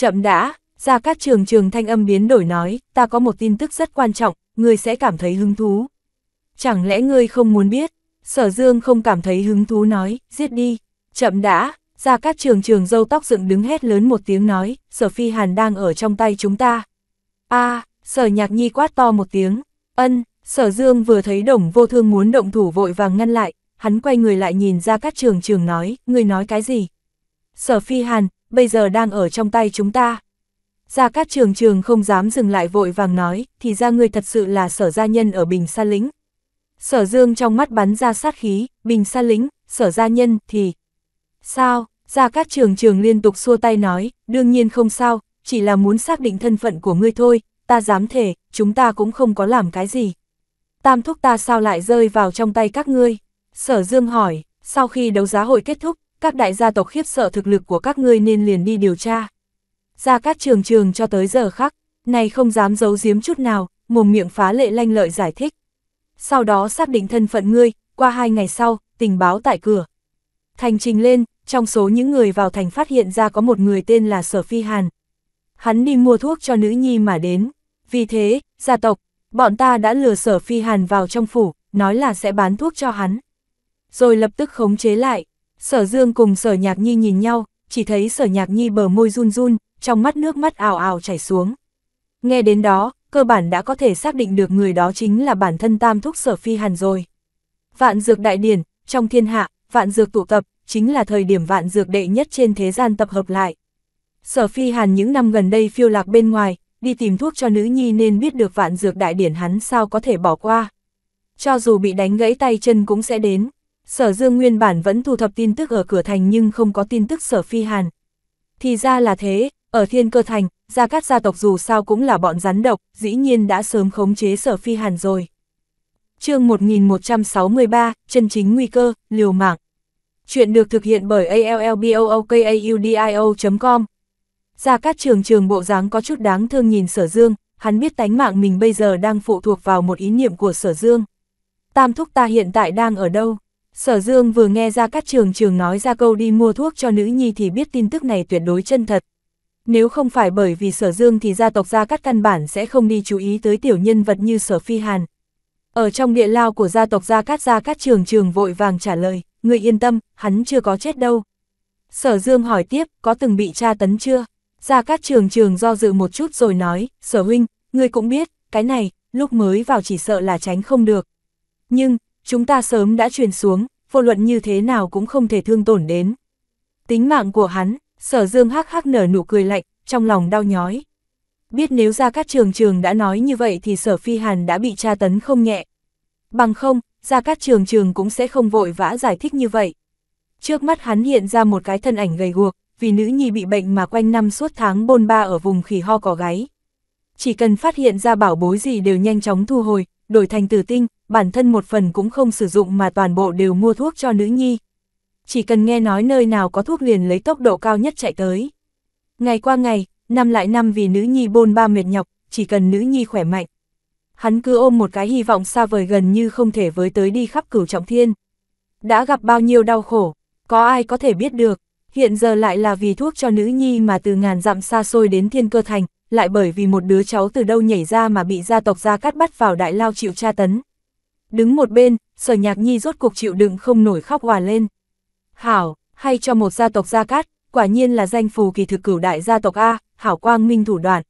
Chậm đã, ra các trường trường thanh âm biến đổi nói, ta có một tin tức rất quan trọng, ngươi sẽ cảm thấy hứng thú. Chẳng lẽ ngươi không muốn biết? Sở Dương không cảm thấy hứng thú nói, giết đi. Chậm đã, ra các trường trường dâu tóc dựng đứng hét lớn một tiếng nói, sở phi hàn đang ở trong tay chúng ta. a sở nhạc nhi quát to một tiếng, ân, sở dương vừa thấy đồng vô thương muốn động thủ vội vàng ngăn lại, hắn quay người lại nhìn ra các trường trường nói, người nói cái gì. Sở phi hàn, bây giờ đang ở trong tay chúng ta. Gia Cát Trường Trường không dám dừng lại vội vàng nói, thì ra ngươi thật sự là sở gia nhân ở Bình Sa Lĩnh. Sở Dương trong mắt bắn ra sát khí, Bình Sa Lĩnh, sở gia nhân thì... Sao? Gia Cát Trường Trường liên tục xua tay nói, đương nhiên không sao, chỉ là muốn xác định thân phận của ngươi thôi, ta dám thể, chúng ta cũng không có làm cái gì. Tam thúc ta sao lại rơi vào trong tay các ngươi? Sở Dương hỏi, sau khi đấu giá hội kết thúc, các đại gia tộc khiếp sợ thực lực của các ngươi nên liền đi điều tra. Ra các trường trường cho tới giờ khắc, này không dám giấu giếm chút nào, mồm miệng phá lệ lanh lợi giải thích. Sau đó xác định thân phận ngươi, qua hai ngày sau, tình báo tại cửa. Thành trình lên, trong số những người vào thành phát hiện ra có một người tên là Sở Phi Hàn. Hắn đi mua thuốc cho nữ nhi mà đến. Vì thế, gia tộc, bọn ta đã lừa Sở Phi Hàn vào trong phủ, nói là sẽ bán thuốc cho hắn. Rồi lập tức khống chế lại, Sở Dương cùng Sở Nhạc Nhi nhìn nhau, chỉ thấy Sở Nhạc Nhi bờ môi run run, trong mắt nước mắt ảo ảo chảy xuống. Nghe đến đó, cơ bản đã có thể xác định được người đó chính là bản thân tam thúc Sở Phi Hàn rồi. Vạn dược đại điển, trong thiên hạ, vạn dược tụ tập, chính là thời điểm vạn dược đệ nhất trên thế gian tập hợp lại. Sở Phi Hàn những năm gần đây phiêu lạc bên ngoài, đi tìm thuốc cho nữ nhi nên biết được vạn dược đại điển hắn sao có thể bỏ qua. Cho dù bị đánh gãy tay chân cũng sẽ đến. Sở Dương nguyên bản vẫn thu thập tin tức ở cửa thành nhưng không có tin tức Sở Phi Hàn. Thì ra là thế, ở Thiên Cơ Thành, gia cát gia tộc dù sao cũng là bọn rắn độc, dĩ nhiên đã sớm khống chế Sở Phi Hàn rồi. chương 1163, chân chính nguy cơ, liều mạng. Chuyện được thực hiện bởi allbookaudio.com. Gia Cát Trường Trường bộ dáng có chút đáng thương nhìn Sở Dương, hắn biết tánh mạng mình bây giờ đang phụ thuộc vào một ý niệm của Sở Dương. Tam thúc ta hiện tại đang ở đâu? Sở Dương vừa nghe ra các trường trường nói ra câu đi mua thuốc cho nữ nhi thì biết tin tức này tuyệt đối chân thật. Nếu không phải bởi vì sở dương thì gia tộc gia cắt căn bản sẽ không đi chú ý tới tiểu nhân vật như sở phi hàn. Ở trong địa lao của gia tộc gia cắt gia cắt trường trường vội vàng trả lời, người yên tâm, hắn chưa có chết đâu. Sở dương hỏi tiếp, có từng bị tra tấn chưa? Gia cắt trường trường do dự một chút rồi nói, sở huynh, người cũng biết, cái này, lúc mới vào chỉ sợ là tránh không được. Nhưng, chúng ta sớm đã truyền xuống, vô luận như thế nào cũng không thể thương tổn đến. Tính mạng của hắn, sở dương hắc hắc nở nụ cười lạnh, trong lòng đau nhói. Biết nếu ra các trường trường đã nói như vậy thì sở phi hàn đã bị tra tấn không nhẹ. Bằng không, ra các trường trường cũng sẽ không vội vã giải thích như vậy. Trước mắt hắn hiện ra một cái thân ảnh gầy guộc, vì nữ nhi bị bệnh mà quanh năm suốt tháng bôn ba ở vùng khỉ ho cỏ gáy. Chỉ cần phát hiện ra bảo bối gì đều nhanh chóng thu hồi, đổi thành tử tinh, bản thân một phần cũng không sử dụng mà toàn bộ đều mua thuốc cho nữ nhi. Chỉ cần nghe nói nơi nào có thuốc liền lấy tốc độ cao nhất chạy tới. Ngày qua ngày, năm lại năm vì nữ nhi bôn ba mệt nhọc, chỉ cần nữ nhi khỏe mạnh. Hắn cứ ôm một cái hy vọng xa vời gần như không thể với tới đi khắp cửu trọng thiên. Đã gặp bao nhiêu đau khổ, có ai có thể biết được, hiện giờ lại là vì thuốc cho nữ nhi mà từ ngàn dặm xa xôi đến thiên cơ thành, lại bởi vì một đứa cháu từ đâu nhảy ra mà bị gia tộc Gia Cát bắt vào đại lao chịu tra tấn. Đứng một bên, sở nhạc nhi rốt cuộc chịu đựng không nổi khóc hòa lên. Hảo, hay cho một gia tộc Gia Cát, quả nhiên là danh phù kỳ thực cửu đại gia tộc A, Hảo Quang Minh thủ đoạn.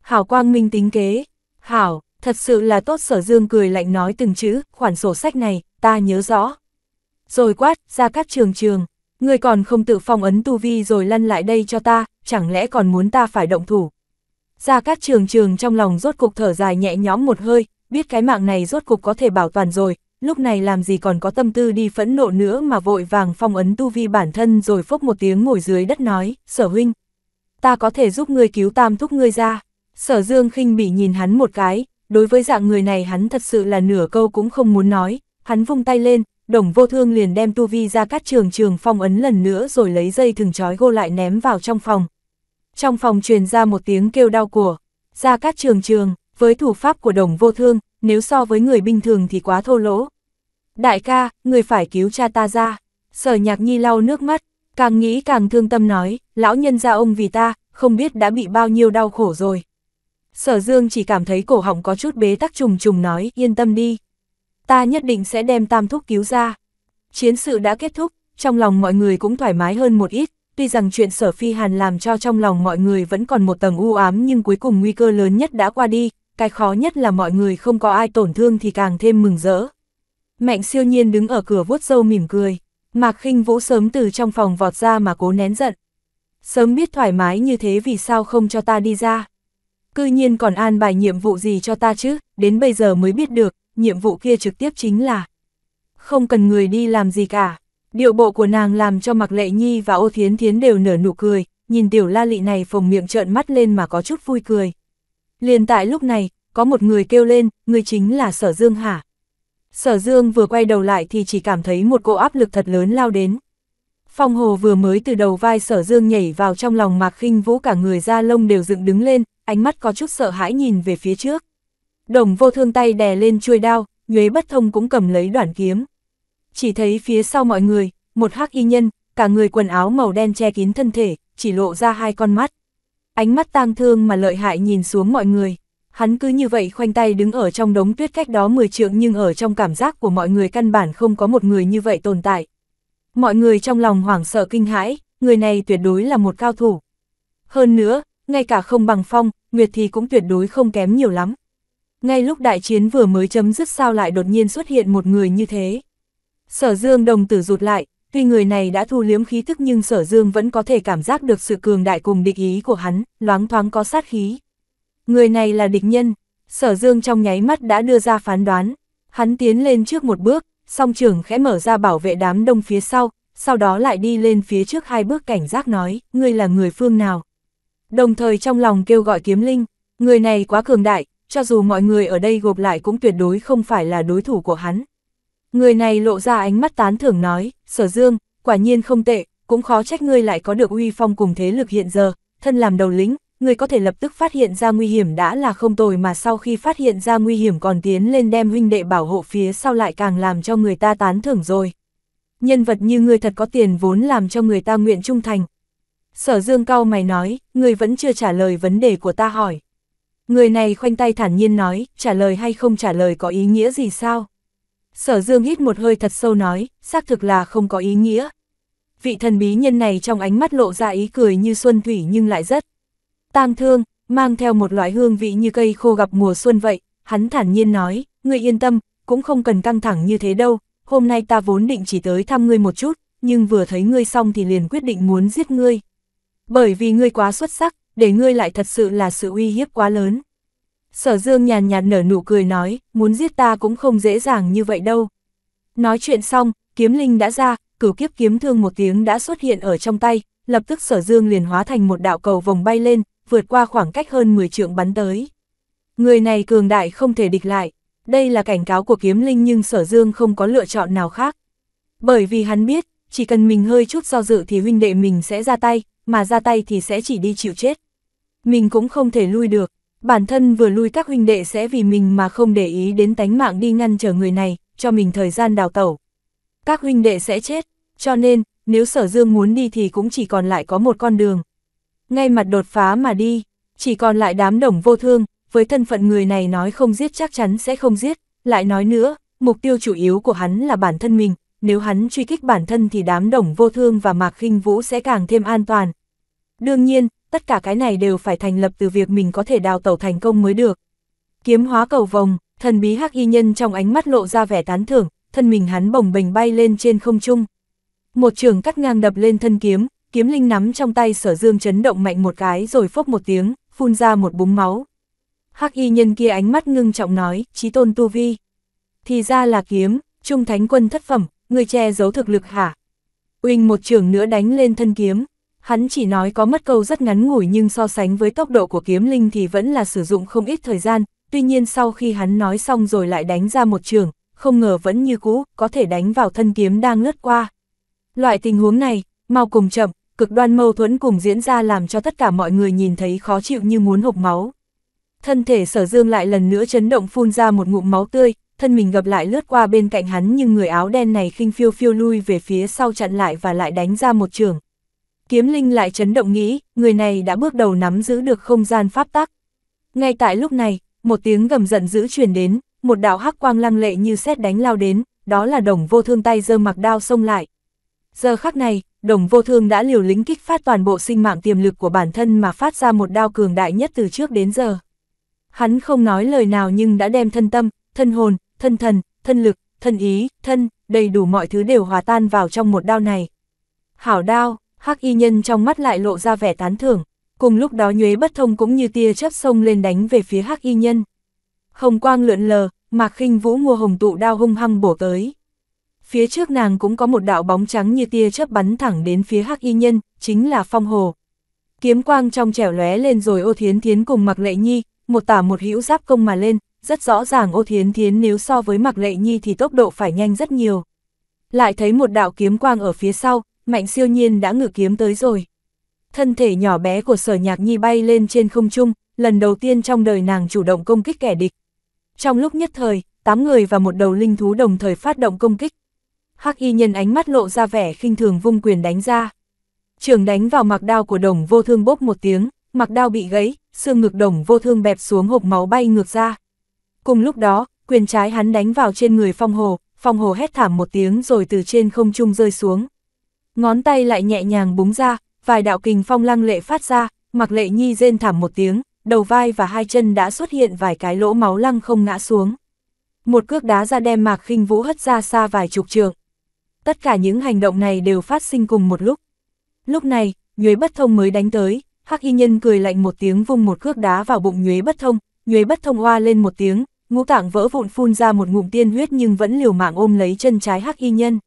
Hảo Quang Minh tính kế, Hảo, thật sự là tốt sở dương cười lạnh nói từng chữ, khoản sổ sách này, ta nhớ rõ. Rồi quát, gia cát trường trường, người còn không tự phong ấn tu vi rồi lăn lại đây cho ta, chẳng lẽ còn muốn ta phải động thủ ra các trường trường trong lòng rốt cục thở dài nhẹ nhõm một hơi, biết cái mạng này rốt cục có thể bảo toàn rồi, lúc này làm gì còn có tâm tư đi phẫn nộ nữa mà vội vàng phong ấn tu vi bản thân rồi phốc một tiếng ngồi dưới đất nói, sở huynh. Ta có thể giúp ngươi cứu tam thúc ngươi ra. Sở dương khinh bị nhìn hắn một cái, đối với dạng người này hắn thật sự là nửa câu cũng không muốn nói, hắn vung tay lên, đồng vô thương liền đem tu vi ra cắt trường trường phong ấn lần nữa rồi lấy dây thừng trói gô lại ném vào trong phòng, trong phòng truyền ra một tiếng kêu đau của, gia các trường trường, với thủ pháp của đồng vô thương, nếu so với người bình thường thì quá thô lỗ. Đại ca, người phải cứu cha ta ra, sở nhạc nhi lau nước mắt, càng nghĩ càng thương tâm nói, lão nhân gia ông vì ta, không biết đã bị bao nhiêu đau khổ rồi. Sở Dương chỉ cảm thấy cổ họng có chút bế tắc trùng trùng nói, yên tâm đi. Ta nhất định sẽ đem tam thúc cứu ra. Chiến sự đã kết thúc, trong lòng mọi người cũng thoải mái hơn một ít, tuy rằng chuyện sở phi hàn làm cho trong lòng mọi người vẫn còn một tầng u ám nhưng cuối cùng nguy cơ lớn nhất đã qua đi, cái khó nhất là mọi người không có ai tổn thương thì càng thêm mừng rỡ. Mạnh siêu nhiên đứng ở cửa vuốt râu mỉm cười, Mạc khinh Vũ sớm từ trong phòng vọt ra mà cố nén giận. Sớm biết thoải mái như thế vì sao không cho ta đi ra. Cư nhiên còn an bài nhiệm vụ gì cho ta chứ, đến bây giờ mới biết được, nhiệm vụ kia trực tiếp chính là không cần người đi làm gì cả. Điệu bộ của nàng làm cho Mạc Lệ Nhi và Ô Thiến Thiến đều nở nụ cười, nhìn tiểu la lị này phồng miệng trợn mắt lên mà có chút vui cười. Liền tại lúc này, có một người kêu lên, người chính là Sở Dương hả? Sở Dương vừa quay đầu lại thì chỉ cảm thấy một cô áp lực thật lớn lao đến. Phong hồ vừa mới từ đầu vai Sở Dương nhảy vào trong lòng Mạc khinh Vũ cả người da lông đều dựng đứng lên, ánh mắt có chút sợ hãi nhìn về phía trước. Đồng vô thương tay đè lên chuôi đao, nhuế bất thông cũng cầm lấy đoạn kiếm chỉ thấy phía sau mọi người, một hắc y nhân, cả người quần áo màu đen che kín thân thể, chỉ lộ ra hai con mắt. Ánh mắt tang thương mà lợi hại nhìn xuống mọi người. Hắn cứ như vậy khoanh tay đứng ở trong đống tuyết cách đó 10 trượng nhưng ở trong cảm giác của mọi người căn bản không có một người như vậy tồn tại. Mọi người trong lòng hoảng sợ kinh hãi, người này tuyệt đối là một cao thủ. Hơn nữa, ngay cả không bằng phong, Nguyệt thì cũng tuyệt đối không kém nhiều lắm. Ngay lúc đại chiến vừa mới chấm dứt sao lại đột nhiên xuất hiện một người như thế. Sở dương đồng tử rụt lại, tuy người này đã thu liếm khí thức nhưng sở dương vẫn có thể cảm giác được sự cường đại cùng địch ý của hắn, loáng thoáng có sát khí. Người này là địch nhân, sở dương trong nháy mắt đã đưa ra phán đoán, hắn tiến lên trước một bước, song trưởng khẽ mở ra bảo vệ đám đông phía sau, sau đó lại đi lên phía trước hai bước cảnh giác nói, ngươi là người phương nào. Đồng thời trong lòng kêu gọi kiếm linh, người này quá cường đại, cho dù mọi người ở đây gộp lại cũng tuyệt đối không phải là đối thủ của hắn, Người này lộ ra ánh mắt tán thưởng nói, sở dương, quả nhiên không tệ, cũng khó trách ngươi lại có được uy phong cùng thế lực hiện giờ, thân làm đầu lĩnh, ngươi có thể lập tức phát hiện ra nguy hiểm đã là không tồi mà sau khi phát hiện ra nguy hiểm còn tiến lên đem huynh đệ bảo hộ phía sau lại càng làm cho người ta tán thưởng rồi. Nhân vật như ngươi thật có tiền vốn làm cho người ta nguyện trung thành. Sở dương cao mày nói, ngươi vẫn chưa trả lời vấn đề của ta hỏi. Người này khoanh tay thản nhiên nói, trả lời hay không trả lời có ý nghĩa gì sao? Sở Dương hít một hơi thật sâu nói, xác thực là không có ý nghĩa. Vị thần bí nhân này trong ánh mắt lộ ra ý cười như xuân thủy nhưng lại rất tang thương, mang theo một loại hương vị như cây khô gặp mùa xuân vậy, hắn thản nhiên nói, ngươi yên tâm, cũng không cần căng thẳng như thế đâu, hôm nay ta vốn định chỉ tới thăm ngươi một chút, nhưng vừa thấy ngươi xong thì liền quyết định muốn giết ngươi. Bởi vì ngươi quá xuất sắc, để ngươi lại thật sự là sự uy hiếp quá lớn. Sở dương nhàn nhạt nở nụ cười nói, muốn giết ta cũng không dễ dàng như vậy đâu. Nói chuyện xong, kiếm linh đã ra, cửu kiếp kiếm thương một tiếng đã xuất hiện ở trong tay, lập tức sở dương liền hóa thành một đạo cầu vòng bay lên, vượt qua khoảng cách hơn 10 trượng bắn tới. Người này cường đại không thể địch lại, đây là cảnh cáo của kiếm linh nhưng sở dương không có lựa chọn nào khác. Bởi vì hắn biết, chỉ cần mình hơi chút do dự thì huynh đệ mình sẽ ra tay, mà ra tay thì sẽ chỉ đi chịu chết. Mình cũng không thể lui được, Bản thân vừa lui các huynh đệ sẽ vì mình mà không để ý đến tánh mạng đi ngăn trở người này, cho mình thời gian đào tẩu. Các huynh đệ sẽ chết, cho nên, nếu sở dương muốn đi thì cũng chỉ còn lại có một con đường. Ngay mặt đột phá mà đi, chỉ còn lại đám đồng vô thương, với thân phận người này nói không giết chắc chắn sẽ không giết, lại nói nữa, mục tiêu chủ yếu của hắn là bản thân mình, nếu hắn truy kích bản thân thì đám đồng vô thương và mạc khinh vũ sẽ càng thêm an toàn. Đương nhiên, tất cả cái này đều phải thành lập từ việc mình có thể đào tẩu thành công mới được. Kiếm hóa cầu vòng, thần bí hắc y nhân trong ánh mắt lộ ra vẻ tán thưởng, thân mình hắn bồng bềnh bay lên trên không trung. Một trường cắt ngang đập lên thân kiếm, kiếm linh nắm trong tay sở dương chấn động mạnh một cái rồi phốc một tiếng, phun ra một búng máu. Hắc y nhân kia ánh mắt ngưng trọng nói, trí tôn tu vi. Thì ra là kiếm, trung thánh quân thất phẩm, người che giấu thực lực hả? Uỳnh một trường nữa đánh lên thân kiếm, Hắn chỉ nói có mất câu rất ngắn ngủi nhưng so sánh với tốc độ của kiếm linh thì vẫn là sử dụng không ít thời gian, tuy nhiên sau khi hắn nói xong rồi lại đánh ra một trường, không ngờ vẫn như cũ, có thể đánh vào thân kiếm đang lướt qua. Loại tình huống này, mau cùng chậm, cực đoan mâu thuẫn cùng diễn ra làm cho tất cả mọi người nhìn thấy khó chịu như muốn hộc máu. Thân thể sở dương lại lần nữa chấn động phun ra một ngụm máu tươi, thân mình gặp lại lướt qua bên cạnh hắn nhưng người áo đen này khinh phiêu phiêu lui về phía sau chặn lại và lại đánh ra một trường, kiếm linh lại chấn động nghĩ, người này đã bước đầu nắm giữ được không gian pháp tắc. Ngay tại lúc này, một tiếng gầm giận dữ truyền đến, một đạo hắc quang lăng lệ như xét đánh lao đến, đó là đồng vô thương tay dơ mặc đao xông lại. Giờ khắc này, đồng vô thương đã liều lính kích phát toàn bộ sinh mạng tiềm lực của bản thân mà phát ra một đao cường đại nhất từ trước đến giờ. Hắn không nói lời nào nhưng đã đem thân tâm, thân hồn, thân thần, thân lực, thân ý, thân, đầy đủ mọi thứ đều hòa tan vào trong một đao này. Hảo đao, hắc y nhân trong mắt lại lộ ra vẻ tán thưởng, cùng lúc đó nhuế bất thông cũng như tia chớp sông lên đánh về phía hắc y nhân. Hồng quang lượn lờ, mạc khinh vũ mua hồng tụ đao hung hăng bổ tới. Phía trước nàng cũng có một đạo bóng trắng như tia chớp bắn thẳng đến phía hắc y nhân, chính là phong hồ. Kiếm quang trong trẻo lóe lên rồi ô thiến thiến cùng mặc lệ nhi, một tả một hữu giáp công mà lên, rất rõ ràng ô thiến thiến nếu so với mặc lệ nhi thì tốc độ phải nhanh rất nhiều. Lại thấy một đạo kiếm quang ở phía sau, mạnh siêu nhiên đã ngự kiếm tới rồi. Thân thể nhỏ bé của sở nhạc nhi bay lên trên không trung, lần đầu tiên trong đời nàng chủ động công kích kẻ địch. Trong lúc nhất thời, tám người và một đầu linh thú đồng thời phát động công kích. Hắc y nhân ánh mắt lộ ra vẻ khinh thường vung quyền đánh ra. Trường đánh vào mặc đao của đồng vô thương bốp một tiếng, mặc đao bị gãy, xương ngực đồng vô thương bẹp xuống hộp máu bay ngược ra. Cùng lúc đó, quyền trái hắn đánh vào trên người phong hồ, phong hồ hét thảm một tiếng rồi từ trên không trung rơi xuống. Ngón tay lại nhẹ nhàng búng ra, vài đạo kình phong lăng lệ phát ra, mặc lệ nhi rên thảm một tiếng, đầu vai và hai chân đã xuất hiện vài cái lỗ máu lăng không ngã xuống. Một cước đá ra đem mạc khinh vũ hất ra xa vài chục trượng. Tất cả những hành động này đều phát sinh cùng một lúc. Lúc này, Nhuế Bất Thông mới đánh tới, Hắc Y Nhân cười lạnh một tiếng vung một cước đá vào bụng Nhuế Bất Thông, Nhuế Bất Thông hoa lên một tiếng, ngũ tạng vỡ vụn phun ra một ngụm tiên huyết nhưng vẫn liều mạng ôm lấy chân trái Hắc Y Nhân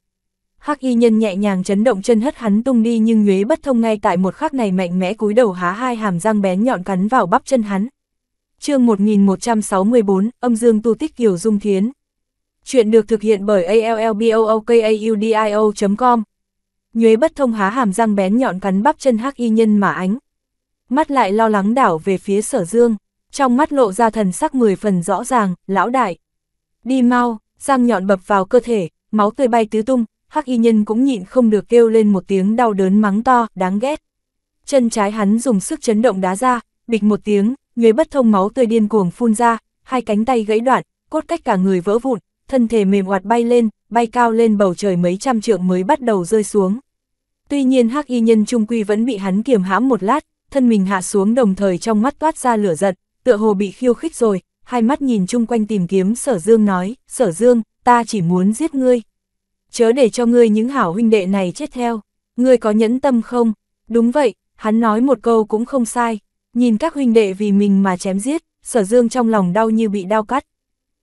hắc y nhân nhẹ nhàng chấn động chân hất hắn tung đi nhưng nhuế bất thông ngay tại một khắc này mạnh mẽ cúi đầu há hai hàm răng bén nhọn cắn vào bắp chân hắn. chương 1164, âm dương tu tích kiểu dung thiến. Chuyện được thực hiện bởi allbookaudio.com Nhuế bất thông há hàm răng bén nhọn cắn bắp chân hắc y nhân mà ánh. Mắt lại lo lắng đảo về phía sở dương, trong mắt lộ ra thần sắc mười phần rõ ràng, lão đại. Đi mau, răng nhọn bập vào cơ thể, máu tươi bay tứ tung, hắc y nhân cũng nhịn không được kêu lên một tiếng đau đớn mắng to, đáng ghét. Chân trái hắn dùng sức chấn động đá ra, bịch một tiếng, người bất thông máu tươi điên cuồng phun ra, hai cánh tay gãy đoạn, cốt cách cả người vỡ vụn, thân thể mềm oạt bay lên, bay cao lên bầu trời mấy trăm trượng mới bắt đầu rơi xuống. Tuy nhiên hắc y nhân trung quy vẫn bị hắn kiềm hãm một lát, thân mình hạ xuống đồng thời trong mắt toát ra lửa giận, tựa hồ bị khiêu khích rồi, hai mắt nhìn chung quanh tìm kiếm sở dương nói, sở dương, ta chỉ muốn giết ngươi, chớ để cho ngươi những hảo huynh đệ này chết theo, ngươi có nhẫn tâm không? Đúng vậy, hắn nói một câu cũng không sai, nhìn các huynh đệ vì mình mà chém giết, sở dương trong lòng đau như bị đau cắt.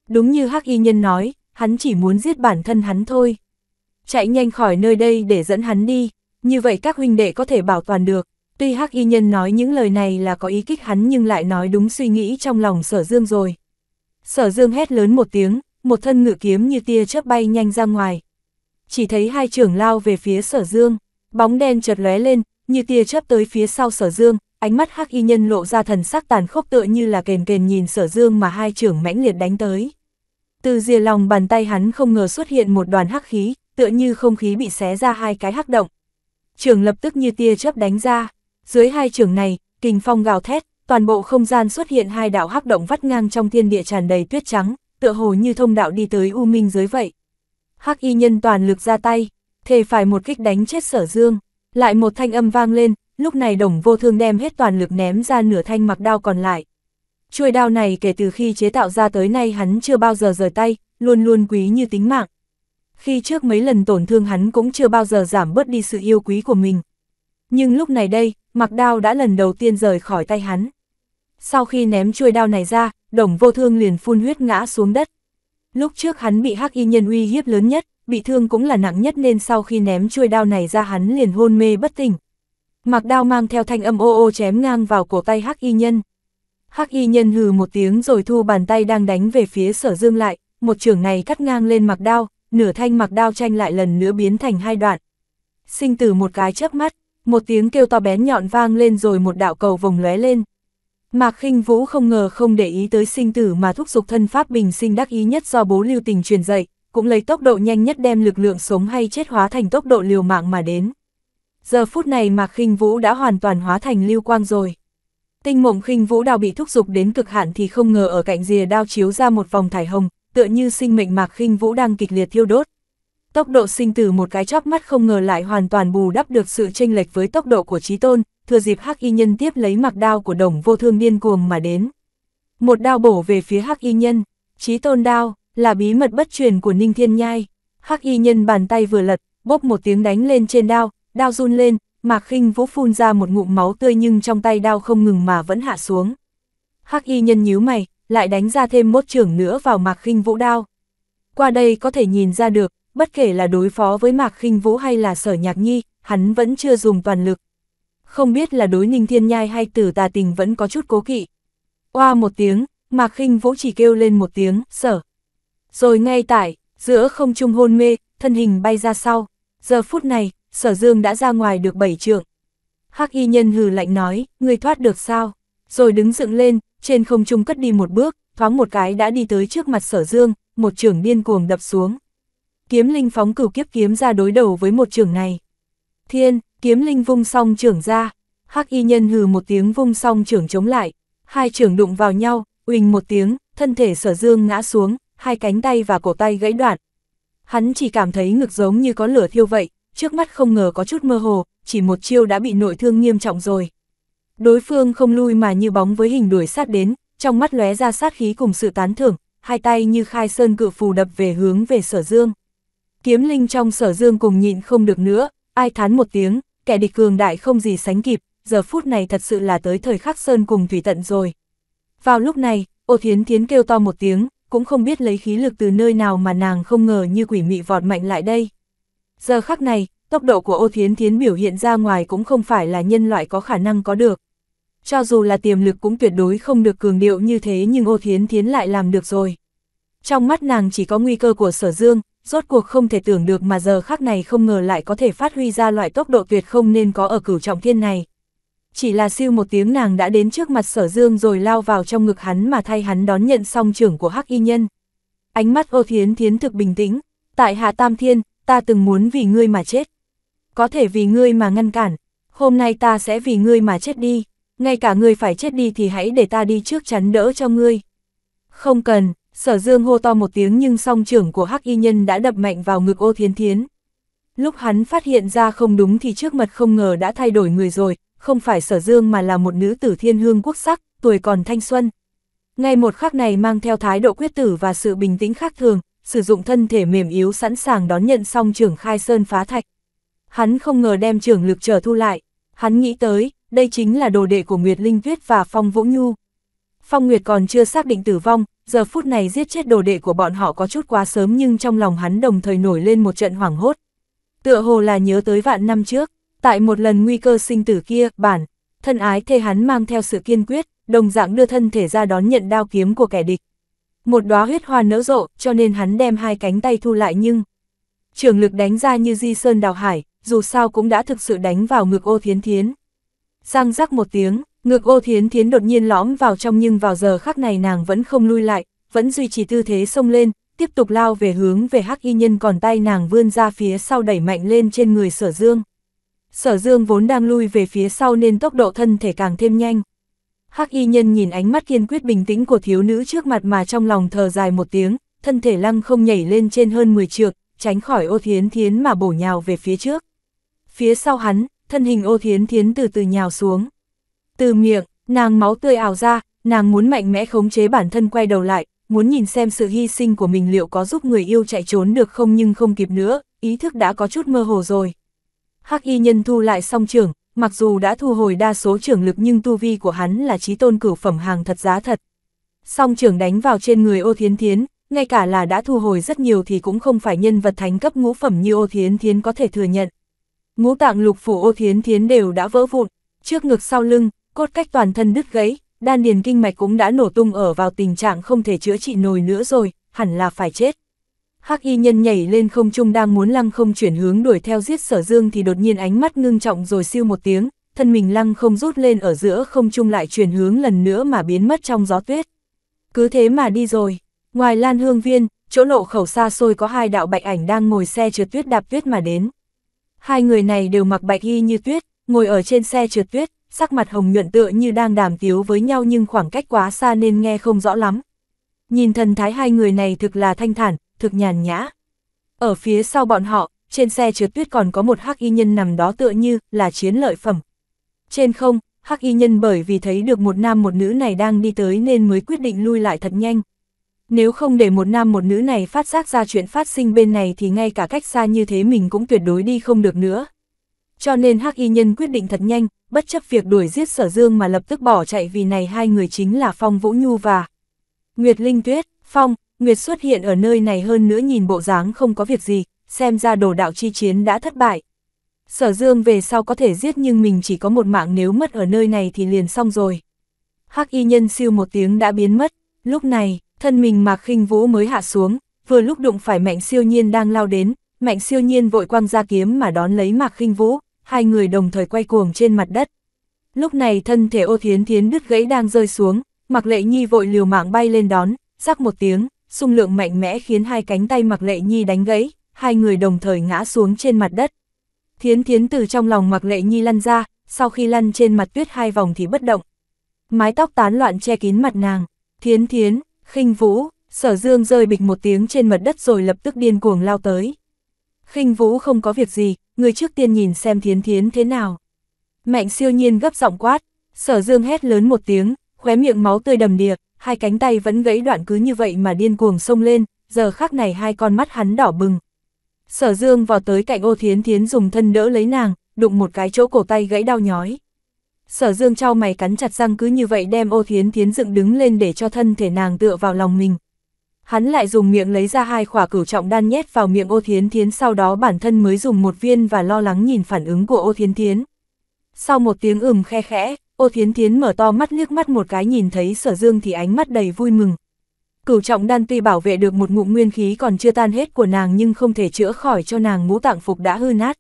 Đúng như hắc y nhân nói, hắn chỉ muốn giết bản thân hắn thôi. Chạy nhanh khỏi nơi đây để dẫn hắn đi, như vậy các huynh đệ có thể bảo toàn được. Tuy hắc y nhân nói những lời này là có ý kích hắn nhưng lại nói đúng suy nghĩ trong lòng sở dương rồi. Sở dương hét lớn một tiếng, một thân ngự kiếm như tia chớp bay nhanh ra ngoài, chỉ thấy hai trưởng lao về phía sở dương, bóng đen chợt lóe lên, như tia chớp tới phía sau sở dương, ánh mắt hắc y nhân lộ ra thần sắc tàn khốc tựa như là kền kền nhìn sở dương mà hai trưởng mãnh liệt đánh tới. Từ rìa lòng bàn tay hắn không ngờ xuất hiện một đoàn hắc khí, tựa như không khí bị xé ra hai cái hắc động. Trường lập tức như tia chớp đánh ra, dưới hai trưởng này, kình phong gào thét, toàn bộ không gian xuất hiện hai đạo hắc động vắt ngang trong thiên địa tràn đầy tuyết trắng, tựa hồ như thông đạo đi tới u minh dưới vậy. Hắc y nhân toàn lực ra tay, thề phải một kích đánh chết sở dương. Lại một thanh âm vang lên, lúc này đồng vô thương đem hết toàn lực ném ra nửa thanh mặc đao còn lại. Chuôi đao này kể từ khi chế tạo ra tới nay hắn chưa bao giờ rời tay, luôn luôn quý như tính mạng. Khi trước mấy lần tổn thương hắn cũng chưa bao giờ giảm bớt đi sự yêu quý của mình. Nhưng lúc này đây, mặc đao đã lần đầu tiên rời khỏi tay hắn. Sau khi ném chuôi đao này ra, đồng vô thương liền phun huyết ngã xuống đất. Lúc trước hắn bị hắc y nhân uy hiếp lớn nhất, bị thương cũng là nặng nhất nên sau khi ném chuôi đao này ra hắn liền hôn mê bất tỉnh. Mặc đao mang theo thanh âm ô ô chém ngang vào cổ tay hắc y nhân. Hắc y nhân hừ một tiếng rồi thu bàn tay đang đánh về phía sở dương lại, một trường này cắt ngang lên mặc đao, nửa thanh mặc đao tranh lại lần nữa biến thành hai đoạn. Sinh từ một cái chớp mắt, một tiếng kêu to bén nhọn vang lên rồi một đạo cầu vồng lóe lên. Mạc khinh Vũ không ngờ không để ý tới sinh tử mà thúc giục thân pháp bình sinh đắc ý nhất do bố lưu tình truyền dạy, cũng lấy tốc độ nhanh nhất đem lực lượng sống hay chết hóa thành tốc độ liều mạng mà đến. Giờ phút này Mạc khinh Vũ đã hoàn toàn hóa thành lưu quang rồi. Tinh mộng khinh Vũ đào bị thúc giục đến cực hạn thì không ngờ ở cạnh rìa đao chiếu ra một vòng thải hồng, tựa như sinh mệnh Mạc khinh Vũ đang kịch liệt thiêu đốt. Tốc độ sinh tử một cái chóp mắt không ngờ lại hoàn toàn bù đắp được sự chênh lệch với tốc độ của Chí Tôn, thừa dịp Hắc Y Nhân tiếp lấy mặc đao của Đồng Vô Thương điên cuồng mà đến. Một đao bổ về phía Hắc Y Nhân, Chí Tôn đao là bí mật bất truyền của Ninh Thiên Nhai. Hắc Y Nhân bàn tay vừa lật, bốc một tiếng đánh lên trên đao, đao run lên, Mạc Khinh Vũ phun ra một ngụm máu tươi nhưng trong tay đao không ngừng mà vẫn hạ xuống. Hắc Y Nhân nhíu mày, lại đánh ra thêm mốt trưởng nữa vào Mạc Khinh Vũ đao. Qua đây có thể nhìn ra được, bất kể là đối phó với Mạc Khinh Vũ hay là Sở Nhạc Nhi, hắn vẫn chưa dùng toàn lực không biết là đối ninh thiên nhai hay tử tà tình vẫn có chút cố kỵ. Qua một tiếng, Mạc khinh Vũ chỉ kêu lên một tiếng, sở. Rồi ngay tại, giữa không trung hôn mê, thân hình bay ra sau. Giờ phút này, sở dương đã ra ngoài được bảy trượng. Hắc y nhân hừ lạnh nói, người thoát được sao? Rồi đứng dựng lên, trên không trung cất đi một bước, thoáng một cái đã đi tới trước mặt sở dương, một trưởng điên cuồng đập xuống. Kiếm linh phóng cửu kiếp kiếm ra đối đầu với một trưởng này. Thiên, Kiếm linh vung song trưởng ra, hắc y nhân hừ một tiếng vung song trưởng chống lại, hai trưởng đụng vào nhau, uỳnh một tiếng, thân thể sở dương ngã xuống, hai cánh tay và cổ tay gãy đoạn. Hắn chỉ cảm thấy ngực giống như có lửa thiêu vậy, trước mắt không ngờ có chút mơ hồ, chỉ một chiêu đã bị nội thương nghiêm trọng rồi. Đối phương không lui mà như bóng với hình đuổi sát đến, trong mắt lóe ra sát khí cùng sự tán thưởng, hai tay như khai sơn cự phù đập về hướng về sở dương. Kiếm linh trong sở dương cùng nhịn không được nữa, ai thán một tiếng, kẻ địch cường đại không gì sánh kịp, giờ phút này thật sự là tới thời khắc sơn cùng thủy tận rồi. Vào lúc này, ô thiến thiến kêu to một tiếng, cũng không biết lấy khí lực từ nơi nào mà nàng không ngờ như quỷ mị vọt mạnh lại đây. Giờ khắc này, tốc độ của ô thiến thiến biểu hiện ra ngoài cũng không phải là nhân loại có khả năng có được. Cho dù là tiềm lực cũng tuyệt đối không được cường điệu như thế nhưng ô thiến thiến lại làm được rồi. Trong mắt nàng chỉ có nguy cơ của sở dương, rốt cuộc không thể tưởng được mà giờ khác này không ngờ lại có thể phát huy ra loại tốc độ tuyệt không nên có ở cửu trọng thiên này. Chỉ là siêu một tiếng nàng đã đến trước mặt sở dương rồi lao vào trong ngực hắn mà thay hắn đón nhận song trưởng của hắc y nhân. Ánh mắt ô thiến thiến thực bình tĩnh, tại hạ tam thiên, ta từng muốn vì ngươi mà chết. Có thể vì ngươi mà ngăn cản, hôm nay ta sẽ vì ngươi mà chết đi, ngay cả ngươi phải chết đi thì hãy để ta đi trước chắn đỡ cho ngươi. Không cần, Sở dương hô to một tiếng nhưng song trưởng của hắc y nhân đã đập mạnh vào ngực ô thiến thiến. Lúc hắn phát hiện ra không đúng thì trước mặt không ngờ đã thay đổi người rồi, không phải sở dương mà là một nữ tử thiên hương quốc sắc, tuổi còn thanh xuân. Ngay một khắc này mang theo thái độ quyết tử và sự bình tĩnh khác thường, sử dụng thân thể mềm yếu sẵn sàng đón nhận song trưởng khai sơn phá thạch. Hắn không ngờ đem trưởng lực trở thu lại, hắn nghĩ tới, đây chính là đồ đệ của Nguyệt Linh Tuyết và Phong Vũ Nhu. Phong Nguyệt còn chưa xác định tử vong, giờ phút này giết chết đồ đệ của bọn họ có chút quá sớm nhưng trong lòng hắn đồng thời nổi lên một trận hoảng hốt. Tựa hồ là nhớ tới vạn năm trước, tại một lần nguy cơ sinh tử kia, bản, thân ái thê hắn mang theo sự kiên quyết, đồng dạng đưa thân thể ra đón nhận đao kiếm của kẻ địch. Một đóa huyết hoa nở rộ, cho nên hắn đem hai cánh tay thu lại nhưng trường lực đánh ra như di sơn đào hải, dù sao cũng đã thực sự đánh vào ngực ô thiến thiến. Răng rắc một tiếng, Ngược ô thiến thiến đột nhiên lõm vào trong nhưng vào giờ khắc này nàng vẫn không lui lại, vẫn duy trì tư thế xông lên, tiếp tục lao về hướng về hắc y nhân còn tay nàng vươn ra phía sau đẩy mạnh lên trên người sở dương. Sở dương vốn đang lui về phía sau nên tốc độ thân thể càng thêm nhanh. Hắc y nhân nhìn ánh mắt kiên quyết bình tĩnh của thiếu nữ trước mặt mà trong lòng thờ dài một tiếng, thân thể lăng không nhảy lên trên hơn 10 trượng, tránh khỏi ô thiến thiến mà bổ nhào về phía trước. Phía sau hắn, thân hình ô thiến thiến từ từ nhào xuống. Từ miệng, nàng máu tươi ảo ra, nàng muốn mạnh mẽ khống chế bản thân quay đầu lại, muốn nhìn xem sự hy sinh của mình liệu có giúp người yêu chạy trốn được không nhưng không kịp nữa, ý thức đã có chút mơ hồ rồi. Hắc y nhân thu lại song trưởng, mặc dù đã thu hồi đa số trưởng lực nhưng tu vi của hắn là trí tôn cửu phẩm hàng thật giá thật. Song trưởng đánh vào trên người ô thiến thiến, ngay cả là đã thu hồi rất nhiều thì cũng không phải nhân vật thánh cấp ngũ phẩm như ô thiến thiến có thể thừa nhận. Ngũ tạng lục phủ ô thiến thiến đều đã vỡ vụn, trước ngực sau lưng, cốt cách toàn thân đứt gãy, đan điền kinh mạch cũng đã nổ tung ở vào tình trạng không thể chữa trị nổi nữa rồi, hẳn là phải chết. Hắc y nhân nhảy lên không trung đang muốn lăng không chuyển hướng đuổi theo giết sở dương thì đột nhiên ánh mắt ngưng trọng rồi siêu một tiếng, thân mình lăng không rút lên ở giữa không trung lại chuyển hướng lần nữa mà biến mất trong gió tuyết. Cứ thế mà đi rồi, ngoài lan hương viên, chỗ lộ khẩu xa xôi có hai đạo bạch ảnh đang ngồi xe trượt tuyết đạp tuyết mà đến. Hai người này đều mặc bạch y như tuyết, ngồi ở trên xe trượt tuyết, sắc mặt hồng nhuận tựa như đang đàm tiếu với nhau nhưng khoảng cách quá xa nên nghe không rõ lắm. Nhìn thần thái hai người này thực là thanh thản, thực nhàn nhã. Ở phía sau bọn họ, trên xe trượt tuyết còn có một hắc y nhân nằm đó tựa như là chiến lợi phẩm. Trên không, hắc y nhân bởi vì thấy được một nam một nữ này đang đi tới nên mới quyết định lui lại thật nhanh. Nếu không để một nam một nữ này phát giác ra chuyện phát sinh bên này thì ngay cả cách xa như thế mình cũng tuyệt đối đi không được nữa. Cho nên hắc y nhân quyết định thật nhanh, bất chấp việc đuổi giết sở dương mà lập tức bỏ chạy vì này hai người chính là Phong Vũ Nhu và Nguyệt Linh Tuyết, Phong, Nguyệt xuất hiện ở nơi này hơn nữa nhìn bộ dáng không có việc gì, xem ra đồ đạo chi chiến đã thất bại. Sở dương về sau có thể giết nhưng mình chỉ có một mạng nếu mất ở nơi này thì liền xong rồi. Hắc y nhân siêu một tiếng đã biến mất, lúc này, thân mình mạc khinh vũ mới hạ xuống, vừa lúc đụng phải mạnh siêu nhiên đang lao đến, mạnh siêu nhiên vội quăng ra kiếm mà đón lấy mạc khinh vũ, hai người đồng thời quay cuồng trên mặt đất. Lúc này thân thể ô thiến thiến đứt gãy đang rơi xuống, Mặc Lệ Nhi vội liều mạng bay lên đón, sắc một tiếng, xung lượng mạnh mẽ khiến hai cánh tay Mặc Lệ Nhi đánh gãy, hai người đồng thời ngã xuống trên mặt đất. Thiến thiến từ trong lòng Mặc Lệ Nhi lăn ra, sau khi lăn trên mặt tuyết hai vòng thì bất động. Mái tóc tán loạn che kín mặt nàng, thiến thiến, khinh vũ, sở dương rơi bịch một tiếng trên mặt đất rồi lập tức điên cuồng lao tới khinh vũ không có việc gì, người trước tiên nhìn xem thiến thiến thế nào. Mạnh siêu nhiên gấp giọng quát, sở dương hét lớn một tiếng, khóe miệng máu tươi đầm đìa, hai cánh tay vẫn gãy đoạn cứ như vậy mà điên cuồng sông lên, giờ khắc này hai con mắt hắn đỏ bừng. Sở dương vào tới cạnh ô thiến thiến dùng thân đỡ lấy nàng, đụng một cái chỗ cổ tay gãy đau nhói. Sở dương trao mày cắn chặt răng cứ như vậy đem ô thiến thiến dựng đứng lên để cho thân thể nàng tựa vào lòng mình, hắn lại dùng miệng lấy ra hai khỏa cửu trọng đan nhét vào miệng ô thiến thiến sau đó bản thân mới dùng một viên và lo lắng nhìn phản ứng của ô thiến thiến. Sau một tiếng ừm khe khẽ, ô thiến thiến mở to mắt liếc mắt một cái nhìn thấy sở dương thì ánh mắt đầy vui mừng. Cửu trọng đan tuy bảo vệ được một ngụm nguyên khí còn chưa tan hết của nàng nhưng không thể chữa khỏi cho nàng ngũ tạng phục đã hư nát.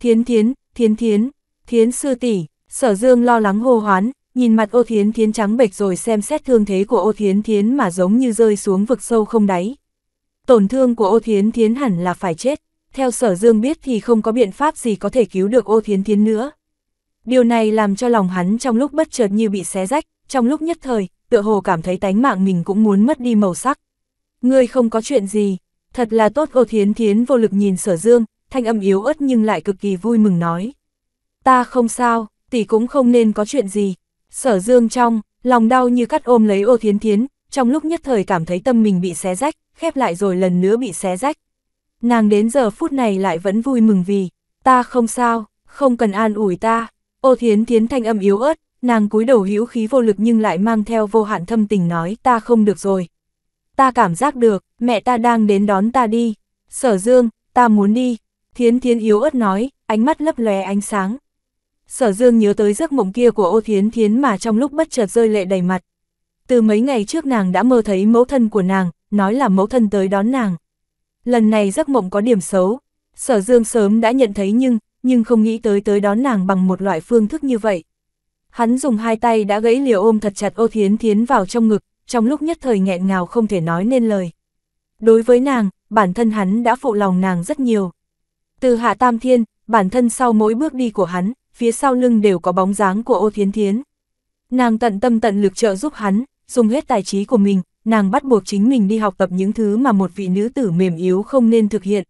Thiến thiến, thiến thiến, thiến sư tỷ sở dương lo lắng hô hoán, Nhìn mặt ô thiến thiến trắng bệch rồi xem xét thương thế của ô thiến thiến mà giống như rơi xuống vực sâu không đáy. Tổn thương của ô thiến thiến hẳn là phải chết, theo sở dương biết thì không có biện pháp gì có thể cứu được ô thiến thiến nữa. Điều này làm cho lòng hắn trong lúc bất chợt như bị xé rách, trong lúc nhất thời, tựa hồ cảm thấy tánh mạng mình cũng muốn mất đi màu sắc. Ngươi không có chuyện gì, thật là tốt ô thiến thiến vô lực nhìn sở dương, thanh âm yếu ớt nhưng lại cực kỳ vui mừng nói. Ta không sao, tỷ cũng không nên có chuyện gì, Sở dương trong, lòng đau như cắt ôm lấy ô thiến thiến, trong lúc nhất thời cảm thấy tâm mình bị xé rách, khép lại rồi lần nữa bị xé rách. Nàng đến giờ phút này lại vẫn vui mừng vì, ta không sao, không cần an ủi ta, ô thiến thiến thanh âm yếu ớt, nàng cúi đầu hữu khí vô lực nhưng lại mang theo vô hạn thâm tình nói ta không được rồi. Ta cảm giác được, mẹ ta đang đến đón ta đi, sở dương, ta muốn đi, thiến thiến yếu ớt nói, ánh mắt lấp lè ánh sáng. Sở Dương nhớ tới giấc mộng kia của Ô Thiến Thiến mà trong lúc bất chợt rơi lệ đầy mặt. Từ mấy ngày trước nàng đã mơ thấy mẫu thân của nàng, nói là mẫu thân tới đón nàng. Lần này giấc mộng có điểm xấu, Sở Dương sớm đã nhận thấy nhưng, nhưng không nghĩ tới tới đón nàng bằng một loại phương thức như vậy. Hắn dùng hai tay đã gãy liều ôm thật chặt ô thiến thiến vào trong ngực, trong lúc nhất thời nghẹn ngào không thể nói nên lời. Đối với nàng, bản thân hắn đã phụ lòng nàng rất nhiều. Từ hạ tam thiên, bản thân sau mỗi bước đi của hắn, phía sau lưng đều có bóng dáng của ô thiến thiến. Nàng tận tâm tận lực trợ giúp hắn, dùng hết tài trí của mình, nàng bắt buộc chính mình đi học tập những thứ mà một vị nữ tử mềm yếu không nên thực hiện.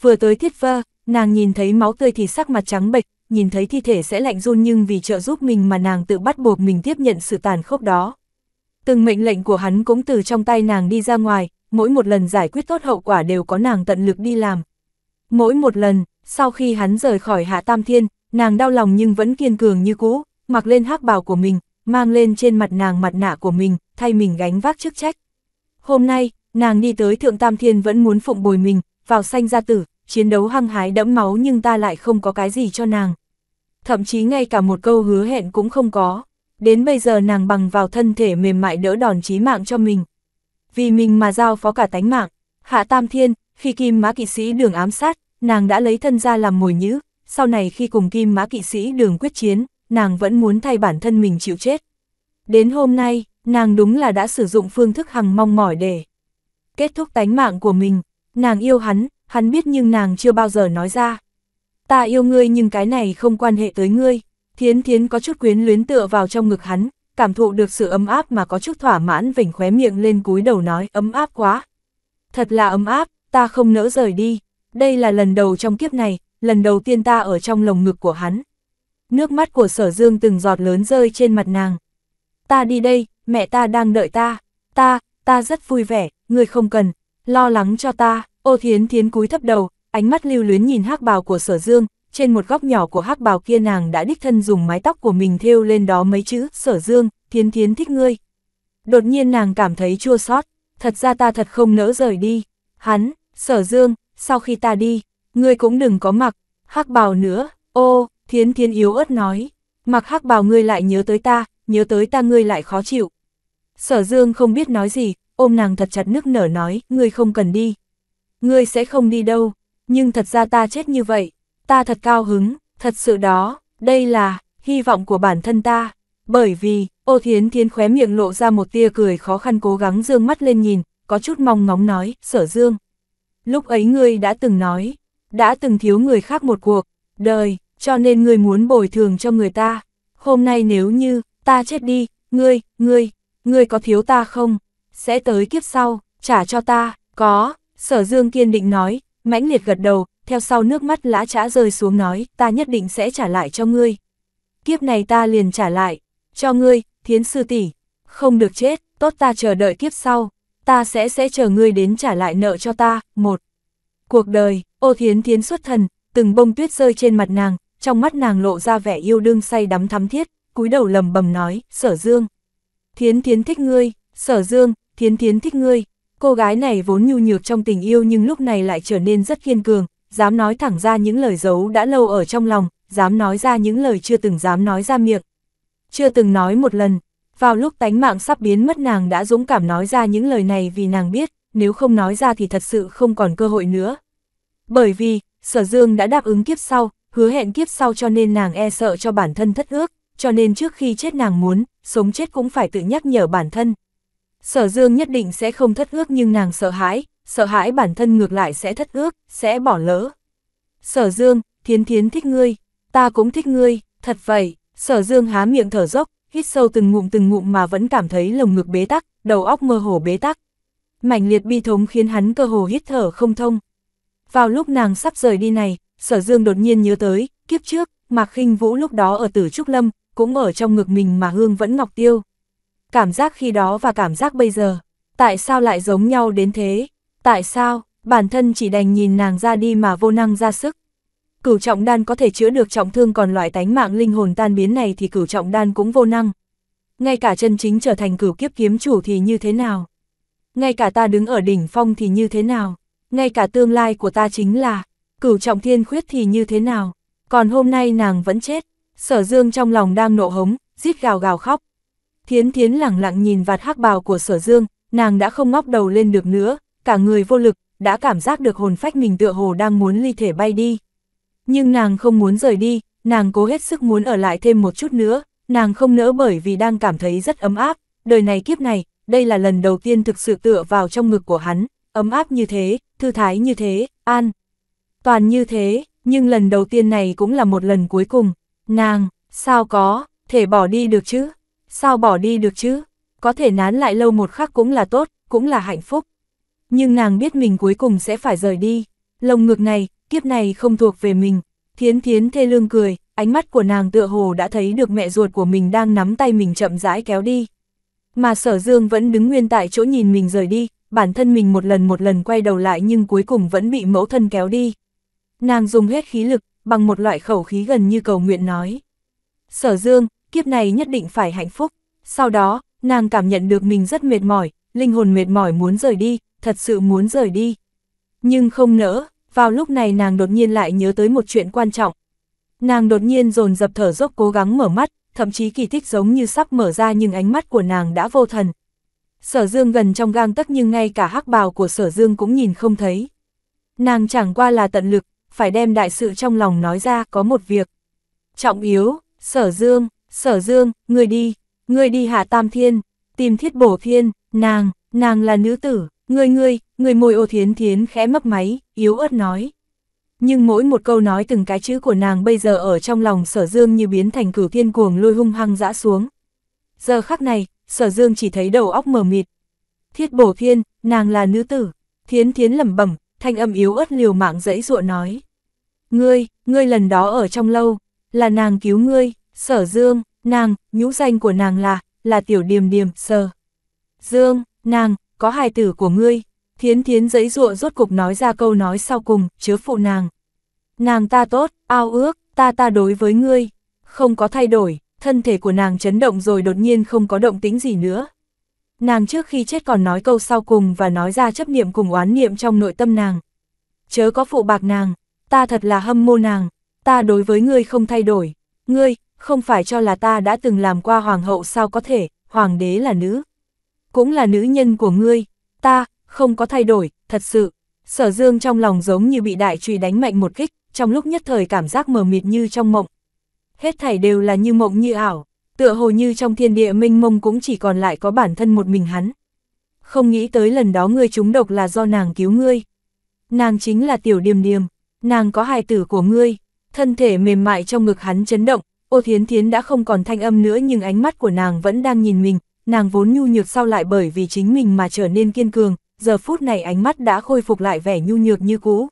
Vừa tới thiết vơ, nàng nhìn thấy máu tươi thì sắc mặt trắng bệch, nhìn thấy thi thể sẽ lạnh run nhưng vì trợ giúp mình mà nàng tự bắt buộc mình tiếp nhận sự tàn khốc đó. Từng mệnh lệnh của hắn cũng từ trong tay nàng đi ra ngoài, mỗi một lần giải quyết tốt hậu quả đều có nàng tận lực đi làm. Mỗi một lần, sau khi hắn rời khỏi Hạ Tam Thiên, nàng đau lòng nhưng vẫn kiên cường như cũ, mặc lên hác bào của mình, mang lên trên mặt nàng mặt nạ của mình, thay mình gánh vác chức trách. Hôm nay, nàng đi tới Thượng Tam Thiên vẫn muốn phụng bồi mình, vào sanh gia tử, chiến đấu hăng hái đẫm máu nhưng ta lại không có cái gì cho nàng. Thậm chí ngay cả một câu hứa hẹn cũng không có, đến bây giờ nàng bằng vào thân thể mềm mại đỡ đòn chí mạng cho mình. Vì mình mà giao phó cả tánh mạng, Hạ Tam Thiên, khi kim mã kỵ sĩ đường ám sát, nàng đã lấy thân ra làm mồi nhữ, sau này khi cùng kim mã kỵ sĩ đường quyết chiến, nàng vẫn muốn thay bản thân mình chịu chết. Đến hôm nay, nàng đúng là đã sử dụng phương thức hằng mong mỏi để kết thúc tánh mạng của mình, nàng yêu hắn, hắn biết nhưng nàng chưa bao giờ nói ra. Ta yêu ngươi nhưng cái này không quan hệ tới ngươi, thiến thiến có chút quyến luyến tựa vào trong ngực hắn, cảm thụ được sự ấm áp mà có chút thỏa mãn vỉnh khóe miệng lên cúi đầu nói ấm áp quá. Thật là ấm áp, ta không nỡ rời đi, đây là lần đầu trong kiếp này, lần đầu tiên ta ở trong lồng ngực của hắn. Nước mắt của sở dương từng giọt lớn rơi trên mặt nàng. Ta đi đây, mẹ ta đang đợi ta, ta, ta rất vui vẻ, người không cần, lo lắng cho ta, ô thiến thiến cúi thấp đầu, ánh mắt lưu luyến nhìn hắc bào của sở dương, trên một góc nhỏ của hắc bào kia nàng đã đích thân dùng mái tóc của mình thêu lên đó mấy chữ, sở dương, thiến thiến thích ngươi. Đột nhiên nàng cảm thấy chua xót thật ra ta thật không nỡ rời đi, hắn, sở dương, sau khi ta đi, ngươi cũng đừng có mặc, hắc bào nữa, ô, thiến thiến yếu ớt nói, mặc hắc bào ngươi lại nhớ tới ta, nhớ tới ta ngươi lại khó chịu. Sở dương không biết nói gì, ôm nàng thật chặt nức nở nói, ngươi không cần đi. Ngươi sẽ không đi đâu, nhưng thật ra ta chết như vậy, ta thật cao hứng, thật sự đó, đây là, hy vọng của bản thân ta. Bởi vì, ô thiến thiến khóe miệng lộ ra một tia cười khó khăn cố gắng dương mắt lên nhìn, có chút mong ngóng nói, sở dương. Lúc ấy ngươi đã từng nói, đã từng thiếu người khác một cuộc, đời, cho nên ngươi muốn bồi thường cho người ta. Hôm nay nếu như, ta chết đi, ngươi, ngươi, ngươi có thiếu ta không? Sẽ tới kiếp sau, trả cho ta, có, sở dương kiên định nói, mãnh liệt gật đầu, theo sau nước mắt lã trã rơi xuống nói, ta nhất định sẽ trả lại cho ngươi. Kiếp này ta liền trả lại, cho ngươi, thiến sư tỷ không được chết, tốt ta chờ đợi kiếp sau, ta sẽ sẽ chờ ngươi đến trả lại nợ cho ta, một. Cuộc đời, ô thiến thiến xuất thần, từng bông tuyết rơi trên mặt nàng, trong mắt nàng lộ ra vẻ yêu đương say đắm thắm thiết, cúi đầu lầm bầm nói, sở dương. Thiến thiến thích ngươi, sở dương, thiến thiến thích ngươi. Cô gái này vốn nhu nhược trong tình yêu nhưng lúc này lại trở nên rất kiên cường, dám nói thẳng ra những lời giấu đã lâu ở trong lòng, dám nói ra những lời chưa từng dám nói ra miệng. Chưa từng nói một lần, vào lúc tánh mạng sắp biến mất nàng đã dũng cảm nói ra những lời này vì nàng biết, nếu không nói ra thì thật sự không còn cơ hội nữa. Bởi vì, Sở Dương đã đáp ứng kiếp sau, hứa hẹn kiếp sau cho nên nàng e sợ cho bản thân thất ước, cho nên trước khi chết nàng muốn, sống chết cũng phải tự nhắc nhở bản thân. Sở Dương nhất định sẽ không thất ước nhưng nàng sợ hãi, sợ hãi bản thân ngược lại sẽ thất ước, sẽ bỏ lỡ. Sở Dương, thiến thiến thích ngươi, ta cũng thích ngươi, thật vậy, sở Dương há miệng thở dốc, hít sâu từng ngụm từng ngụm mà vẫn cảm thấy lồng ngực bế tắc, đầu óc mơ hồ bế tắc mạnh liệt bi thống khiến hắn cơ hồ hít thở không thông. Vào lúc nàng sắp rời đi này, sở dương đột nhiên nhớ tới, kiếp trước, Mạc khinh Vũ lúc đó ở tử Trúc Lâm, cũng ở trong ngực mình mà hương vẫn ngọc tiêu. Cảm giác khi đó và cảm giác bây giờ, tại sao lại giống nhau đến thế? Tại sao, bản thân chỉ đành nhìn nàng ra đi mà vô năng ra sức? Cửu trọng đan có thể chữa được trọng thương còn loại tánh mạng linh hồn tan biến này thì cửu trọng đan cũng vô năng. Ngay cả chân chính trở thành cửu kiếp kiếm chủ thì như thế nào? ngay cả ta đứng ở đỉnh phong thì như thế nào, ngay cả tương lai của ta chính là, cửu trọng thiên khuyết thì như thế nào, còn hôm nay nàng vẫn chết, sở dương trong lòng đang nộ hống, rít gào gào khóc. Thiến thiến lẳng lặng nhìn vạt hắc bào của sở dương, nàng đã không ngóc đầu lên được nữa, cả người vô lực, đã cảm giác được hồn phách mình tựa hồ đang muốn ly thể bay đi. Nhưng nàng không muốn rời đi, nàng cố hết sức muốn ở lại thêm một chút nữa, nàng không nỡ bởi vì đang cảm thấy rất ấm áp, đời này kiếp này, đây là lần đầu tiên thực sự tựa vào trong ngực của hắn, ấm áp như thế, thư thái như thế, an. Toàn như thế, nhưng lần đầu tiên này cũng là một lần cuối cùng, nàng, sao có, thể bỏ đi được chứ, sao bỏ đi được chứ, có thể nán lại lâu một khắc cũng là tốt, cũng là hạnh phúc. Nhưng nàng biết mình cuối cùng sẽ phải rời đi, lồng ngực này, kiếp này không thuộc về mình, thiến thiến thê lương cười, ánh mắt của nàng tựa hồ đã thấy được mẹ ruột của mình đang nắm tay mình chậm rãi kéo đi. Mà sở dương vẫn đứng nguyên tại chỗ nhìn mình rời đi, bản thân mình một lần một lần quay đầu lại nhưng cuối cùng vẫn bị mẫu thân kéo đi. Nàng dùng hết khí lực, bằng một loại khẩu khí gần như cầu nguyện nói. Sở dương, kiếp này nhất định phải hạnh phúc. Sau đó, nàng cảm nhận được mình rất mệt mỏi, linh hồn mệt mỏi muốn rời đi, thật sự muốn rời đi. Nhưng không nỡ, vào lúc này nàng đột nhiên lại nhớ tới một chuyện quan trọng. Nàng đột nhiên dồn dập thở dốc cố gắng mở mắt, thậm chí kỳ tích giống như sắp mở ra nhưng ánh mắt của nàng đã vô thần. Sở dương gần trong gang tấc nhưng ngay cả hắc bào của sở dương cũng nhìn không thấy. Nàng chẳng qua là tận lực, phải đem đại sự trong lòng nói ra có một việc. Trọng yếu, sở dương, sở dương, người đi, người đi hạ tam thiên, tìm thiết bổ thiên, nàng, nàng là nữ tử, người người, người môi ô thiến thiến khẽ mấp máy, yếu ớt nói nhưng mỗi một câu nói từng cái chữ của nàng bây giờ ở trong lòng sở dương như biến thành cửu thiên cuồng lôi hung hăng dã xuống. Giờ khắc này, sở dương chỉ thấy đầu óc mờ mịt. Thiết bổ thiên, nàng là nữ tử, thiến thiến lẩm bẩm, thanh âm yếu ớt liều mạng dẫy dụa nói. Ngươi, ngươi lần đó ở trong lâu, là nàng cứu ngươi, sở dương, nàng, nhũ danh của nàng là, là tiểu điềm điềm, sở. Dương, nàng, có hài tử của ngươi, Thiến thiến giấy ruộng rốt cục nói ra câu nói sau cùng, chứa phụ nàng. Nàng ta tốt, ao ước, ta ta đối với ngươi. Không có thay đổi, thân thể của nàng chấn động rồi đột nhiên không có động tĩnh gì nữa. Nàng trước khi chết còn nói câu sau cùng và nói ra chấp niệm cùng oán niệm trong nội tâm nàng. Chớ có phụ bạc nàng, ta thật là hâm mô nàng, ta đối với ngươi không thay đổi, ngươi, không phải cho là ta đã từng làm qua hoàng hậu sao có thể, hoàng đế là nữ. Cũng là nữ nhân của ngươi, ta, không có thay đổi, thật sự. Sở dương trong lòng giống như bị đại trùy đánh mạnh một kích, trong lúc nhất thời cảm giác mờ mịt như trong mộng. Hết thảy đều là như mộng như ảo, tựa hồ như trong thiên địa minh mông cũng chỉ còn lại có bản thân một mình hắn. Không nghĩ tới lần đó ngươi trúng độc là do nàng cứu ngươi. Nàng chính là tiểu điềm điềm, nàng có hài tử của ngươi, thân thể mềm mại trong ngực hắn chấn động, ô thiến thiến đã không còn thanh âm nữa nhưng ánh mắt của nàng vẫn đang nhìn mình, nàng vốn nhu nhược sau lại bởi vì chính mình mà trở nên kiên cường, giờ phút này ánh mắt đã khôi phục lại vẻ nhu nhược như cũ.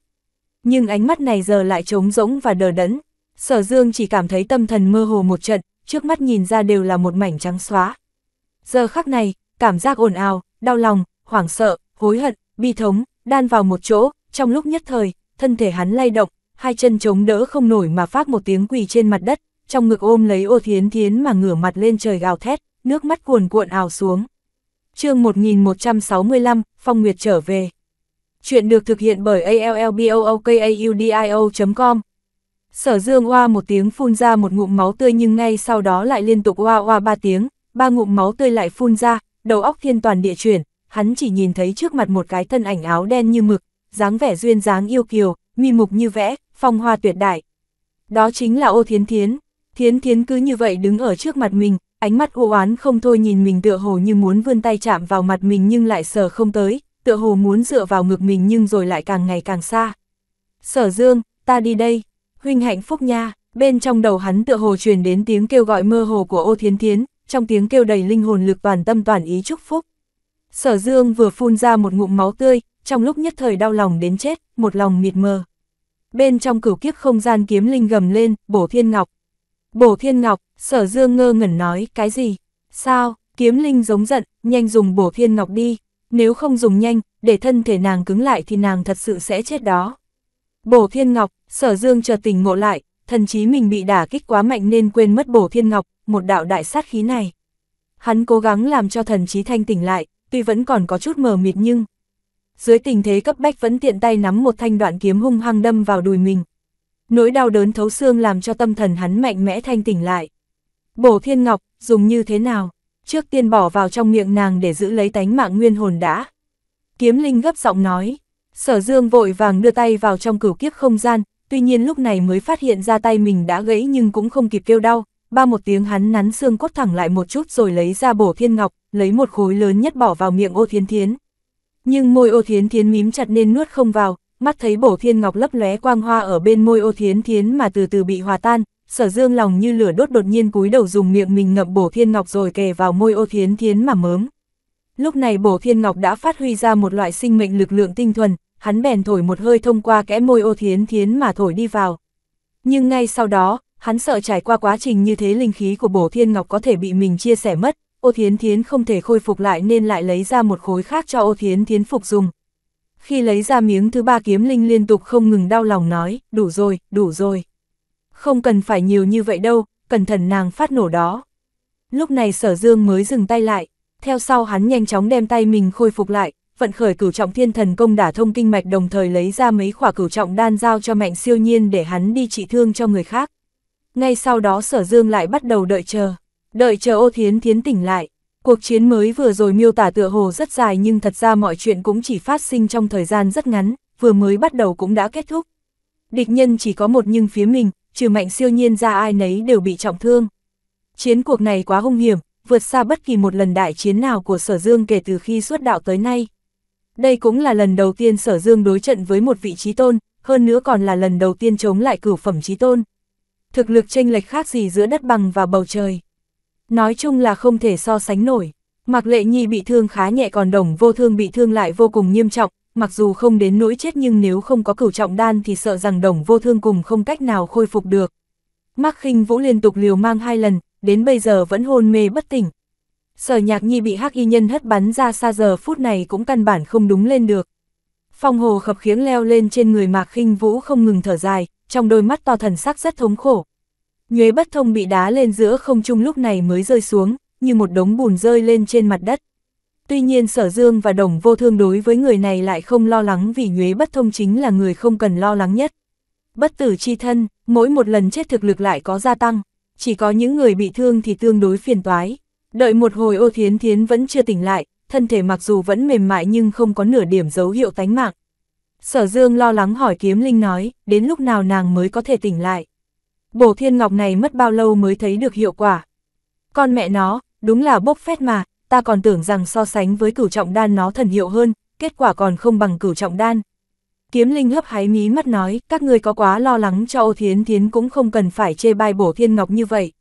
Nhưng ánh mắt này giờ lại trống rỗng và đờ đẫn. Sở Dương chỉ cảm thấy tâm thần mơ hồ một trận, trước mắt nhìn ra đều là một mảnh trắng xóa. Giờ khắc này, cảm giác ồn ào, đau lòng, hoảng sợ, hối hận, bi thống, đan vào một chỗ, trong lúc nhất thời, thân thể hắn lay động, hai chân chống đỡ không nổi mà phát một tiếng quỳ trên mặt đất, trong ngực ôm lấy ô thiến thiến mà ngửa mặt lên trời gào thét, nước mắt cuồn cuộn ào xuống chương 1165, Phong Nguyệt trở về. Chuyện được thực hiện bởi allbookaudio.com Sở dương hoa một tiếng phun ra một ngụm máu tươi nhưng ngay sau đó lại liên tục hoa hoa ba tiếng, ba ngụm máu tươi lại phun ra, đầu óc thiên toàn địa chuyển, hắn chỉ nhìn thấy trước mặt một cái thân ảnh áo đen như mực, dáng vẻ duyên dáng yêu kiều, mi mục như vẽ, phong hoa tuyệt đại. Đó chính là ô thiến thiến, thiến thiến cứ như vậy đứng ở trước mặt mình, ánh mắt u oán không thôi nhìn mình tựa hồ như muốn vươn tay chạm vào mặt mình nhưng lại sờ không tới, tựa hồ muốn dựa vào ngực mình nhưng rồi lại càng ngày càng xa. Sở Dương, ta đi đây, huynh hạnh phúc nha, bên trong đầu hắn tựa hồ truyền đến tiếng kêu gọi mơ hồ của ô thiến thiến, trong tiếng kêu đầy linh hồn lực toàn tâm toàn ý chúc phúc. Sở Dương vừa phun ra một ngụm máu tươi, trong lúc nhất thời đau lòng đến chết, một lòng mịt mờ. Bên trong cửu kiếp không gian kiếm linh gầm lên, bổ thiên ngọc. Bổ thiên ngọc, sở dương ngơ ngẩn nói, cái gì? Sao, kiếm linh giống giận, nhanh dùng bổ thiên ngọc đi, nếu không dùng nhanh, để thân thể nàng cứng lại thì nàng thật sự sẽ chết đó. Bổ thiên ngọc, sở dương chờ tỉnh ngộ lại, thần chí mình bị đả kích quá mạnh nên quên mất bổ thiên ngọc, một đạo đại sát khí này. Hắn cố gắng làm cho thần chí thanh tỉnh lại, tuy vẫn còn có chút mờ mịt nhưng... Dưới tình thế cấp bách vẫn tiện tay nắm một thanh đoạn kiếm hung hăng đâm vào đùi mình, nỗi đau đớn thấu xương làm cho tâm thần hắn mạnh mẽ thanh tỉnh lại. Bổ thiên ngọc, dùng như thế nào? Trước tiên bỏ vào trong miệng nàng để giữ lấy tánh mạng nguyên hồn đã. Kiếm linh gấp giọng nói, sở dương vội vàng đưa tay vào trong cửu kiếp không gian, tuy nhiên lúc này mới phát hiện ra tay mình đã gãy nhưng cũng không kịp kêu đau, ba một tiếng hắn nắn xương cốt thẳng lại một chút rồi lấy ra bổ thiên ngọc, lấy một khối lớn nhất bỏ vào miệng ô thiên thiến. Nhưng môi ô Thiên thiến mím chặt nên nuốt không vào, mắt thấy bổ thiên ngọc lấp lóe quang hoa ở bên môi ô thiến thiến mà từ từ bị hòa tan, sở dương lòng như lửa đốt đột nhiên cúi đầu dùng miệng mình ngậm bổ thiên ngọc rồi kề vào môi ô thiến thiến mà mớm. Lúc này bổ thiên ngọc đã phát huy ra một loại sinh mệnh lực lượng tinh thuần, hắn bèn thổi một hơi thông qua kẽ môi ô thiến thiến mà thổi đi vào. Nhưng ngay sau đó, hắn sợ trải qua quá trình như thế linh khí của bổ thiên ngọc có thể bị mình chia sẻ mất, ô thiến thiến không thể khôi phục lại nên lại lấy ra một khối khác cho ô thiến thiến phục dùng, khi lấy ra miếng thứ ba kiếm linh liên tục không ngừng đau lòng nói, đủ rồi, đủ rồi. Không cần phải nhiều như vậy đâu, cẩn thận nàng phát nổ đó. Lúc này sở dương mới dừng tay lại, theo sau hắn nhanh chóng đem tay mình khôi phục lại, vận khởi cửu trọng thiên thần công đả thông kinh mạch đồng thời lấy ra mấy khỏa cửu trọng đan giao cho mạnh siêu nhiên để hắn đi trị thương cho người khác. Ngay sau đó sở dương lại bắt đầu đợi chờ, đợi chờ ô thiến thiến tỉnh lại, Cuộc chiến mới vừa rồi miêu tả tựa hồ rất dài nhưng thật ra mọi chuyện cũng chỉ phát sinh trong thời gian rất ngắn, vừa mới bắt đầu cũng đã kết thúc. Địch nhân chỉ có một nhưng phía mình, trừ mạnh siêu nhiên ra ai nấy đều bị trọng thương. Chiến cuộc này quá hung hiểm, vượt xa bất kỳ một lần đại chiến nào của Sở Dương kể từ khi xuất đạo tới nay. Đây cũng là lần đầu tiên Sở Dương đối trận với một vị trí tôn, hơn nữa còn là lần đầu tiên chống lại cửu phẩm trí tôn. Thực lực chênh lệch khác gì giữa đất bằng và bầu trời. Nói chung là không thể so sánh nổi. Mạc Lệ Nhi bị thương khá nhẹ còn đồng vô thương bị thương lại vô cùng nghiêm trọng, mặc dù không đến nỗi chết nhưng nếu không có cửu trọng đan thì sợ rằng đồng vô thương cùng không cách nào khôi phục được. Mạc khinh Vũ liên tục liều mang hai lần, đến bây giờ vẫn hôn mê bất tỉnh. Sở nhạc nhi bị hắc y nhân hất bắn ra xa giờ phút này cũng căn bản không đúng lên được. Phong hồ khập khiếng leo lên trên người Mạc khinh Vũ không ngừng thở dài, trong đôi mắt to thần sắc rất thống khổ, Nhuế bất thông bị đá lên giữa không trung lúc này mới rơi xuống, như một đống bùn rơi lên trên mặt đất. Tuy nhiên sở dương và đồng vô thương đối với người này lại không lo lắng vì nhuế bất thông chính là người không cần lo lắng nhất. Bất tử chi thân, mỗi một lần chết thực lực lại có gia tăng, chỉ có những người bị thương thì tương đối phiền toái. Đợi một hồi ô thiến thiến vẫn chưa tỉnh lại, thân thể mặc dù vẫn mềm mại nhưng không có nửa điểm dấu hiệu tánh mạng. Sở dương lo lắng hỏi kiếm linh nói, đến lúc nào nàng mới có thể tỉnh lại bổ thiên ngọc này mất bao lâu mới thấy được hiệu quả. Con mẹ nó, đúng là bốc phét mà, ta còn tưởng rằng so sánh với cửu trọng đan nó thần hiệu hơn, kết quả còn không bằng cửu trọng đan. Kiếm Linh hấp háy mí mắt nói, các ngươi có quá lo lắng cho Âu Thiến Thiến cũng không cần phải chê bai Bổ Thiên Ngọc như vậy.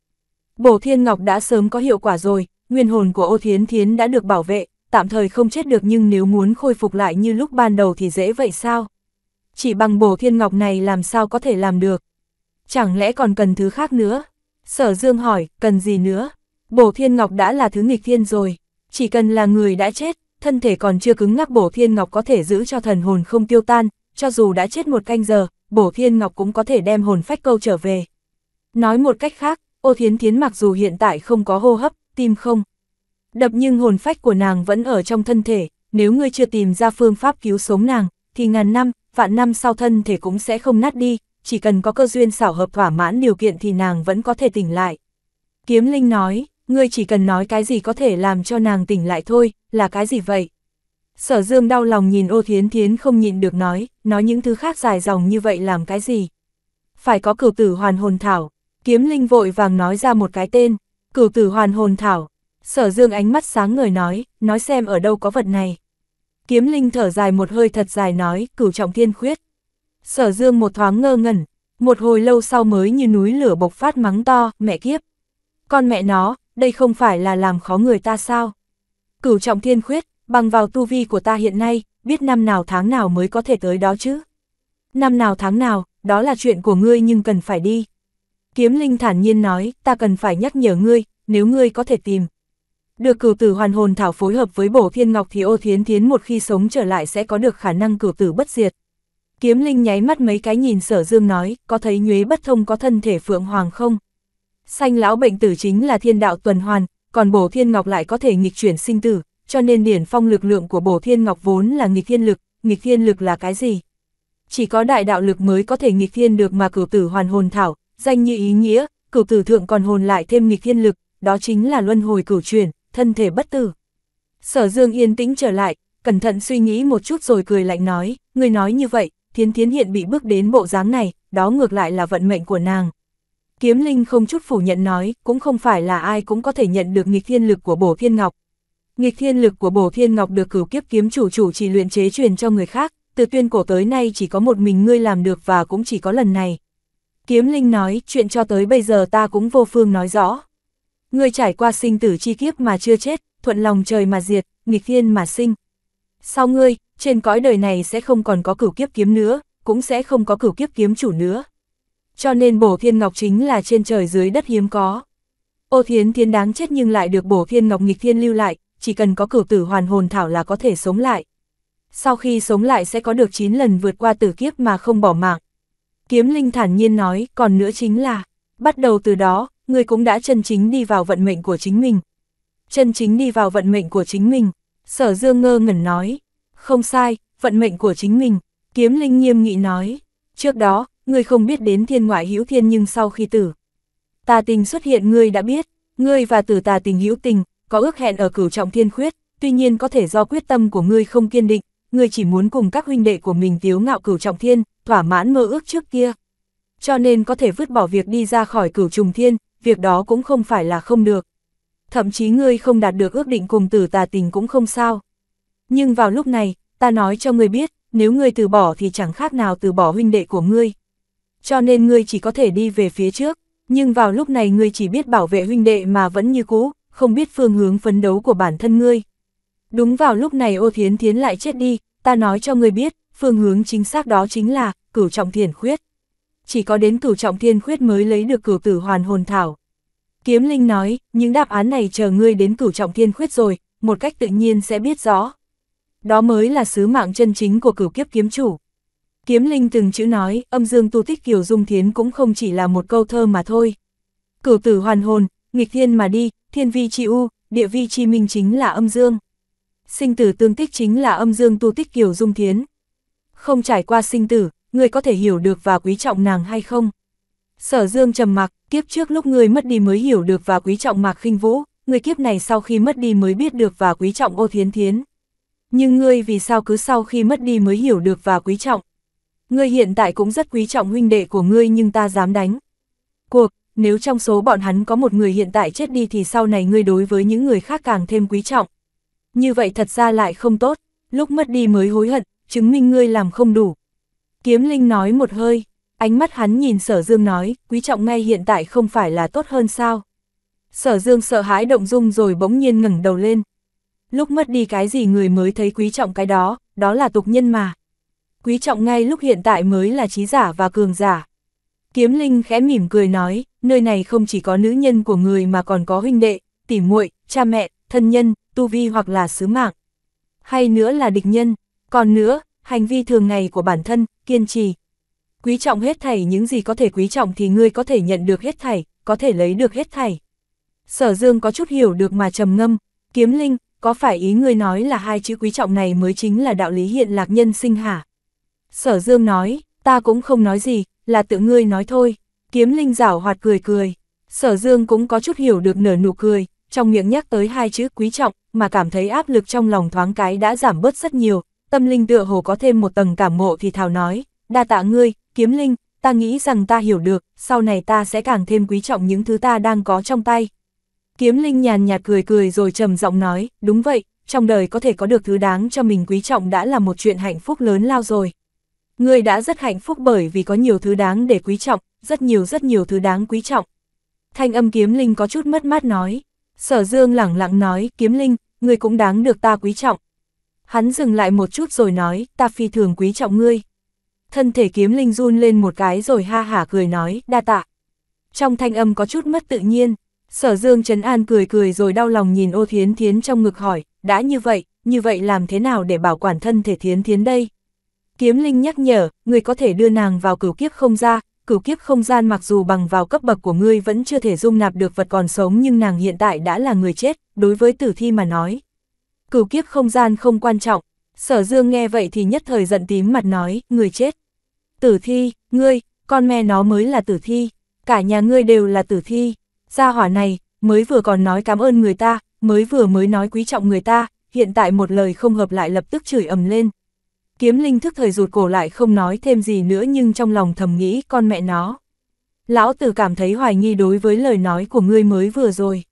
Bổ Thiên Ngọc đã sớm có hiệu quả rồi, nguyên hồn của Âu Thiến Thiến đã được bảo vệ, tạm thời không chết được nhưng nếu muốn khôi phục lại như lúc ban đầu thì dễ vậy sao? Chỉ bằng Bổ Thiên Ngọc này làm sao có thể làm được? chẳng lẽ còn cần thứ khác nữa? Sở Dương hỏi, cần gì nữa? Bổ Thiên Ngọc đã là thứ nghịch thiên rồi, chỉ cần là người đã chết, thân thể còn chưa cứng ngắc Bổ Thiên Ngọc có thể giữ cho thần hồn không tiêu tan, cho dù đã chết một canh giờ, Bổ Thiên Ngọc cũng có thể đem hồn phách câu trở về. Nói một cách khác, Ô Thiến Thiến mặc dù hiện tại không có hô hấp, tim không đập nhưng hồn phách của nàng vẫn ở trong thân thể, nếu ngươi chưa tìm ra phương pháp cứu sống nàng, thì ngàn năm, vạn năm sau thân thể cũng sẽ không nát đi, chỉ cần có cơ duyên xảo hợp thỏa mãn điều kiện thì nàng vẫn có thể tỉnh lại. Kiếm Linh nói, ngươi chỉ cần nói cái gì có thể làm cho nàng tỉnh lại thôi, là cái gì vậy? Sở Dương đau lòng nhìn ô thiến thiến không nhịn được nói, nói những thứ khác dài dòng như vậy làm cái gì? Phải có cửu tử hoàn hồn thảo, kiếm linh vội vàng nói ra một cái tên, cửu tử hoàn hồn thảo. Sở Dương ánh mắt sáng người nói, nói xem ở đâu có vật này. Kiếm linh thở dài một hơi thật dài nói, cửu trọng thiên khuyết. Sở dương một thoáng ngơ ngẩn, một hồi lâu sau mới như núi lửa bộc phát mắng to, mẹ kiếp. Con mẹ nó, đây không phải là làm khó người ta sao? Cửu trọng thiên khuyết, bằng vào tu vi của ta hiện nay, biết năm nào tháng nào mới có thể tới đó chứ? Năm nào tháng nào, đó là chuyện của ngươi nhưng cần phải đi. Kiếm linh thản nhiên nói, ta cần phải nhắc nhở ngươi, nếu ngươi có thể tìm. Được cửu tử hoàn hồn thảo phối hợp với bổ thiên ngọc thì ô thiến thiến một khi sống trở lại sẽ có được khả năng cửu tử bất diệt. Kiếm Linh nháy mắt mấy cái nhìn sở dương nói, có thấy nhuế bất thông có thân thể phượng hoàng không? Xanh lão bệnh tử chính là thiên đạo tuần hoàn, còn bổ thiên ngọc lại có thể nghịch chuyển sinh tử, cho nên điển phong lực lượng của bổ thiên ngọc vốn là nghịch thiên lực, nghịch thiên lực là cái gì? Chỉ có đại đạo lực mới có thể nghịch thiên được mà cửu tử hoàn hồn thảo, danh như ý nghĩa, cửu tử thượng còn hồn lại thêm nghịch thiên lực, đó chính là luân hồi cửu chuyển, thân thể bất tử. Sở Dương yên tĩnh trở lại, cẩn thận suy nghĩ một chút rồi cười lạnh nói, người nói như vậy, Thiến Thiến hiện bị bước đến bộ dáng này, đó ngược lại là vận mệnh của nàng. Kiếm Linh không chút phủ nhận nói, cũng không phải là ai cũng có thể nhận được nghịch thiên lực của bổ thiên ngọc. Nghịch thiên lực của bổ thiên ngọc được cửu kiếp kiếm chủ chủ chỉ luyện chế truyền cho người khác, từ tuyên cổ tới nay chỉ có một mình ngươi làm được và cũng chỉ có lần này. Kiếm Linh nói, chuyện cho tới bây giờ ta cũng vô phương nói rõ. Ngươi trải qua sinh tử chi kiếp mà chưa chết, thuận lòng trời mà diệt, nghịch thiên mà sinh, sau ngươi, trên cõi đời này sẽ không còn có cửu kiếp kiếm nữa, cũng sẽ không có cửu kiếp kiếm chủ nữa. Cho nên bổ thiên ngọc chính là trên trời dưới đất hiếm có. Ô thiến thiến đáng chết nhưng lại được bổ thiên ngọc nghịch thiên lưu lại, chỉ cần có cửu tử hoàn hồn thảo là có thể sống lại. Sau khi sống lại sẽ có được 9 lần vượt qua tử kiếp mà không bỏ mạng. Kiếm linh thản nhiên nói, còn nữa chính là, bắt đầu từ đó, người cũng đã chân chính đi vào vận mệnh của chính mình. Chân chính đi vào vận mệnh của chính mình. Sở Dương ngơ ngẩn nói, không sai, vận mệnh của chính mình, kiếm linh nghiêm nghị nói, trước đó, ngươi không biết đến thiên ngoại hữu thiên nhưng sau khi tử. Tà tình xuất hiện ngươi đã biết, ngươi và tử tà tình hữu tình, có ước hẹn ở cửu trọng thiên khuyết, tuy nhiên có thể do quyết tâm của ngươi không kiên định, ngươi chỉ muốn cùng các huynh đệ của mình tiếu ngạo cửu trọng thiên, thỏa mãn mơ ước trước kia. Cho nên có thể vứt bỏ việc đi ra khỏi cửu trùng thiên, việc đó cũng không phải là không được thậm chí ngươi không đạt được ước định cùng tử tà tình cũng không sao. Nhưng vào lúc này, ta nói cho ngươi biết, nếu ngươi từ bỏ thì chẳng khác nào từ bỏ huynh đệ của ngươi. Cho nên ngươi chỉ có thể đi về phía trước, nhưng vào lúc này ngươi chỉ biết bảo vệ huynh đệ mà vẫn như cũ, không biết phương hướng phấn đấu của bản thân ngươi. Đúng vào lúc này ô thiến thiến lại chết đi, ta nói cho ngươi biết, phương hướng chính xác đó chính là, cửu trọng thiền khuyết. Chỉ có đến cửu trọng thiên khuyết mới lấy được cửu tử hoàn hồn thảo. Kiếm Linh nói, những đáp án này chờ ngươi đến cửu trọng thiên khuyết rồi, một cách tự nhiên sẽ biết rõ. Đó mới là sứ mạng chân chính của cửu kiếp kiếm chủ. Kiếm Linh từng chữ nói, âm dương tu tích Kiều Dung Thiến cũng không chỉ là một câu thơ mà thôi. Cửu tử hoàn hồn, nghịch thiên mà đi, thiên vi chi u, địa vi chi minh chính là âm dương. Sinh tử tương tích chính là âm dương tu tích Kiều Dung Thiến. Không trải qua sinh tử, người có thể hiểu được và quý trọng nàng hay không? Sở Dương trầm mặc, kiếp trước lúc ngươi mất đi mới hiểu được và quý trọng Mạc Khinh Vũ, người kiếp này sau khi mất đi mới biết được và quý trọng Ô Thiến Thiến. Nhưng ngươi vì sao cứ sau khi mất đi mới hiểu được và quý trọng? Ngươi hiện tại cũng rất quý trọng huynh đệ của ngươi nhưng ta dám đánh. Cuộc, nếu trong số bọn hắn có một người hiện tại chết đi thì sau này ngươi đối với những người khác càng thêm quý trọng. Như vậy thật ra lại không tốt, lúc mất đi mới hối hận, chứng minh ngươi làm không đủ. Kiếm Linh nói một hơi, Ánh mắt hắn nhìn sở dương nói, quý trọng ngay hiện tại không phải là tốt hơn sao. Sở dương sợ hãi động dung rồi bỗng nhiên ngẩng đầu lên. Lúc mất đi cái gì người mới thấy quý trọng cái đó, đó là tục nhân mà. Quý trọng ngay lúc hiện tại mới là trí giả và cường giả. Kiếm Linh khẽ mỉm cười nói, nơi này không chỉ có nữ nhân của người mà còn có huynh đệ, tỉ muội, cha mẹ, thân nhân, tu vi hoặc là sứ mạng. Hay nữa là địch nhân, còn nữa, hành vi thường ngày của bản thân, kiên trì, quý trọng hết thảy những gì có thể quý trọng thì ngươi có thể nhận được hết thảy, có thể lấy được hết thảy. Sở Dương có chút hiểu được mà trầm ngâm, kiếm linh, có phải ý ngươi nói là hai chữ quý trọng này mới chính là đạo lý hiện lạc nhân sinh hả? Sở Dương nói, ta cũng không nói gì, là tự ngươi nói thôi. Kiếm linh rảo hoạt cười cười. Sở Dương cũng có chút hiểu được nở nụ cười, trong miệng nhắc tới hai chữ quý trọng, mà cảm thấy áp lực trong lòng thoáng cái đã giảm bớt rất nhiều. Tâm linh tựa hồ có thêm một tầng cảm mộ thì thào nói, đa tạ ngươi, kiếm linh, ta nghĩ rằng ta hiểu được, sau này ta sẽ càng thêm quý trọng những thứ ta đang có trong tay. Kiếm linh nhàn nhạt cười cười rồi trầm giọng nói, đúng vậy, trong đời có thể có được thứ đáng cho mình quý trọng đã là một chuyện hạnh phúc lớn lao rồi. Người đã rất hạnh phúc bởi vì có nhiều thứ đáng để quý trọng, rất nhiều rất nhiều thứ đáng quý trọng. Thanh âm kiếm linh có chút mất mát nói. Sở dương lẳng lặng nói, kiếm linh, người cũng đáng được ta quý trọng. Hắn dừng lại một chút rồi nói, ta phi thường quý trọng ngươi thân thể kiếm linh run lên một cái rồi ha hả cười nói, đa tạ. Trong thanh âm có chút mất tự nhiên, sở dương Trấn An cười cười rồi đau lòng nhìn ô thiến thiến trong ngực hỏi, đã như vậy, như vậy làm thế nào để bảo quản thân thể thiến thiến đây? Kiếm linh nhắc nhở, người có thể đưa nàng vào cửu kiếp không ra, cửu kiếp không gian mặc dù bằng vào cấp bậc của ngươi vẫn chưa thể dung nạp được vật còn sống nhưng nàng hiện tại đã là người chết, đối với tử thi mà nói. Cửu kiếp không gian không quan trọng, Sở dương nghe vậy thì nhất thời giận tím mặt nói, người chết. Tử thi, ngươi, con mẹ nó mới là tử thi, cả nhà ngươi đều là tử thi. Gia hỏa này, mới vừa còn nói cảm ơn người ta, mới vừa mới nói quý trọng người ta, hiện tại một lời không hợp lại lập tức chửi ầm lên. Kiếm linh thức thời rụt cổ lại không nói thêm gì nữa nhưng trong lòng thầm nghĩ con mẹ nó. Lão tử cảm thấy hoài nghi đối với lời nói của ngươi mới vừa rồi.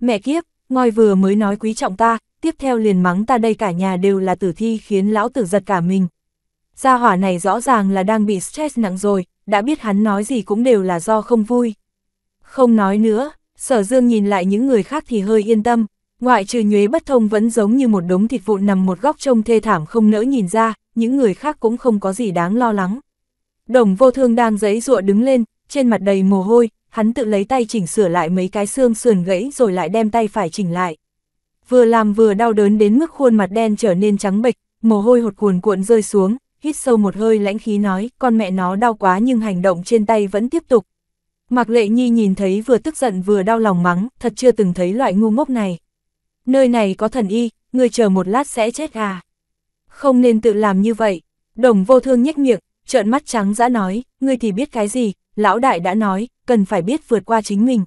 Mẹ kiếp, ngoi vừa mới nói quý trọng ta, tiếp theo liền mắng ta đây cả nhà đều là tử thi khiến lão tử giật cả mình. Gia hỏa này rõ ràng là đang bị stress nặng rồi, đã biết hắn nói gì cũng đều là do không vui. Không nói nữa, sở dương nhìn lại những người khác thì hơi yên tâm, ngoại trừ nhuế bất thông vẫn giống như một đống thịt vụn nằm một góc trông thê thảm không nỡ nhìn ra, những người khác cũng không có gì đáng lo lắng. Đồng vô thương đang giấy rụa đứng lên, trên mặt đầy mồ hôi, hắn tự lấy tay chỉnh sửa lại mấy cái xương sườn gãy rồi lại đem tay phải chỉnh lại vừa làm vừa đau đớn đến mức khuôn mặt đen trở nên trắng bệch, mồ hôi hột cuồn cuộn rơi xuống, hít sâu một hơi lãnh khí nói, con mẹ nó đau quá nhưng hành động trên tay vẫn tiếp tục. Mạc Lệ Nhi nhìn thấy vừa tức giận vừa đau lòng mắng, thật chưa từng thấy loại ngu ngốc này. Nơi này có thần y, người chờ một lát sẽ chết à. Không nên tự làm như vậy. Đồng vô thương nhếch miệng, trợn mắt trắng dã nói, ngươi thì biết cái gì, lão đại đã nói, cần phải biết vượt qua chính mình.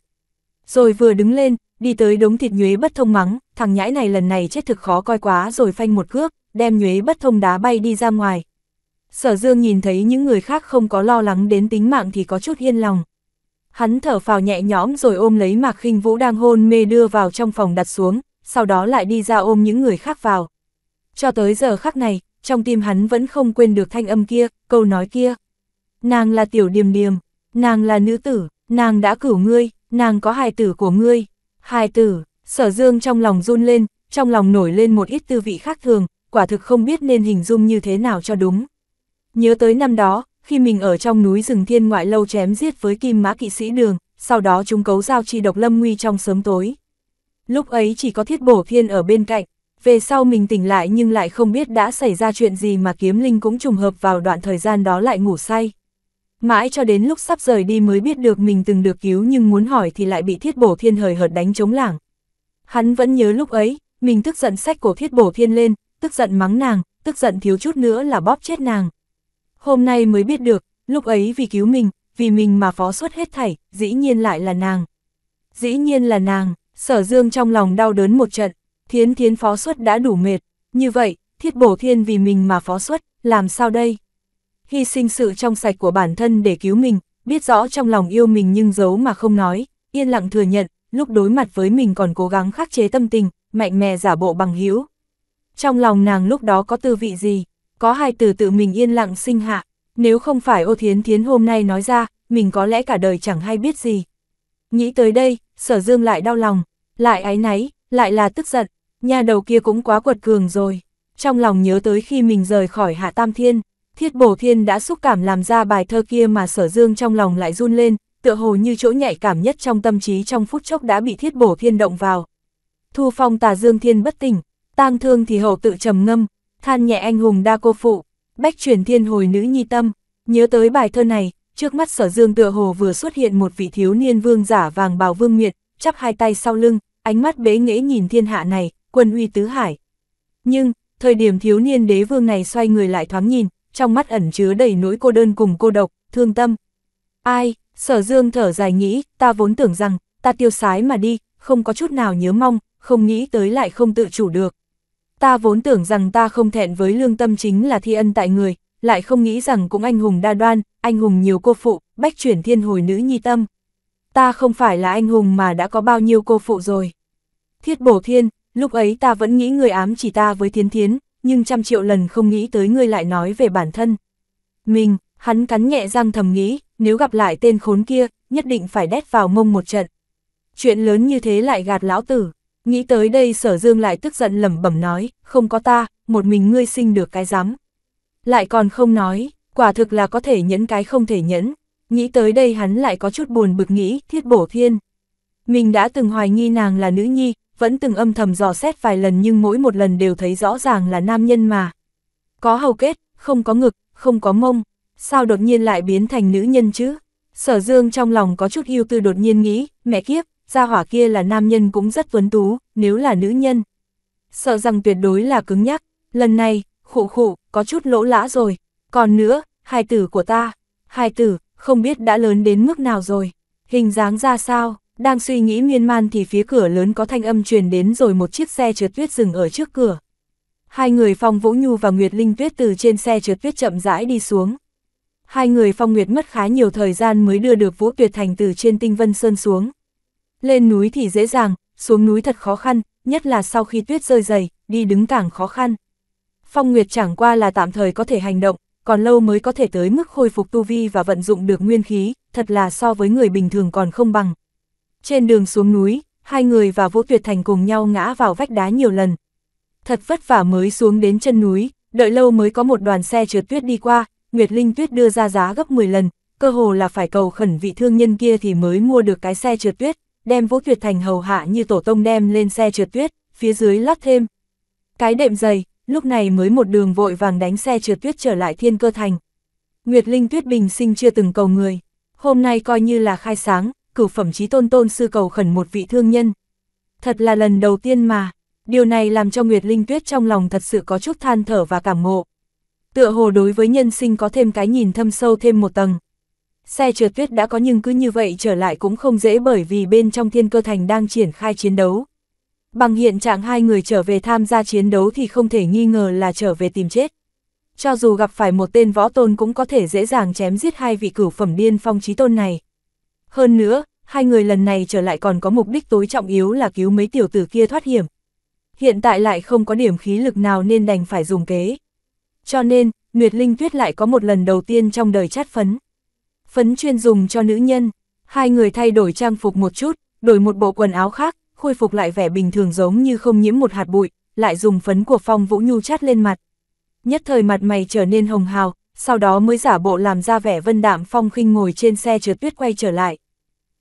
Rồi vừa đứng lên, đi tới đống thịt nhuế bất thông mắng, thằng nhãi này lần này chết thực khó coi quá rồi phanh một cước, đem nhuế bất thông đá bay đi ra ngoài. Sở Dương nhìn thấy những người khác không có lo lắng đến tính mạng thì có chút yên lòng. Hắn thở phào nhẹ nhõm rồi ôm lấy Mạc khinh Vũ đang hôn mê đưa vào trong phòng đặt xuống, sau đó lại đi ra ôm những người khác vào. Cho tới giờ khắc này, trong tim hắn vẫn không quên được thanh âm kia, câu nói kia. Nàng là tiểu điềm điềm, nàng là nữ tử, nàng đã cửu ngươi, nàng có hài tử của ngươi hai tử, sở dương trong lòng run lên, trong lòng nổi lên một ít tư vị khác thường, quả thực không biết nên hình dung như thế nào cho đúng. Nhớ tới năm đó, khi mình ở trong núi rừng thiên ngoại lâu chém giết với kim mã kỵ sĩ đường, sau đó chúng cấu giao chi độc lâm nguy trong sớm tối. Lúc ấy chỉ có thiết bổ thiên ở bên cạnh, về sau mình tỉnh lại nhưng lại không biết đã xảy ra chuyện gì mà kiếm linh cũng trùng hợp vào đoạn thời gian đó lại ngủ say. Mãi cho đến lúc sắp rời đi mới biết được mình từng được cứu nhưng muốn hỏi thì lại bị thiết bổ thiên hời hợt đánh chống lảng. Hắn vẫn nhớ lúc ấy, mình tức giận sách cổ thiết bổ thiên lên, tức giận mắng nàng, tức giận thiếu chút nữa là bóp chết nàng. Hôm nay mới biết được, lúc ấy vì cứu mình, vì mình mà phó suất hết thảy, dĩ nhiên lại là nàng. Dĩ nhiên là nàng, sở dương trong lòng đau đớn một trận, thiến thiến phó suất đã đủ mệt, như vậy, thiết bổ thiên vì mình mà phó suất, làm sao đây? hy sinh sự trong sạch của bản thân để cứu mình, biết rõ trong lòng yêu mình nhưng giấu mà không nói, yên lặng thừa nhận, lúc đối mặt với mình còn cố gắng khắc chế tâm tình, mạnh mẽ giả bộ bằng hữu. Trong lòng nàng lúc đó có tư vị gì, có hai từ tự mình yên lặng sinh hạ, nếu không phải ô thiến thiến hôm nay nói ra, mình có lẽ cả đời chẳng hay biết gì. Nghĩ tới đây, sở dương lại đau lòng, lại áy náy, lại là tức giận, nhà đầu kia cũng quá quật cường rồi. Trong lòng nhớ tới khi mình rời khỏi hạ tam thiên, Thiết Bổ Thiên đã xúc cảm làm ra bài thơ kia mà Sở Dương trong lòng lại run lên, tựa hồ như chỗ nhạy cảm nhất trong tâm trí trong phút chốc đã bị Thiết Bổ Thiên động vào. Thu phong tà Dương Thiên bất tỉnh, tang thương thì hậu tự trầm ngâm, than nhẹ anh hùng đa cô phụ, bách truyền thiên hồi nữ nhi tâm, nhớ tới bài thơ này, trước mắt Sở Dương tựa hồ vừa xuất hiện một vị thiếu niên vương giả vàng bào vương nguyệt, chắp hai tay sau lưng, ánh mắt bế nghễ nhìn thiên hạ này, quân uy tứ hải. Nhưng, thời điểm thiếu niên đế vương này xoay người lại thoáng nhìn, trong mắt ẩn chứa đầy nỗi cô đơn cùng cô độc, thương tâm. Ai, sở dương thở dài nghĩ, ta vốn tưởng rằng, ta tiêu sái mà đi, không có chút nào nhớ mong, không nghĩ tới lại không tự chủ được. Ta vốn tưởng rằng ta không thẹn với lương tâm chính là thi ân tại người, lại không nghĩ rằng cũng anh hùng đa đoan, anh hùng nhiều cô phụ, bách chuyển thiên hồi nữ nhi tâm. Ta không phải là anh hùng mà đã có bao nhiêu cô phụ rồi. Thiết bổ thiên, lúc ấy ta vẫn nghĩ người ám chỉ ta với thiên thiến, nhưng trăm triệu lần không nghĩ tới ngươi lại nói về bản thân. Mình, hắn cắn nhẹ răng thầm nghĩ, nếu gặp lại tên khốn kia, nhất định phải đét vào mông một trận. Chuyện lớn như thế lại gạt lão tử, nghĩ tới đây sở dương lại tức giận lẩm bẩm nói, không có ta, một mình ngươi sinh được cái rắm Lại còn không nói, quả thực là có thể nhẫn cái không thể nhẫn, nghĩ tới đây hắn lại có chút buồn bực nghĩ, thiết bổ thiên. Mình đã từng hoài nghi nàng là nữ nhi, vẫn từng âm thầm dò xét vài lần nhưng mỗi một lần đều thấy rõ ràng là nam nhân mà. Có hầu kết, không có ngực, không có mông, sao đột nhiên lại biến thành nữ nhân chứ? Sở Dương trong lòng có chút ưu tư đột nhiên nghĩ, mẹ kiếp, gia hỏa kia là nam nhân cũng rất tuấn tú, nếu là nữ nhân. Sợ rằng tuyệt đối là cứng nhắc, lần này, khụ khụ, có chút lỗ lã rồi, còn nữa, hai tử của ta, hai tử, không biết đã lớn đến mức nào rồi, hình dáng ra sao? Đang suy nghĩ miên man thì phía cửa lớn có thanh âm truyền đến rồi một chiếc xe trượt tuyết dừng ở trước cửa. Hai người Phong Vũ Nhu và Nguyệt Linh Tuyết từ trên xe trượt tuyết chậm rãi đi xuống. Hai người Phong Nguyệt mất khá nhiều thời gian mới đưa được Vũ Tuyệt Thành từ trên Tinh Vân Sơn xuống. Lên núi thì dễ dàng, xuống núi thật khó khăn, nhất là sau khi tuyết rơi dày, đi đứng càng khó khăn. Phong Nguyệt chẳng qua là tạm thời có thể hành động, còn lâu mới có thể tới mức khôi phục tu vi và vận dụng được nguyên khí, thật là so với người bình thường còn không bằng. Trên đường xuống núi, hai người và Vũ Tuyệt Thành cùng nhau ngã vào vách đá nhiều lần. Thật vất vả mới xuống đến chân núi, đợi lâu mới có một đoàn xe trượt tuyết đi qua, Nguyệt Linh Tuyết đưa ra giá gấp 10 lần, cơ hồ là phải cầu khẩn vị thương nhân kia thì mới mua được cái xe trượt tuyết, đem Vũ Tuyệt Thành hầu hạ như tổ tông đem lên xe trượt tuyết, phía dưới lót thêm. Cái đệm dày, lúc này mới một đường vội vàng đánh xe trượt tuyết trở lại thiên cơ thành. Nguyệt Linh Tuyết Bình sinh chưa từng cầu người, hôm nay coi như là khai sáng, cửu phẩm trí tôn tôn sư cầu khẩn một vị thương nhân. Thật là lần đầu tiên mà, điều này làm cho Nguyệt Linh Tuyết trong lòng thật sự có chút than thở và cảm ngộ. Tựa hồ đối với nhân sinh có thêm cái nhìn thâm sâu thêm một tầng. Xe trượt tuyết đã có nhưng cứ như vậy trở lại cũng không dễ bởi vì bên trong thiên cơ thành đang triển khai chiến đấu. Bằng hiện trạng hai người trở về tham gia chiến đấu thì không thể nghi ngờ là trở về tìm chết. Cho dù gặp phải một tên võ tôn cũng có thể dễ dàng chém giết hai vị cửu phẩm điên phong trí tôn này. Hơn nữa, hai người lần này trở lại còn có mục đích tối trọng yếu là cứu mấy tiểu tử kia thoát hiểm. Hiện tại lại không có điểm khí lực nào nên đành phải dùng kế. Cho nên, Nguyệt Linh Tuyết lại có một lần đầu tiên trong đời chát phấn. Phấn chuyên dùng cho nữ nhân, hai người thay đổi trang phục một chút, đổi một bộ quần áo khác, khôi phục lại vẻ bình thường giống như không nhiễm một hạt bụi, lại dùng phấn của Phong Vũ Nhu chát lên mặt. Nhất thời mặt mày trở nên hồng hào, sau đó mới giả bộ làm ra vẻ vân đạm phong khinh ngồi trên xe trượt tuyết quay trở lại.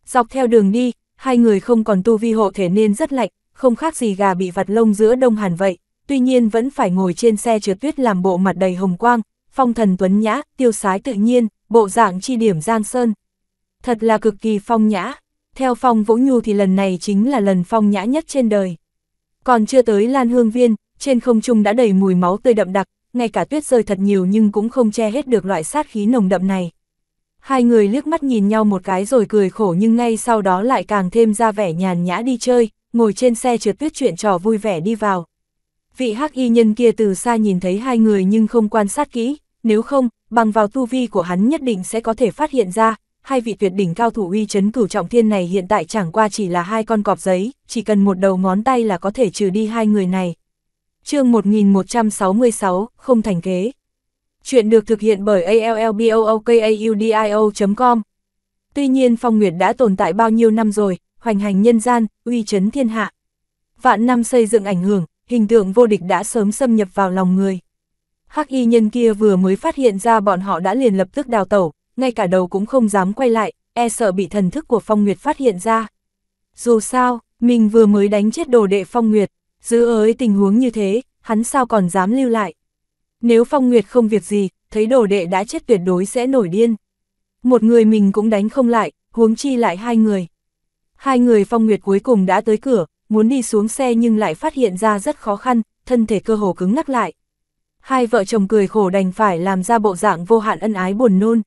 Dọc theo đường đi, hai người không còn tu vi hộ thể nên rất lạnh, không khác gì gà bị vặt lông giữa đông hàn vậy, tuy nhiên vẫn phải ngồi trên xe trượt tuyết làm bộ mặt đầy hồng quang, phong thần tuấn nhã, tiêu sái tự nhiên, bộ dạng chi điểm giang sơn. Thật là cực kỳ phong nhã, theo phong Vũ Nhu thì lần này chính là lần phong nhã nhất trên đời. Còn chưa tới Lan Hương Viên, trên không trung đã đầy mùi máu tươi đậm đặc, ngay cả tuyết rơi thật nhiều nhưng cũng không che hết được loại sát khí nồng đậm này. Hai người liếc mắt nhìn nhau một cái rồi cười khổ nhưng ngay sau đó lại càng thêm ra vẻ nhàn nhã đi chơi, ngồi trên xe trượt tuyết chuyện trò vui vẻ đi vào. Vị hắc y nhân kia từ xa nhìn thấy hai người nhưng không quan sát kỹ, nếu không, bằng vào tu vi của hắn nhất định sẽ có thể phát hiện ra, hai vị tuyệt đỉnh cao thủ uy chấn cửu trọng thiên này hiện tại chẳng qua chỉ là hai con cọp giấy, chỉ cần một đầu ngón tay là có thể trừ đi hai người này, chương 1166, không thành kế. Chuyện được thực hiện bởi allbookaudio.com. Tuy nhiên Phong Nguyệt đã tồn tại bao nhiêu năm rồi, hoành hành nhân gian, uy chấn thiên hạ. Vạn năm xây dựng ảnh hưởng, hình tượng vô địch đã sớm xâm nhập vào lòng người. Hắc y nhân kia vừa mới phát hiện ra bọn họ đã liền lập tức đào tẩu, ngay cả đầu cũng không dám quay lại, e sợ bị thần thức của Phong Nguyệt phát hiện ra. Dù sao, mình vừa mới đánh chết đồ đệ Phong Nguyệt, Giữ ới tình huống như thế, hắn sao còn dám lưu lại. Nếu Phong Nguyệt không việc gì, thấy đồ đệ đã chết tuyệt đối sẽ nổi điên. Một người mình cũng đánh không lại, huống chi lại hai người. Hai người Phong Nguyệt cuối cùng đã tới cửa, muốn đi xuống xe nhưng lại phát hiện ra rất khó khăn, thân thể cơ hồ cứng ngắc lại. Hai vợ chồng cười khổ đành phải làm ra bộ dạng vô hạn ân ái buồn nôn.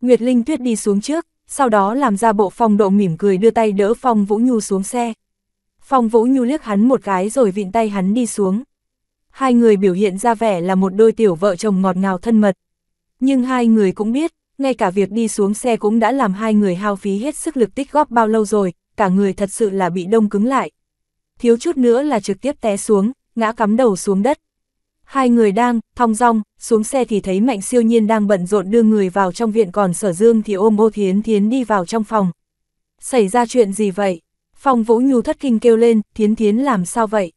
Nguyệt Linh Tuyết đi xuống trước, sau đó làm ra bộ phong độ mỉm cười đưa tay đỡ Phong Vũ Nhu xuống xe. Phong Vũ Nhu liếc hắn một cái rồi vịn tay hắn đi xuống. Hai người biểu hiện ra vẻ là một đôi tiểu vợ chồng ngọt ngào thân mật. Nhưng hai người cũng biết, ngay cả việc đi xuống xe cũng đã làm hai người hao phí hết sức lực tích góp bao lâu rồi, cả người thật sự là bị đông cứng lại. Thiếu chút nữa là trực tiếp té xuống, ngã cắm đầu xuống đất. Hai người đang, thong dong xuống xe thì thấy Mạnh siêu nhiên đang bận rộn đưa người vào trong viện còn sở dương thì ôm ô thiến thiến đi vào trong phòng. Xảy ra chuyện gì vậy? Phong Vũ Nhu thất kinh kêu lên, thiến thiến làm sao vậy?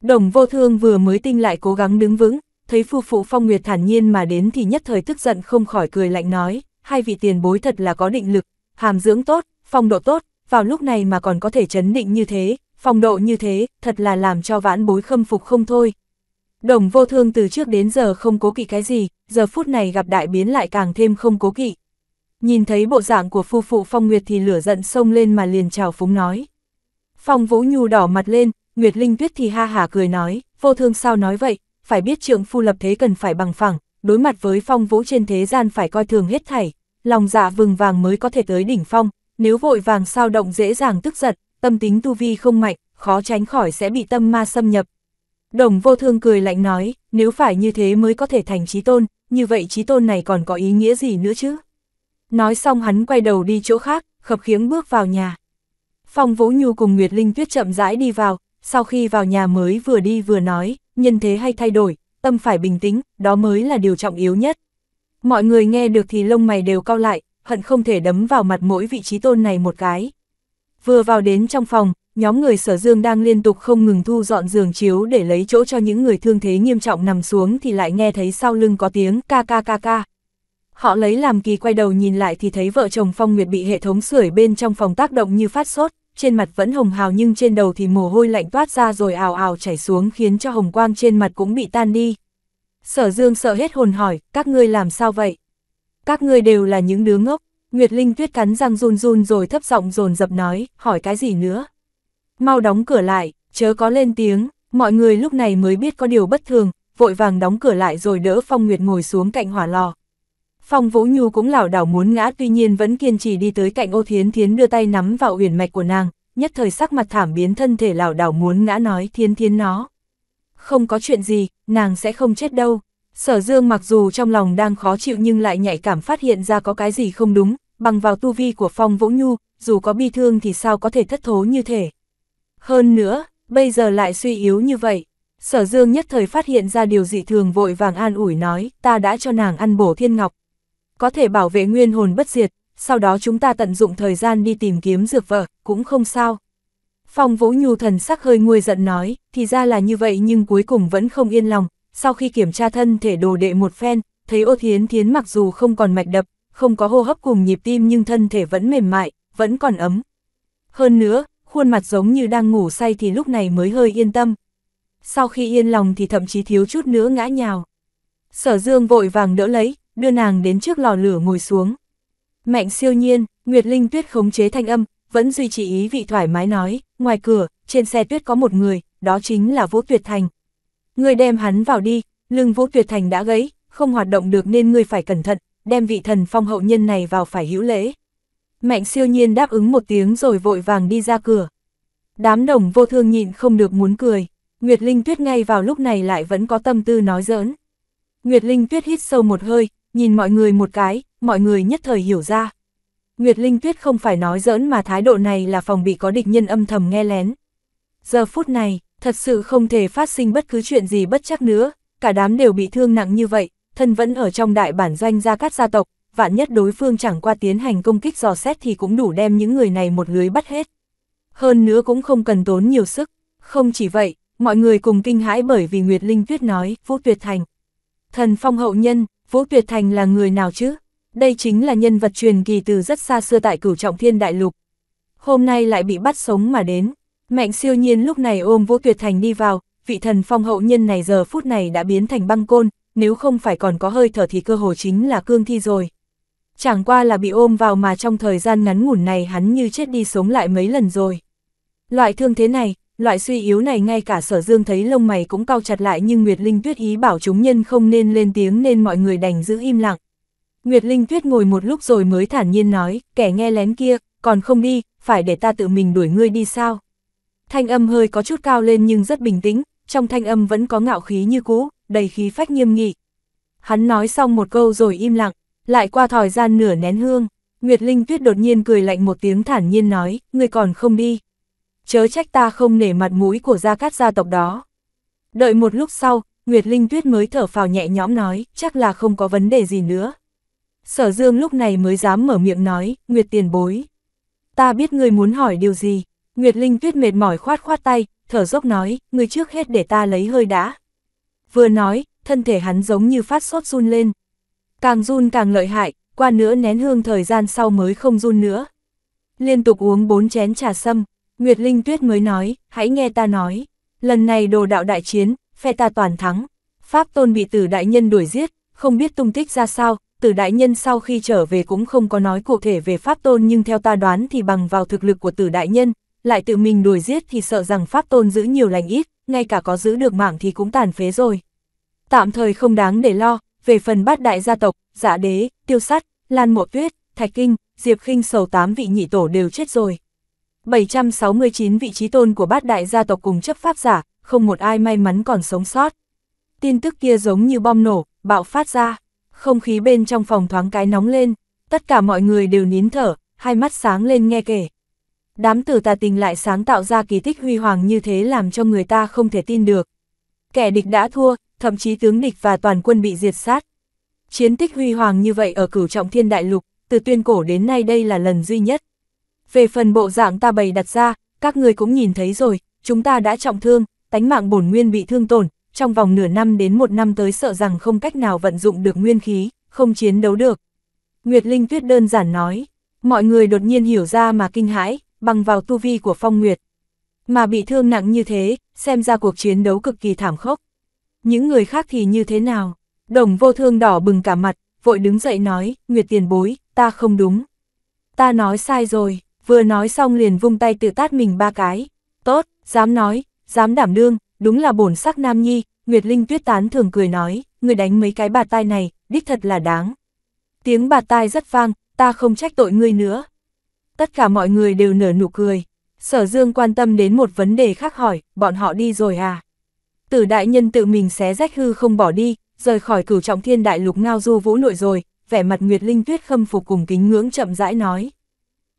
Đồng vô thương vừa mới tinh lại cố gắng đứng vững, thấy phu phụ Phong Nguyệt thản nhiên mà đến thì nhất thời tức giận không khỏi cười lạnh nói, hai vị tiền bối thật là có định lực, hàm dưỡng tốt, phong độ tốt, vào lúc này mà còn có thể chấn định như thế, phong độ như thế, thật là làm cho vãn bối khâm phục không thôi. Đồng vô thương từ trước đến giờ không cố kỵ cái gì, giờ phút này gặp đại biến lại càng thêm không cố kỵ, nhìn thấy bộ dạng của phu phụ Phong Nguyệt thì lửa giận xông lên mà liền trào phúng nói. Phong Vũ Nhu đỏ mặt lên, Nguyệt Linh Tuyết thì ha hả cười nói, vô thương sao nói vậy, phải biết trượng phu lập thế cần phải bằng phẳng, đối mặt với Phong Vũ trên thế gian phải coi thường hết thảy, lòng dạ vừng vàng mới có thể tới đỉnh phong, nếu vội vàng sao động dễ dàng tức giật, tâm tính tu vi không mạnh, khó tránh khỏi sẽ bị tâm ma xâm nhập. Đồng vô thương cười lạnh nói, nếu phải như thế mới có thể thành trí tôn, như vậy trí tôn này còn có ý nghĩa gì nữa chứ? Nói xong hắn quay đầu đi chỗ khác, khập khiếng bước vào nhà. Phong Vũ Nhu cùng Nguyệt Linh Tuyết chậm rãi đi vào, sau khi vào nhà mới vừa đi vừa nói, nhân thế hay thay đổi, tâm phải bình tĩnh, đó mới là điều trọng yếu nhất. Mọi người nghe được thì lông mày đều cao lại, hận không thể đấm vào mặt mỗi vị trí tôn này một cái. Vừa vào đến trong phòng, nhóm người sở dương đang liên tục không ngừng thu dọn giường chiếu để lấy chỗ cho những người thương thế nghiêm trọng nằm xuống thì lại nghe thấy sau lưng có tiếng ca ca ca ca, Họ lấy làm kỳ quay đầu nhìn lại thì thấy vợ chồng Phong Nguyệt bị hệ thống sưởi bên trong phòng tác động như phát sốt, trên mặt vẫn hồng hào nhưng trên đầu thì mồ hôi lạnh toát ra rồi ào ào chảy xuống khiến cho hồng quang trên mặt cũng bị tan đi. Sở Dương sợ hết hồn hỏi, các ngươi làm sao vậy? Các ngươi đều là những đứa ngốc, Nguyệt Linh Tuyết cắn răng run run rồi thấp giọng dồn dập nói, hỏi cái gì nữa? Mau đóng cửa lại, chớ có lên tiếng, mọi người lúc này mới biết có điều bất thường, vội vàng đóng cửa lại rồi đỡ Phong Nguyệt ngồi xuống cạnh hỏa lò. Phong Vũ Nhu cũng lảo đảo muốn ngã tuy nhiên vẫn kiên trì đi tới cạnh ô thiến thiến đưa tay nắm vào huyền mạch của nàng, nhất thời sắc mặt thảm biến thân thể lảo đảo muốn ngã nói thiến thiến nó. Không có chuyện gì, nàng sẽ không chết đâu. Sở dương mặc dù trong lòng đang khó chịu nhưng lại nhạy cảm phát hiện ra có cái gì không đúng, bằng vào tu vi của Phong Vũ Nhu, dù có bi thương thì sao có thể thất thố như thể. Hơn nữa, bây giờ lại suy yếu như vậy. Sở Dương nhất thời phát hiện ra điều dị thường vội vàng an ủi nói, ta đã cho nàng ăn bổ thiên ngọc, có thể bảo vệ nguyên hồn bất diệt, sau đó chúng ta tận dụng thời gian đi tìm kiếm dược vợ, cũng không sao. Phong Vũ Nhu thần sắc hơi nguôi giận nói, thì ra là như vậy nhưng cuối cùng vẫn không yên lòng, sau khi kiểm tra thân thể đồ đệ một phen, thấy ô thiến thiến mặc dù không còn mạch đập, không có hô hấp cùng nhịp tim nhưng thân thể vẫn mềm mại, vẫn còn ấm. Hơn nữa, khuôn mặt giống như đang ngủ say thì lúc này mới hơi yên tâm. Sau khi yên lòng thì thậm chí thiếu chút nữa ngã nhào. Sở Dương vội vàng đỡ lấy, đưa nàng đến trước lò lửa ngồi xuống. Mạnh siêu nhiên, Nguyệt Linh Tuyết khống chế thanh âm, vẫn duy trì ý vị thoải mái nói, ngoài cửa, trên xe tuyết có một người, đó chính là Vũ Tuyệt Thành. Người đem hắn vào đi, lưng Vũ Tuyệt Thành đã gãy, không hoạt động được nên người phải cẩn thận, đem vị thần phong hậu nhân này vào phải hữu lễ. Mạnh siêu nhiên đáp ứng một tiếng rồi vội vàng đi ra cửa. Đám đồng vô thương nhịn không được muốn cười, Nguyệt Linh Tuyết ngay vào lúc này lại vẫn có tâm tư nói giỡn. Nguyệt Linh Tuyết hít sâu một hơi, nhìn mọi người một cái, mọi người nhất thời hiểu ra. Nguyệt Linh Tuyết không phải nói giỡn mà thái độ này là phòng bị có địch nhân âm thầm nghe lén. Giờ phút này, thật sự không thể phát sinh bất cứ chuyện gì bất chắc nữa, cả đám đều bị thương nặng như vậy, thân vẫn ở trong đại bản doanh gia cát gia tộc, vạn nhất đối phương chẳng qua tiến hành công kích dò xét thì cũng đủ đem những người này một lưới bắt hết. Hơn nữa cũng không cần tốn nhiều sức, không chỉ vậy, mọi người cùng kinh hãi bởi vì Nguyệt Linh Tuyết nói, Vũ Tuyệt Thành. Thần phong hậu nhân, Vũ Tuyệt Thành là người nào chứ? Đây chính là nhân vật truyền kỳ từ rất xa xưa tại cửu trọng thiên đại lục. Hôm nay lại bị bắt sống mà đến. Mạnh siêu nhiên lúc này ôm Vũ Tuyệt Thành đi vào, vị thần phong hậu nhân này giờ phút này đã biến thành băng côn, nếu không phải còn có hơi thở thì cơ hồ chính là cương thi rồi. Chẳng qua là bị ôm vào mà trong thời gian ngắn ngủn này hắn như chết đi sống lại mấy lần rồi. Loại thương thế này, Loại suy yếu này ngay cả sở dương thấy lông mày cũng cau chặt lại nhưng Nguyệt Linh Tuyết ý bảo chúng nhân không nên lên tiếng nên mọi người đành giữ im lặng. Nguyệt Linh Tuyết ngồi một lúc rồi mới thản nhiên nói, kẻ nghe lén kia, còn không đi, phải để ta tự mình đuổi ngươi đi sao? Thanh âm hơi có chút cao lên nhưng rất bình tĩnh, trong thanh âm vẫn có ngạo khí như cũ, đầy khí phách nghiêm nghị. Hắn nói xong một câu rồi im lặng, lại qua thời gian nửa nén hương, Nguyệt Linh Tuyết đột nhiên cười lạnh một tiếng thản nhiên nói, ngươi còn không đi chớ trách ta không nể mặt mũi của gia cát gia tộc đó. Đợi một lúc sau, Nguyệt Linh Tuyết mới thở phào nhẹ nhõm nói, chắc là không có vấn đề gì nữa. Sở Dương lúc này mới dám mở miệng nói, Nguyệt tiền bối. Ta biết ngươi muốn hỏi điều gì, Nguyệt Linh Tuyết mệt mỏi khoát khoát tay, thở dốc nói, ngươi trước hết để ta lấy hơi đã. Vừa nói, thân thể hắn giống như phát sốt run lên. Càng run càng lợi hại, qua nữa nén hương thời gian sau mới không run nữa. Liên tục uống bốn chén trà sâm, Nguyệt Linh Tuyết mới nói, hãy nghe ta nói, lần này đồ đạo đại chiến, phe ta toàn thắng. Pháp tôn bị tử đại nhân đuổi giết, không biết tung tích ra sao, tử đại nhân sau khi trở về cũng không có nói cụ thể về pháp tôn nhưng theo ta đoán thì bằng vào thực lực của tử đại nhân, lại tự mình đuổi giết thì sợ rằng pháp tôn giữ nhiều lành ít, ngay cả có giữ được mạng thì cũng tàn phế rồi. Tạm thời không đáng để lo, về phần bát đại gia tộc, giả dạ đế, tiêu sắt, lan mộ tuyết, thạch kinh, diệp khinh sầu tám vị nhị tổ đều chết rồi. 769 vị trí tôn của bát đại gia tộc cùng chấp pháp giả, không một ai may mắn còn sống sót. Tin tức kia giống như bom nổ, bạo phát ra, không khí bên trong phòng thoáng cái nóng lên, tất cả mọi người đều nín thở, hai mắt sáng lên nghe kể. Đám tử tà tình lại sáng tạo ra kỳ tích huy hoàng như thế làm cho người ta không thể tin được. Kẻ địch đã thua, thậm chí tướng địch và toàn quân bị diệt sát. Chiến tích huy hoàng như vậy ở cửu trọng thiên đại lục, từ tuyên cổ đến nay đây là lần duy nhất. Về phần bộ dạng ta bày đặt ra, các người cũng nhìn thấy rồi, chúng ta đã trọng thương, tánh mạng bổn nguyên bị thương tổn, trong vòng nửa năm đến một năm tới sợ rằng không cách nào vận dụng được nguyên khí, không chiến đấu được. Nguyệt Linh Tuyết đơn giản nói, mọi người đột nhiên hiểu ra mà kinh hãi, bằng vào tu vi của Phong Nguyệt. Mà bị thương nặng như thế, xem ra cuộc chiến đấu cực kỳ thảm khốc. Những người khác thì như thế nào? Đồng vô thương đỏ bừng cả mặt, vội đứng dậy nói, Nguyệt tiền bối, ta không đúng. Ta nói sai rồi, vừa nói xong liền vung tay tự tát mình ba cái. Tốt, dám nói, dám đảm đương, đúng là bổn sắc nam nhi, Nguyệt Linh tuyết tán thường cười nói, người đánh mấy cái bạt tai này, đích thật là đáng. Tiếng bạt tai rất vang, ta không trách tội ngươi nữa. Tất cả mọi người đều nở nụ cười. Sở Dương quan tâm đến một vấn đề khác hỏi, bọn họ đi rồi à? Tử đại nhân tự mình xé rách hư không bỏ đi, rời khỏi cửu trọng thiên đại lục ngao du vũ nội rồi, vẻ mặt Nguyệt Linh Tuyết khâm phục cùng kính ngưỡng chậm rãi nói.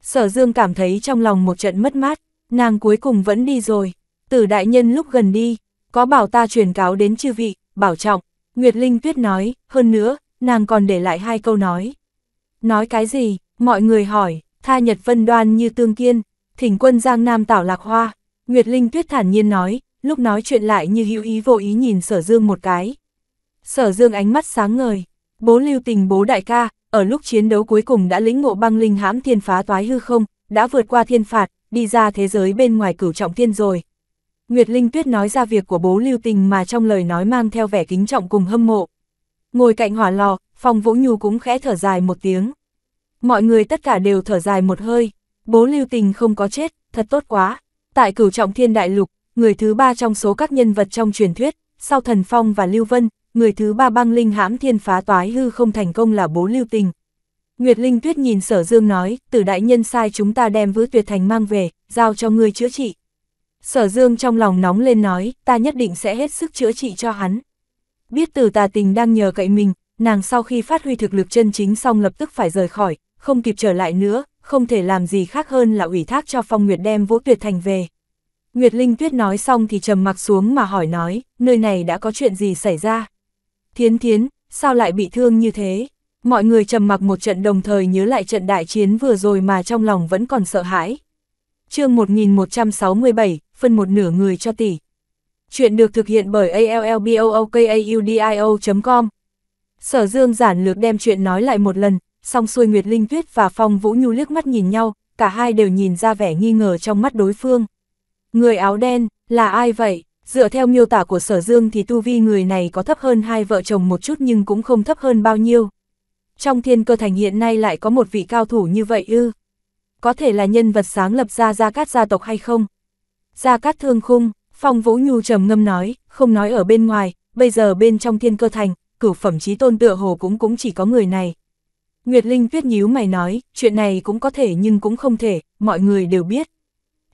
Sở Dương cảm thấy trong lòng một trận mất mát, nàng cuối cùng vẫn đi rồi. Tử đại nhân lúc gần đi, có bảo ta truyền cáo đến chư vị, bảo trọng. Nguyệt Linh Tuyết nói, hơn nữa, nàng còn để lại hai câu nói. Nói cái gì, mọi người hỏi, tha nhật vân đoan như tương kiên, thỉnh quân giang nam tảo lạc hoa. Nguyệt Linh Tuyết thản nhiên nói, lúc nói chuyện lại như hữu ý vô ý nhìn sở dương một cái. Sở dương ánh mắt sáng ngời, bố lưu tình bố đại ca, ở lúc chiến đấu cuối cùng đã lĩnh ngộ băng linh hãm thiên phá toái hư không, đã vượt qua thiên phạt, đi ra thế giới bên ngoài cửu trọng thiên rồi. Nguyệt Linh Tuyết nói ra việc của bố lưu tình mà trong lời nói mang theo vẻ kính trọng cùng hâm mộ. Ngồi cạnh hỏa lò, phòng Vũ Nhu cũng khẽ thở dài một tiếng. Mọi người tất cả đều thở dài một hơi, bố lưu tình không có chết, thật tốt quá. Tại cửu trọng thiên đại lục, người thứ ba trong số các nhân vật trong truyền thuyết, sau thần phong và lưu vân, người thứ ba băng linh hãm thiên phá toái hư không thành công là bố lưu tình. Nguyệt Linh Tuyết nhìn sở dương nói, tử đại nhân sai chúng ta đem vữ tuyệt thành mang về, giao cho ngươi chữa trị. Sở dương trong lòng nóng lên nói, ta nhất định sẽ hết sức chữa trị cho hắn. Biết từ tà tình đang nhờ cậy mình, nàng sau khi phát huy thực lực chân chính xong lập tức phải rời khỏi, không kịp trở lại nữa, không thể làm gì khác hơn là ủy thác cho Phong Nguyệt đem Vũ Tuyệt Thành về. Nguyệt Linh Tuyết nói xong thì trầm mặc xuống mà hỏi nói, nơi này đã có chuyện gì xảy ra? Thiến thiến, sao lại bị thương như thế? Mọi người trầm mặc một trận đồng thời nhớ lại trận đại chiến vừa rồi mà trong lòng vẫn còn sợ hãi. chương 1167, phân một nửa người cho tỷ. Chuyện được thực hiện bởi allbookaudio.com Sở Dương giản lược đem chuyện nói lại một lần, song xuôi Nguyệt Linh Tuyết và Phong Vũ Nhu liếc mắt nhìn nhau, cả hai đều nhìn ra vẻ nghi ngờ trong mắt đối phương. Người áo đen, là ai vậy? Dựa theo miêu tả của sở dương thì tu vi người này có thấp hơn hai vợ chồng một chút nhưng cũng không thấp hơn bao nhiêu. Trong thiên cơ thành hiện nay lại có một vị cao thủ như vậy ư. Có thể là nhân vật sáng lập ra Gia Cát gia tộc hay không? Gia Cát thương khung, Phong Vũ Nhu trầm ngâm nói, không nói ở bên ngoài, bây giờ bên trong thiên cơ thành, cửu phẩm trí tôn tựa hồ cũng cũng chỉ có người này. Nguyệt Linh viết nhíu mày nói, chuyện này cũng có thể nhưng cũng không thể, mọi người đều biết,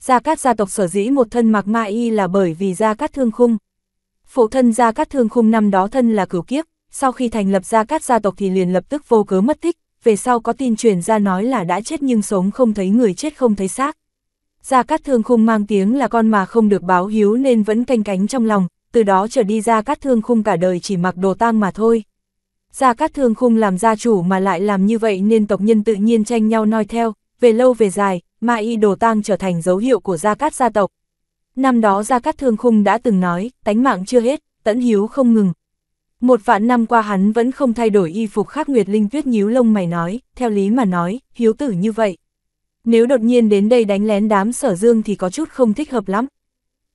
Gia Cát gia tộc sở dĩ một thân mặc ma y là bởi vì Gia Cát Thương Khung. Phụ thân Gia Cát Thương Khung năm đó thân là cửu kiếp, sau khi thành lập Gia Cát gia tộc thì liền lập tức vô cớ mất tích, về sau có tin truyền ra nói là đã chết nhưng sống không thấy người chết không thấy xác. Gia Cát Thương Khung mang tiếng là con mà không được báo hiếu nên vẫn canh cánh trong lòng, từ đó trở đi Gia Cát Thương Khung cả đời chỉ mặc đồ tang mà thôi. Gia Cát Thương Khung làm gia chủ mà lại làm như vậy nên tộc nhân tự nhiên tranh nhau noi theo, về lâu về dài, mà y đồ tang trở thành dấu hiệu của Gia Cát gia tộc. Năm đó Gia Cát Thương Khung đã từng nói, tánh mạng chưa hết, tẫn hiếu không ngừng. Một vạn năm qua hắn vẫn không thay đổi y phục khác Nguyệt Linh Tuyết nhíu lông mày nói, theo lý mà nói, hiếu tử như vậy. Nếu đột nhiên đến đây đánh lén đám sở dương thì có chút không thích hợp lắm.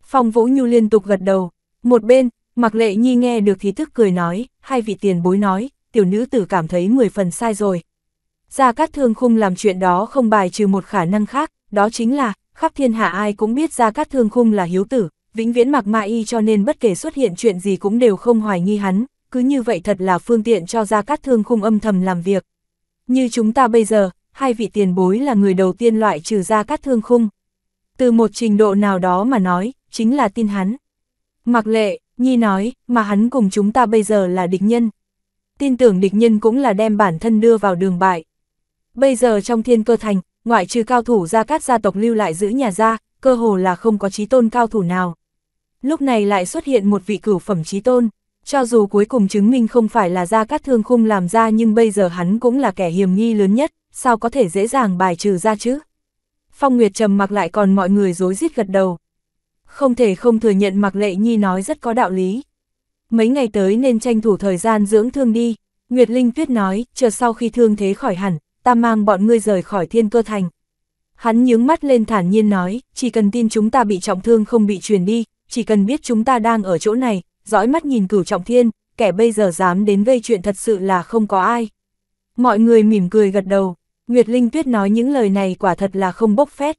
Phong Vũ Nhu liên tục gật đầu. Một bên, mặc Lệ Nhi nghe được thì thức cười nói, hai vị tiền bối nói, tiểu nữ tử cảm thấy 10 phần sai rồi, gia Cát Thương Khung làm chuyện đó không bài trừ một khả năng khác, đó chính là, khắp thiên hạ ai cũng biết gia Cát Thương Khung là hiếu tử, vĩnh viễn mặc ma y cho nên bất kể xuất hiện chuyện gì cũng đều không hoài nghi hắn, cứ như vậy thật là phương tiện cho gia Cát Thương Khung âm thầm làm việc. Như chúng ta bây giờ, hai vị tiền bối là người đầu tiên loại trừ gia Cát Thương Khung. Từ một trình độ nào đó mà nói, chính là tin hắn. Mặc lệ, Nhi nói, mà hắn cùng chúng ta bây giờ là địch nhân. Tin tưởng địch nhân cũng là đem bản thân đưa vào đường bại. Bây giờ trong thiên cơ thành, ngoại trừ cao thủ ra các gia tộc lưu lại giữ nhà ra, cơ hồ là không có trí tôn cao thủ nào. Lúc này lại xuất hiện một vị cửu phẩm trí tôn, cho dù cuối cùng chứng minh không phải là ra các thương khung làm ra nhưng bây giờ hắn cũng là kẻ hiểm nghi lớn nhất, sao có thể dễ dàng bài trừ ra chứ. Phong Nguyệt trầm mặc lại còn mọi người dối rít gật đầu. Không thể không thừa nhận Mạc Lệ Nhi nói rất có đạo lý. Mấy ngày tới nên tranh thủ thời gian dưỡng thương đi, Nguyệt Linh Tuyết nói, chờ sau khi thương thế khỏi hẳn, ta mang bọn ngươi rời khỏi thiên cơ thành. Hắn nhướng mắt lên thản nhiên nói, chỉ cần tin chúng ta bị trọng thương không bị truyền đi, chỉ cần biết chúng ta đang ở chỗ này, dõi mắt nhìn cửu trọng thiên, kẻ bây giờ dám đến gây chuyện thật sự là không có ai. Mọi người mỉm cười gật đầu, Nguyệt Linh Tuyết nói những lời này quả thật là không bốc phét.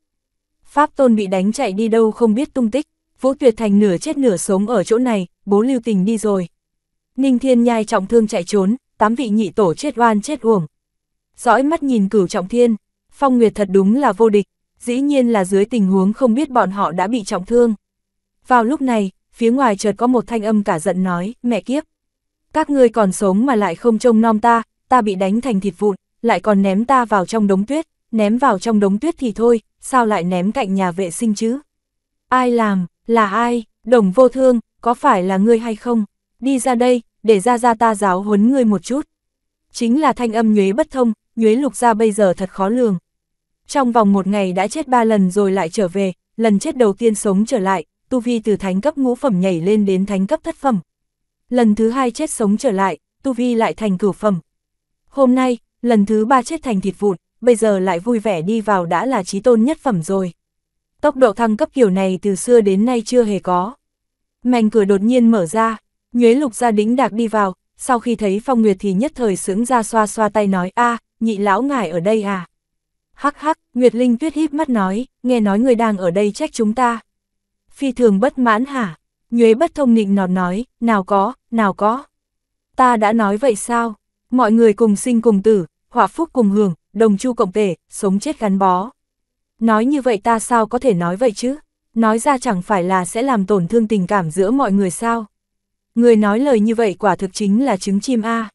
Pháp Tôn bị đánh chạy đi đâu không biết tung tích, Vũ Tuyệt Thành nửa chết nửa sống ở chỗ này, bố lưu tình đi rồi. Ninh Thiên Nhai trọng thương chạy trốn, tám vị nhị tổ chết oan chết uổng, dõi mắt nhìn cửu trọng thiên, phong nguyệt thật đúng là vô địch, dĩ nhiên là dưới tình huống không biết bọn họ đã bị trọng thương. Vào lúc này, phía ngoài chợt có một thanh âm cả giận nói, mẹ kiếp. Các ngươi còn sống mà lại không trông nom ta, ta bị đánh thành thịt vụn, lại còn ném ta vào trong đống tuyết, ném vào trong đống tuyết thì thôi, sao lại ném cạnh nhà vệ sinh chứ? Ai làm, là ai, đồng vô thương, có phải là ngươi hay không? Đi ra đây, để ra ra ta giáo huấn ngươi một chút. Chính là thanh âm nhuế bất thông, nhuế lục gia bây giờ thật khó lường. Trong vòng một ngày đã chết ba lần rồi lại trở về, lần chết đầu tiên sống trở lại, tu vi từ thánh cấp ngũ phẩm nhảy lên đến thánh cấp thất phẩm. Lần thứ hai chết sống trở lại, tu vi lại thành cửu phẩm. Hôm nay, lần thứ ba chết thành thịt vụn, bây giờ lại vui vẻ đi vào đã là trí tôn nhất phẩm rồi. Tốc độ thăng cấp kiểu này từ xưa đến nay chưa hề có. Mành cửa đột nhiên mở ra, nhuế lục gia đĩnh đạc đi vào, sau khi thấy Phong Nguyệt thì nhất thời sướng ra xoa xoa tay nói a nhị lão ngài ở đây à? Hắc hắc, Nguyệt Linh tuyết híp mắt nói, nghe nói người đang ở đây trách chúng ta. Phi thường bất mãn hả? Nhuế bất thông nịnh nọt nói, nào có, nào có. Ta đã nói vậy sao? Mọi người cùng sinh cùng tử, hỏa phúc cùng hưởng, đồng chu cộng tể, sống chết gắn bó. Nói như vậy ta sao có thể nói vậy chứ? Nói ra chẳng phải là sẽ làm tổn thương tình cảm giữa mọi người sao? Người nói lời như vậy quả thực chính là trứng chim A.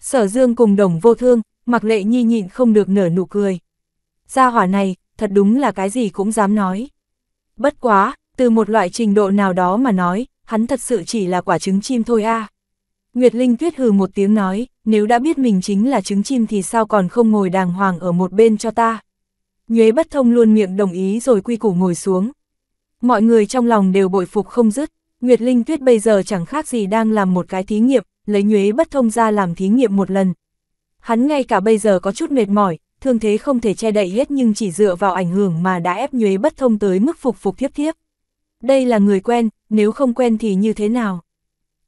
Sở Dương cùng đồng vô thương, Mặc lệ nhi nhịn không được nở nụ cười. Gia hỏa này, thật đúng là cái gì cũng dám nói. Bất quá, từ một loại trình độ nào đó mà nói, hắn thật sự chỉ là quả trứng chim thôi a. Nguyệt Linh tuyết hừ một tiếng nói, nếu đã biết mình chính là trứng chim thì sao còn không ngồi đàng hoàng ở một bên cho ta. Nhuế bất thông luôn miệng đồng ý rồi quy củ ngồi xuống. Mọi người trong lòng đều bội phục không dứt, Nguyệt Linh tuyết bây giờ chẳng khác gì đang làm một cái thí nghiệm, lấy Nhuế bất thông ra làm thí nghiệm một lần, Hắn ngay cả bây giờ có chút mệt mỏi, thương thế không thể che đậy hết nhưng chỉ dựa vào ảnh hưởng mà đã ép nhuế bất thông tới mức phục phục thiếp thiếp. Đây là người quen, nếu không quen thì như thế nào?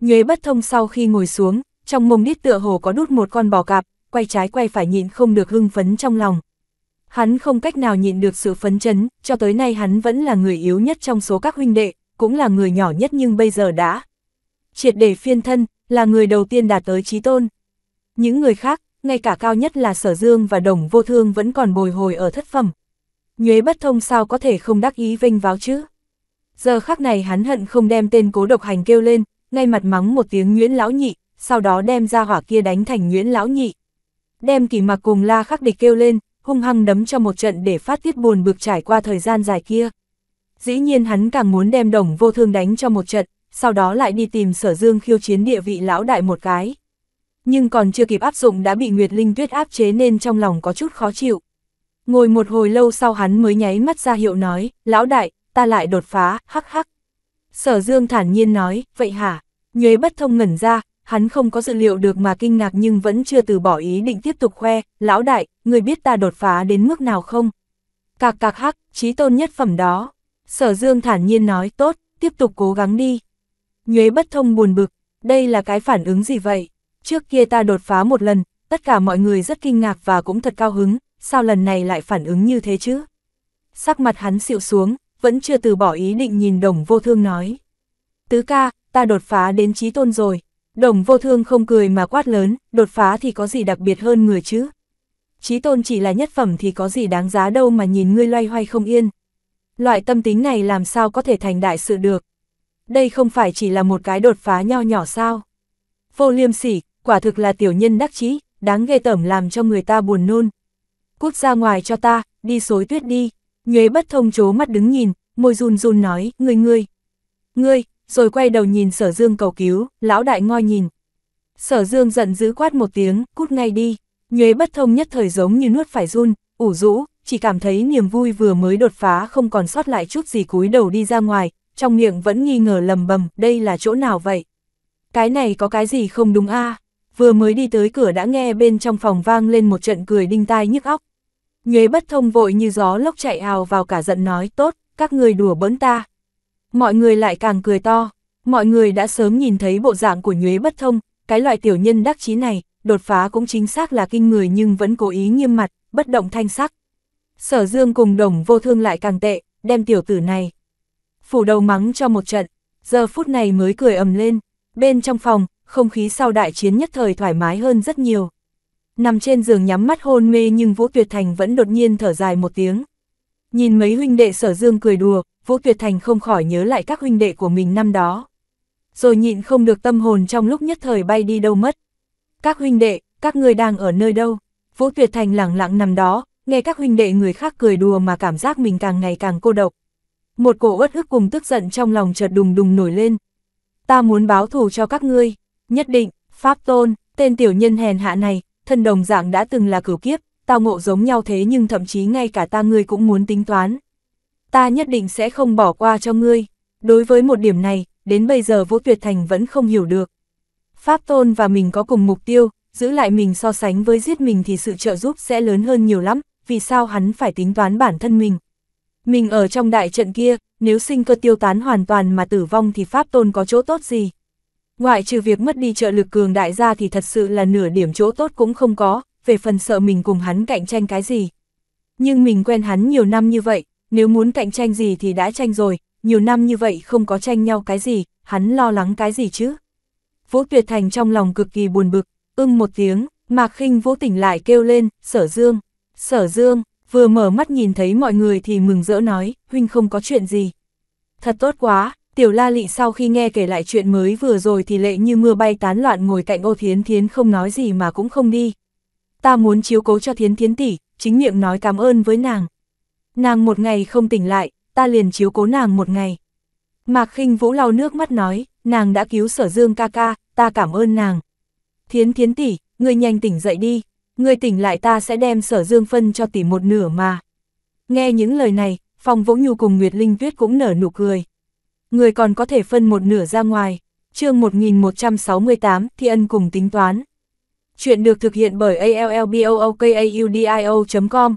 Nhuế bất thông sau khi ngồi xuống, trong mông đít tựa hồ có đút một con bò cạp, quay trái quay phải nhịn không được hưng phấn trong lòng. Hắn không cách nào nhịn được sự phấn chấn, cho tới nay hắn vẫn là người yếu nhất trong số các huynh đệ, cũng là người nhỏ nhất nhưng bây giờ đã. Triệt để phiên thân, là người đầu tiên đạt tới trí tôn. Những người khác, ngay cả cao nhất là sở dương và đồng vô thương vẫn còn bồi hồi ở thất phẩm. Nhuế bất thông sao có thể không đắc ý vinh váo chứ? Giờ khắc này hắn hận không đem tên cố độc hành kêu lên, ngay mặt mắng một tiếng Nguyễn Lão Nhị, sau đó đem ra hỏa kia đánh thành Nguyễn Lão Nhị. Đem kỳ mặc cùng la khắc địch kêu lên, hung hăng đấm cho một trận để phát tiết buồn bực trải qua thời gian dài kia. Dĩ nhiên hắn càng muốn đem đồng vô thương đánh cho một trận, sau đó lại đi tìm sở dương khiêu chiến địa vị lão đại một cái nhưng còn chưa kịp áp dụng đã bị Nguyệt Linh Tuyết áp chế nên trong lòng có chút khó chịu. Ngồi một hồi lâu sau hắn mới nháy mắt ra hiệu nói, lão đại, ta lại đột phá, hắc hắc. Sở Dương thản nhiên nói, vậy hả? Nhuế bất thông ngẩn ra, hắn không có dự liệu được mà kinh ngạc nhưng vẫn chưa từ bỏ ý định tiếp tục khoe, lão đại, người biết ta đột phá đến mức nào không? Cạc cạc hắc, trí tôn nhất phẩm đó. Sở Dương thản nhiên nói, tốt, tiếp tục cố gắng đi. Nhuế bất thông buồn bực, đây là cái phản ứng gì vậy? Trước kia ta đột phá một lần, tất cả mọi người rất kinh ngạc và cũng thật cao hứng, sao lần này lại phản ứng như thế chứ? Sắc mặt hắn xịu xuống, vẫn chưa từ bỏ ý định nhìn đồng vô thương nói. Tứ ca, ta đột phá đến trí tôn rồi. Đồng vô thương không cười mà quát lớn, đột phá thì có gì đặc biệt hơn người chứ? Trí tôn chỉ là nhất phẩm thì có gì đáng giá đâu mà nhìn ngươi loay hoay không yên. Loại tâm tính này làm sao có thể thành đại sự được? Đây không phải chỉ là một cái đột phá nho nhỏ sao? Vô liêm sỉ, quả thực là tiểu nhân đắc chí, đáng ghê tởm làm cho người ta buồn nôn. Quốc ra ngoài cho ta, đi xối tuyết đi. Nhuế bất thông chố mắt đứng nhìn, môi run run nói, ngươi ngươi. Ngươi, rồi quay đầu nhìn sở dương cầu cứu, lão đại ngoi nhìn. Sở dương giận dữ quát một tiếng, cút ngay đi. Nhuế bất thông nhất thời giống như nuốt phải run, ủ rũ, chỉ cảm thấy niềm vui vừa mới đột phá không còn sót lại chút gì cúi đầu đi ra ngoài, trong miệng vẫn nghi ngờ lầm bầm, đây là chỗ nào vậy? Cái này có cái gì không đúng a à? vừa mới đi tới cửa đã nghe bên trong phòng vang lên một trận cười đinh tai nhức óc. Nhuế bất thông vội như gió lốc chạy hào vào cả giận nói tốt, các người đùa bỡn ta. Mọi người lại càng cười to, mọi người đã sớm nhìn thấy bộ dạng của Nhuế bất thông, cái loại tiểu nhân đắc chí này, đột phá cũng chính xác là kinh người nhưng vẫn cố ý nghiêm mặt, bất động thanh sắc. Sở dương cùng đồng vô thương lại càng tệ, đem tiểu tử này. Phủ đầu mắng cho một trận, giờ phút này mới cười ầm lên, bên trong phòng, không khí sau đại chiến nhất thời thoải mái hơn rất nhiều. Nằm trên giường nhắm mắt hôn mê nhưng Vũ Tuyệt Thành vẫn đột nhiên thở dài một tiếng. Nhìn mấy huynh đệ sở dương cười đùa, Vũ Tuyệt Thành không khỏi nhớ lại các huynh đệ của mình năm đó. Rồi nhịn không được tâm hồn trong lúc nhất thời bay đi đâu mất. Các huynh đệ, các người đang ở nơi đâu? Vũ Tuyệt Thành lẳng lặng nằm đó, nghe các huynh đệ người khác cười đùa mà cảm giác mình càng ngày càng cô độc. Một cổ uất ức cùng tức giận trong lòng chợt đùng đùng nổi lên. Ta muốn báo thù cho các ngươi, nhất định, Pháp Tôn, tên tiểu nhân hèn hạ này, thân đồng dạng đã từng là cửu kiếp, tao ngộ giống nhau thế nhưng thậm chí ngay cả ta ngươi cũng muốn tính toán. Ta nhất định sẽ không bỏ qua cho ngươi. Đối với một điểm này, đến bây giờ Vũ Tuyệt Thành vẫn không hiểu được. Pháp Tôn và mình có cùng mục tiêu, giữ lại mình so sánh với giết mình thì sự trợ giúp sẽ lớn hơn nhiều lắm, vì sao hắn phải tính toán bản thân mình. Mình ở trong đại trận kia, nếu sinh cơ tiêu tán hoàn toàn mà tử vong thì Pháp Tôn có chỗ tốt gì? ngoại trừ việc mất đi trợ lực cường đại ra thì thật sự là nửa điểm chỗ tốt cũng không có, về phần sợ mình cùng hắn cạnh tranh cái gì. Nhưng mình quen hắn nhiều năm như vậy, nếu muốn cạnh tranh gì thì đã tranh rồi, nhiều năm như vậy không có tranh nhau cái gì, hắn lo lắng cái gì chứ. Vũ Tuyệt Thành trong lòng cực kỳ buồn bực, ưng một tiếng, Mạc khinh Vũ tỉnh lại kêu lên, sở dương, sở dương, vừa mở mắt nhìn thấy mọi người thì mừng rỡ nói, huynh không có chuyện gì. Thật tốt quá, Tiểu La Lị sau khi nghe kể lại chuyện mới vừa rồi thì lệ như mưa bay tán loạn ngồi cạnh ô thiến thiến không nói gì mà cũng không đi. Ta muốn chiếu cố cho thiến thiến tỷ, chính miệng nói cảm ơn với nàng. Nàng một ngày không tỉnh lại, ta liền chiếu cố nàng một ngày. Mạc khinh vũ lau nước mắt nói, nàng đã cứu sở dương ca ca, ta cảm ơn nàng. Thiến thiến tỷ, ngươi nhanh tỉnh dậy đi, ngươi tỉnh lại ta sẽ đem sở dương phân cho tỷ một nửa mà. Nghe những lời này, phòng vỗ nhu cùng Nguyệt Linh Tuyết cũng nở nụ cười người còn có thể phân một nửa ra ngoài. chương 1168, Thi Ân cùng tính toán. Chuyện được thực hiện bởi allbookaudio.com.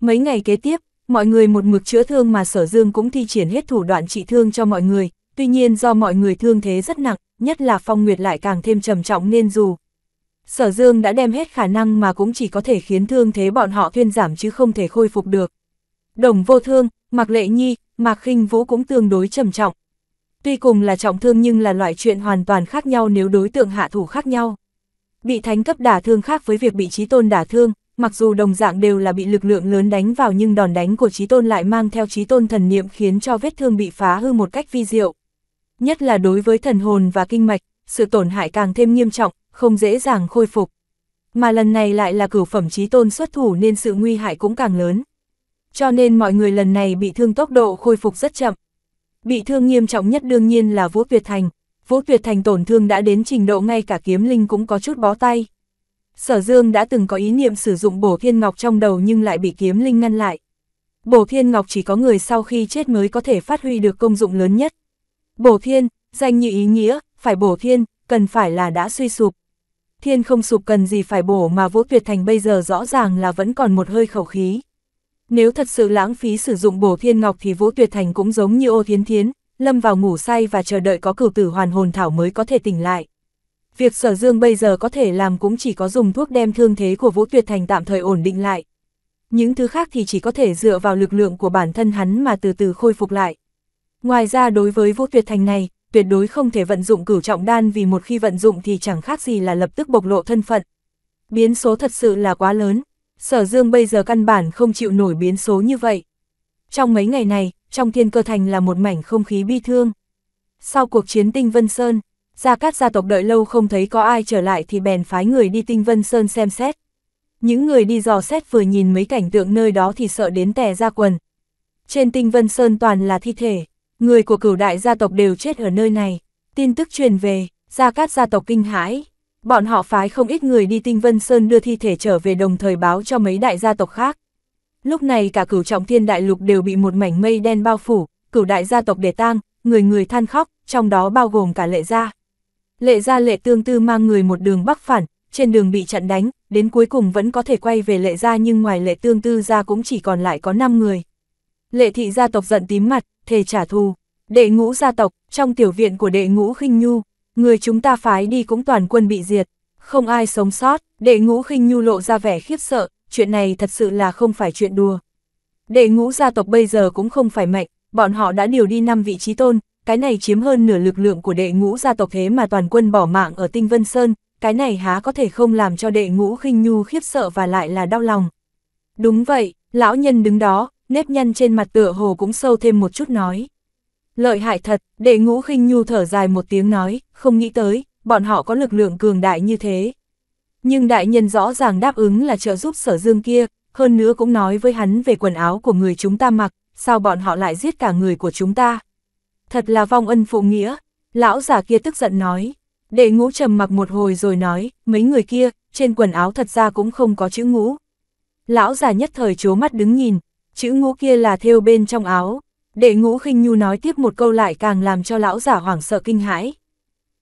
Mấy ngày kế tiếp, mọi người một mực chữa thương mà Sở Dương cũng thi triển hết thủ đoạn trị thương cho mọi người, tuy nhiên do mọi người thương thế rất nặng, nhất là Phong Nguyệt lại càng thêm trầm trọng nên dù Sở Dương đã đem hết khả năng mà cũng chỉ có thể khiến thương thế bọn họ thuyên giảm chứ không thể khôi phục được. Đồng vô thương, mặc Lệ Nhi, Mạc khinh Vũ cũng tương đối trầm trọng. Tuy cùng là trọng thương nhưng là loại chuyện hoàn toàn khác nhau nếu đối tượng hạ thủ khác nhau. Bị thánh cấp đả thương khác với việc bị trí tôn đả thương, mặc dù đồng dạng đều là bị lực lượng lớn đánh vào nhưng đòn đánh của trí tôn lại mang theo trí tôn thần niệm khiến cho vết thương bị phá hư một cách vi diệu. Nhất là đối với thần hồn và kinh mạch, sự tổn hại càng thêm nghiêm trọng, không dễ dàng khôi phục. Mà lần này lại là cửu phẩm trí tôn xuất thủ nên sự nguy hại cũng càng lớn cho nên mọi người lần này bị thương tốc độ khôi phục rất chậm. Bị thương nghiêm trọng nhất đương nhiên là Vũ Tuyệt Thành, Vũ Tuyệt Thành tổn thương đã đến trình độ ngay cả kiếm linh cũng có chút bó tay. Sở Dương đã từng có ý niệm sử dụng bổ thiên ngọc trong đầu nhưng lại bị kiếm linh ngăn lại. Bổ thiên ngọc chỉ có người sau khi chết mới có thể phát huy được công dụng lớn nhất. Bổ thiên, danh như ý nghĩa, phải bổ thiên, cần phải là đã suy sụp. Thiên không sụp cần gì phải bổ mà Vũ Tuyệt Thành bây giờ rõ ràng là vẫn còn một hơi khẩu khí. Nếu thật sự lãng phí sử dụng bổ thiên ngọc thì Vũ Tuyệt Thành cũng giống như ô thiến thiến, lâm vào ngủ say và chờ đợi có cửu tử hoàn hồn thảo mới có thể tỉnh lại. Việc sở dương bây giờ có thể làm cũng chỉ có dùng thuốc đem thương thế của Vũ Tuyệt Thành tạm thời ổn định lại. Những thứ khác thì chỉ có thể dựa vào lực lượng của bản thân hắn mà từ từ khôi phục lại. Ngoài ra đối với Vũ Tuyệt Thành này, tuyệt đối không thể vận dụng cửu trọng đan vì một khi vận dụng thì chẳng khác gì là lập tức bộc lộ thân phận. Biến số thật sự là quá lớn. Sở Dương bây giờ căn bản không chịu nổi biến số như vậy. Trong mấy ngày này, trong thiên cơ thành là một mảnh không khí bi thương. Sau cuộc chiến Tinh Vân Sơn, Gia Cát gia tộc đợi lâu không thấy có ai trở lại thì bèn phái người đi Tinh Vân Sơn xem xét. Những người đi dò xét vừa nhìn mấy cảnh tượng nơi đó thì sợ đến tè ra quần. Trên Tinh Vân Sơn toàn là thi thể, người của cửu đại gia tộc đều chết ở nơi này. Tin tức truyền về, Gia Cát gia tộc kinh hãi, Bọn họ phái không ít người đi Tinh Vân Sơn đưa thi thể trở về đồng thời báo cho mấy đại gia tộc khác. Lúc này cả cửu trọng thiên đại lục đều bị một mảnh mây đen bao phủ, cửu đại gia tộc để tang, người người than khóc, trong đó bao gồm cả lệ gia. Lệ gia lệ tương tư mang người một đường bắc phản, trên đường bị chặn đánh, đến cuối cùng vẫn có thể quay về lệ gia nhưng ngoài lệ tương tư ra cũng chỉ còn lại có 5 người. Lệ thị gia tộc giận tím mặt, thề trả thù. Đệ ngũ gia tộc, trong tiểu viện của đệ ngũ khinh nhu, người chúng ta phái đi cũng toàn quân bị diệt, không ai sống sót, đệ ngũ khinh nhu lộ ra vẻ khiếp sợ, chuyện này thật sự là không phải chuyện đùa. Đệ ngũ gia tộc bây giờ cũng không phải mạnh, bọn họ đã điều đi 5 vị trí tôn, cái này chiếm hơn nửa lực lượng của đệ ngũ gia tộc thế mà toàn quân bỏ mạng ở Tinh Vân Sơn, cái này há có thể không làm cho đệ ngũ khinh nhu khiếp sợ và lại là đau lòng. Đúng vậy, lão nhân đứng đó, nếp nhăn trên mặt tựa hồ cũng sâu thêm một chút nói. Lợi hại thật, đệ ngũ khinh nhu thở dài một tiếng nói, không nghĩ tới, bọn họ có lực lượng cường đại như thế. Nhưng đại nhân rõ ràng đáp ứng là trợ giúp sở dương kia, hơn nữa cũng nói với hắn về quần áo của người chúng ta mặc, sao bọn họ lại giết cả người của chúng ta. Thật là vong ân phụ nghĩa, lão già kia tức giận nói. Đệ ngũ trầm mặc một hồi rồi nói, mấy người kia, trên quần áo thật ra cũng không có chữ ngũ. Lão già nhất thời chố mắt đứng nhìn, chữ ngũ kia là theo bên trong áo, đệ ngũ khinh nhu nói tiếp một câu lại càng làm cho lão giả hoảng sợ kinh hãi.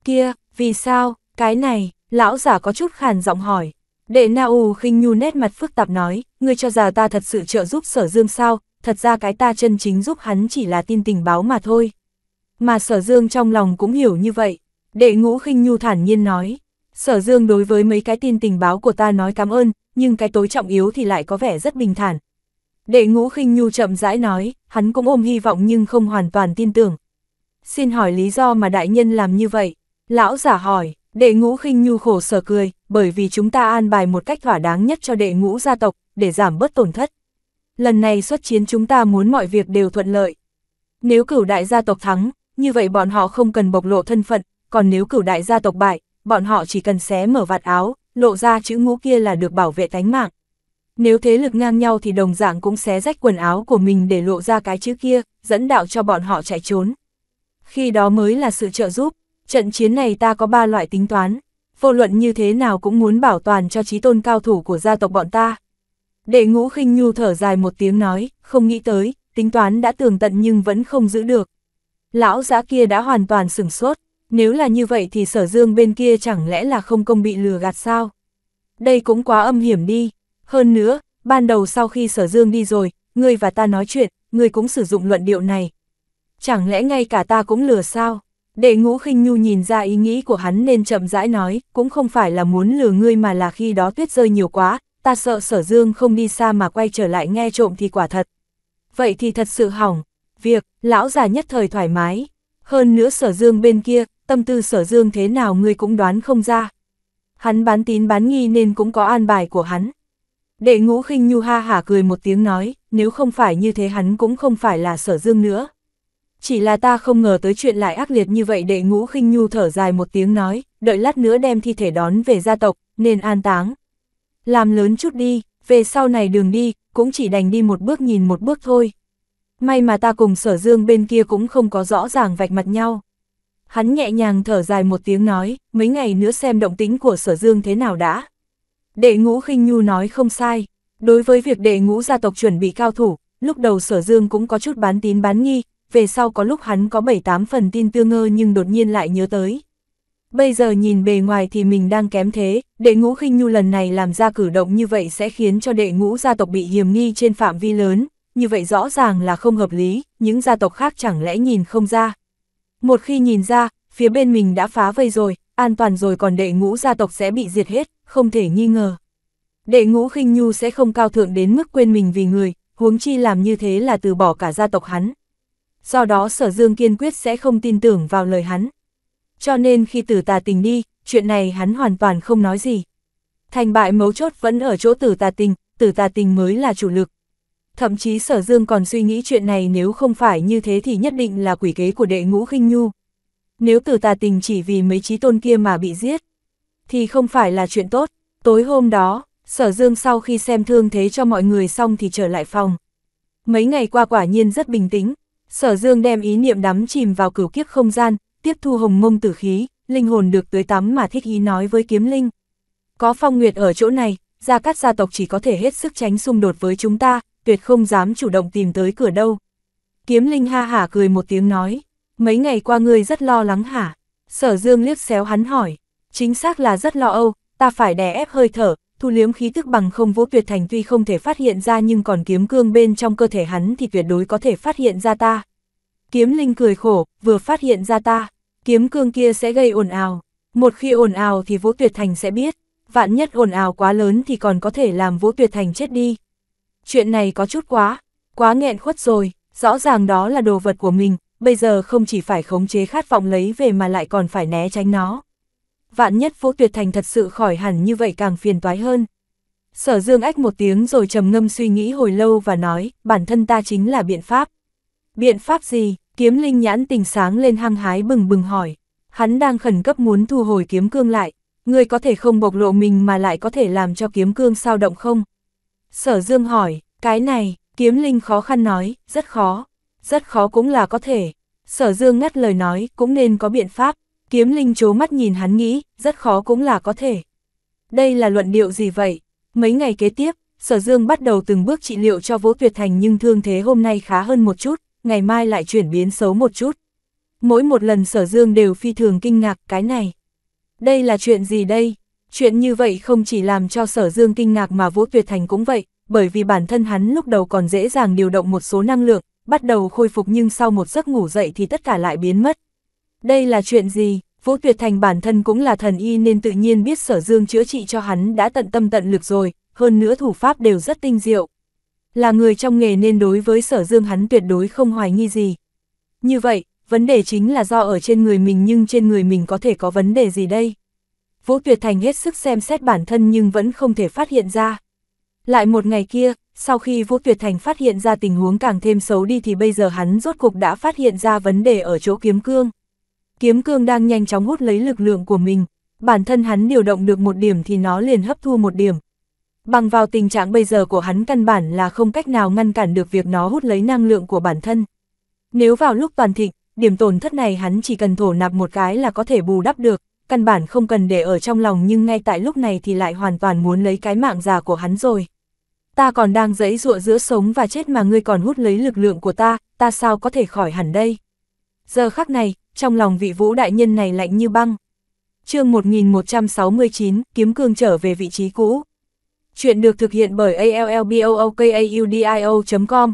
Kia, vì sao, cái này, lão giả có chút khàn giọng hỏi. Đệ Na U khinh nhu nét mặt phức tạp nói, ngươi cho già ta thật sự trợ giúp sở dương sao, thật ra cái ta chân chính giúp hắn chỉ là tin tình báo mà thôi. Mà sở dương trong lòng cũng hiểu như vậy. Đệ ngũ khinh nhu thản nhiên nói, sở dương đối với mấy cái tin tình báo của ta nói cảm ơn, nhưng cái tối trọng yếu thì lại có vẻ rất bình thản, Đệ ngũ khinh nhu chậm rãi nói, hắn cũng ôm hy vọng nhưng không hoàn toàn tin tưởng. Xin hỏi lý do mà đại nhân làm như vậy? Lão giả hỏi, đệ ngũ khinh nhu khổ sở cười, bởi vì chúng ta an bài một cách thỏa đáng nhất cho đệ ngũ gia tộc, để giảm bớt tổn thất. Lần này xuất chiến chúng ta muốn mọi việc đều thuận lợi. Nếu cửu đại gia tộc thắng, như vậy bọn họ không cần bộc lộ thân phận, còn nếu cửu đại gia tộc bại, bọn họ chỉ cần xé mở vạt áo, lộ ra chữ ngũ kia là được bảo vệ tánh mạng. Nếu thế lực ngang nhau thì đồng dạng cũng xé rách quần áo của mình để lộ ra cái chữ kia, dẫn đạo cho bọn họ chạy trốn. Khi đó mới là sự trợ giúp, trận chiến này ta có ba loại tính toán, vô luận như thế nào cũng muốn bảo toàn cho trí tôn cao thủ của gia tộc bọn ta. Đệ ngũ khinh nhu thở dài một tiếng nói, không nghĩ tới, tính toán đã tường tận nhưng vẫn không giữ được. Lão giã kia đã hoàn toàn sửng sốt, nếu là như vậy thì sở dương bên kia chẳng lẽ là không công bị lừa gạt sao? Đây cũng quá âm hiểm đi, hơn nữa, ban đầu sau khi sở dương đi rồi, ngươi và ta nói chuyện, ngươi cũng sử dụng luận điệu này. Chẳng lẽ ngay cả ta cũng lừa sao? Đệ ngũ khinh nhu nhìn ra ý nghĩ của hắn nên chậm rãi nói, cũng không phải là muốn lừa ngươi mà là khi đó tuyết rơi nhiều quá, ta sợ sở dương không đi xa mà quay trở lại nghe trộm thì quả thật. Vậy thì thật sự hỏng, việc, lão già nhất thời thoải mái. Hơn nữa sở dương bên kia, tâm tư sở dương thế nào ngươi cũng đoán không ra. Hắn bán tín bán nghi nên cũng có an bài của hắn. Đệ ngũ khinh nhu ha hả cười một tiếng nói, nếu không phải như thế hắn cũng không phải là sở dương nữa. Chỉ là ta không ngờ tới chuyện lại ác liệt như vậy đệ ngũ khinh nhu thở dài một tiếng nói, đợi lát nữa đem thi thể đón về gia tộc, nên an táng. Làm lớn chút đi, về sau này đường đi, cũng chỉ đành đi một bước nhìn một bước thôi. May mà ta cùng sở dương bên kia cũng không có rõ ràng vạch mặt nhau. Hắn nhẹ nhàng thở dài một tiếng nói, mấy ngày nữa xem động tính của sở dương thế nào đã. Đệ ngũ khinh nhu nói không sai, đối với việc đệ ngũ gia tộc chuẩn bị cao thủ, lúc đầu sở dương cũng có chút bán tín bán nghi, về sau có lúc hắn có 7-8 phần tin tương ngơ nhưng đột nhiên lại nhớ tới. Bây giờ nhìn bề ngoài thì mình đang kém thế, đệ ngũ khinh nhu lần này làm ra cử động như vậy sẽ khiến cho đệ ngũ gia tộc bị hiểm nghi trên phạm vi lớn, như vậy rõ ràng là không hợp lý, những gia tộc khác chẳng lẽ nhìn không ra. Một khi nhìn ra, phía bên mình đã phá vây rồi, an toàn rồi còn đệ ngũ gia tộc sẽ bị diệt hết, không thể nghi ngờ. Đệ ngũ khinh nhu sẽ không cao thượng đến mức quên mình vì người, huống chi làm như thế là từ bỏ cả gia tộc hắn. Do đó sở dương kiên quyết sẽ không tin tưởng vào lời hắn. Cho nên khi tử tà tình đi, chuyện này hắn hoàn toàn không nói gì. Thành bại mấu chốt vẫn ở chỗ tử tà tình, tử tà tình mới là chủ lực. Thậm chí sở dương còn suy nghĩ chuyện này nếu không phải như thế thì nhất định là quỷ kế của đệ ngũ khinh nhu nếu từ tà tình chỉ vì mấy trí tôn kia mà bị giết, thì không phải là chuyện tốt. Tối hôm đó, sở dương sau khi xem thương thế cho mọi người xong thì trở lại phòng. Mấy ngày qua quả nhiên rất bình tĩnh, sở dương đem ý niệm đắm chìm vào cửu kiếp không gian, tiếp thu hồng mông tử khí, linh hồn được tưới tắm mà thích ý nói với kiếm linh. Có phong nguyệt ở chỗ này, gia cát gia tộc chỉ có thể hết sức tránh xung đột với chúng ta, tuyệt không dám chủ động tìm tới cửa đâu. Kiếm linh ha hả cười một tiếng nói mấy ngày qua ngươi rất lo lắng hả? Sở dương liếc xéo hắn hỏi, chính xác là rất lo âu, ta phải đè ép hơi thở, thu liếm khí tức bằng không vũ tuyệt thành tuy không thể phát hiện ra nhưng còn kiếm cương bên trong cơ thể hắn thì tuyệt đối có thể phát hiện ra ta. Kiếm linh cười khổ, vừa phát hiện ra ta, kiếm cương kia sẽ gây ồn ào, một khi ồn ào thì vũ tuyệt thành sẽ biết, vạn nhất ồn ào quá lớn thì còn có thể làm vũ tuyệt thành chết đi. Chuyện này có chút quá, quá nghẹn khuất rồi, rõ ràng đó là đồ vật của mình, bây giờ không chỉ phải khống chế khát vọng lấy về mà lại còn phải né tránh nó. Vạn nhất Vũ Tuyệt Thành thật sự khỏi hẳn như vậy càng phiền toái hơn. Sở Dương ách một tiếng rồi trầm ngâm suy nghĩ hồi lâu và nói, bản thân ta chính là biện pháp. Biện pháp gì? Kiếm linh nhãn tình sáng lên hăng hái bừng bừng hỏi. Hắn đang khẩn cấp muốn thu hồi kiếm cương lại. Người có thể không bộc lộ mình mà lại có thể làm cho kiếm cương sao động không? Sở Dương hỏi, cái này, kiếm linh khó khăn nói, rất khó rất khó cũng là có thể. Sở Dương ngắt lời nói, cũng nên có biện pháp, kiếm linh chố mắt nhìn hắn nghĩ, rất khó cũng là có thể. Đây là luận điệu gì vậy? Mấy ngày kế tiếp, Sở Dương bắt đầu từng bước trị liệu cho Vũ Tuyệt Thành nhưng thương thế hôm nay khá hơn một chút, ngày mai lại chuyển biến xấu một chút. Mỗi một lần Sở Dương đều phi thường kinh ngạc cái này. Đây là chuyện gì đây? Chuyện như vậy không chỉ làm cho Sở Dương kinh ngạc mà Vũ Tuyệt Thành cũng vậy, bởi vì bản thân hắn lúc đầu còn dễ dàng điều động một số năng lượng, bắt đầu khôi phục nhưng sau một giấc ngủ dậy thì tất cả lại biến mất. Đây là chuyện gì? Vũ Tuyệt Thành bản thân cũng là thần y nên tự nhiên biết sở dương chữa trị cho hắn đã tận tâm tận lực rồi, hơn nữa thủ pháp đều rất tinh diệu. Là người trong nghề nên đối với sở dương hắn tuyệt đối không hoài nghi gì. Như vậy, vấn đề chính là do ở trên người mình nhưng trên người mình có thể có vấn đề gì đây? Vũ Tuyệt Thành hết sức xem xét bản thân nhưng vẫn không thể phát hiện ra. Lại một ngày kia, sau khi Vũ Tuyệt Thành phát hiện ra tình huống càng thêm xấu đi thì bây giờ hắn rốt cục đã phát hiện ra vấn đề ở chỗ kiếm cương. Kiếm cương đang nhanh chóng hút lấy lực lượng của mình, bản thân hắn điều động được một điểm thì nó liền hấp thu một điểm. Bằng vào tình trạng bây giờ của hắn căn bản là không cách nào ngăn cản được việc nó hút lấy năng lượng của bản thân. Nếu vào lúc toàn thịnh, điểm tổn thất này hắn chỉ cần thổ nạp một cái là có thể bù đắp được, căn bản không cần để ở trong lòng nhưng ngay tại lúc này thì lại hoàn toàn muốn lấy cái mạng già của hắn rồi ta còn đang dẫy dụa giữa sống và chết mà ngươi còn hút lấy lực lượng của ta, ta sao có thể khỏi hẳn đây. Giờ khắc này, trong lòng vị vũ đại nhân này lạnh như băng. chương 1169, kiếm cương trở về vị trí cũ. Chuyện được thực hiện bởi allbookaudio.com.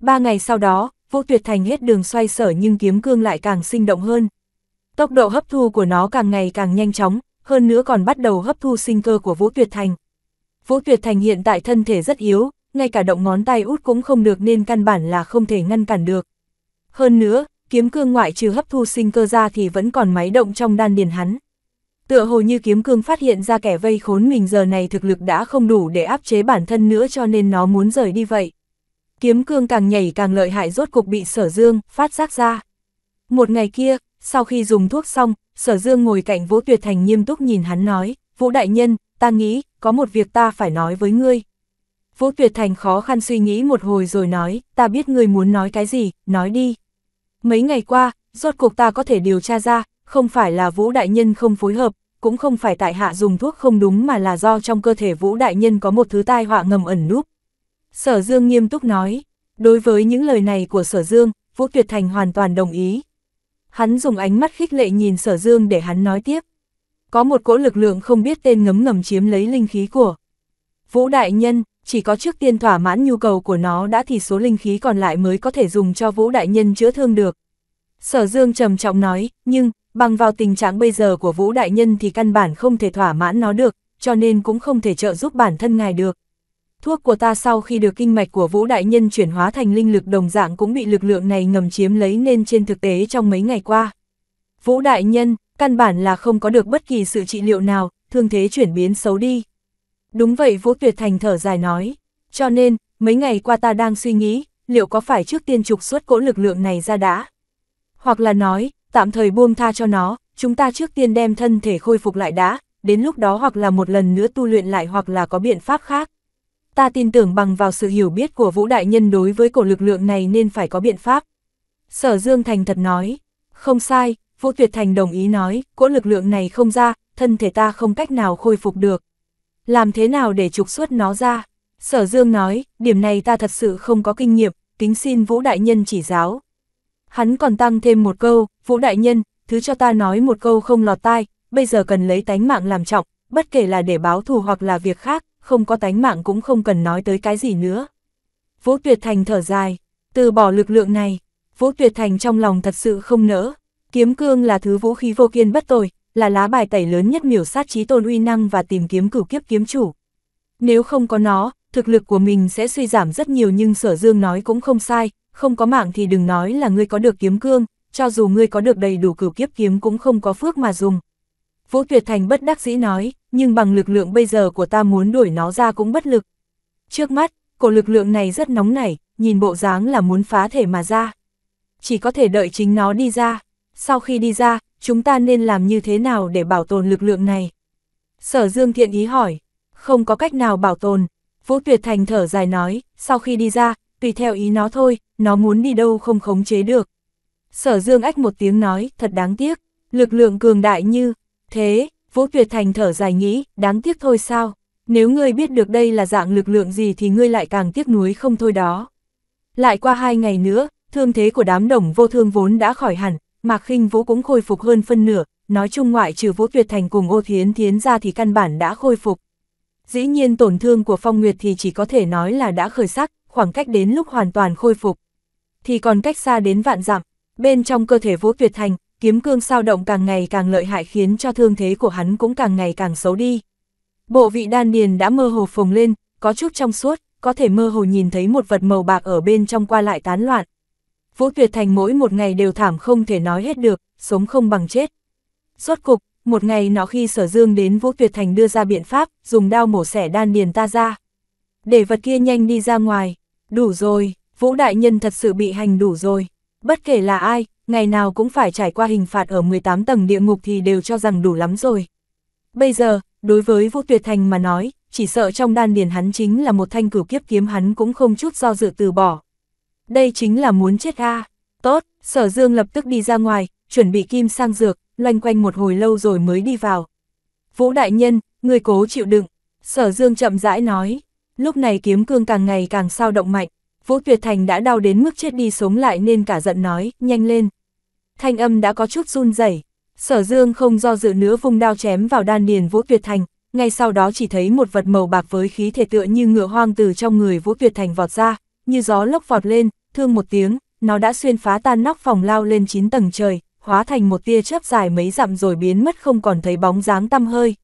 Ba ngày sau đó, Vũ Tuyệt Thành hết đường xoay sở nhưng kiếm cương lại càng sinh động hơn. Tốc độ hấp thu của nó càng ngày càng nhanh chóng, hơn nữa còn bắt đầu hấp thu sinh cơ của Vũ Tuyệt Thành. Vũ Tuyệt Thành hiện tại thân thể rất yếu, ngay cả động ngón tay út cũng không được nên căn bản là không thể ngăn cản được. Hơn nữa, kiếm cương ngoại trừ hấp thu sinh cơ ra thì vẫn còn máy động trong đan điền hắn. Tựa hồ như kiếm cương phát hiện ra kẻ vây khốn mình giờ này thực lực đã không đủ để áp chế bản thân nữa cho nên nó muốn rời đi vậy. Kiếm cương càng nhảy càng lợi hại rốt cục bị sở dương, phát giác ra. Một ngày kia, sau khi dùng thuốc xong, sở dương ngồi cạnh Vũ Tuyệt Thành nghiêm túc nhìn hắn nói, Vũ Đại Nhân, ta nghĩ, có một việc ta phải nói với ngươi. Vũ Tuyệt Thành khó khăn suy nghĩ một hồi rồi nói, ta biết ngươi muốn nói cái gì, nói đi. Mấy ngày qua, rốt cuộc ta có thể điều tra ra, không phải là Vũ Đại Nhân không phối hợp, cũng không phải tại hạ dùng thuốc không đúng mà là do trong cơ thể Vũ Đại Nhân có một thứ tai họa ngầm ẩn núp. Sở Dương nghiêm túc nói, đối với những lời này của Sở Dương, Vũ Tuyệt Thành hoàn toàn đồng ý. Hắn dùng ánh mắt khích lệ nhìn Sở Dương để hắn nói tiếp, có một cỗ lực lượng không biết tên ngấm ngầm chiếm lấy linh khí của. Vũ Đại Nhân, chỉ có trước tiên thỏa mãn nhu cầu của nó đã thì số linh khí còn lại mới có thể dùng cho Vũ Đại Nhân chữa thương được. Sở Dương trầm trọng nói, nhưng, bằng vào tình trạng bây giờ của Vũ Đại Nhân thì căn bản không thể thỏa mãn nó được, cho nên cũng không thể trợ giúp bản thân ngài được. Thuốc của ta sau khi được kinh mạch của Vũ Đại Nhân chuyển hóa thành linh lực đồng dạng cũng bị lực lượng này ngầm chiếm lấy nên trên thực tế trong mấy ngày qua. Vũ Đại Nhân, căn bản là không có được bất kỳ sự trị liệu nào, thương thế chuyển biến xấu đi. Đúng vậy Vũ Tuyệt Thành thở dài nói, cho nên, mấy ngày qua ta đang suy nghĩ, liệu có phải trước tiên trục xuất cỗ lực lượng này ra đã? Hoặc là nói, tạm thời buông tha cho nó, chúng ta trước tiên đem thân thể khôi phục lại đã, đến lúc đó hoặc là một lần nữa tu luyện lại hoặc là có biện pháp khác. Ta tin tưởng bằng vào sự hiểu biết của Vũ Đại Nhân đối với cổ lực lượng này nên phải có biện pháp. Sở Dương Thành thật nói, không sai, Vũ Tuyệt Thành đồng ý nói, cỗ lực lượng này không ra, thân thể ta không cách nào khôi phục được. Làm thế nào để trục xuất nó ra? Sở Dương nói, điểm này ta thật sự không có kinh nghiệm, kính xin Vũ Đại Nhân chỉ giáo. Hắn còn tăng thêm một câu, Vũ Đại Nhân, thứ cho ta nói một câu không lọt tai, bây giờ cần lấy tánh mạng làm trọng, bất kể là để báo thù hoặc là việc khác, không có tánh mạng cũng không cần nói tới cái gì nữa. Vũ Tuyệt Thành thở dài, từ bỏ lực lượng này, Vũ Tuyệt Thành trong lòng thật sự không nỡ, Kiếm cương là thứ vũ khí vô kiên bất tồi, là lá bài tẩy lớn nhất miểu sát trí tôn uy năng và tìm kiếm cửu kiếp kiếm chủ. Nếu không có nó, thực lực của mình sẽ suy giảm rất nhiều nhưng sở dương nói cũng không sai, không có mạng thì đừng nói là ngươi có được kiếm cương, cho dù ngươi có được đầy đủ cửu kiếp kiếm cũng không có phước mà dùng. Vũ Tuyệt Thành bất đắc dĩ nói, nhưng bằng lực lượng bây giờ của ta muốn đuổi nó ra cũng bất lực. Trước mắt, cổ lực lượng này rất nóng nảy, nhìn bộ dáng là muốn phá thể mà ra. Chỉ có thể đợi chính nó đi ra sau khi đi ra, chúng ta nên làm như thế nào để bảo tồn lực lượng này? Sở Dương thiện ý hỏi, không có cách nào bảo tồn. Vũ Tuyệt Thành thở dài nói, sau khi đi ra, tùy theo ý nó thôi, nó muốn đi đâu không khống chế được. Sở Dương ách một tiếng nói, thật đáng tiếc, lực lượng cường đại như, thế, Vũ Tuyệt Thành thở dài nghĩ, đáng tiếc thôi sao, nếu ngươi biết được đây là dạng lực lượng gì thì ngươi lại càng tiếc nuối không thôi đó. Lại qua hai ngày nữa, thương thế của đám đồng vô thương vốn đã khỏi hẳn, Mạc khinh Vũ cũng khôi phục hơn phân nửa, nói chung ngoại trừ Vũ Tuyệt Thành cùng Ô Thiến Thiến ra thì căn bản đã khôi phục. Dĩ nhiên tổn thương của Phong Nguyệt thì chỉ có thể nói là đã khởi sắc, khoảng cách đến lúc hoàn toàn khôi phục. Thì còn cách xa đến vạn dặm, bên trong cơ thể Vũ Tuyệt Thành, kiếm cương sao động càng ngày càng lợi hại khiến cho thương thế của hắn cũng càng ngày càng xấu đi. Bộ vị đan điền đã mơ hồ phồng lên, có chút trong suốt, có thể mơ hồ nhìn thấy một vật màu bạc ở bên trong qua lại tán loạn. Vũ Tuyệt Thành mỗi một ngày đều thảm không thể nói hết được, sống không bằng chết. Rốt cục, một ngày nó khi sở dương đến Vũ Tuyệt Thành đưa ra biện pháp, dùng đao mổ xẻ đan điền ta ra. Để vật kia nhanh đi ra ngoài, đủ rồi, Vũ Đại Nhân thật sự bị hành đủ rồi. Bất kể là ai, ngày nào cũng phải trải qua hình phạt ở 18 tầng địa ngục thì đều cho rằng đủ lắm rồi. Bây giờ, đối với Vũ Tuyệt Thành mà nói, chỉ sợ trong đan điền hắn chính là một thanh cửu kiếp kiếm hắn cũng không chút do dự từ bỏ đây chính là muốn chết a Tốt, sở dương lập tức đi ra ngoài, chuẩn bị kim sang dược, loanh quanh một hồi lâu rồi mới đi vào. Vũ đại nhân, người cố chịu đựng, sở dương chậm rãi nói, lúc này kiếm cương càng ngày càng sao động mạnh, Vũ Tuyệt Thành đã đau đến mức chết đi sống lại nên cả giận nói, nhanh lên. Thanh âm đã có chút run rẩy. Sở Dương không do dự nữa vung đao chém vào đan điền Vũ Tuyệt Thành, ngay sau đó chỉ thấy một vật màu bạc với khí thể tựa như ngựa hoang từ trong người Vũ Tuyệt Thành vọt ra, như gió lốc vọt lên, thương một tiếng, nó đã xuyên phá tan nóc phòng lao lên 9 tầng trời, hóa thành một tia chớp dài mấy dặm rồi biến mất không còn thấy bóng dáng tăm hơi.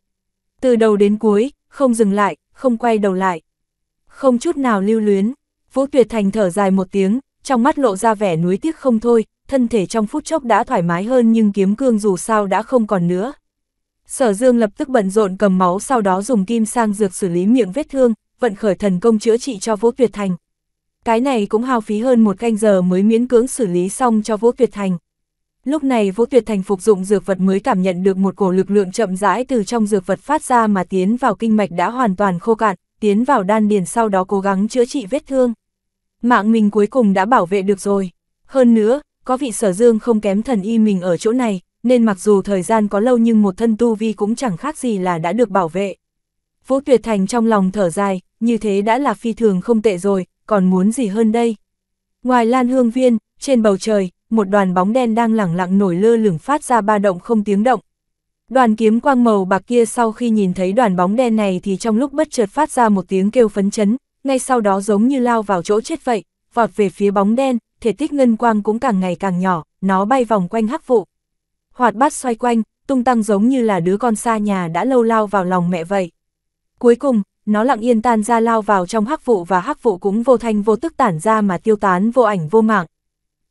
Từ đầu đến cuối, không dừng lại, không quay đầu lại. Không chút nào lưu luyến, Vũ Tuyệt Thành thở dài một tiếng, trong mắt lộ ra vẻ nuối tiếc không thôi, thân thể trong phút chốc đã thoải mái hơn nhưng kiếm cương dù sao đã không còn nữa. Sở Dương lập tức bận rộn cầm máu sau đó dùng kim sang dược xử lý miệng vết thương, vận khởi thần công chữa trị cho Vũ Tuyệt Thành. Cái này cũng hao phí hơn một canh giờ mới miễn cưỡng xử lý xong cho Vũ Tuyệt Thành. Lúc này Vũ Tuyệt Thành phục dụng dược vật mới cảm nhận được một cổ lực lượng chậm rãi từ trong dược vật phát ra mà tiến vào kinh mạch đã hoàn toàn khô cạn, tiến vào đan điền sau đó cố gắng chữa trị vết thương. Mạng mình cuối cùng đã bảo vệ được rồi. Hơn nữa, có vị sở dương không kém thần y mình ở chỗ này, nên mặc dù thời gian có lâu nhưng một thân tu vi cũng chẳng khác gì là đã được bảo vệ. Vũ Tuyệt Thành trong lòng thở dài, như thế đã là phi thường không tệ rồi, còn muốn gì hơn đây? Ngoài Lan Hương Viên, trên bầu trời, một đoàn bóng đen đang lẳng lặng nổi lơ lửng phát ra ba động không tiếng động. Đoàn kiếm quang màu bạc kia sau khi nhìn thấy đoàn bóng đen này thì trong lúc bất chợt phát ra một tiếng kêu phấn chấn, ngay sau đó giống như lao vào chỗ chết vậy, vọt về phía bóng đen, thể tích ngân quang cũng càng ngày càng nhỏ, nó bay vòng quanh hắc vụ. Hoạt bát xoay quanh, tung tăng giống như là đứa con xa nhà đã lâu lao vào lòng mẹ vậy. Cuối cùng, nó lặng yên tan ra lao vào trong hắc vụ và hắc vụ cũng vô thanh vô tức tản ra mà tiêu tán vô ảnh vô mạng.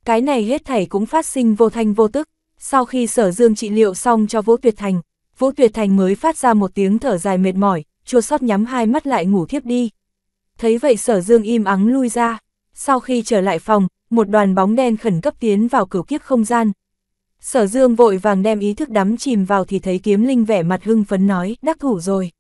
Cái này hết thảy cũng phát sinh vô thanh vô tức, sau khi sở dương trị liệu xong cho Vũ Tuyệt Thành, Vũ Tuyệt Thành mới phát ra một tiếng thở dài mệt mỏi, chua sót nhắm hai mắt lại ngủ thiếp đi. Thấy vậy sở dương im ắng lui ra, sau khi trở lại phòng, một đoàn bóng đen khẩn cấp tiến vào cửu kiếp không gian. Sở dương vội vàng đem ý thức đắm chìm vào thì thấy kiếm linh vẻ mặt hưng phấn nói, đắc thủ rồi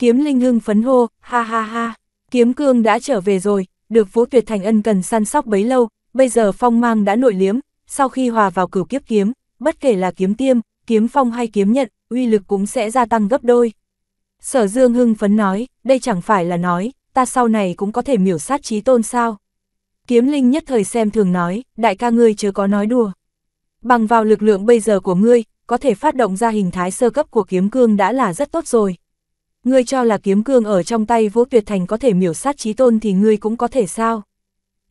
kiếm linh hưng phấn hô, ha ha ha, kiếm cương đã trở về rồi, được vũ tuyệt thành ân cần săn sóc bấy lâu, bây giờ phong mang đã nội liếm, sau khi hòa vào cửu kiếp kiếm, bất kể là kiếm tiêm, kiếm phong hay kiếm nhận, uy lực cũng sẽ gia tăng gấp đôi. Sở Dương hưng phấn nói, đây chẳng phải là nói, ta sau này cũng có thể miểu sát trí tôn sao. Kiếm Linh nhất thời xem thường nói, đại ca ngươi chưa có nói đùa. Bằng vào lực lượng bây giờ của ngươi, có thể phát động ra hình thái sơ cấp của kiếm cương đã là rất tốt rồi ngươi cho là kiếm cương ở trong tay Vũ Tuyệt Thành có thể miểu sát trí tôn thì ngươi cũng có thể sao?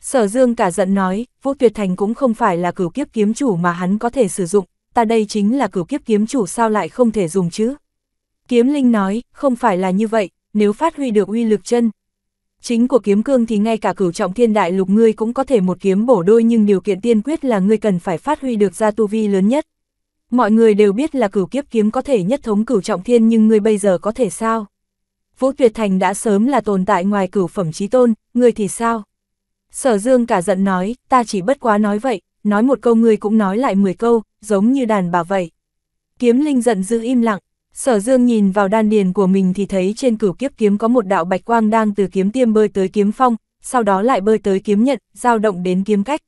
Sở Dương cả giận nói, Vũ Tuyệt Thành cũng không phải là cửu kiếp kiếm chủ mà hắn có thể sử dụng, ta đây chính là cửu kiếp kiếm chủ sao lại không thể dùng chứ? Kiếm Linh nói, không phải là như vậy, nếu phát huy được uy lực chân. Chính của kiếm cương thì ngay cả cửu trọng thiên đại lục ngươi cũng có thể một kiếm bổ đôi nhưng điều kiện tiên quyết là ngươi cần phải phát huy được ra tu vi lớn nhất. Mọi người đều biết là cửu kiếp kiếm có thể nhất thống cửu trọng thiên nhưng ngươi bây giờ có thể sao? Vũ Tuyệt Thành đã sớm là tồn tại ngoài cửu phẩm trí tôn, ngươi thì sao? Sở Dương cả giận nói, ta chỉ bất quá nói vậy, nói một câu ngươi cũng nói lại 10 câu, giống như đàn bà vậy. Kiếm Linh giận dữ im lặng, Sở Dương nhìn vào đan điền của mình thì thấy trên cửu kiếp kiếm có một đạo bạch quang đang từ kiếm tiêm bơi tới kiếm phong, sau đó lại bơi tới kiếm nhận, dao động đến kiếm cách.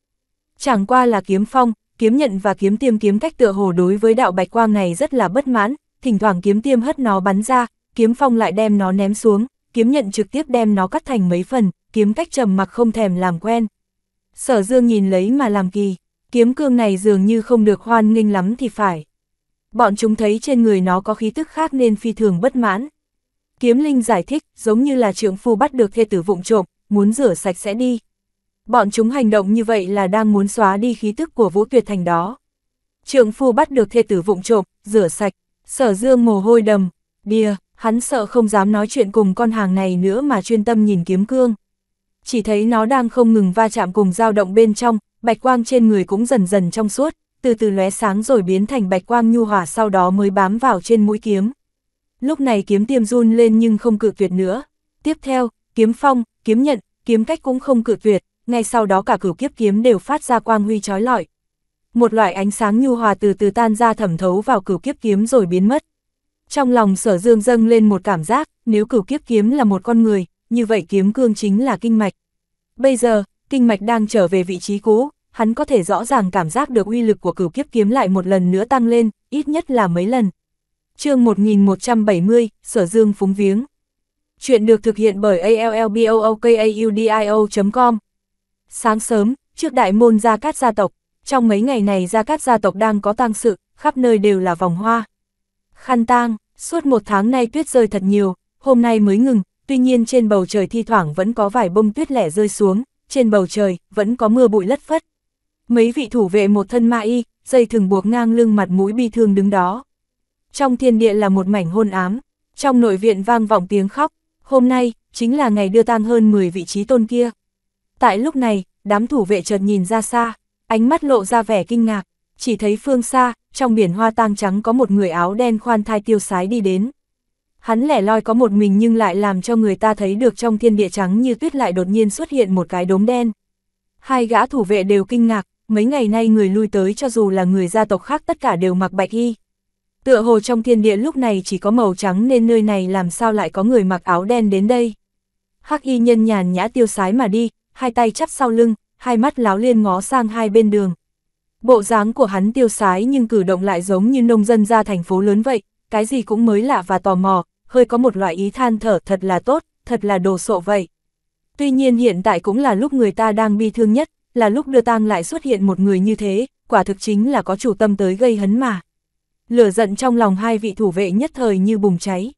Chẳng qua là kiếm phong, kiếm nhận và kiếm tiêm kiếm cách tựa hồ đối với đạo bạch quang này rất là bất mãn, thỉnh thoảng kiếm tiêm hất nó bắn ra, kiếm phong lại đem nó ném xuống, kiếm nhận trực tiếp đem nó cắt thành mấy phần, kiếm cách trầm mặc không thèm làm quen. Sở dương nhìn lấy mà làm kỳ, kiếm cương này dường như không được hoan nghênh lắm thì phải. Bọn chúng thấy trên người nó có khí tức khác nên phi thường bất mãn. Kiếm linh giải thích, giống như là trượng phu bắt được thê tử vụng trộm, muốn rửa sạch sẽ đi bọn chúng hành động như vậy là đang muốn xóa đi khí tức của Vũ Tuyệt Thành đó. Trượng phu bắt được thê tử vụng trộm, rửa sạch, sở dương mồ hôi đầm, bia, hắn sợ không dám nói chuyện cùng con hàng này nữa mà chuyên tâm nhìn kiếm cương. Chỉ thấy nó đang không ngừng va chạm cùng dao động bên trong, bạch quang trên người cũng dần dần trong suốt, từ từ lóe sáng rồi biến thành bạch quang nhu hỏa sau đó mới bám vào trên mũi kiếm. Lúc này kiếm tiêm run lên nhưng không cự tuyệt nữa. Tiếp theo, kiếm phong, kiếm nhận, kiếm cách cũng không cự tuyệt, ngay sau đó cả cửu kiếp kiếm đều phát ra quang huy trói lọi. Một loại ánh sáng nhu hòa từ từ tan ra thẩm thấu vào cửu kiếp kiếm rồi biến mất. Trong lòng sở dương dâng lên một cảm giác, nếu cửu kiếp kiếm là một con người, như vậy kiếm cương chính là kinh mạch. Bây giờ, kinh mạch đang trở về vị trí cũ, hắn có thể rõ ràng cảm giác được uy lực của cửu kiếp kiếm lại một lần nữa tăng lên, ít nhất là mấy lần. chương 1170, Sở Dương Phúng Viếng Chuyện được thực hiện bởi allbookaudio.com, Sáng sớm, trước đại môn Gia Cát gia tộc, trong mấy ngày này Gia Cát gia tộc đang có tang sự, khắp nơi đều là vòng hoa. Khăn tang, suốt một tháng nay tuyết rơi thật nhiều, hôm nay mới ngừng, tuy nhiên trên bầu trời thi thoảng vẫn có vài bông tuyết lẻ rơi xuống, trên bầu trời vẫn có mưa bụi lất phất. Mấy vị thủ vệ một thân ma y, dây thừng buộc ngang lưng mặt mũi bi thương đứng đó. Trong thiên địa là một mảnh hôn ám, trong nội viện vang vọng tiếng khóc, hôm nay chính là ngày đưa tang hơn 10 vị trí tôn kia. Tại lúc này, đám thủ vệ chợt nhìn ra xa, ánh mắt lộ ra vẻ kinh ngạc, chỉ thấy phương xa, trong biển hoa tang trắng có một người áo đen khoan thai tiêu sái đi đến. Hắn lẻ loi có một mình nhưng lại làm cho người ta thấy được trong thiên địa trắng như tuyết lại đột nhiên xuất hiện một cái đốm đen. Hai gã thủ vệ đều kinh ngạc, mấy ngày nay người lui tới cho dù là người gia tộc khác tất cả đều mặc bạch y. Tựa hồ trong thiên địa lúc này chỉ có màu trắng nên nơi này làm sao lại có người mặc áo đen đến đây. Hắc y nhân nhàn nhã tiêu sái mà đi, hai tay chắp sau lưng, hai mắt láo liên ngó sang hai bên đường. Bộ dáng của hắn tiêu sái nhưng cử động lại giống như nông dân ra thành phố lớn vậy, cái gì cũng mới lạ và tò mò, hơi có một loại ý than thở thật là tốt, thật là đồ sộ vậy. Tuy nhiên hiện tại cũng là lúc người ta đang bi thương nhất, là lúc đưa tang lại xuất hiện một người như thế, quả thực chính là có chủ tâm tới gây hấn mà. Lửa giận trong lòng hai vị thủ vệ nhất thời như bùng cháy.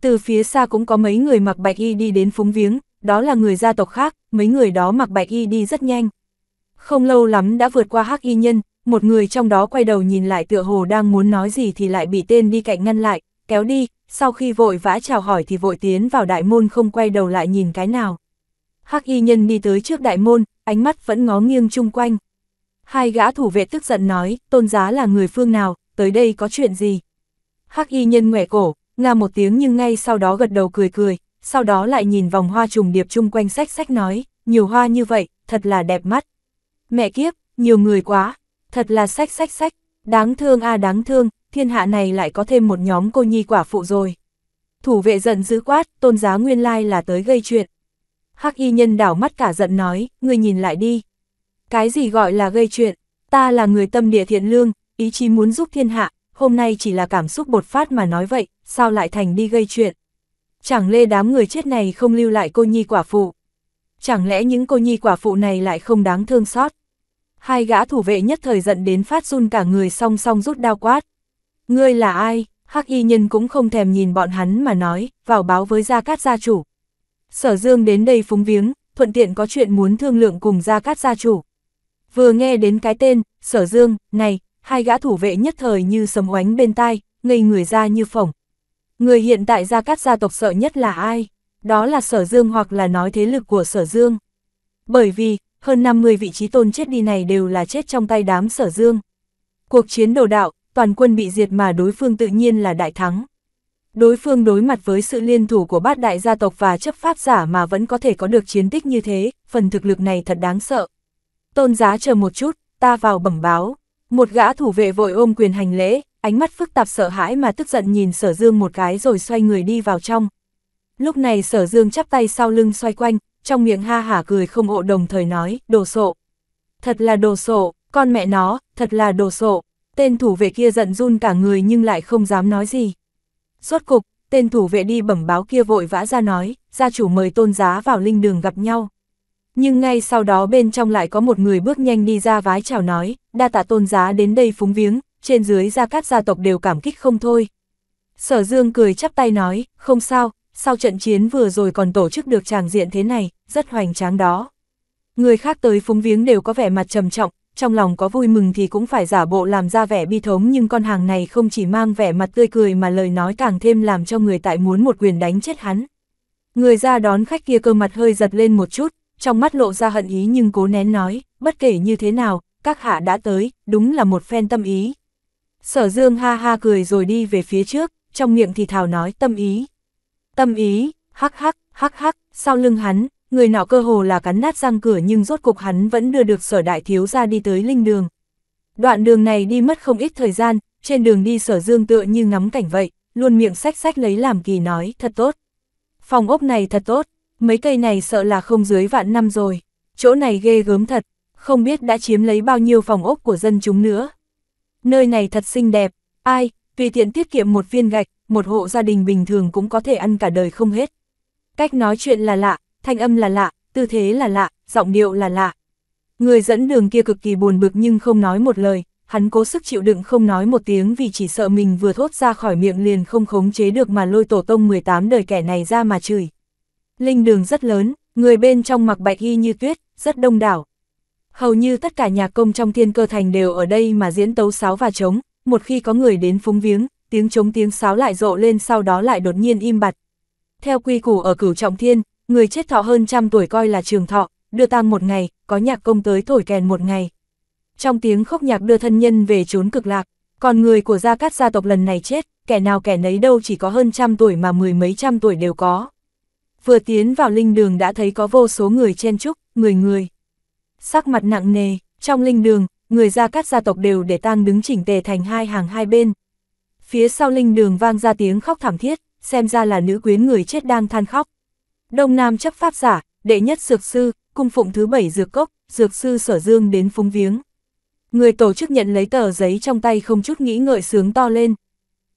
Từ phía xa cũng có mấy người mặc bạch y đi đến phúng viếng, đó là người gia tộc khác, mấy người đó mặc bạch y đi rất nhanh. Không lâu lắm đã vượt qua hắc y nhân, một người trong đó quay đầu nhìn lại tựa hồ đang muốn nói gì thì lại bị tên đi cạnh ngăn lại, kéo đi, sau khi vội vã chào hỏi thì vội tiến vào đại môn không quay đầu lại nhìn cái nào. Hắc y nhân đi tới trước đại môn, ánh mắt vẫn ngó nghiêng chung quanh. Hai gã thủ vệ tức giận nói, tôn giá là người phương nào, tới đây có chuyện gì? Hắc y nhân nguệ cổ, nga một tiếng nhưng ngay sau đó gật đầu cười cười, sau đó lại nhìn vòng hoa trùng điệp chung quanh sách sách nói, nhiều hoa như vậy, thật là đẹp mắt. Mẹ kiếp, nhiều người quá, thật là sách sách sách, đáng thương a đáng thương, thiên hạ này lại có thêm một nhóm cô nhi quả phụ rồi. Thủ vệ giận dữ quát, tôn giá nguyên lai là tới gây chuyện. Hắc y nhân đảo mắt cả giận nói, người nhìn lại đi. Cái gì gọi là gây chuyện, ta là người tâm địa thiện lương, ý chí muốn giúp thiên hạ, hôm nay chỉ là cảm xúc bột phát mà nói vậy, sao lại thành đi gây chuyện. Chẳng lẽ đám người chết này không lưu lại cô nhi quả phụ? Chẳng lẽ những cô nhi quả phụ này lại không đáng thương xót? Hai gã thủ vệ nhất thời giận đến phát run cả người song song rút đao quát. Ngươi là ai? Hắc y nhân cũng không thèm nhìn bọn hắn mà nói, vào báo với Gia Cát gia chủ. Sở Dương đến đây phúng viếng, thuận tiện có chuyện muốn thương lượng cùng Gia Cát gia chủ. Vừa nghe đến cái tên, Sở Dương, này, hai gã thủ vệ nhất thời như sấm oánh bên tai, ngây người ra như phỏng, Người hiện tại Gia Cát gia tộc sợ nhất là ai? Đó là Sở Dương hoặc là nói thế lực của Sở Dương. Bởi vì, hơn 50 vị trí tôn chết đi này đều là chết trong tay đám Sở Dương. Cuộc chiến đồ đạo, toàn quân bị diệt mà đối phương tự nhiên là đại thắng. Đối phương đối mặt với sự liên thủ của bát đại gia tộc và chấp pháp giả mà vẫn có thể có được chiến tích như thế, phần thực lực này thật đáng sợ. Tôn giá chờ một chút, ta vào bẩm báo. Một gã thủ vệ vội ôm quyền hành lễ, ánh mắt phức tạp sợ hãi mà tức giận nhìn sở dương một cái rồi xoay người đi vào trong. Lúc này sở dương chắp tay sau lưng xoay quanh, trong miệng ha hả cười không hộ đồng thời nói, đồ sộ. Thật là đồ sộ, con mẹ nó, thật là đồ sộ. Tên thủ vệ kia giận run cả người nhưng lại không dám nói gì. Rốt cục, tên thủ vệ đi bẩm báo kia vội vã ra nói, gia chủ mời tôn giá vào linh đường gặp nhau. Nhưng ngay sau đó bên trong lại có một người bước nhanh đi ra vái chào nói, đa tạ tôn giá đến đây phúng viếng, trên dưới gia cát gia tộc đều cảm kích không thôi. Sở Dương cười chắp tay nói, không sao, sau trận chiến vừa rồi còn tổ chức được tràng diện thế này, rất hoành tráng đó. Người khác tới phúng viếng đều có vẻ mặt trầm trọng, trong lòng có vui mừng thì cũng phải giả bộ làm ra vẻ bi thống nhưng con hàng này không chỉ mang vẻ mặt tươi cười mà lời nói càng thêm làm cho người tại muốn một quyền đánh chết hắn. Người ra đón khách kia cơ mặt hơi giật lên một chút, trong mắt lộ ra hận ý nhưng cố nén nói, bất kể như thế nào, các hạ đã tới, đúng là một phen tâm ý. Sở dương ha ha cười rồi đi về phía trước, trong miệng thì thào nói tâm ý. Tâm ý, hắc hắc, hắc hắc, sau lưng hắn, người nọ cơ hồ là cắn nát răng cửa nhưng rốt cục hắn vẫn đưa được sở đại thiếu ra đi tới linh đường. Đoạn đường này đi mất không ít thời gian, trên đường đi sở dương tựa như ngắm cảnh vậy, luôn miệng sách sách lấy làm kỳ nói thật tốt. Phòng ốc này thật tốt, mấy cây này sợ là không dưới vạn năm rồi, chỗ này ghê gớm thật, không biết đã chiếm lấy bao nhiêu phòng ốc của dân chúng nữa. Nơi này thật xinh đẹp, ai, tùy tiện tiết kiệm một viên gạch, một hộ gia đình bình thường cũng có thể ăn cả đời không hết. Cách nói chuyện là lạ, thanh âm là lạ, tư thế là lạ, giọng điệu là lạ. Người dẫn đường kia cực kỳ buồn bực nhưng không nói một lời, hắn cố sức chịu đựng không nói một tiếng vì chỉ sợ mình vừa thốt ra khỏi miệng liền không khống chế được mà lôi tổ tông 18 đời kẻ này ra mà chửi. Linh đường rất lớn, người bên trong mặc bạch y như tuyết, rất đông đảo, Hầu như tất cả nhạc công trong thiên cơ thành đều ở đây mà diễn tấu sáo và trống, một khi có người đến phúng viếng, tiếng trống tiếng sáo lại rộ lên sau đó lại đột nhiên im bặt. Theo quy củ ở cửu trọng thiên, người chết thọ hơn trăm tuổi coi là trường thọ, đưa tang một ngày, có nhạc công tới thổi kèn một ngày. Trong tiếng khóc nhạc đưa thân nhân về trốn cực lạc, còn người của gia cát gia tộc lần này chết, kẻ nào kẻ nấy đâu chỉ có hơn trăm tuổi mà mười mấy trăm tuổi đều có. Vừa tiến vào linh đường đã thấy có vô số người chen chúc, người người sắc mặt nặng nề, trong linh đường, người ra các gia tộc đều để tang đứng chỉnh tề thành hai hàng hai bên. Phía sau linh đường vang ra tiếng khóc thảm thiết, xem ra là nữ quyến người chết đang than khóc. Đông Nam chấp pháp giả, đệ nhất dược sư, cung phụng thứ bảy dược cốc, dược sư sở dương đến phúng viếng. Người tổ chức nhận lấy tờ giấy trong tay không chút nghĩ ngợi sướng to lên.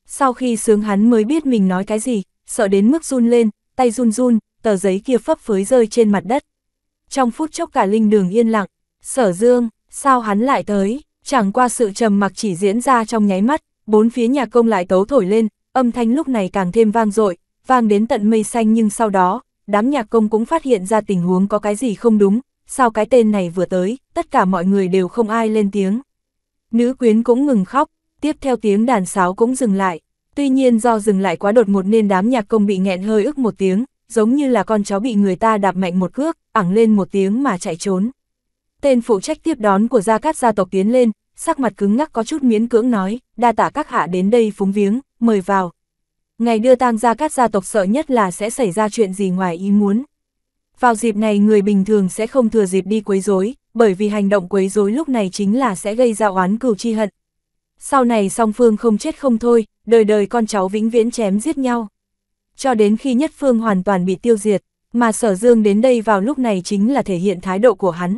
Sau khi sướng hắn mới biết mình nói cái gì, sợ đến mức run lên, tay run run, tờ giấy kia phấp phới rơi trên mặt đất trong phút chốc cả linh đường yên lặng, sở dương, sao hắn lại tới, chẳng qua sự trầm mặc chỉ diễn ra trong nháy mắt, bốn phía nhà công lại tấu thổi lên, âm thanh lúc này càng thêm vang dội vang đến tận mây xanh nhưng sau đó, đám nhạc công cũng phát hiện ra tình huống có cái gì không đúng, sao cái tên này vừa tới, tất cả mọi người đều không ai lên tiếng. Nữ quyến cũng ngừng khóc, tiếp theo tiếng đàn sáo cũng dừng lại, tuy nhiên do dừng lại quá đột ngột nên đám nhạc công bị nghẹn hơi ức một tiếng, giống như là con chó bị người ta đạp mạnh một cước, ẳng lên một tiếng mà chạy trốn. Tên phụ trách tiếp đón của Gia Cát gia tộc tiến lên, sắc mặt cứng ngắc có chút miễn cưỡng nói, đa tả các hạ đến đây phúng viếng, mời vào. Ngày đưa tang Gia Cát gia tộc sợ nhất là sẽ xảy ra chuyện gì ngoài ý muốn. Vào dịp này người bình thường sẽ không thừa dịp đi quấy rối, bởi vì hành động quấy rối lúc này chính là sẽ gây ra oán cừu chi hận. Sau này song phương không chết không thôi, đời đời con cháu vĩnh viễn chém giết nhau cho đến khi nhất phương hoàn toàn bị tiêu diệt, mà sở dương đến đây vào lúc này chính là thể hiện thái độ của hắn.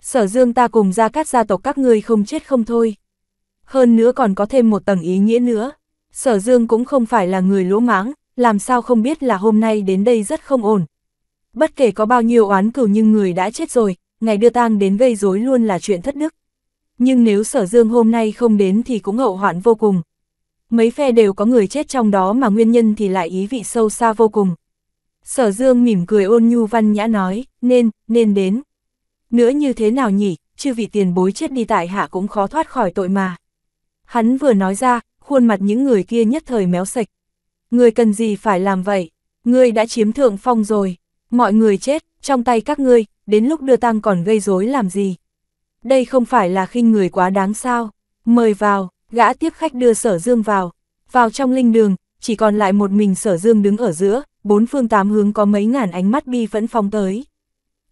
Sở dương ta cùng ra các gia tộc các ngươi không chết không thôi. Hơn nữa còn có thêm một tầng ý nghĩa nữa, sở dương cũng không phải là người lỗ mãng, làm sao không biết là hôm nay đến đây rất không ổn. Bất kể có bao nhiêu oán cửu nhưng người đã chết rồi, ngày đưa tang đến gây rối luôn là chuyện thất đức. Nhưng nếu sở dương hôm nay không đến thì cũng hậu hoạn vô cùng, mấy phe đều có người chết trong đó mà nguyên nhân thì lại ý vị sâu xa vô cùng. Sở Dương mỉm cười ôn nhu văn nhã nói, nên, nên đến. Nữa như thế nào nhỉ, chứ vị tiền bối chết đi tại hạ cũng khó thoát khỏi tội mà. Hắn vừa nói ra, khuôn mặt những người kia nhất thời méo sạch. Người cần gì phải làm vậy, người đã chiếm thượng phong rồi, mọi người chết, trong tay các ngươi, đến lúc đưa tang còn gây rối làm gì. Đây không phải là khinh người quá đáng sao, mời vào, Gã tiếp khách đưa sở dương vào, vào trong linh đường, chỉ còn lại một mình sở dương đứng ở giữa, bốn phương tám hướng có mấy ngàn ánh mắt bi vẫn phong tới.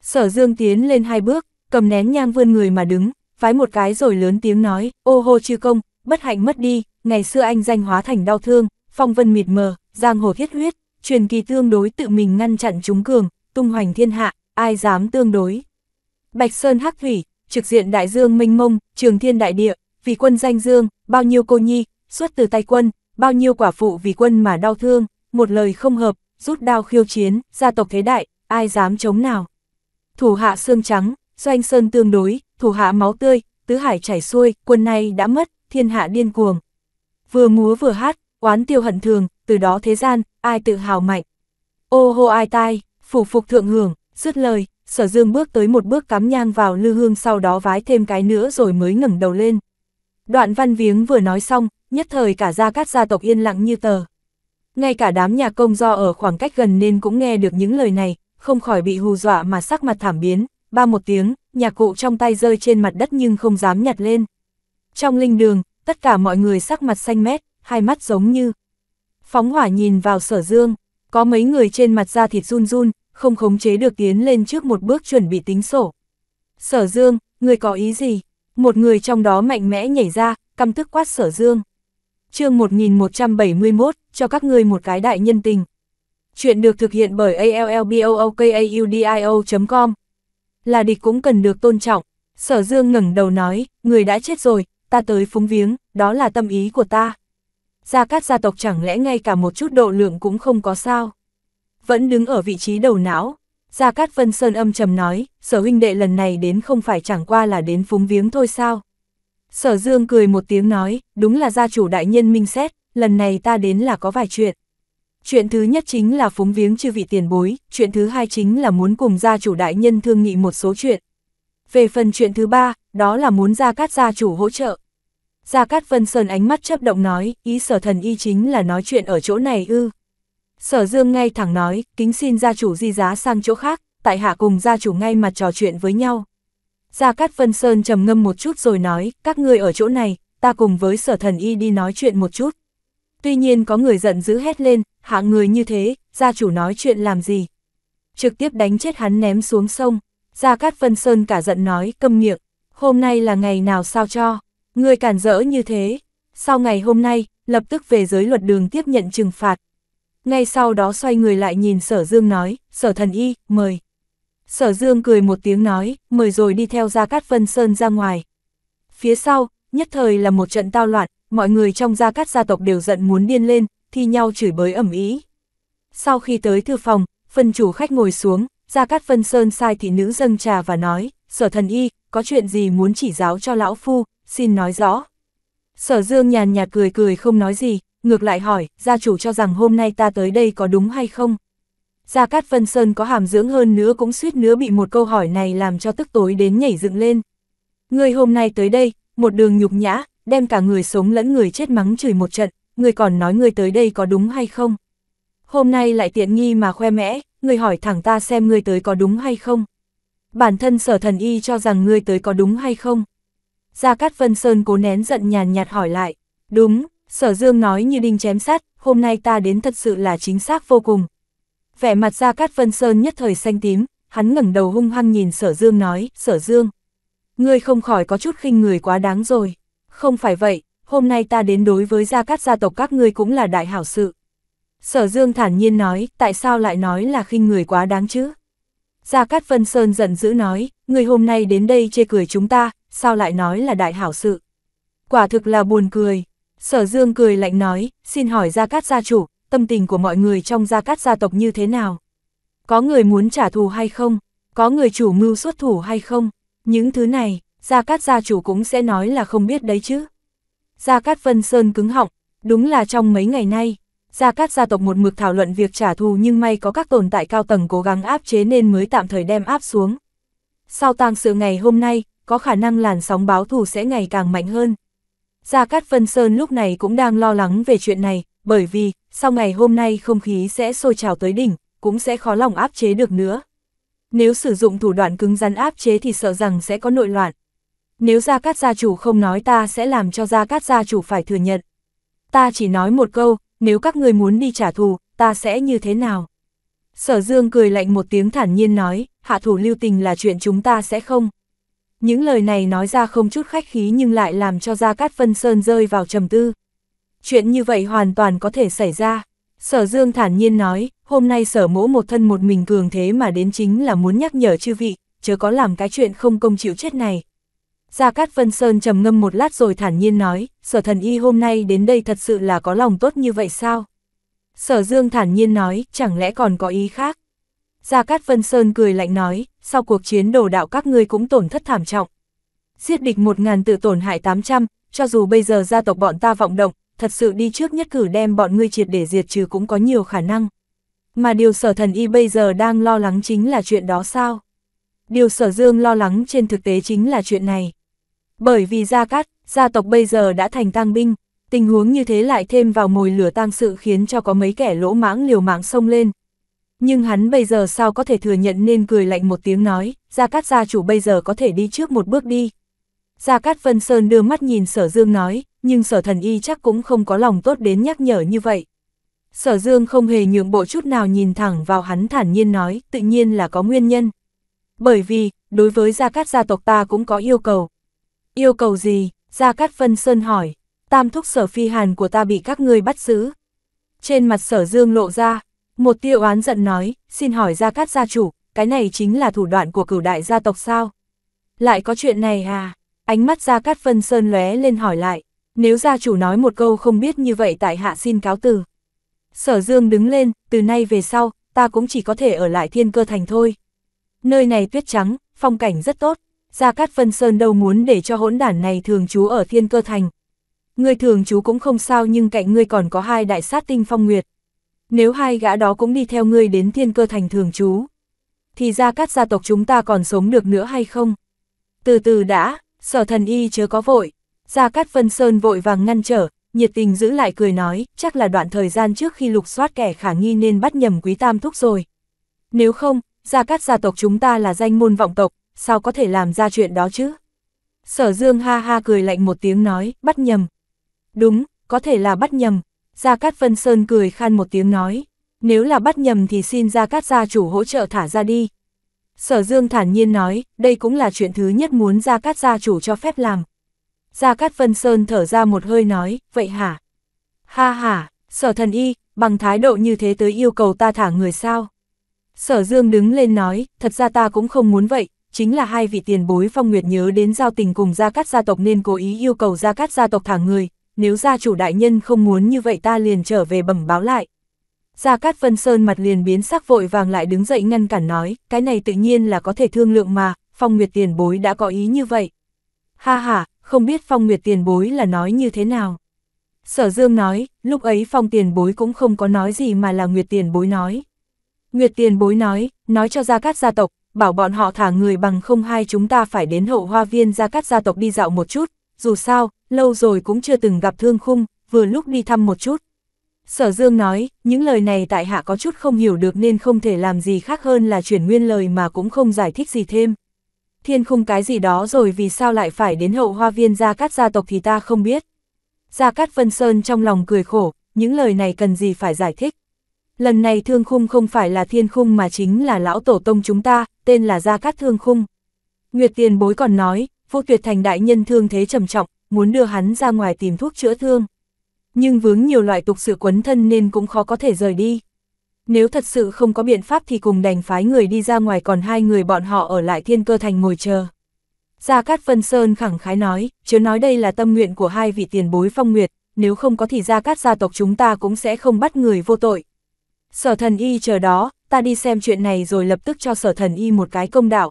Sở dương tiến lên hai bước, cầm nén nhang vươn người mà đứng, phái một cái rồi lớn tiếng nói, ô hô chư công, bất hạnh mất đi, ngày xưa anh danh hóa thành đau thương, phong vân mịt mờ, giang hồ thiết huyết, truyền kỳ tương đối tự mình ngăn chặn chúng cường, tung hoành thiên hạ, ai dám tương đối. Bạch Sơn Hắc Thủy, trực diện đại dương minh mông, trường thiên đại địa, vì quân danh dương, bao nhiêu cô nhi, xuất từ tay quân, bao nhiêu quả phụ vì quân mà đau thương, một lời không hợp, rút đao khiêu chiến, gia tộc thế đại, ai dám chống nào. Thủ hạ xương trắng, doanh sơn tương đối, thủ hạ máu tươi, tứ hải chảy xuôi, quân này đã mất, thiên hạ điên cuồng. Vừa múa vừa hát, oán tiêu hận thường, từ đó thế gian, ai tự hào mạnh. Ô hô ai tai, phủ phục thượng hưởng, dứt lời, sở dương bước tới một bước cắm nhang vào lư hương sau đó vái thêm cái nữa rồi mới ngẩng đầu lên. Đoạn văn viếng vừa nói xong, nhất thời cả gia cát gia tộc yên lặng như tờ. Ngay cả đám nhà công do ở khoảng cách gần nên cũng nghe được những lời này, không khỏi bị hù dọa mà sắc mặt thảm biến, ba một tiếng, nhà cụ trong tay rơi trên mặt đất nhưng không dám nhặt lên. Trong linh đường, tất cả mọi người sắc mặt xanh mét, hai mắt giống như. Phóng hỏa nhìn vào sở dương, có mấy người trên mặt da thịt run run, không khống chế được tiến lên trước một bước chuẩn bị tính sổ. Sở dương, người có ý gì? một người trong đó mạnh mẽ nhảy ra, căm tức quát sở dương. chương 1171, cho các ngươi một cái đại nhân tình. Chuyện được thực hiện bởi allbookaudio.com. Là địch cũng cần được tôn trọng. Sở dương ngẩng đầu nói, người đã chết rồi, ta tới phúng viếng, đó là tâm ý của ta. Gia Cát gia tộc chẳng lẽ ngay cả một chút độ lượng cũng không có sao. Vẫn đứng ở vị trí đầu não, Gia Cát Vân Sơn âm trầm nói, sở huynh đệ lần này đến không phải chẳng qua là đến phúng viếng thôi sao. Sở Dương cười một tiếng nói, đúng là gia chủ đại nhân minh xét, lần này ta đến là có vài chuyện. Chuyện thứ nhất chính là phúng viếng chư vị tiền bối, chuyện thứ hai chính là muốn cùng gia chủ đại nhân thương nghị một số chuyện. Về phần chuyện thứ ba, đó là muốn Gia Cát gia chủ hỗ trợ. Gia Cát Vân Sơn ánh mắt chấp động nói, ý sở thần y chính là nói chuyện ở chỗ này ư. Sở Dương ngay thẳng nói, kính xin gia chủ di giá sang chỗ khác, tại hạ cùng gia chủ ngay mặt trò chuyện với nhau. Gia Cát Vân Sơn trầm ngâm một chút rồi nói, các người ở chỗ này, ta cùng với sở thần y đi nói chuyện một chút. Tuy nhiên có người giận dữ hét lên, hạ người như thế, gia chủ nói chuyện làm gì? Trực tiếp đánh chết hắn ném xuống sông. Gia Cát Vân Sơn cả giận nói, câm miệng, hôm nay là ngày nào sao cho, người cản rỡ như thế. Sau ngày hôm nay, lập tức về giới luật đường tiếp nhận trừng phạt, ngay sau đó xoay người lại nhìn sở dương nói, sở thần y, mời. Sở dương cười một tiếng nói, mời rồi đi theo Gia Cát Vân Sơn ra ngoài. Phía sau, nhất thời là một trận tao loạn, mọi người trong Gia Cát gia tộc đều giận muốn điên lên, thi nhau chửi bới ẩm ý. Sau khi tới thư phòng, phân chủ khách ngồi xuống, Gia Cát Vân Sơn sai thị nữ dâng trà và nói, sở thần y, có chuyện gì muốn chỉ giáo cho lão phu, xin nói rõ. Sở dương nhàn nhạt cười cười không nói gì, ngược lại hỏi, gia chủ cho rằng hôm nay ta tới đây có đúng hay không? Gia Cát Vân Sơn có hàm dưỡng hơn nữa cũng suýt nữa bị một câu hỏi này làm cho tức tối đến nhảy dựng lên. người hôm nay tới đây, một đường nhục nhã, đem cả người sống lẫn người chết mắng chửi một trận, người còn nói người tới đây có đúng hay không? Hôm nay lại tiện nghi mà khoe mẽ, người hỏi thẳng ta xem người tới có đúng hay không? Bản thân sở thần y cho rằng người tới có đúng hay không? Gia Cát Vân Sơn cố nén giận nhàn nhạt hỏi lại, đúng, Sở Dương nói như đinh chém sắt. hôm nay ta đến thật sự là chính xác vô cùng. Vẻ mặt gia Cát Vân Sơn nhất thời xanh tím, hắn ngẩng đầu hung hăng nhìn Sở Dương nói, Sở Dương. Ngươi không khỏi có chút khinh người quá đáng rồi. Không phải vậy, hôm nay ta đến đối với gia cát gia tộc các ngươi cũng là đại hảo sự. Sở Dương thản nhiên nói, tại sao lại nói là khinh người quá đáng chứ? Gia Cát Vân Sơn giận dữ nói, Ngươi hôm nay đến đây chê cười chúng ta, sao lại nói là đại hảo sự? Quả thực là buồn cười, Sở Dương cười lạnh nói, xin hỏi Gia Cát gia chủ, tâm tình của mọi người trong Gia Cát gia tộc như thế nào? Có người muốn trả thù hay không? Có người chủ mưu xuất thủ hay không? Những thứ này, Gia Cát gia chủ cũng sẽ nói là không biết đấy chứ. Gia Cát Vân Sơn cứng họng, đúng là trong mấy ngày nay, Gia Cát gia tộc một mực thảo luận việc trả thù nhưng may có các tồn tại cao tầng cố gắng áp chế nên mới tạm thời đem áp xuống. Sau tang sự ngày hôm nay, có khả năng làn sóng báo thù sẽ ngày càng mạnh hơn. Gia Cát Vân Sơn lúc này cũng đang lo lắng về chuyện này, bởi vì, sau ngày hôm nay không khí sẽ sôi trào tới đỉnh, cũng sẽ khó lòng áp chế được nữa. Nếu sử dụng thủ đoạn cứng rắn áp chế thì sợ rằng sẽ có nội loạn. Nếu Gia Cát gia chủ không nói ta sẽ làm cho Gia Cát gia chủ phải thừa nhận. Ta chỉ nói một câu, nếu các người muốn đi trả thù, ta sẽ như thế nào? Sở Dương cười lạnh một tiếng thản nhiên nói, hạ thủ lưu tình là chuyện chúng ta sẽ không. Những lời này nói ra không chút khách khí nhưng lại làm cho Gia Cát Vân Sơn rơi vào trầm tư. Chuyện như vậy hoàn toàn có thể xảy ra. Sở Dương thản nhiên nói, hôm nay sở mỗ một thân một mình cường thế mà đến chính là muốn nhắc nhở chư vị, chớ có làm cái chuyện không công chịu chết này. Gia Cát Vân Sơn trầm ngâm một lát rồi thản nhiên nói, sở thần y hôm nay đến đây thật sự là có lòng tốt như vậy sao? Sở Dương thản nhiên nói, chẳng lẽ còn có ý khác? Gia Cát Vân Sơn cười lạnh nói, sau cuộc chiến đồ đạo các ngươi cũng tổn thất thảm trọng. Giết địch một ngàn tự tổn hại 800, cho dù bây giờ gia tộc bọn ta vọng động, thật sự đi trước nhất cử đem bọn ngươi triệt để diệt trừ cũng có nhiều khả năng. Mà điều sở thần y bây giờ đang lo lắng chính là chuyện đó sao? Điều sở dương lo lắng trên thực tế chính là chuyện này. Bởi vì Gia Cát, gia tộc bây giờ đã thành tang binh, tình huống như thế lại thêm vào mồi lửa tang sự khiến cho có mấy kẻ lỗ mãng liều mạng xông lên, nhưng hắn bây giờ sao có thể thừa nhận nên cười lạnh một tiếng nói, Gia Cát gia chủ bây giờ có thể đi trước một bước đi. Gia Cát Vân Sơn đưa mắt nhìn sở dương nói, nhưng sở thần y chắc cũng không có lòng tốt đến nhắc nhở như vậy. Sở dương không hề nhượng bộ chút nào nhìn thẳng vào hắn thản nhiên nói, tự nhiên là có nguyên nhân. Bởi vì, đối với Gia Cát gia tộc ta cũng có yêu cầu. Yêu cầu gì? Gia Cát Vân Sơn hỏi, tam thúc sở phi hàn của ta bị các ngươi bắt giữ. Trên mặt sở dương lộ ra, một tiêu oán giận nói, xin hỏi Gia Cát gia chủ, cái này chính là thủ đoạn của cửu đại gia tộc sao? Lại có chuyện này à? Ánh mắt Gia Cát Vân Sơn lóe lên hỏi lại, nếu gia chủ nói một câu không biết như vậy tại hạ xin cáo từ. Sở Dương đứng lên, từ nay về sau, ta cũng chỉ có thể ở lại thiên cơ thành thôi. Nơi này tuyết trắng, phong cảnh rất tốt, Gia Cát Vân Sơn đâu muốn để cho hỗn đản này thường trú ở thiên cơ thành. Người thường trú cũng không sao nhưng cạnh ngươi còn có hai đại sát tinh phong nguyệt. Nếu hai gã đó cũng đi theo ngươi đến thiên cơ thành thường trú, thì ra các gia tộc chúng ta còn sống được nữa hay không? Từ từ đã, sở thần y chớ có vội. Gia Cát Vân Sơn vội vàng ngăn trở, nhiệt tình giữ lại cười nói, chắc là đoạn thời gian trước khi lục soát kẻ khả nghi nên bắt nhầm quý tam thúc rồi. Nếu không, Gia Cát gia tộc chúng ta là danh môn vọng tộc, sao có thể làm ra chuyện đó chứ? Sở Dương ha ha cười lạnh một tiếng nói, bắt nhầm. Đúng, có thể là bắt nhầm, Gia Cát Vân Sơn cười khan một tiếng nói, nếu là bắt nhầm thì xin Gia Cát gia chủ hỗ trợ thả ra đi. Sở Dương thản nhiên nói, đây cũng là chuyện thứ nhất muốn Gia Cát gia chủ cho phép làm. Gia Cát Vân Sơn thở ra một hơi nói, vậy hả? Ha ha, sở thần y, bằng thái độ như thế tới yêu cầu ta thả người sao? Sở Dương đứng lên nói, thật ra ta cũng không muốn vậy, chính là hai vị tiền bối phong nguyệt nhớ đến giao tình cùng Gia Cát gia tộc nên cố ý yêu cầu Gia Cát gia tộc thả người, nếu gia chủ đại nhân không muốn như vậy ta liền trở về bẩm báo lại. Gia Cát Vân Sơn mặt liền biến sắc vội vàng lại đứng dậy ngăn cản nói, cái này tự nhiên là có thể thương lượng mà, Phong Nguyệt tiền bối đã có ý như vậy. Ha ha, không biết Phong Nguyệt tiền bối là nói như thế nào. Sở Dương nói, lúc ấy Phong tiền bối cũng không có nói gì mà là Nguyệt tiền bối nói. Nguyệt tiền bối nói, nói cho Gia Cát gia tộc, bảo bọn họ thả người bằng không hai chúng ta phải đến hậu hoa viên Gia Cát gia tộc đi dạo một chút, dù sao, lâu rồi cũng chưa từng gặp thương khung, vừa lúc đi thăm một chút. Sở Dương nói, những lời này tại hạ có chút không hiểu được nên không thể làm gì khác hơn là chuyển nguyên lời mà cũng không giải thích gì thêm. Thiên khung cái gì đó rồi vì sao lại phải đến hậu hoa viên Gia Cát gia tộc thì ta không biết. Gia Cát Vân Sơn trong lòng cười khổ, những lời này cần gì phải giải thích. Lần này thương khung không phải là thiên khung mà chính là lão tổ tông chúng ta, tên là Gia Cát Thương Khung. Nguyệt Tiền Bối còn nói, Vô tuyệt thành đại nhân thương thế trầm trọng, muốn đưa hắn ra ngoài tìm thuốc chữa thương. Nhưng vướng nhiều loại tục sự quấn thân nên cũng khó có thể rời đi. Nếu thật sự không có biện pháp thì cùng đành phái người đi ra ngoài còn hai người bọn họ ở lại thiên cơ thành ngồi chờ. Gia Cát Vân Sơn khẳng khái nói, chứ nói đây là tâm nguyện của hai vị tiền bối phong nguyệt, nếu không có thì Gia Cát gia tộc chúng ta cũng sẽ không bắt người vô tội. Sở thần y chờ đó, ta đi xem chuyện này rồi lập tức cho sở thần y một cái công đạo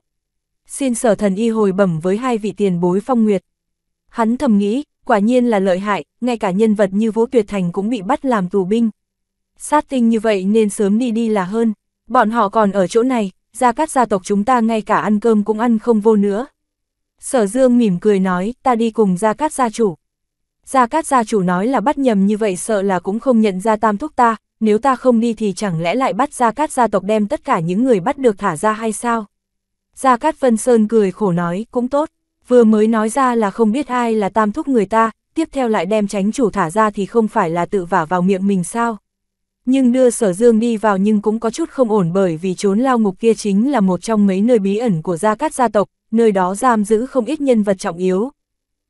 xin sở thần y hồi bẩm với hai vị tiền bối phong nguyệt. Hắn thầm nghĩ, quả nhiên là lợi hại, ngay cả nhân vật như Vũ Tuyệt Thành cũng bị bắt làm tù binh. Sát tinh như vậy nên sớm đi đi là hơn, bọn họ còn ở chỗ này, gia các gia tộc chúng ta ngay cả ăn cơm cũng ăn không vô nữa. Sở Dương mỉm cười nói, ta đi cùng Gia Cát gia chủ. Gia Cát gia chủ nói là bắt nhầm như vậy sợ là cũng không nhận ra tam thúc ta, nếu ta không đi thì chẳng lẽ lại bắt Gia Cát gia tộc đem tất cả những người bắt được thả ra hay sao? Gia Cát Vân Sơn cười khổ nói, cũng tốt, vừa mới nói ra là không biết ai là tam thúc người ta, tiếp theo lại đem tránh chủ thả ra thì không phải là tự vả vào miệng mình sao. Nhưng đưa sở dương đi vào nhưng cũng có chút không ổn bởi vì trốn lao ngục kia chính là một trong mấy nơi bí ẩn của Gia Cát gia tộc, nơi đó giam giữ không ít nhân vật trọng yếu.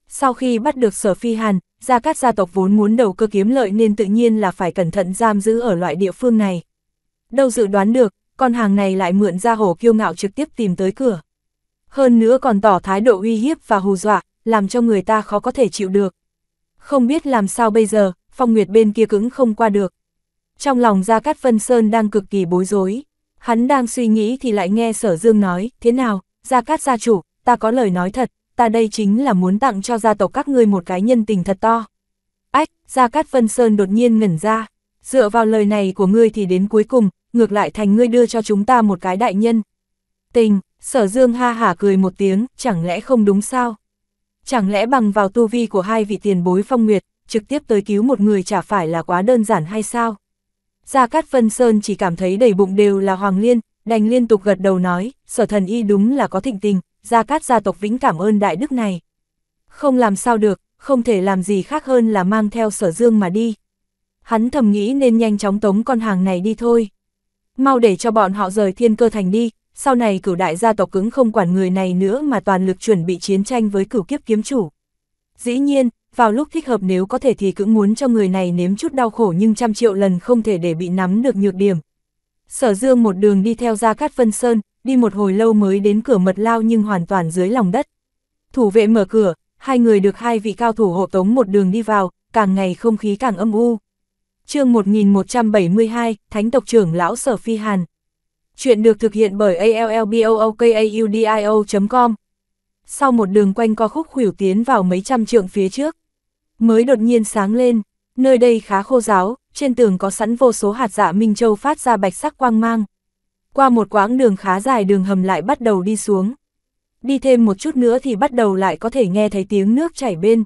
Sau khi bắt được sở phi hàn, Gia Cát gia tộc vốn muốn đầu cơ kiếm lợi nên tự nhiên là phải cẩn thận giam giữ ở loại địa phương này. Đâu dự đoán được, con hàng này lại mượn ra hổ kiêu ngạo trực tiếp tìm tới cửa. Hơn nữa còn tỏ thái độ uy hiếp và hù dọa, làm cho người ta khó có thể chịu được. Không biết làm sao bây giờ, phong nguyệt bên kia cứng không qua được. Trong lòng Gia Cát Vân Sơn đang cực kỳ bối rối. Hắn đang suy nghĩ thì lại nghe Sở Dương nói, thế nào, Gia Cát gia chủ, ta có lời nói thật, ta đây chính là muốn tặng cho gia tộc các ngươi một cái nhân tình thật to. Ách, Gia Cát Vân Sơn đột nhiên ngẩn ra, dựa vào lời này của ngươi thì đến cuối cùng, ngược lại thành ngươi đưa cho chúng ta một cái đại nhân. Tình, sở dương ha hả cười một tiếng, chẳng lẽ không đúng sao? Chẳng lẽ bằng vào tu vi của hai vị tiền bối phong nguyệt, trực tiếp tới cứu một người chả phải là quá đơn giản hay sao? Gia Cát phân Sơn chỉ cảm thấy đầy bụng đều là Hoàng Liên, đành liên tục gật đầu nói, sở thần y đúng là có thịnh tình, Gia Cát gia tộc vĩnh cảm ơn đại đức này. Không làm sao được, không thể làm gì khác hơn là mang theo sở dương mà đi. Hắn thầm nghĩ nên nhanh chóng tống con hàng này đi thôi mau để cho bọn họ rời thiên cơ thành đi, sau này cửu đại gia tộc cứng không quản người này nữa mà toàn lực chuẩn bị chiến tranh với cửu kiếp kiếm chủ. Dĩ nhiên, vào lúc thích hợp nếu có thể thì cũng muốn cho người này nếm chút đau khổ nhưng trăm triệu lần không thể để bị nắm được nhược điểm. Sở dương một đường đi theo ra cát phân sơn, đi một hồi lâu mới đến cửa mật lao nhưng hoàn toàn dưới lòng đất. Thủ vệ mở cửa, hai người được hai vị cao thủ hộ tống một đường đi vào, càng ngày không khí càng âm u chương 1172, Thánh tộc trưởng lão Sở Phi Hàn. Chuyện được thực hiện bởi allbookaudio.com. Sau một đường quanh co khúc khuỷu tiến vào mấy trăm trượng phía trước, mới đột nhiên sáng lên, nơi đây khá khô giáo, trên tường có sẵn vô số hạt dạ minh châu phát ra bạch sắc quang mang. Qua một quãng đường khá dài đường hầm lại bắt đầu đi xuống. Đi thêm một chút nữa thì bắt đầu lại có thể nghe thấy tiếng nước chảy bên.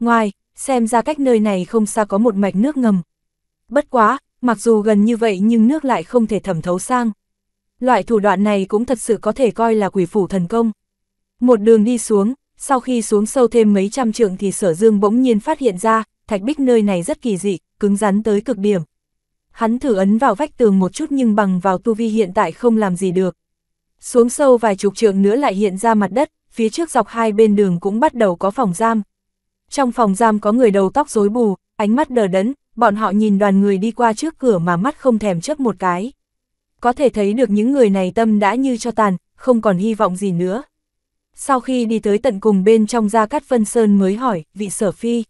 Ngoài, xem ra cách nơi này không xa có một mạch nước ngầm, Bất quá, mặc dù gần như vậy nhưng nước lại không thể thẩm thấu sang. Loại thủ đoạn này cũng thật sự có thể coi là quỷ phủ thần công. Một đường đi xuống, sau khi xuống sâu thêm mấy trăm trượng thì sở dương bỗng nhiên phát hiện ra, thạch bích nơi này rất kỳ dị, cứng rắn tới cực điểm. Hắn thử ấn vào vách tường một chút nhưng bằng vào tu vi hiện tại không làm gì được. Xuống sâu vài chục trượng nữa lại hiện ra mặt đất, phía trước dọc hai bên đường cũng bắt đầu có phòng giam. Trong phòng giam có người đầu tóc rối bù, ánh mắt đờ đẫn, bọn họ nhìn đoàn người đi qua trước cửa mà mắt không thèm chớp một cái. Có thể thấy được những người này tâm đã như cho tàn, không còn hy vọng gì nữa. Sau khi đi tới tận cùng bên trong Gia Cát Vân Sơn mới hỏi, vị sở phi.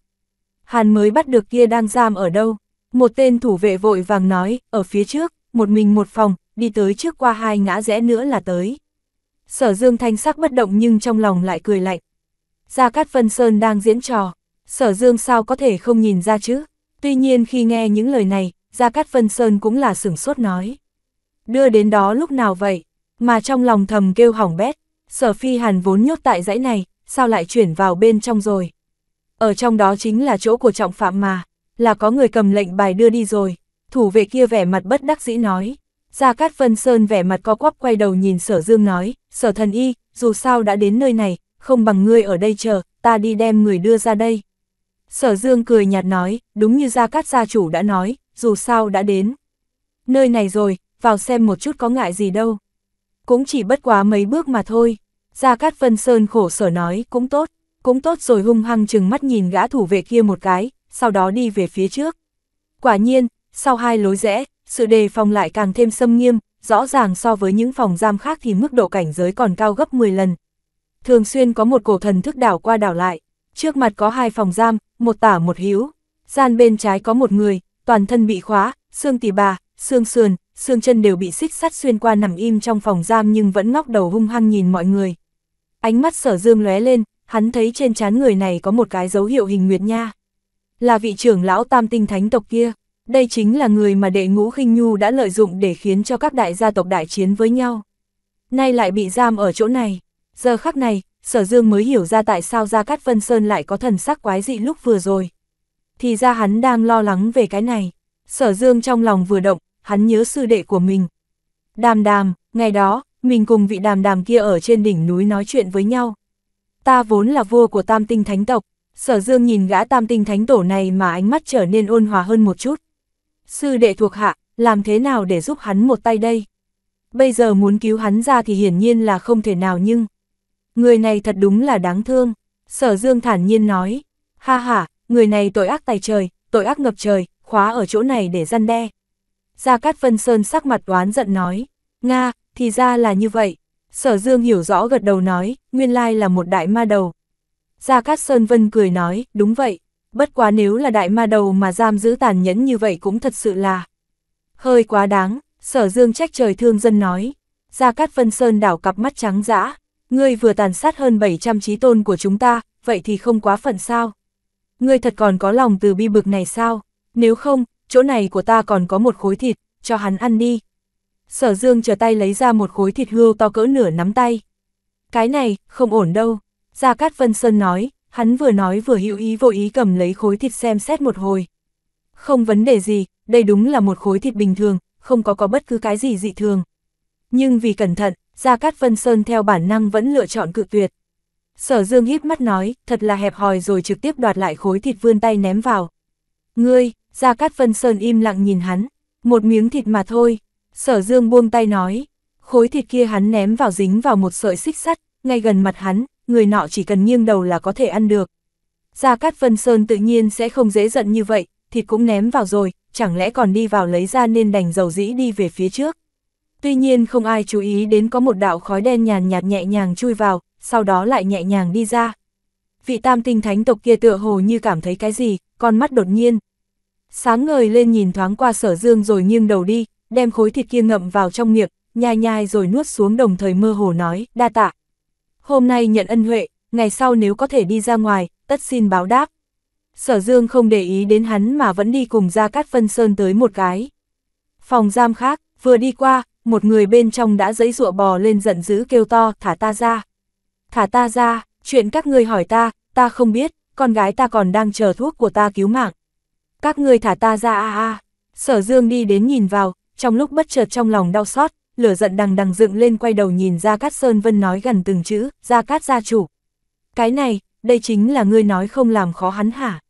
Hàn mới bắt được kia đang giam ở đâu? Một tên thủ vệ vội vàng nói, ở phía trước, một mình một phòng, đi tới trước qua hai ngã rẽ nữa là tới. Sở Dương Thanh sắc bất động nhưng trong lòng lại cười lạnh. Gia Cát Vân Sơn đang diễn trò, Sở Dương sao có thể không nhìn ra chứ? Tuy nhiên khi nghe những lời này, Gia Cát Vân Sơn cũng là sửng sốt nói. Đưa đến đó lúc nào vậy? Mà trong lòng thầm kêu hỏng bét, sở phi hàn vốn nhốt tại dãy này, sao lại chuyển vào bên trong rồi? Ở trong đó chính là chỗ của trọng phạm mà, là có người cầm lệnh bài đưa đi rồi. Thủ vệ kia vẻ mặt bất đắc dĩ nói. Gia Cát Vân Sơn vẻ mặt co quắp quay đầu nhìn sở dương nói, sở thần y, dù sao đã đến nơi này, không bằng ngươi ở đây chờ, ta đi đem người đưa ra đây. Sở Dương cười nhạt nói, đúng như Gia Cát gia chủ đã nói, dù sao đã đến. Nơi này rồi, vào xem một chút có ngại gì đâu. Cũng chỉ bất quá mấy bước mà thôi. Gia Cát Vân Sơn khổ sở nói, cũng tốt, cũng tốt rồi hung hăng chừng mắt nhìn gã thủ vệ kia một cái, sau đó đi về phía trước. Quả nhiên, sau hai lối rẽ, sự đề phòng lại càng thêm xâm nghiêm, rõ ràng so với những phòng giam khác thì mức độ cảnh giới còn cao gấp 10 lần. Thường xuyên có một cổ thần thức đảo qua đảo lại, trước mặt có hai phòng giam, một tả một hữu. Gian bên trái có một người, toàn thân bị khóa, xương tỉ bà, xương sườn, xương chân đều bị xích sắt xuyên qua nằm im trong phòng giam nhưng vẫn ngóc đầu hung hăng nhìn mọi người. Ánh mắt sở dương lóe lên, hắn thấy trên trán người này có một cái dấu hiệu hình nguyệt nha. Là vị trưởng lão tam tinh thánh tộc kia, đây chính là người mà đệ ngũ khinh nhu đã lợi dụng để khiến cho các đại gia tộc đại chiến với nhau. Nay lại bị giam ở chỗ này, giờ khắc này, Sở Dương mới hiểu ra tại sao Gia Cát Vân Sơn lại có thần sắc quái dị lúc vừa rồi. Thì ra hắn đang lo lắng về cái này. Sở Dương trong lòng vừa động, hắn nhớ sư đệ của mình. Đàm đàm, ngày đó, mình cùng vị đàm đàm kia ở trên đỉnh núi nói chuyện với nhau. Ta vốn là vua của tam tinh thánh tộc, sở dương nhìn gã tam tinh thánh tổ này mà ánh mắt trở nên ôn hòa hơn một chút. Sư đệ thuộc hạ, làm thế nào để giúp hắn một tay đây? Bây giờ muốn cứu hắn ra thì hiển nhiên là không thể nào nhưng... Người này thật đúng là đáng thương. Sở Dương thản nhiên nói. Ha ha, người này tội ác tài trời, tội ác ngập trời, khóa ở chỗ này để răn đe. Gia Cát Vân Sơn sắc mặt oán giận nói. Nga, thì ra là như vậy. Sở Dương hiểu rõ gật đầu nói, nguyên lai là một đại ma đầu. Gia Cát Sơn Vân cười nói, đúng vậy. Bất quá nếu là đại ma đầu mà giam giữ tàn nhẫn như vậy cũng thật sự là hơi quá đáng, sở dương trách trời thương dân nói. Gia Cát Vân Sơn đảo cặp mắt trắng dã, ngươi vừa tàn sát hơn 700 trí tôn của chúng ta, vậy thì không quá phận sao? Ngươi thật còn có lòng từ bi bực này sao? Nếu không, chỗ này của ta còn có một khối thịt, cho hắn ăn đi. Sở Dương chờ tay lấy ra một khối thịt hươu to cỡ nửa nắm tay. Cái này, không ổn đâu. Gia Cát Vân Sơn nói, hắn vừa nói vừa hữu ý vội ý cầm lấy khối thịt xem xét một hồi. Không vấn đề gì, đây đúng là một khối thịt bình thường, không có có bất cứ cái gì dị thường. Nhưng vì cẩn thận, Gia Cát Vân Sơn theo bản năng vẫn lựa chọn cự tuyệt. Sở Dương híp mắt nói, thật là hẹp hòi rồi trực tiếp đoạt lại khối thịt vươn tay ném vào. Ngươi, Gia Cát Vân Sơn im lặng nhìn hắn, một miếng thịt mà thôi. Sở Dương buông tay nói, khối thịt kia hắn ném vào dính vào một sợi xích sắt, ngay gần mặt hắn, người nọ chỉ cần nghiêng đầu là có thể ăn được. Gia Cát Vân Sơn tự nhiên sẽ không dễ giận như vậy, thịt cũng ném vào rồi, chẳng lẽ còn đi vào lấy ra nên đành dầu dĩ đi về phía trước. Tuy nhiên không ai chú ý đến có một đạo khói đen nhàn nhạt nhẹ nhàng chui vào, sau đó lại nhẹ nhàng đi ra. Vị tam tinh thánh tộc kia tựa hồ như cảm thấy cái gì, con mắt đột nhiên. Sáng ngời lên nhìn thoáng qua sở dương rồi nghiêng đầu đi, đem khối thịt kia ngậm vào trong miệng, nhai nhai rồi nuốt xuống đồng thời mơ hồ nói, đa tạ. Hôm nay nhận ân huệ, ngày sau nếu có thể đi ra ngoài, tất xin báo đáp. Sở Dương không để ý đến hắn mà vẫn đi cùng ra Cát phân Sơn tới một cái. Phòng giam khác, vừa đi qua, một người bên trong đã giấy rụa bò lên giận dữ kêu to, thả ta ra. Thả ta ra, chuyện các ngươi hỏi ta, ta không biết, con gái ta còn đang chờ thuốc của ta cứu mạng. Các ngươi thả ta ra a a. Sở Dương đi đến nhìn vào, trong lúc bất chợt trong lòng đau xót, lửa giận đằng đằng dựng lên quay đầu nhìn ra Cát Sơn Vân nói gần từng chữ, gia Cát gia chủ. Cái này, đây chính là ngươi nói không làm khó hắn hả?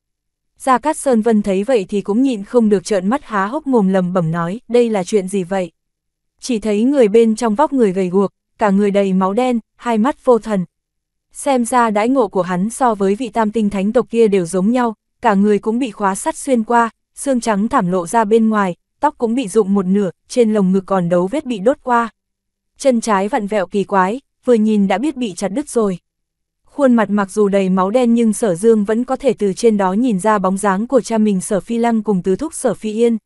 Gia Cát Sơn Vân thấy vậy thì cũng nhịn không được trợn mắt há hốc mồm lầm bẩm nói, đây là chuyện gì vậy? chỉ thấy người bên trong vóc người gầy guộc, cả người đầy máu đen, hai mắt vô thần. Xem ra đãi ngộ của hắn so với vị tam tinh thánh tộc kia đều giống nhau, cả người cũng bị khóa sắt xuyên qua, xương trắng thảm lộ ra bên ngoài, tóc cũng bị rụng một nửa, trên lồng ngực còn đấu vết bị đốt qua. Chân trái vặn vẹo kỳ quái, vừa nhìn đã biết bị chặt đứt rồi. Khuôn mặt mặc dù đầy máu đen nhưng sở dương vẫn có thể từ trên đó nhìn ra bóng dáng của cha mình sở phi lăng cùng tứ thúc sở phi yên.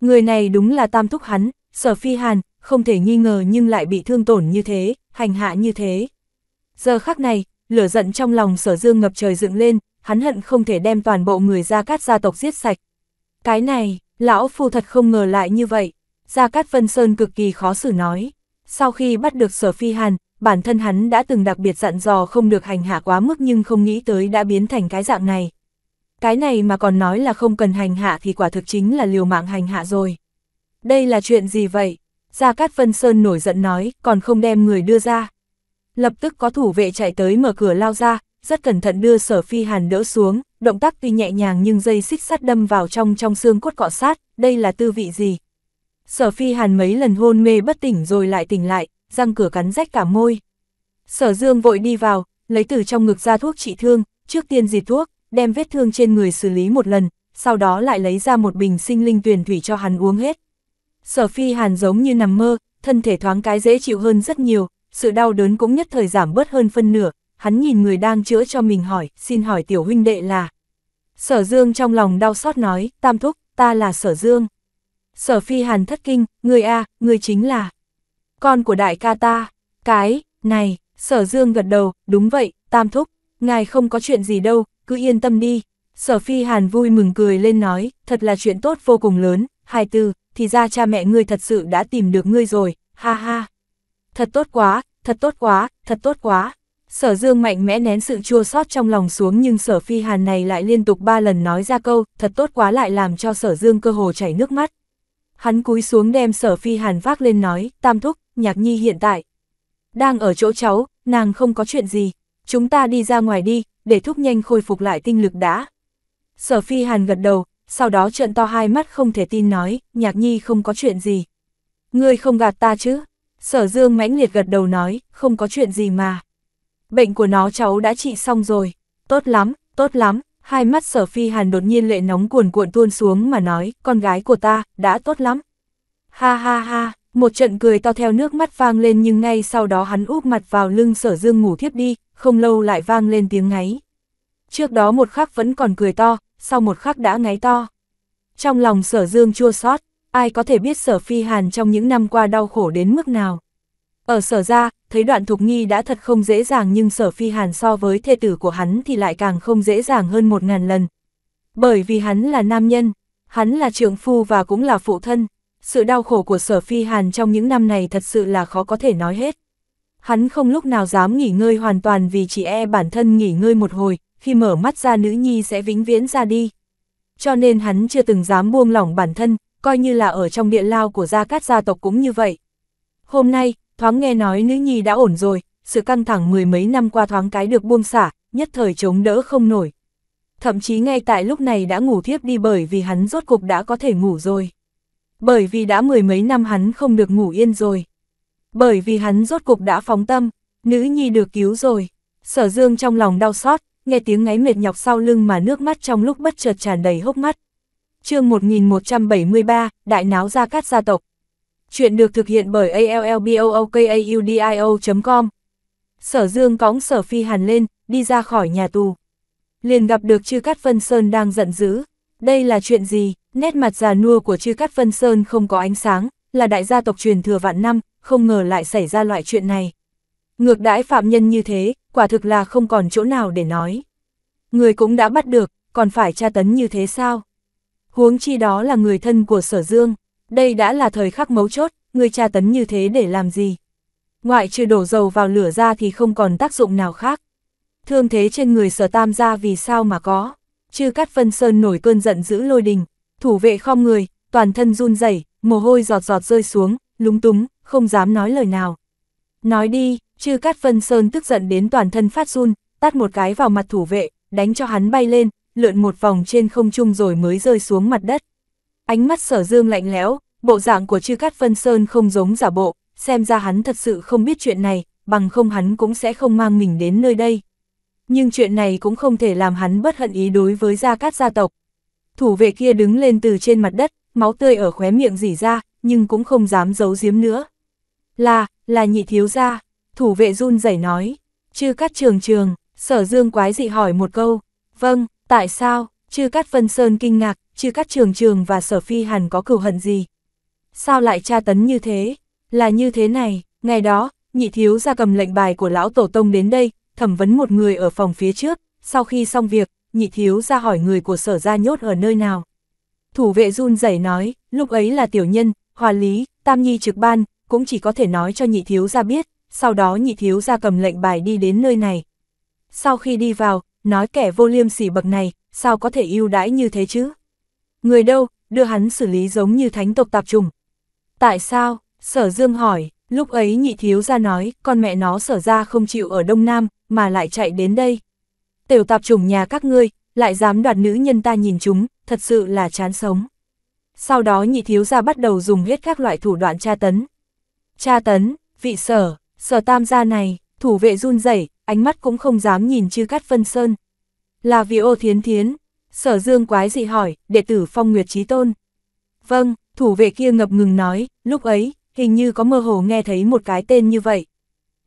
Người này đúng là tam thúc hắn, Sở Phi Hàn, không thể nghi ngờ nhưng lại bị thương tổn như thế, hành hạ như thế. Giờ khắc này, lửa giận trong lòng sở dương ngập trời dựng lên, hắn hận không thể đem toàn bộ người Gia Cát gia tộc giết sạch. Cái này, lão phu thật không ngờ lại như vậy, Gia Cát Vân Sơn cực kỳ khó xử nói. Sau khi bắt được sở phi hàn, bản thân hắn đã từng đặc biệt dặn dò không được hành hạ quá mức nhưng không nghĩ tới đã biến thành cái dạng này. Cái này mà còn nói là không cần hành hạ thì quả thực chính là liều mạng hành hạ rồi đây là chuyện gì vậy? Gia Cát Vân Sơn nổi giận nói, còn không đem người đưa ra. Lập tức có thủ vệ chạy tới mở cửa lao ra, rất cẩn thận đưa sở phi hàn đỡ xuống, động tác tuy nhẹ nhàng nhưng dây xích sắt đâm vào trong trong xương cốt cọ sát, đây là tư vị gì? Sở phi hàn mấy lần hôn mê bất tỉnh rồi lại tỉnh lại, răng cửa cắn rách cả môi. Sở dương vội đi vào, lấy từ trong ngực ra thuốc trị thương, trước tiên diệt thuốc, đem vết thương trên người xử lý một lần, sau đó lại lấy ra một bình sinh linh tuyển thủy cho hắn uống hết. Sở phi hàn giống như nằm mơ, thân thể thoáng cái dễ chịu hơn rất nhiều, sự đau đớn cũng nhất thời giảm bớt hơn phân nửa, hắn nhìn người đang chữa cho mình hỏi, xin hỏi tiểu huynh đệ là. Sở dương trong lòng đau xót nói, tam thúc, ta là sở dương. Sở phi hàn thất kinh, người A, người chính là con của đại ca ta, cái, này, sở dương gật đầu, đúng vậy, tam thúc, ngài không có chuyện gì đâu, cứ yên tâm đi. Sở phi hàn vui mừng cười lên nói, thật là chuyện tốt vô cùng lớn, hai tư, thì ra cha mẹ ngươi thật sự đã tìm được ngươi rồi, ha ha. Thật tốt quá, thật tốt quá, thật tốt quá. Sở Dương mạnh mẽ nén sự chua xót trong lòng xuống nhưng Sở Phi Hàn này lại liên tục ba lần nói ra câu, thật tốt quá lại làm cho Sở Dương cơ hồ chảy nước mắt. Hắn cúi xuống đem Sở Phi Hàn vác lên nói, tam thúc, nhạc nhi hiện tại. Đang ở chỗ cháu, nàng không có chuyện gì, chúng ta đi ra ngoài đi, để thúc nhanh khôi phục lại tinh lực đã. Sở Phi Hàn gật đầu, sau đó trợn to hai mắt không thể tin nói, nhạc nhi không có chuyện gì. Ngươi không gạt ta chứ? Sở dương mãnh liệt gật đầu nói, không có chuyện gì mà. Bệnh của nó cháu đã trị xong rồi, tốt lắm, tốt lắm, hai mắt sở phi hàn đột nhiên lệ nóng cuồn cuộn tuôn xuống mà nói, con gái của ta, đã tốt lắm. Ha ha ha, một trận cười to theo nước mắt vang lên nhưng ngay sau đó hắn úp mặt vào lưng sở dương ngủ thiếp đi, không lâu lại vang lên tiếng ngáy. Trước đó một khắc vẫn còn cười to, sau một khắc đã ngáy to. Trong lòng sở dương chua xót ai có thể biết sở phi hàn trong những năm qua đau khổ đến mức nào. Ở sở ra, thấy đoạn thục nghi đã thật không dễ dàng nhưng sở phi hàn so với thê tử của hắn thì lại càng không dễ dàng hơn một ngàn lần. Bởi vì hắn là nam nhân, hắn là trưởng phu và cũng là phụ thân, sự đau khổ của sở phi hàn trong những năm này thật sự là khó có thể nói hết. Hắn không lúc nào dám nghỉ ngơi hoàn toàn vì chỉ e bản thân nghỉ ngơi một hồi, khi mở mắt ra nữ nhi sẽ vĩnh viễn ra đi. Cho nên hắn chưa từng dám buông lỏng bản thân, coi như là ở trong địa lao của gia cát gia tộc cũng như vậy. Hôm nay, thoáng nghe nói nữ nhi đã ổn rồi, sự căng thẳng mười mấy năm qua thoáng cái được buông xả, nhất thời chống đỡ không nổi. Thậm chí ngay tại lúc này đã ngủ thiếp đi bởi vì hắn rốt cục đã có thể ngủ rồi. Bởi vì đã mười mấy năm hắn không được ngủ yên rồi. Bởi vì hắn rốt cục đã phóng tâm, nữ nhi được cứu rồi. Sở dương trong lòng đau xót, nghe tiếng ngáy mệt nhọc sau lưng mà nước mắt trong lúc bất chợt tràn đầy hốc mắt. chương 1173, Đại náo gia cát gia tộc. Chuyện được thực hiện bởi allbookaudio.com. Sở Dương cõng Sở Phi Hàn lên, đi ra khỏi nhà tù. Liền gặp được Chư Cát Vân Sơn đang giận dữ. Đây là chuyện gì? Nét mặt già nua của Chư Cát Vân Sơn không có ánh sáng, là đại gia tộc truyền thừa vạn năm, không ngờ lại xảy ra loại chuyện này. Ngược đãi phạm nhân như thế, quả thực là không còn chỗ nào để nói. Người cũng đã bắt được, còn phải tra tấn như thế sao? Huống chi đó là người thân của sở dương, đây đã là thời khắc mấu chốt, người tra tấn như thế để làm gì? Ngoại trừ đổ dầu vào lửa ra thì không còn tác dụng nào khác. Thương thế trên người sở tam gia vì sao mà có? Chư cắt phân sơn nổi cơn giận giữ lôi đình, thủ vệ khom người, toàn thân run rẩy, mồ hôi giọt giọt rơi xuống, lúng túng, không dám nói lời nào. Nói đi, Chư Cát Vân Sơn tức giận đến toàn thân phát run, tát một cái vào mặt thủ vệ, đánh cho hắn bay lên, lượn một vòng trên không trung rồi mới rơi xuống mặt đất. Ánh mắt sở dương lạnh lẽo, bộ dạng của chư Cát Vân Sơn không giống giả bộ, xem ra hắn thật sự không biết chuyện này, bằng không hắn cũng sẽ không mang mình đến nơi đây. Nhưng chuyện này cũng không thể làm hắn bất hận ý đối với Gia Cát gia tộc. Thủ vệ kia đứng lên từ trên mặt đất, máu tươi ở khóe miệng rỉ ra, nhưng cũng không dám giấu giếm nữa. Là, là nhị thiếu gia thủ vệ run rẩy nói, chư cắt trường trường, sở dương quái dị hỏi một câu, vâng, tại sao, chư cắt vân sơn kinh ngạc, chư cắt trường trường và sở phi hẳn có cửu hận gì? Sao lại tra tấn như thế? Là như thế này, ngày đó, nhị thiếu ra cầm lệnh bài của lão tổ tông đến đây, thẩm vấn một người ở phòng phía trước, sau khi xong việc, nhị thiếu ra hỏi người của sở ra nhốt ở nơi nào. Thủ vệ run rẩy nói, lúc ấy là tiểu nhân, hòa lý, tam nhi trực ban, cũng chỉ có thể nói cho nhị thiếu ra biết, sau đó nhị thiếu ra cầm lệnh bài đi đến nơi này. Sau khi đi vào, nói kẻ vô liêm sỉ bậc này, sao có thể ưu đãi như thế chứ? Người đâu, đưa hắn xử lý giống như thánh tộc tạp trùng. Tại sao? Sở Dương hỏi, lúc ấy nhị thiếu ra nói, con mẹ nó sở ra không chịu ở Đông Nam, mà lại chạy đến đây. Tiểu tạp trùng nhà các ngươi, lại dám đoạt nữ nhân ta nhìn chúng, thật sự là chán sống. Sau đó nhị thiếu ra bắt đầu dùng hết các loại thủ đoạn tra tấn. Tra tấn, vị sở, Sở tam gia này, thủ vệ run rẩy ánh mắt cũng không dám nhìn chư cắt phân sơn. Là vì ô thiến thiến, sở dương quái dị hỏi, đệ tử phong nguyệt trí tôn. Vâng, thủ vệ kia ngập ngừng nói, lúc ấy, hình như có mơ hồ nghe thấy một cái tên như vậy.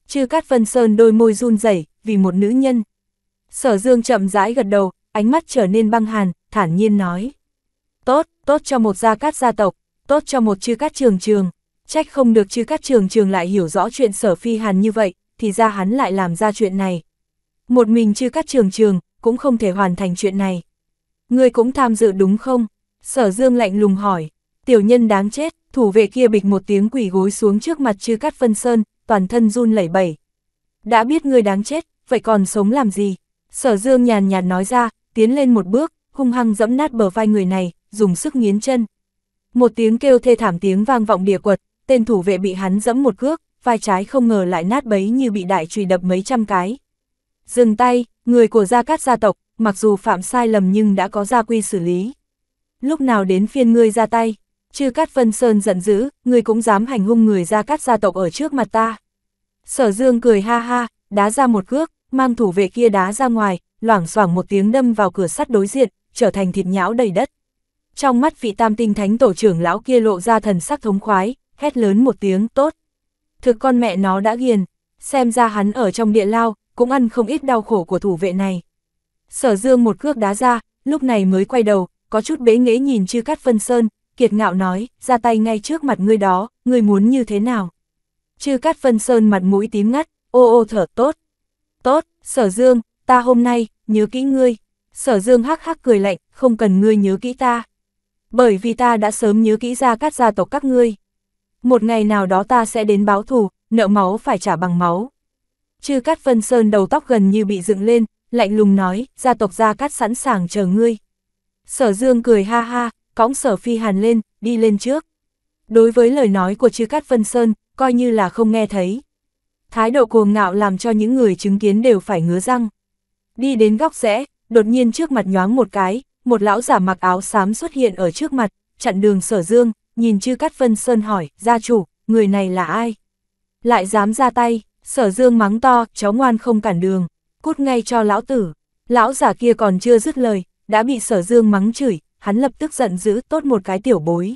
Chư cắt phân sơn đôi môi run rẩy vì một nữ nhân. Sở dương chậm rãi gật đầu, ánh mắt trở nên băng hàn, thản nhiên nói. Tốt, tốt cho một gia cát gia tộc, tốt cho một chư cát trường trường, Trách không được chứ các trường trường lại hiểu rõ chuyện sở phi hàn như vậy, thì ra hắn lại làm ra chuyện này. Một mình chứ các trường trường, cũng không thể hoàn thành chuyện này. Ngươi cũng tham dự đúng không? Sở dương lạnh lùng hỏi. Tiểu nhân đáng chết, thủ vệ kia bịch một tiếng quỷ gối xuống trước mặt chư cắt phân sơn, toàn thân run lẩy bẩy. Đã biết ngươi đáng chết, vậy còn sống làm gì? Sở dương nhàn nhạt nói ra, tiến lên một bước, hung hăng dẫm nát bờ vai người này, dùng sức nghiến chân. Một tiếng kêu thê thảm tiếng vang vọng địa quật, tên thủ vệ bị hắn dẫm một cước, vai trái không ngờ lại nát bấy như bị đại chùy đập mấy trăm cái. Dừng tay, người của Gia Cát gia tộc, mặc dù phạm sai lầm nhưng đã có gia quy xử lý. Lúc nào đến phiên ngươi ra tay, chư Cát phân Sơn giận dữ, ngươi cũng dám hành hung người Gia Cát gia tộc ở trước mặt ta. Sở Dương cười ha ha, đá ra một cước, mang thủ vệ kia đá ra ngoài, loảng xoảng một tiếng đâm vào cửa sắt đối diện, trở thành thịt nhão đầy đất. Trong mắt vị tam tinh thánh tổ trưởng lão kia lộ ra thần sắc thống khoái, hét lớn một tiếng tốt. Thực con mẹ nó đã ghiền, xem ra hắn ở trong địa lao, cũng ăn không ít đau khổ của thủ vệ này. Sở dương một cước đá ra, lúc này mới quay đầu, có chút bế nghễ nhìn chư cắt phân sơn, kiệt ngạo nói, ra tay ngay trước mặt ngươi đó, ngươi muốn như thế nào. Chư cắt phân sơn mặt mũi tím ngắt, ô ô thở tốt. Tốt, sở dương, ta hôm nay, nhớ kỹ ngươi. Sở dương hắc hắc cười lạnh, không cần ngươi nhớ kỹ ta. Bởi vì ta đã sớm nhớ kỹ ra các gia tộc các ngươi một ngày nào đó ta sẽ đến báo thù, nợ máu phải trả bằng máu. Chư Cát Vân Sơn đầu tóc gần như bị dựng lên, lạnh lùng nói, gia tộc Gia Cát sẵn sàng chờ ngươi. Sở Dương cười ha ha, cõng sở phi hàn lên, đi lên trước. Đối với lời nói của chư Cát Vân Sơn, coi như là không nghe thấy. Thái độ cuồng ngạo làm cho những người chứng kiến đều phải ngứa răng. Đi đến góc rẽ, đột nhiên trước mặt nhoáng một cái, một lão giả mặc áo xám xuất hiện ở trước mặt, chặn đường sở dương, nhìn chư cát Vân Sơn hỏi, gia chủ, người này là ai? Lại dám ra tay, sở dương mắng to, cháu ngoan không cản đường, cút ngay cho lão tử. Lão giả kia còn chưa dứt lời, đã bị sở dương mắng chửi, hắn lập tức giận dữ tốt một cái tiểu bối.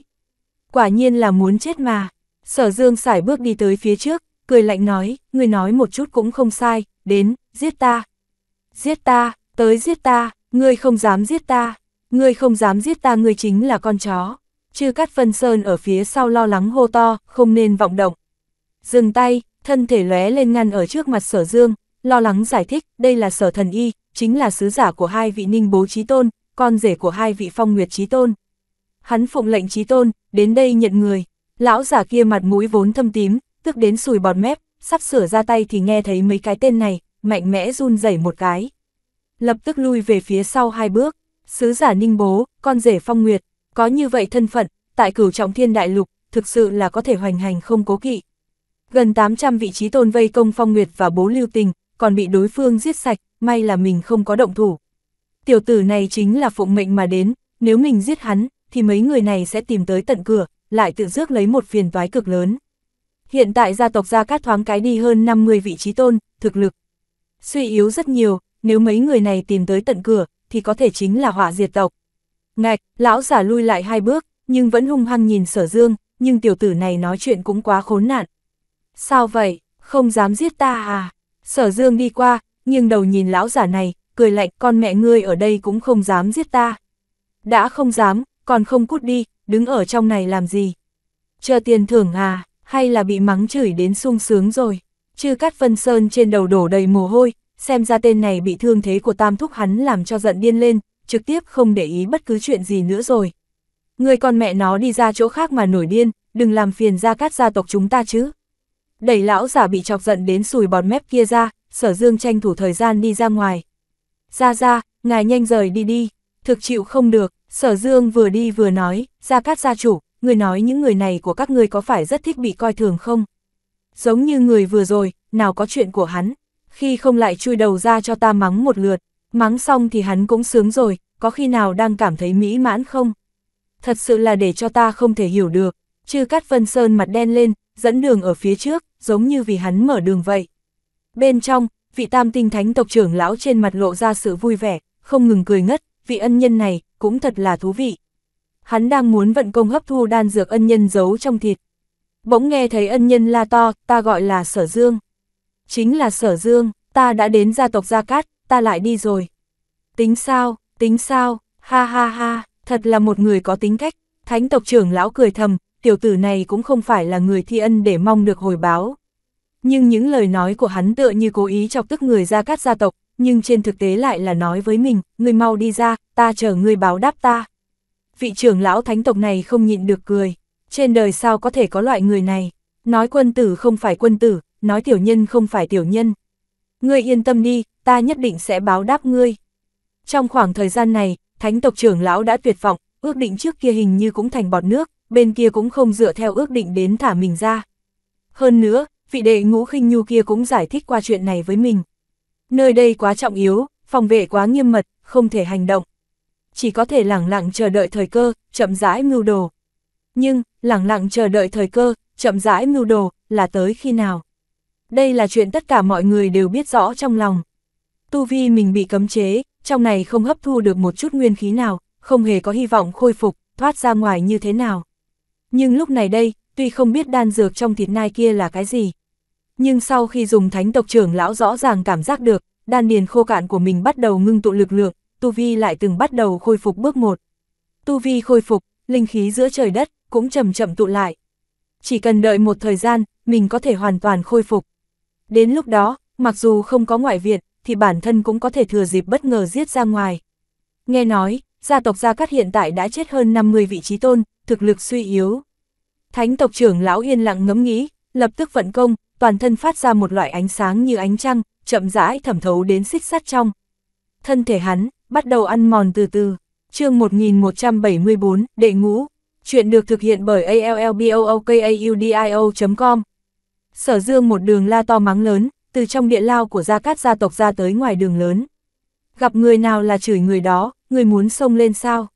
Quả nhiên là muốn chết mà. Sở dương sải bước đi tới phía trước, cười lạnh nói, người nói một chút cũng không sai, đến, giết ta. Giết ta, tới giết ta, ngươi không dám giết ta, ngươi không dám giết ta ngươi chính là con chó chư cắt phân sơn ở phía sau lo lắng hô to, không nên vọng động. Dừng tay, thân thể lóe lên ngăn ở trước mặt sở dương, lo lắng giải thích, đây là sở thần y, chính là sứ giả của hai vị ninh bố trí tôn, con rể của hai vị phong nguyệt trí tôn. Hắn phụng lệnh trí tôn, đến đây nhận người, lão giả kia mặt mũi vốn thâm tím, tức đến sùi bọt mép, sắp sửa ra tay thì nghe thấy mấy cái tên này, mạnh mẽ run rẩy một cái. Lập tức lui về phía sau hai bước, sứ giả ninh bố, con rể phong nguyệt, có như vậy thân phận, tại cửu trọng thiên đại lục, thực sự là có thể hoành hành không cố kỵ. Gần 800 vị trí tôn vây công phong nguyệt và bố lưu tình, còn bị đối phương giết sạch, may là mình không có động thủ. Tiểu tử này chính là phụng mệnh mà đến, nếu mình giết hắn, thì mấy người này sẽ tìm tới tận cửa, lại tự rước lấy một phiền toái cực lớn. Hiện tại gia tộc Gia Cát thoáng cái đi hơn 50 vị trí tôn, thực lực. Suy yếu rất nhiều, nếu mấy người này tìm tới tận cửa, thì có thể chính là họa diệt tộc. Ngạch, lão giả lui lại hai bước, nhưng vẫn hung hăng nhìn sở dương, nhưng tiểu tử này nói chuyện cũng quá khốn nạn. Sao vậy, không dám giết ta à? Sở dương đi qua, nghiêng đầu nhìn lão giả này, cười lạnh con mẹ ngươi ở đây cũng không dám giết ta. Đã không dám, còn không cút đi, đứng ở trong này làm gì? Chờ tiền thưởng à, hay là bị mắng chửi đến sung sướng rồi? Chư cắt phân sơn trên đầu đổ đầy mồ hôi, xem ra tên này bị thương thế của tam thúc hắn làm cho giận điên lên, trực tiếp không để ý bất cứ chuyện gì nữa rồi. Người con mẹ nó đi ra chỗ khác mà nổi điên, đừng làm phiền ra cát gia tộc chúng ta chứ. Đẩy lão giả bị chọc giận đến sùi bọt mép kia ra, sở dương tranh thủ thời gian đi ra ngoài. Ra ra, ngài nhanh rời đi đi, thực chịu không được, sở dương vừa đi vừa nói, ra cát gia chủ, người nói những người này của các ngươi có phải rất thích bị coi thường không? Giống như người vừa rồi, nào có chuyện của hắn, khi không lại chui đầu ra cho ta mắng một lượt, Mắng xong thì hắn cũng sướng rồi, có khi nào đang cảm thấy mỹ mãn không? Thật sự là để cho ta không thể hiểu được, chư cắt vân sơn mặt đen lên, dẫn đường ở phía trước, giống như vì hắn mở đường vậy. Bên trong, vị tam tinh thánh tộc trưởng lão trên mặt lộ ra sự vui vẻ, không ngừng cười ngất, vị ân nhân này, cũng thật là thú vị. Hắn đang muốn vận công hấp thu đan dược ân nhân giấu trong thịt. Bỗng nghe thấy ân nhân la to, ta gọi là sở dương. Chính là sở dương, ta đã đến gia tộc Gia Cát, ta lại đi rồi. Tính sao, tính sao, ha ha ha, thật là một người có tính cách, thánh tộc trưởng lão cười thầm, tiểu tử này cũng không phải là người thi ân để mong được hồi báo. Nhưng những lời nói của hắn tựa như cố ý chọc tức người ra cát gia tộc, nhưng trên thực tế lại là nói với mình, người mau đi ra, ta chờ người báo đáp ta. Vị trưởng lão thánh tộc này không nhịn được cười, trên đời sao có thể có loại người này, nói quân tử không phải quân tử, nói tiểu nhân không phải tiểu nhân, ngươi yên tâm đi, ta nhất định sẽ báo đáp ngươi. Trong khoảng thời gian này, thánh tộc trưởng lão đã tuyệt vọng, ước định trước kia hình như cũng thành bọt nước, bên kia cũng không dựa theo ước định đến thả mình ra. Hơn nữa, vị đệ ngũ khinh nhu kia cũng giải thích qua chuyện này với mình. Nơi đây quá trọng yếu, phòng vệ quá nghiêm mật, không thể hành động. Chỉ có thể lẳng lặng chờ đợi thời cơ, chậm rãi mưu đồ. Nhưng, lẳng lặng chờ đợi thời cơ, chậm rãi mưu đồ, là tới khi nào? Đây là chuyện tất cả mọi người đều biết rõ trong lòng. Tu vi mình bị cấm chế, trong này không hấp thu được một chút nguyên khí nào, không hề có hy vọng khôi phục, thoát ra ngoài như thế nào. Nhưng lúc này đây, tuy không biết đan dược trong thịt nai kia là cái gì. Nhưng sau khi dùng thánh tộc trưởng lão rõ ràng cảm giác được, đan điền khô cạn của mình bắt đầu ngưng tụ lực lượng, tu vi lại từng bắt đầu khôi phục bước một. Tu vi khôi phục, linh khí giữa trời đất cũng chậm chậm tụ lại. Chỉ cần đợi một thời gian, mình có thể hoàn toàn khôi phục. Đến lúc đó, mặc dù không có ngoại viện, thì bản thân cũng có thể thừa dịp bất ngờ giết ra ngoài. Nghe nói, gia tộc Gia Cát hiện tại đã chết hơn 50 vị trí tôn, thực lực suy yếu. Thánh tộc trưởng lão yên lặng ngẫm nghĩ, lập tức vận công, toàn thân phát ra một loại ánh sáng như ánh trăng, chậm rãi thẩm thấu đến xích sắt trong. Thân thể hắn, bắt đầu ăn mòn từ từ. chương 1174, đệ ngũ. Chuyện được thực hiện bởi allboukaudio com Sở dương một đường la to mắng lớn, từ trong địa lao của gia cát gia tộc ra tới ngoài đường lớn. Gặp người nào là chửi người đó, người muốn xông lên sao?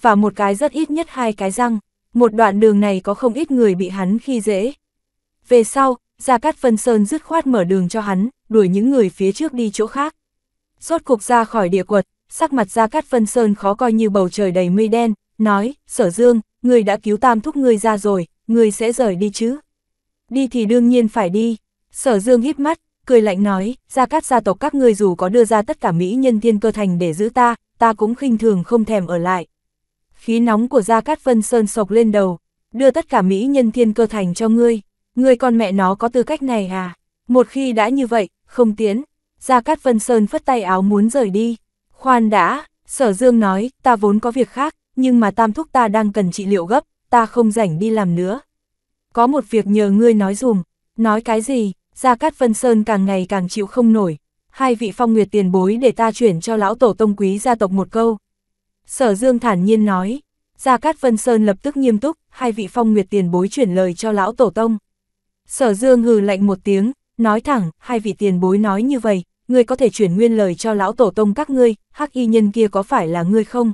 Và một cái rất ít nhất hai cái răng, một đoạn đường này có không ít người bị hắn khi dễ. Về sau, Gia Cát Vân Sơn dứt khoát mở đường cho hắn, đuổi những người phía trước đi chỗ khác. Rốt cục ra khỏi địa quật, sắc mặt Gia Cát Vân Sơn khó coi như bầu trời đầy mây đen, nói, sở dương, người đã cứu tam thúc người ra rồi, người sẽ rời đi chứ đi thì đương nhiên phải đi. Sở Dương híp mắt, cười lạnh nói, Gia Cát gia tộc các ngươi dù có đưa ra tất cả mỹ nhân thiên cơ thành để giữ ta, ta cũng khinh thường không thèm ở lại. Khí nóng của Gia Cát Vân Sơn sộc lên đầu, đưa tất cả mỹ nhân thiên cơ thành cho ngươi, ngươi con mẹ nó có tư cách này à? Một khi đã như vậy, không tiến, Gia Cát Vân Sơn phất tay áo muốn rời đi. Khoan đã, Sở Dương nói, ta vốn có việc khác, nhưng mà tam thúc ta đang cần trị liệu gấp, ta không rảnh đi làm nữa có một việc nhờ ngươi nói dùm, nói cái gì, Gia Cát Vân Sơn càng ngày càng chịu không nổi, hai vị phong nguyệt tiền bối để ta chuyển cho lão tổ tông quý gia tộc một câu. Sở Dương thản nhiên nói, Gia Cát Vân Sơn lập tức nghiêm túc, hai vị phong nguyệt tiền bối chuyển lời cho lão tổ tông. Sở Dương hừ lạnh một tiếng, nói thẳng, hai vị tiền bối nói như vậy, ngươi có thể chuyển nguyên lời cho lão tổ tông các ngươi, hắc y nhân kia có phải là ngươi không?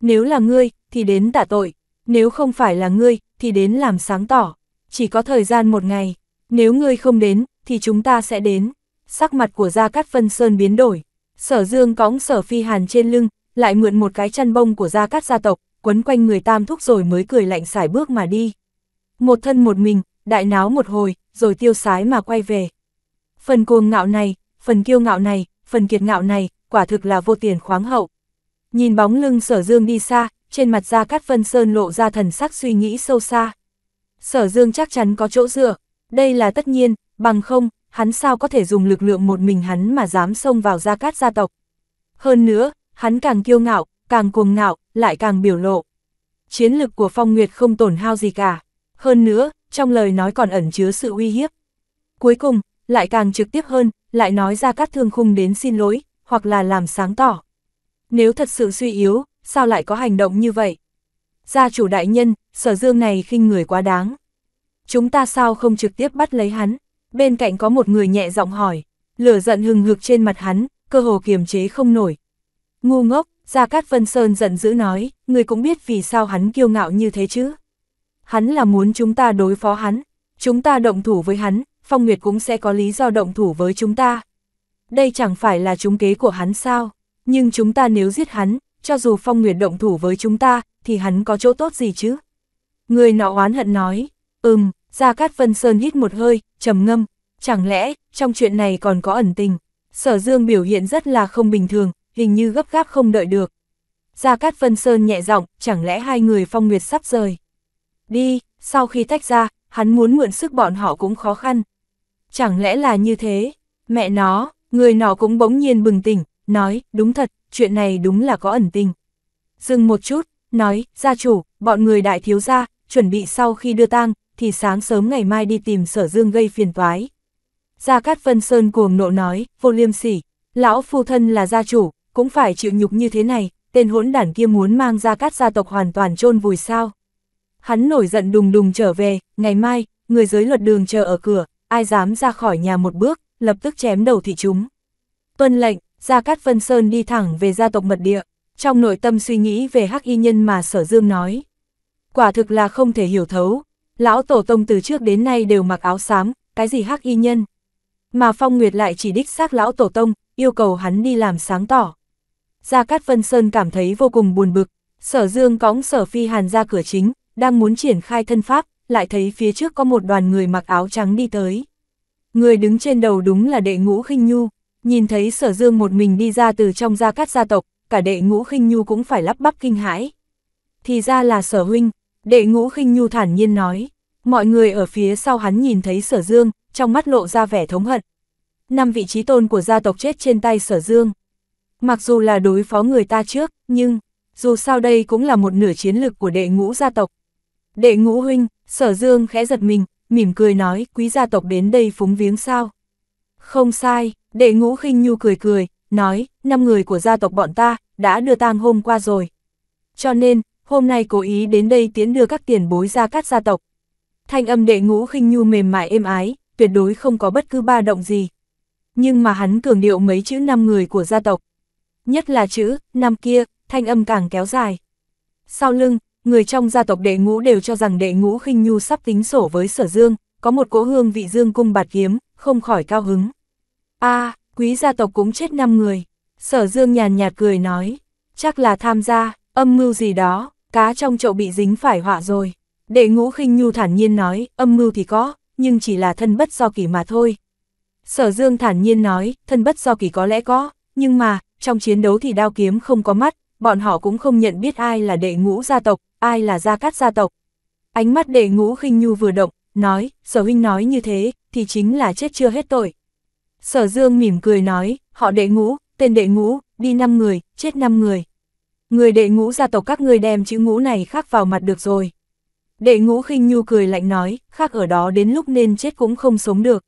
Nếu là ngươi, thì đến tạ tội, nếu không phải là ngươi, thì đến làm sáng tỏ chỉ có thời gian một ngày, nếu ngươi không đến, thì chúng ta sẽ đến. Sắc mặt của Gia Cát Vân Sơn biến đổi, sở dương cõng sở phi hàn trên lưng, lại mượn một cái chăn bông của Gia Cát gia tộc, quấn quanh người tam thúc rồi mới cười lạnh xải bước mà đi. Một thân một mình, đại náo một hồi, rồi tiêu sái mà quay về. Phần cuồng ngạo này, phần kiêu ngạo này, phần kiệt ngạo này, quả thực là vô tiền khoáng hậu. Nhìn bóng lưng sở dương đi xa, trên mặt Gia Cát Vân Sơn lộ ra thần sắc suy nghĩ sâu xa. Sở Dương chắc chắn có chỗ dựa, đây là tất nhiên, bằng không, hắn sao có thể dùng lực lượng một mình hắn mà dám xông vào gia cát gia tộc. Hơn nữa, hắn càng kiêu ngạo, càng cuồng ngạo, lại càng biểu lộ. Chiến lực của Phong Nguyệt không tổn hao gì cả, hơn nữa, trong lời nói còn ẩn chứa sự uy hiếp. Cuối cùng, lại càng trực tiếp hơn, lại nói ra các thương khung đến xin lỗi, hoặc là làm sáng tỏ. Nếu thật sự suy yếu, sao lại có hành động như vậy? gia chủ đại nhân, sở dương này khinh người quá đáng. Chúng ta sao không trực tiếp bắt lấy hắn? Bên cạnh có một người nhẹ giọng hỏi, lửa giận hừng hực trên mặt hắn, cơ hồ kiềm chế không nổi. Ngu ngốc, Gia Cát Vân Sơn giận dữ nói, người cũng biết vì sao hắn kiêu ngạo như thế chứ. Hắn là muốn chúng ta đối phó hắn, chúng ta động thủ với hắn, Phong Nguyệt cũng sẽ có lý do động thủ với chúng ta. Đây chẳng phải là chúng kế của hắn sao, nhưng chúng ta nếu giết hắn, cho dù phong nguyệt động thủ với chúng ta, thì hắn có chỗ tốt gì chứ? Người nọ oán hận nói, ừm, Gia Cát Vân Sơn hít một hơi, trầm ngâm, chẳng lẽ, trong chuyện này còn có ẩn tình? Sở Dương biểu hiện rất là không bình thường, hình như gấp gáp không đợi được. Gia Cát Vân Sơn nhẹ giọng, chẳng lẽ hai người phong nguyệt sắp rời? Đi, sau khi tách ra, hắn muốn mượn sức bọn họ cũng khó khăn. Chẳng lẽ là như thế? Mẹ nó, người nọ cũng bỗng nhiên bừng tỉnh, nói, đúng thật, chuyện này đúng là có ẩn tình. Dừng một chút, nói, gia chủ, bọn người đại thiếu gia, chuẩn bị sau khi đưa tang, thì sáng sớm ngày mai đi tìm sở dương gây phiền toái. Gia Cát Vân Sơn cuồng nộ nói, vô liêm sỉ, lão phu thân là gia chủ, cũng phải chịu nhục như thế này, tên hỗn đản kia muốn mang Gia Cát gia tộc hoàn toàn chôn vùi sao. Hắn nổi giận đùng đùng trở về, ngày mai, người dưới luật đường chờ ở cửa, ai dám ra khỏi nhà một bước, lập tức chém đầu thị chúng. Tuân lệnh, Gia Cát Vân Sơn đi thẳng về gia tộc mật địa, trong nội tâm suy nghĩ về hắc y nhân mà Sở Dương nói. Quả thực là không thể hiểu thấu, lão tổ tông từ trước đến nay đều mặc áo xám, cái gì hắc y nhân. Mà Phong Nguyệt lại chỉ đích xác lão tổ tông, yêu cầu hắn đi làm sáng tỏ. Gia Cát Vân Sơn cảm thấy vô cùng buồn bực, Sở Dương cõng Sở Phi Hàn ra cửa chính, đang muốn triển khai thân pháp, lại thấy phía trước có một đoàn người mặc áo trắng đi tới. Người đứng trên đầu đúng là đệ ngũ khinh nhu, Nhìn thấy sở dương một mình đi ra từ trong gia cát gia tộc, cả đệ ngũ khinh nhu cũng phải lắp bắp kinh hãi. Thì ra là sở huynh, đệ ngũ khinh nhu thản nhiên nói. Mọi người ở phía sau hắn nhìn thấy sở dương, trong mắt lộ ra vẻ thống hận. Năm vị trí tôn của gia tộc chết trên tay sở dương. Mặc dù là đối phó người ta trước, nhưng, dù sao đây cũng là một nửa chiến lực của đệ ngũ gia tộc. Đệ ngũ huynh, sở dương khẽ giật mình, mỉm cười nói quý gia tộc đến đây phúng viếng sao. Không sai, Đệ ngũ khinh nhu cười cười, nói, năm người của gia tộc bọn ta, đã đưa tang hôm qua rồi. Cho nên, hôm nay cố ý đến đây tiến đưa các tiền bối ra các gia tộc. Thanh âm đệ ngũ khinh nhu mềm mại êm ái, tuyệt đối không có bất cứ ba động gì. Nhưng mà hắn cường điệu mấy chữ năm người của gia tộc. Nhất là chữ, năm kia, thanh âm càng kéo dài. Sau lưng, người trong gia tộc đệ ngũ đều cho rằng đệ ngũ khinh nhu sắp tính sổ với sở dương, có một cỗ hương vị dương cung bạt kiếm, không khỏi cao hứng a à, quý gia tộc cũng chết 5 người. Sở dương nhàn nhạt cười nói, chắc là tham gia, âm mưu gì đó, cá trong chậu bị dính phải họa rồi. Đệ ngũ khinh nhu thản nhiên nói, âm mưu thì có, nhưng chỉ là thân bất do kỷ mà thôi. Sở dương thản nhiên nói, thân bất do kỷ có lẽ có, nhưng mà, trong chiến đấu thì đao kiếm không có mắt, bọn họ cũng không nhận biết ai là đệ ngũ gia tộc, ai là gia cát gia tộc. Ánh mắt đệ ngũ khinh nhu vừa động, nói, sở huynh nói như thế, thì chính là chết chưa hết tội. Sở Dương mỉm cười nói, họ đệ ngũ, tên đệ ngũ, đi 5 người, chết 5 người. Người đệ ngũ gia tộc các ngươi đem chữ ngũ này khắc vào mặt được rồi. Đệ ngũ khinh nhu cười lạnh nói, khắc ở đó đến lúc nên chết cũng không sống được.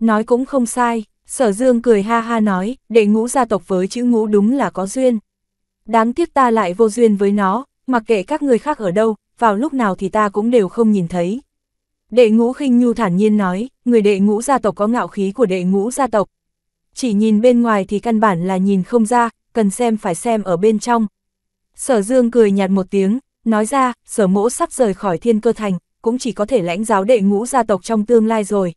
Nói cũng không sai, sở dương cười ha ha nói, đệ ngũ gia tộc với chữ ngũ đúng là có duyên. Đáng tiếc ta lại vô duyên với nó, mặc kệ các người khác ở đâu, vào lúc nào thì ta cũng đều không nhìn thấy. Đệ ngũ khinh nhu thản nhiên nói, người đệ ngũ gia tộc có ngạo khí của đệ ngũ gia tộc. Chỉ nhìn bên ngoài thì căn bản là nhìn không ra, cần xem phải xem ở bên trong. Sở Dương cười nhạt một tiếng, nói ra, sở mỗ sắp rời khỏi thiên cơ thành, cũng chỉ có thể lãnh giáo đệ ngũ gia tộc trong tương lai rồi.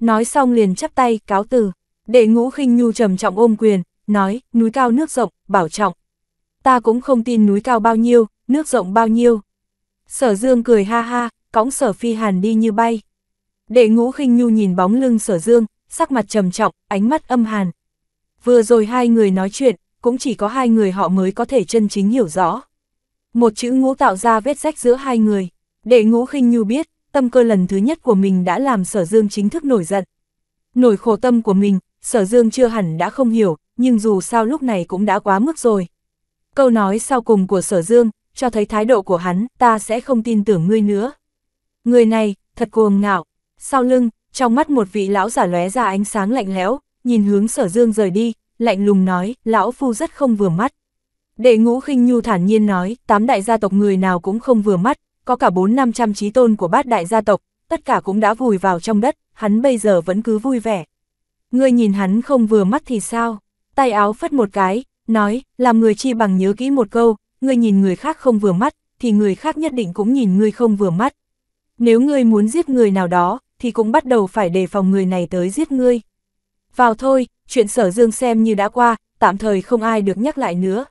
Nói xong liền chắp tay, cáo từ. Đệ ngũ khinh nhu trầm trọng ôm quyền, nói, núi cao nước rộng, bảo trọng. Ta cũng không tin núi cao bao nhiêu, nước rộng bao nhiêu. Sở Dương cười ha ha, cõng sở phi hàn đi như bay. Đệ ngũ khinh nhu nhìn bóng lưng sở dương, sắc mặt trầm trọng, ánh mắt âm hàn. Vừa rồi hai người nói chuyện, cũng chỉ có hai người họ mới có thể chân chính hiểu rõ. Một chữ ngũ tạo ra vết rách giữa hai người. Đệ ngũ khinh nhu biết, tâm cơ lần thứ nhất của mình đã làm sở dương chính thức nổi giận. Nổi khổ tâm của mình, sở dương chưa hẳn đã không hiểu, nhưng dù sao lúc này cũng đã quá mức rồi. Câu nói sau cùng của sở dương, cho thấy thái độ của hắn, ta sẽ không tin tưởng ngươi nữa. Người này, thật cuồng ngạo. Sau lưng, trong mắt một vị lão giả lóe ra ánh sáng lạnh lẽo, nhìn hướng sở dương rời đi, lạnh lùng nói, lão phu rất không vừa mắt. Đệ ngũ khinh nhu thản nhiên nói, tám đại gia tộc người nào cũng không vừa mắt, có cả bốn năm trăm trí tôn của bát đại gia tộc, tất cả cũng đã vùi vào trong đất, hắn bây giờ vẫn cứ vui vẻ. Ngươi nhìn hắn không vừa mắt thì sao? Tay áo phất một cái, nói, làm người chi bằng nhớ kỹ một câu, ngươi nhìn người khác không vừa mắt, thì người khác nhất định cũng nhìn ngươi không vừa mắt. Nếu ngươi muốn giết người nào đó, thì cũng bắt đầu phải đề phòng người này tới giết ngươi. Vào thôi, chuyện sở dương xem như đã qua, tạm thời không ai được nhắc lại nữa.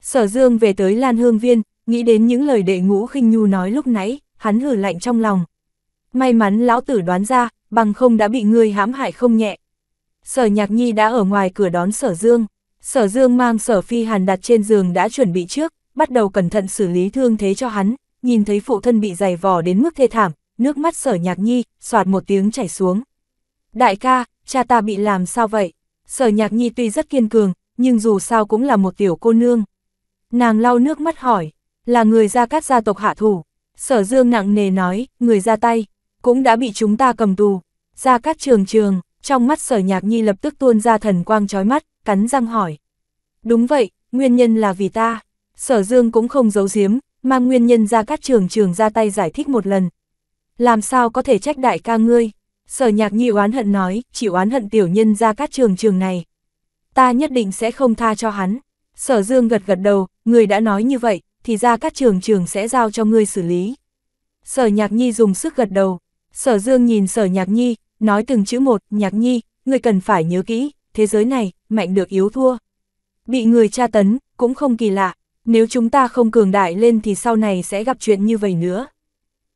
Sở dương về tới Lan Hương Viên, nghĩ đến những lời đệ ngũ khinh nhu nói lúc nãy, hắn hử lạnh trong lòng. May mắn lão tử đoán ra, bằng không đã bị ngươi hãm hại không nhẹ. Sở nhạc nhi đã ở ngoài cửa đón sở dương. Sở dương mang sở phi hàn đặt trên giường đã chuẩn bị trước, bắt đầu cẩn thận xử lý thương thế cho hắn, nhìn thấy phụ thân bị dày vò đến mức thê thảm, nước mắt sở nhạc nhi, soạt một tiếng chảy xuống. Đại ca, cha ta bị làm sao vậy? Sở nhạc nhi tuy rất kiên cường, nhưng dù sao cũng là một tiểu cô nương. Nàng lau nước mắt hỏi, là người ra cát gia tộc hạ thủ. Sở dương nặng nề nói, người ra tay, cũng đã bị chúng ta cầm tù. Ra cát trường trường, trong mắt sở nhạc nhi lập tức tuôn ra thần quang trói mắt, cắn răng hỏi. Đúng vậy, nguyên nhân là vì ta. Sở dương cũng không giấu giếm, mà nguyên nhân ra các trường trường ra tay giải thích một lần. Làm sao có thể trách đại ca ngươi? Sở nhạc nhi oán hận nói, chỉ oán hận tiểu nhân ra các trường trường này. Ta nhất định sẽ không tha cho hắn. Sở dương gật gật đầu, người đã nói như vậy, thì ra các trường trường sẽ giao cho ngươi xử lý. Sở nhạc nhi dùng sức gật đầu. Sở dương nhìn sở nhạc nhi, nói từng chữ một, nhạc nhi, ngươi cần phải nhớ kỹ, thế giới này, mạnh được yếu thua. Bị người tra tấn, cũng không kỳ lạ, nếu chúng ta không cường đại lên thì sau này sẽ gặp chuyện như vậy nữa.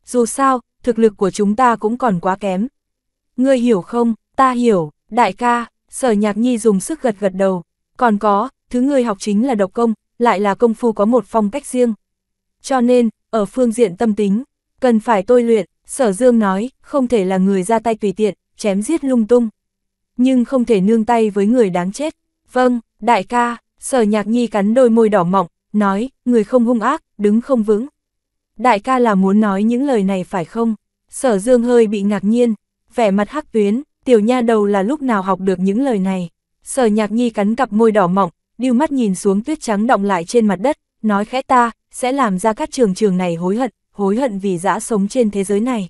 Dù sao, thực lực của chúng ta cũng còn quá kém. Ngươi hiểu không, ta hiểu, đại ca, sở nhạc nhi dùng sức gật gật đầu. Còn có, thứ ngươi học chính là độc công, lại là công phu có một phong cách riêng. Cho nên, ở phương diện tâm tính, cần phải tôi luyện, sở dương nói, không thể là người ra tay tùy tiện, chém giết lung tung. Nhưng không thể nương tay với người đáng chết. Vâng, đại ca, sở nhạc nhi cắn đôi môi đỏ mọng, nói, người không hung ác, đứng không vững. Đại ca là muốn nói những lời này phải không? Sở Dương hơi bị ngạc nhiên, vẻ mặt hắc tuyến, tiểu nha đầu là lúc nào học được những lời này. Sở Nhạc Nhi cắn cặp môi đỏ mọng, điêu mắt nhìn xuống tuyết trắng động lại trên mặt đất, nói khẽ ta, sẽ làm ra các trường trường này hối hận, hối hận vì dã sống trên thế giới này.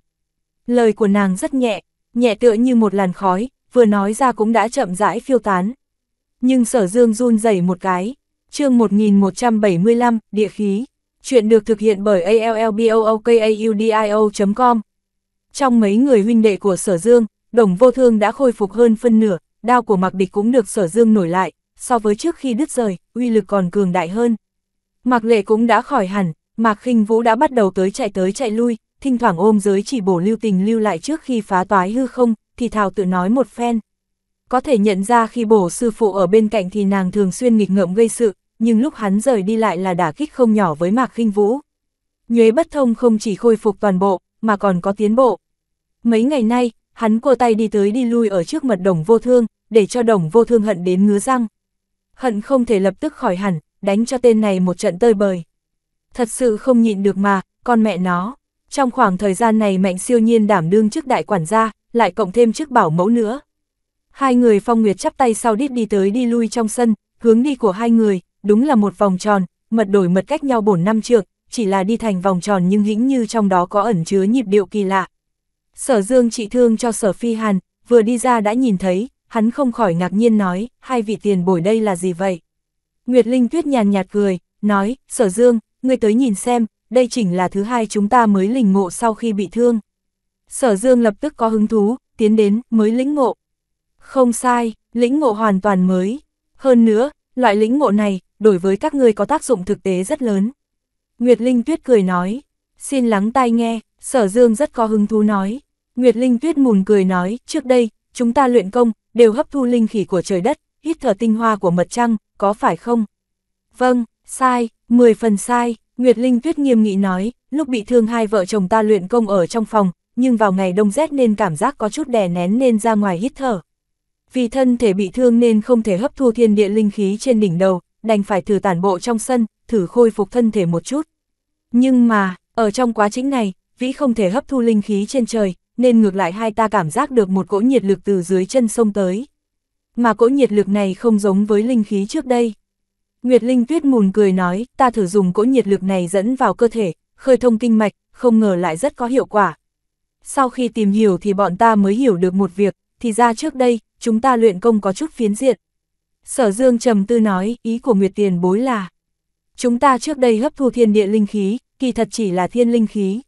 Lời của nàng rất nhẹ, nhẹ tựa như một làn khói, vừa nói ra cũng đã chậm rãi phiêu tán. Nhưng sở dương run rẩy một cái, chương 1175, Địa khí. Chuyện được thực hiện bởi allbookaudio.com. Trong mấy người huynh đệ của Sở Dương, Đồng Vô Thương đã khôi phục hơn phân nửa, đao của Mạc Địch cũng được Sở Dương nổi lại, so với trước khi đứt rời, uy lực còn cường đại hơn. Mạc Lệ cũng đã khỏi hẳn, Mạc Khinh Vũ đã bắt đầu tới chạy tới chạy lui, thỉnh thoảng ôm giới chỉ bổ lưu tình lưu lại trước khi phá toái hư không, thì thào tự nói một phen. Có thể nhận ra khi bổ sư phụ ở bên cạnh thì nàng thường xuyên nghịch ngợm gây sự, nhưng lúc hắn rời đi lại là đả kích không nhỏ với Mạc khinh Vũ. Nhuế bất thông không chỉ khôi phục toàn bộ, mà còn có tiến bộ. Mấy ngày nay, hắn cua tay đi tới đi lui ở trước mặt đồng vô thương, để cho đồng vô thương hận đến ngứa răng. Hận không thể lập tức khỏi hẳn, đánh cho tên này một trận tơi bời. Thật sự không nhịn được mà, con mẹ nó. Trong khoảng thời gian này mạnh siêu nhiên đảm đương trước đại quản gia, lại cộng thêm trước bảo mẫu nữa. Hai người phong nguyệt chắp tay sau đít đi tới đi lui trong sân, hướng đi của hai người, đúng là một vòng tròn, mật đổi mật cách nhau bổn năm trược, chỉ là đi thành vòng tròn nhưng hĩnh như trong đó có ẩn chứa nhịp điệu kỳ lạ. Sở Dương trị thương cho Sở Phi Hàn, vừa đi ra đã nhìn thấy, hắn không khỏi ngạc nhiên nói, hai vị tiền bổi đây là gì vậy? Nguyệt Linh Tuyết nhàn nhạt cười, nói, Sở Dương, ngươi tới nhìn xem, đây chỉnh là thứ hai chúng ta mới lình ngộ sau khi bị thương. Sở Dương lập tức có hứng thú, tiến đến, mới lĩnh ngộ. Không sai, lĩnh ngộ hoàn toàn mới. Hơn nữa, loại lĩnh ngộ này, đối với các ngươi có tác dụng thực tế rất lớn. Nguyệt Linh Tuyết cười nói, xin lắng tai nghe, sở dương rất có hứng thú nói. Nguyệt Linh Tuyết mùn cười nói, trước đây, chúng ta luyện công, đều hấp thu linh khí của trời đất, hít thở tinh hoa của mật trăng, có phải không? Vâng, sai, 10 phần sai, Nguyệt Linh Tuyết nghiêm nghị nói, lúc bị thương hai vợ chồng ta luyện công ở trong phòng, nhưng vào ngày đông rét nên cảm giác có chút đè nén nên ra ngoài hít thở. Vì thân thể bị thương nên không thể hấp thu thiên địa linh khí trên đỉnh đầu, đành phải thử tản bộ trong sân, thử khôi phục thân thể một chút. Nhưng mà, ở trong quá trình này, Vĩ không thể hấp thu linh khí trên trời, nên ngược lại hai ta cảm giác được một cỗ nhiệt lực từ dưới chân sông tới. Mà cỗ nhiệt lực này không giống với linh khí trước đây. Nguyệt Linh Tuyết mùn cười nói, ta thử dùng cỗ nhiệt lực này dẫn vào cơ thể, khơi thông kinh mạch, không ngờ lại rất có hiệu quả. Sau khi tìm hiểu thì bọn ta mới hiểu được một việc, thì ra trước đây, chúng ta luyện công có chút phiến diện. Sở Dương trầm tư nói, ý của Nguyệt Tiền bối là, chúng ta trước đây hấp thu thiên địa linh khí, kỳ thật chỉ là thiên linh khí.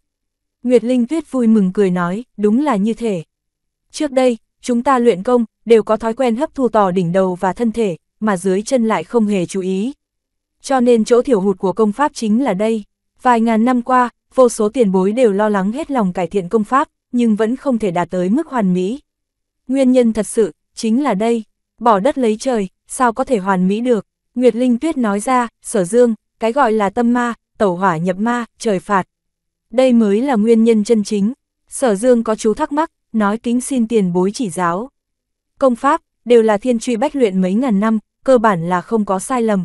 Nguyệt Linh Tuyết vui mừng cười nói, đúng là như thế. Trước đây, chúng ta luyện công, đều có thói quen hấp thu tỏ đỉnh đầu và thân thể, mà dưới chân lại không hề chú ý. Cho nên chỗ thiểu hụt của công pháp chính là đây. Vài ngàn năm qua, vô số tiền bối đều lo lắng hết lòng cải thiện công pháp, nhưng vẫn không thể đạt tới mức hoàn mỹ. Nguyên nhân thật sự, chính là đây, bỏ đất lấy trời, sao có thể hoàn mỹ được? Nguyệt Linh Tuyết nói ra, sở dương, cái gọi là tâm ma, tẩu hỏa nhập ma, trời phạt. Đây mới là nguyên nhân chân chính. Sở dương có chú thắc mắc, nói kính xin tiền bối chỉ giáo. Công pháp, đều là thiên truy bách luyện mấy ngàn năm, cơ bản là không có sai lầm.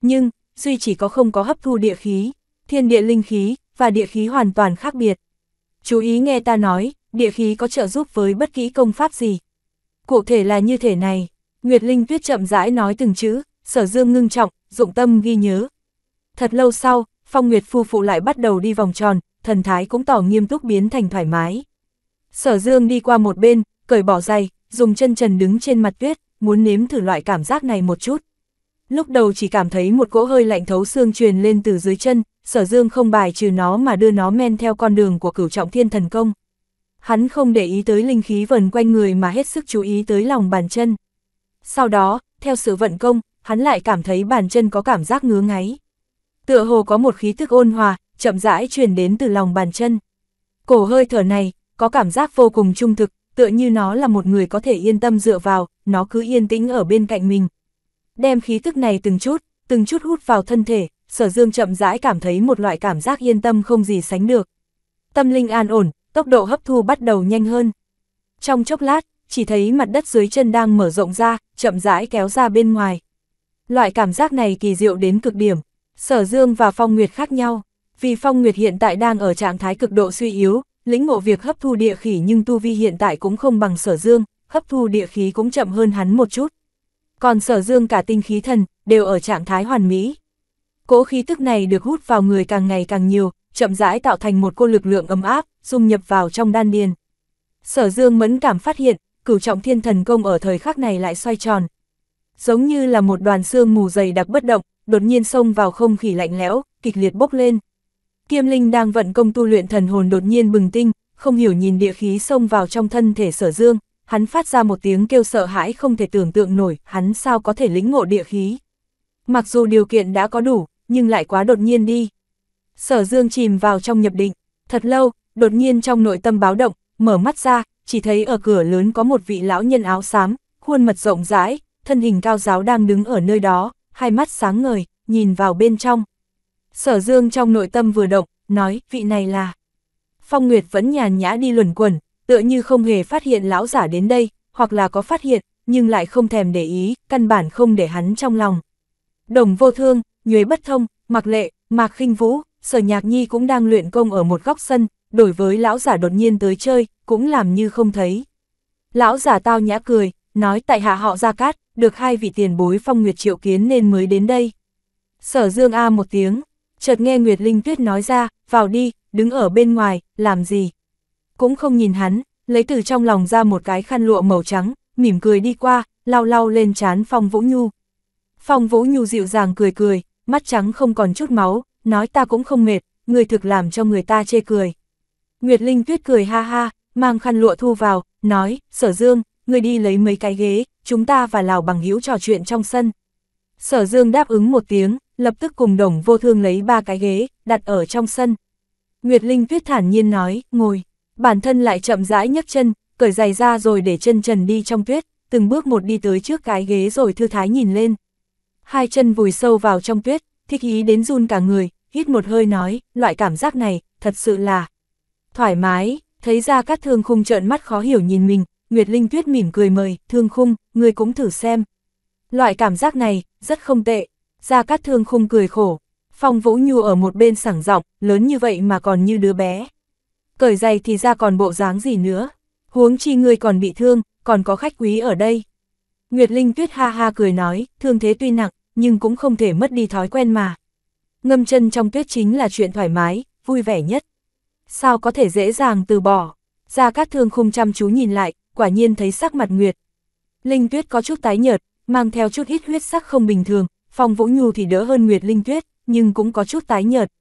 Nhưng, duy chỉ có không có hấp thu địa khí, thiên địa linh khí, và địa khí hoàn toàn khác biệt. Chú ý nghe ta nói, địa khí có trợ giúp với bất kỳ công pháp gì. Cụ thể là như thế này. Nguyệt Linh Tuyết chậm rãi nói từng chữ, sở dương ngưng trọng, dụng tâm ghi nhớ. Thật lâu sau, Phong Nguyệt phu phụ lại bắt đầu đi vòng tròn, thần thái cũng tỏ nghiêm túc biến thành thoải mái. Sở dương đi qua một bên, cởi bỏ giày, dùng chân trần đứng trên mặt tuyết, muốn nếm thử loại cảm giác này một chút. Lúc đầu chỉ cảm thấy một cỗ hơi lạnh thấu xương truyền lên từ dưới chân, sở dương không bài trừ nó mà đưa nó men theo con đường của cửu trọng thiên thần công. Hắn không để ý tới linh khí vần quanh người mà hết sức chú ý tới lòng bàn chân. Sau đó, theo sự vận công, hắn lại cảm thấy bàn chân có cảm giác ngứa ngáy. Tựa hồ có một khí thức ôn hòa, chậm rãi truyền đến từ lòng bàn chân. Cổ hơi thở này, có cảm giác vô cùng trung thực, tựa như nó là một người có thể yên tâm dựa vào, nó cứ yên tĩnh ở bên cạnh mình. Đem khí thức này từng chút, từng chút hút vào thân thể, sở dương chậm rãi cảm thấy một loại cảm giác yên tâm không gì sánh được. Tâm linh an ổn, tốc độ hấp thu bắt đầu nhanh hơn. Trong chốc lát, chỉ thấy mặt đất dưới chân đang mở rộng ra, chậm rãi kéo ra bên ngoài. Loại cảm giác này kỳ diệu đến cực điểm. Sở Dương và Phong Nguyệt khác nhau, vì Phong Nguyệt hiện tại đang ở trạng thái cực độ suy yếu, lĩnh ngộ việc hấp thu địa khỉ nhưng tu vi hiện tại cũng không bằng Sở Dương, hấp thu địa khí cũng chậm hơn hắn một chút. Còn Sở Dương cả tinh khí thần đều ở trạng thái hoàn mỹ. Cố khí tức này được hút vào người càng ngày càng nhiều, chậm rãi tạo thành một cô lực lượng ấm áp, dung nhập vào trong đan điền. Sở Dương mẫn cảm phát hiện, cửu trọng thiên thần công ở thời khắc này lại xoay tròn. Giống như là một đoàn xương mù dày đặc bất động, đột nhiên xông vào không khí lạnh lẽo, kịch liệt bốc lên. Kiêm Linh đang vận công tu luyện thần hồn đột nhiên bừng tinh, không hiểu nhìn địa khí xông vào trong thân thể Sở Dương, hắn phát ra một tiếng kêu sợ hãi không thể tưởng tượng nổi, hắn sao có thể lĩnh ngộ địa khí. Mặc dù điều kiện đã có đủ, nhưng lại quá đột nhiên đi. Sở Dương chìm vào trong nhập định, thật lâu, đột nhiên trong nội tâm báo động, mở mắt ra, chỉ thấy ở cửa lớn có một vị lão nhân áo xám, khuôn mặt rộng rãi, thân hình cao giáo đang đứng ở nơi đó, hai mắt sáng ngời, nhìn vào bên trong. Sở Dương trong nội tâm vừa động, nói vị này là... Phong Nguyệt vẫn nhàn nhã đi luẩn quẩn, tựa như không hề phát hiện lão giả đến đây, hoặc là có phát hiện, nhưng lại không thèm để ý, căn bản không để hắn trong lòng. Đồng vô thương, nhuế bất thông, mặc lệ, mạc khinh vũ, sở nhạc nhi cũng đang luyện công ở một góc sân, đổi với lão giả đột nhiên tới chơi, cũng làm như không thấy. Lão giả tao nhã cười, nói tại hạ họ Gia Cát, được hai vị tiền bối phong Nguyệt triệu kiến nên mới đến đây. Sở Dương A một tiếng, chợt nghe Nguyệt Linh Tuyết nói ra, vào đi, đứng ở bên ngoài, làm gì. Cũng không nhìn hắn, lấy từ trong lòng ra một cái khăn lụa màu trắng, mỉm cười đi qua, lau lau lên trán Phong Vũ Nhu. Phong Vũ Nhu dịu dàng cười cười, mắt trắng không còn chút máu, nói ta cũng không mệt, người thực làm cho người ta chê cười. Nguyệt Linh Tuyết cười ha ha, mang khăn lụa thu vào, nói, sở dương, người đi lấy mấy cái ghế, chúng ta và Lào bằng hữu trò chuyện trong sân. Sở dương đáp ứng một tiếng, lập tức cùng đồng vô thương lấy ba cái ghế, đặt ở trong sân. Nguyệt Linh Tuyết thản nhiên nói, ngồi, bản thân lại chậm rãi nhấc chân, cởi giày ra rồi để chân trần đi trong tuyết, từng bước một đi tới trước cái ghế rồi thư thái nhìn lên. Hai chân vùi sâu vào trong tuyết, thích ý đến run cả người, hít một hơi nói, loại cảm giác này, thật sự là thoải mái, thấy ra các thương khung trợn mắt khó hiểu nhìn mình, Nguyệt Linh Tuyết mỉm cười mời, thương khung, người cũng thử xem. Loại cảm giác này, rất không tệ, ra các thương khung cười khổ, phong vũ nhu ở một bên sảng giọng lớn như vậy mà còn như đứa bé. Cởi giày thì ra còn bộ dáng gì nữa, huống chi người còn bị thương, còn có khách quý ở đây. Nguyệt Linh Tuyết ha ha cười nói, thương thế tuy nặng, nhưng cũng không thể mất đi thói quen mà. Ngâm chân trong tuyết chính là chuyện thoải mái, vui vẻ nhất sao có thể dễ dàng từ bỏ. Gia Cát Thương khung chăm chú nhìn lại, quả nhiên thấy sắc mặt Nguyệt. Linh Tuyết có chút tái nhợt, mang theo chút hít huyết sắc không bình thường, Phong Vũ Nhu thì đỡ hơn Nguyệt Linh Tuyết, nhưng cũng có chút tái nhợt.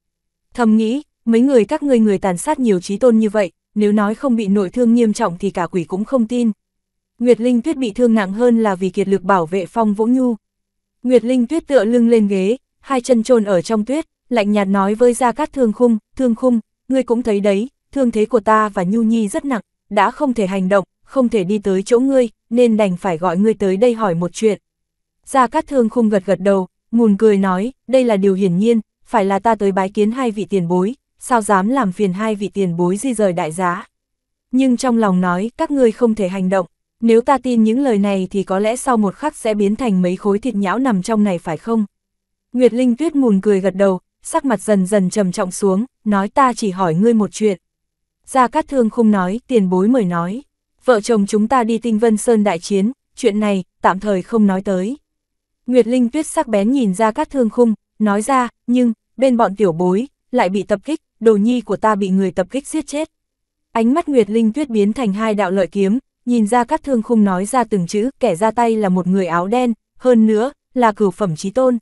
Thầm nghĩ, mấy người các ngươi người tàn sát nhiều trí tôn như vậy, nếu nói không bị nội thương nghiêm trọng thì cả quỷ cũng không tin. Nguyệt Linh Tuyết bị thương nặng hơn là vì kiệt lực bảo vệ Phong Vũ Nhu. Nguyệt Linh Tuyết tựa lưng lên ghế, hai chân chôn ở trong tuyết, lạnh nhạt nói với Gia Cát Thương Khung, Thương Khung, ngươi cũng thấy đấy, thương thế của ta và Nhu Nhi rất nặng, đã không thể hành động, không thể đi tới chỗ ngươi, nên đành phải gọi ngươi tới đây hỏi một chuyện. Gia Cát Thương khung gật gật đầu, ngùn cười nói, đây là điều hiển nhiên, phải là ta tới bái kiến hai vị tiền bối, sao dám làm phiền hai vị tiền bối di rời đại giá. Nhưng trong lòng nói, các ngươi không thể hành động, nếu ta tin những lời này thì có lẽ sau một khắc sẽ biến thành mấy khối thịt nhão nằm trong này phải không? Nguyệt Linh Tuyết mùn cười gật đầu, sắc mặt dần dần trầm trọng xuống, nói ta chỉ hỏi ngươi một chuyện. Gia Cát Thương không nói, tiền bối mời nói. Vợ chồng chúng ta đi tinh vân sơn đại chiến, chuyện này, tạm thời không nói tới. Nguyệt Linh tuyết sắc bén nhìn gia cát thương khung, nói ra, nhưng, bên bọn tiểu bối, lại bị tập kích, đồ nhi của ta bị người tập kích giết chết. Ánh mắt Nguyệt Linh tuyết biến thành hai đạo lợi kiếm, nhìn gia cát thương khung nói ra từng chữ, kẻ ra tay là một người áo đen, hơn nữa, là cửu phẩm trí tôn.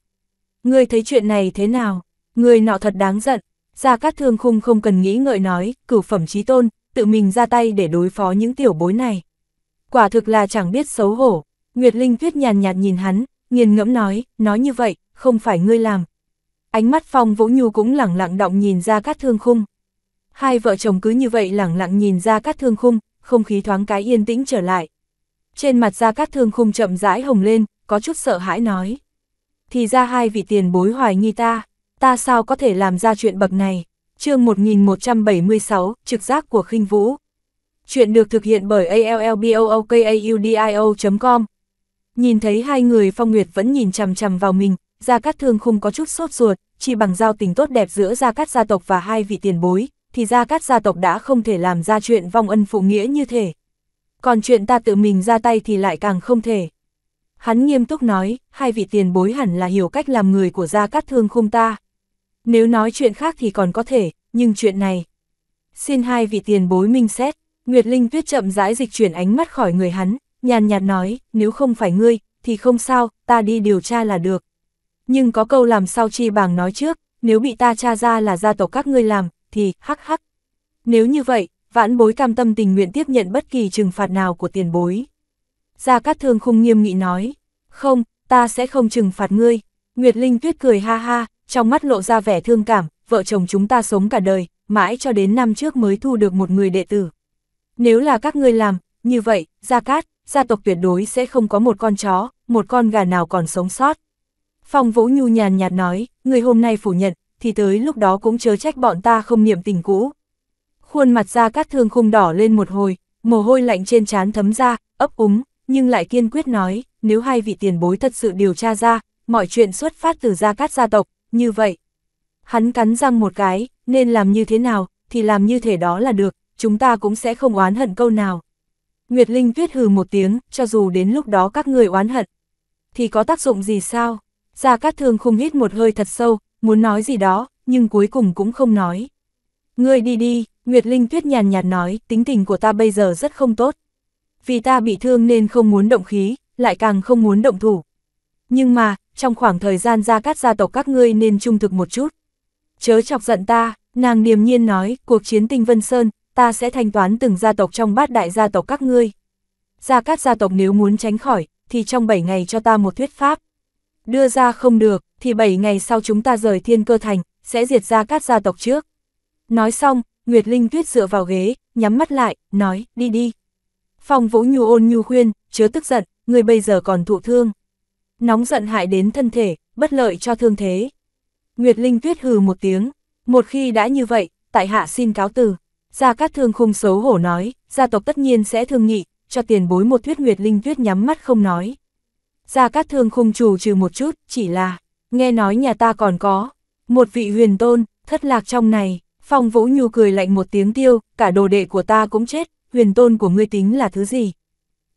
Ngươi thấy chuyện này thế nào? Người nọ thật đáng giận, Gia Cát Thương Khung không cần nghĩ ngợi nói, cửu phẩm trí tôn, tự mình ra tay để đối phó những tiểu bối này. Quả thực là chẳng biết xấu hổ, Nguyệt Linh Tuyết nhàn nhạt nhìn hắn, nghiền ngẫm nói, nói như vậy, không phải ngươi làm. Ánh mắt Phong Vũ Nhu cũng lẳng lặng động nhìn ra Cát Thương Khung. Hai vợ chồng cứ như vậy lẳng lặng nhìn ra Cát Thương Khung, không khí thoáng cái yên tĩnh trở lại. Trên mặt ra Cát Thương Khung chậm rãi hồng lên, có chút sợ hãi nói. Thì ra hai vị tiền bối hoài nghi ta, ta sao có thể làm ra chuyện bậc này? chương 1176, trực giác của khinh vũ. Chuyện được thực hiện bởi allbookaudio.com. Nhìn thấy hai người Phong Nguyệt vẫn nhìn chằm chằm vào mình, Gia Cát Thương không có chút sốt ruột, chỉ bằng giao tình tốt đẹp giữa Gia Cát gia tộc và hai vị tiền bối, thì Gia Cát gia tộc đã không thể làm ra chuyện vong ân phụ nghĩa như thế. Còn chuyện ta tự mình ra tay thì lại càng không thể. Hắn nghiêm túc nói, hai vị tiền bối hẳn là hiểu cách làm người của Gia Cát Thương khung ta, nếu nói chuyện khác thì còn có thể, nhưng chuyện này... Xin hai vị tiền bối minh xét, Nguyệt Linh Tuyết chậm rãi dịch chuyển ánh mắt khỏi người hắn, nhàn nhạt nói, nếu không phải ngươi, thì không sao, ta đi điều tra là được. Nhưng có câu làm sao chi bàng nói trước, nếu bị ta tra ra là gia tộc các ngươi làm, thì, hắc hắc. Nếu như vậy, vãn bối cam tâm tình nguyện tiếp nhận bất kỳ trừng phạt nào của tiền bối. Gia Cát Thương khung nghiêm nghị nói, không, ta sẽ không trừng phạt ngươi. Nguyệt Linh Tuyết cười ha ha, trong mắt lộ ra vẻ thương cảm, vợ chồng chúng ta sống cả đời, mãi cho đến năm trước mới thu được một người đệ tử. Nếu là các ngươi làm, như vậy, Gia Cát, gia tộc tuyệt đối sẽ không có một con chó, một con gà nào còn sống sót. Phong Vũ Nhu nhàn nhạt nói, người hôm nay phủ nhận, thì tới lúc đó cũng chớ trách bọn ta không niệm tình cũ. Khuôn mặt Gia Cát thương khung đỏ lên một hồi, mồ hôi lạnh trên trán thấm ra, ấp úng, nhưng lại kiên quyết nói, nếu hai vị tiền bối thật sự điều tra ra, mọi chuyện xuất phát từ Gia Cát gia tộc, như vậy. Hắn cắn răng một cái, nên làm như thế nào, thì làm như thể đó là được, chúng ta cũng sẽ không oán hận câu nào. Nguyệt Linh tuyết hừ một tiếng, cho dù đến lúc đó các người oán hận, thì có tác dụng gì sao? Gia Cát Thương không hít một hơi thật sâu, muốn nói gì đó, nhưng cuối cùng cũng không nói. Ngươi đi đi, Nguyệt Linh tuyết nhàn nhạt nói, tính tình của ta bây giờ rất không tốt. Vì ta bị thương nên không muốn động khí, lại càng không muốn động thủ. Nhưng mà, trong khoảng thời gian ra cát gia tộc các ngươi nên trung thực một chút. Chớ chọc giận ta, nàng niềm nhiên nói, cuộc chiến tinh Vân Sơn, ta sẽ thanh toán từng gia tộc trong bát đại gia tộc các ngươi. Gia cát gia tộc nếu muốn tránh khỏi, thì trong 7 ngày cho ta một thuyết pháp. Đưa ra không được, thì 7 ngày sau chúng ta rời thiên cơ thành, sẽ diệt ra các gia tộc trước. Nói xong, Nguyệt Linh Tuyết dựa vào ghế, nhắm mắt lại, nói, đi đi. Phong Vũ Nhu ôn nhu khuyên, chớ tức giận, người bây giờ còn thụ thương nóng giận hại đến thân thể, bất lợi cho thương thế. Nguyệt Linh Tuyết hừ một tiếng, một khi đã như vậy, tại hạ xin cáo từ. Gia Cát Thương khung xấu hổ nói, gia tộc tất nhiên sẽ thương nghị, cho tiền bối một thuyết Nguyệt Linh Tuyết nhắm mắt không nói. Gia Cát Thương khung trù trừ một chút, chỉ là, nghe nói nhà ta còn có, một vị huyền tôn, thất lạc trong này, Phong Vũ Nhu cười lạnh một tiếng tiêu, cả đồ đệ của ta cũng chết, huyền tôn của ngươi tính là thứ gì?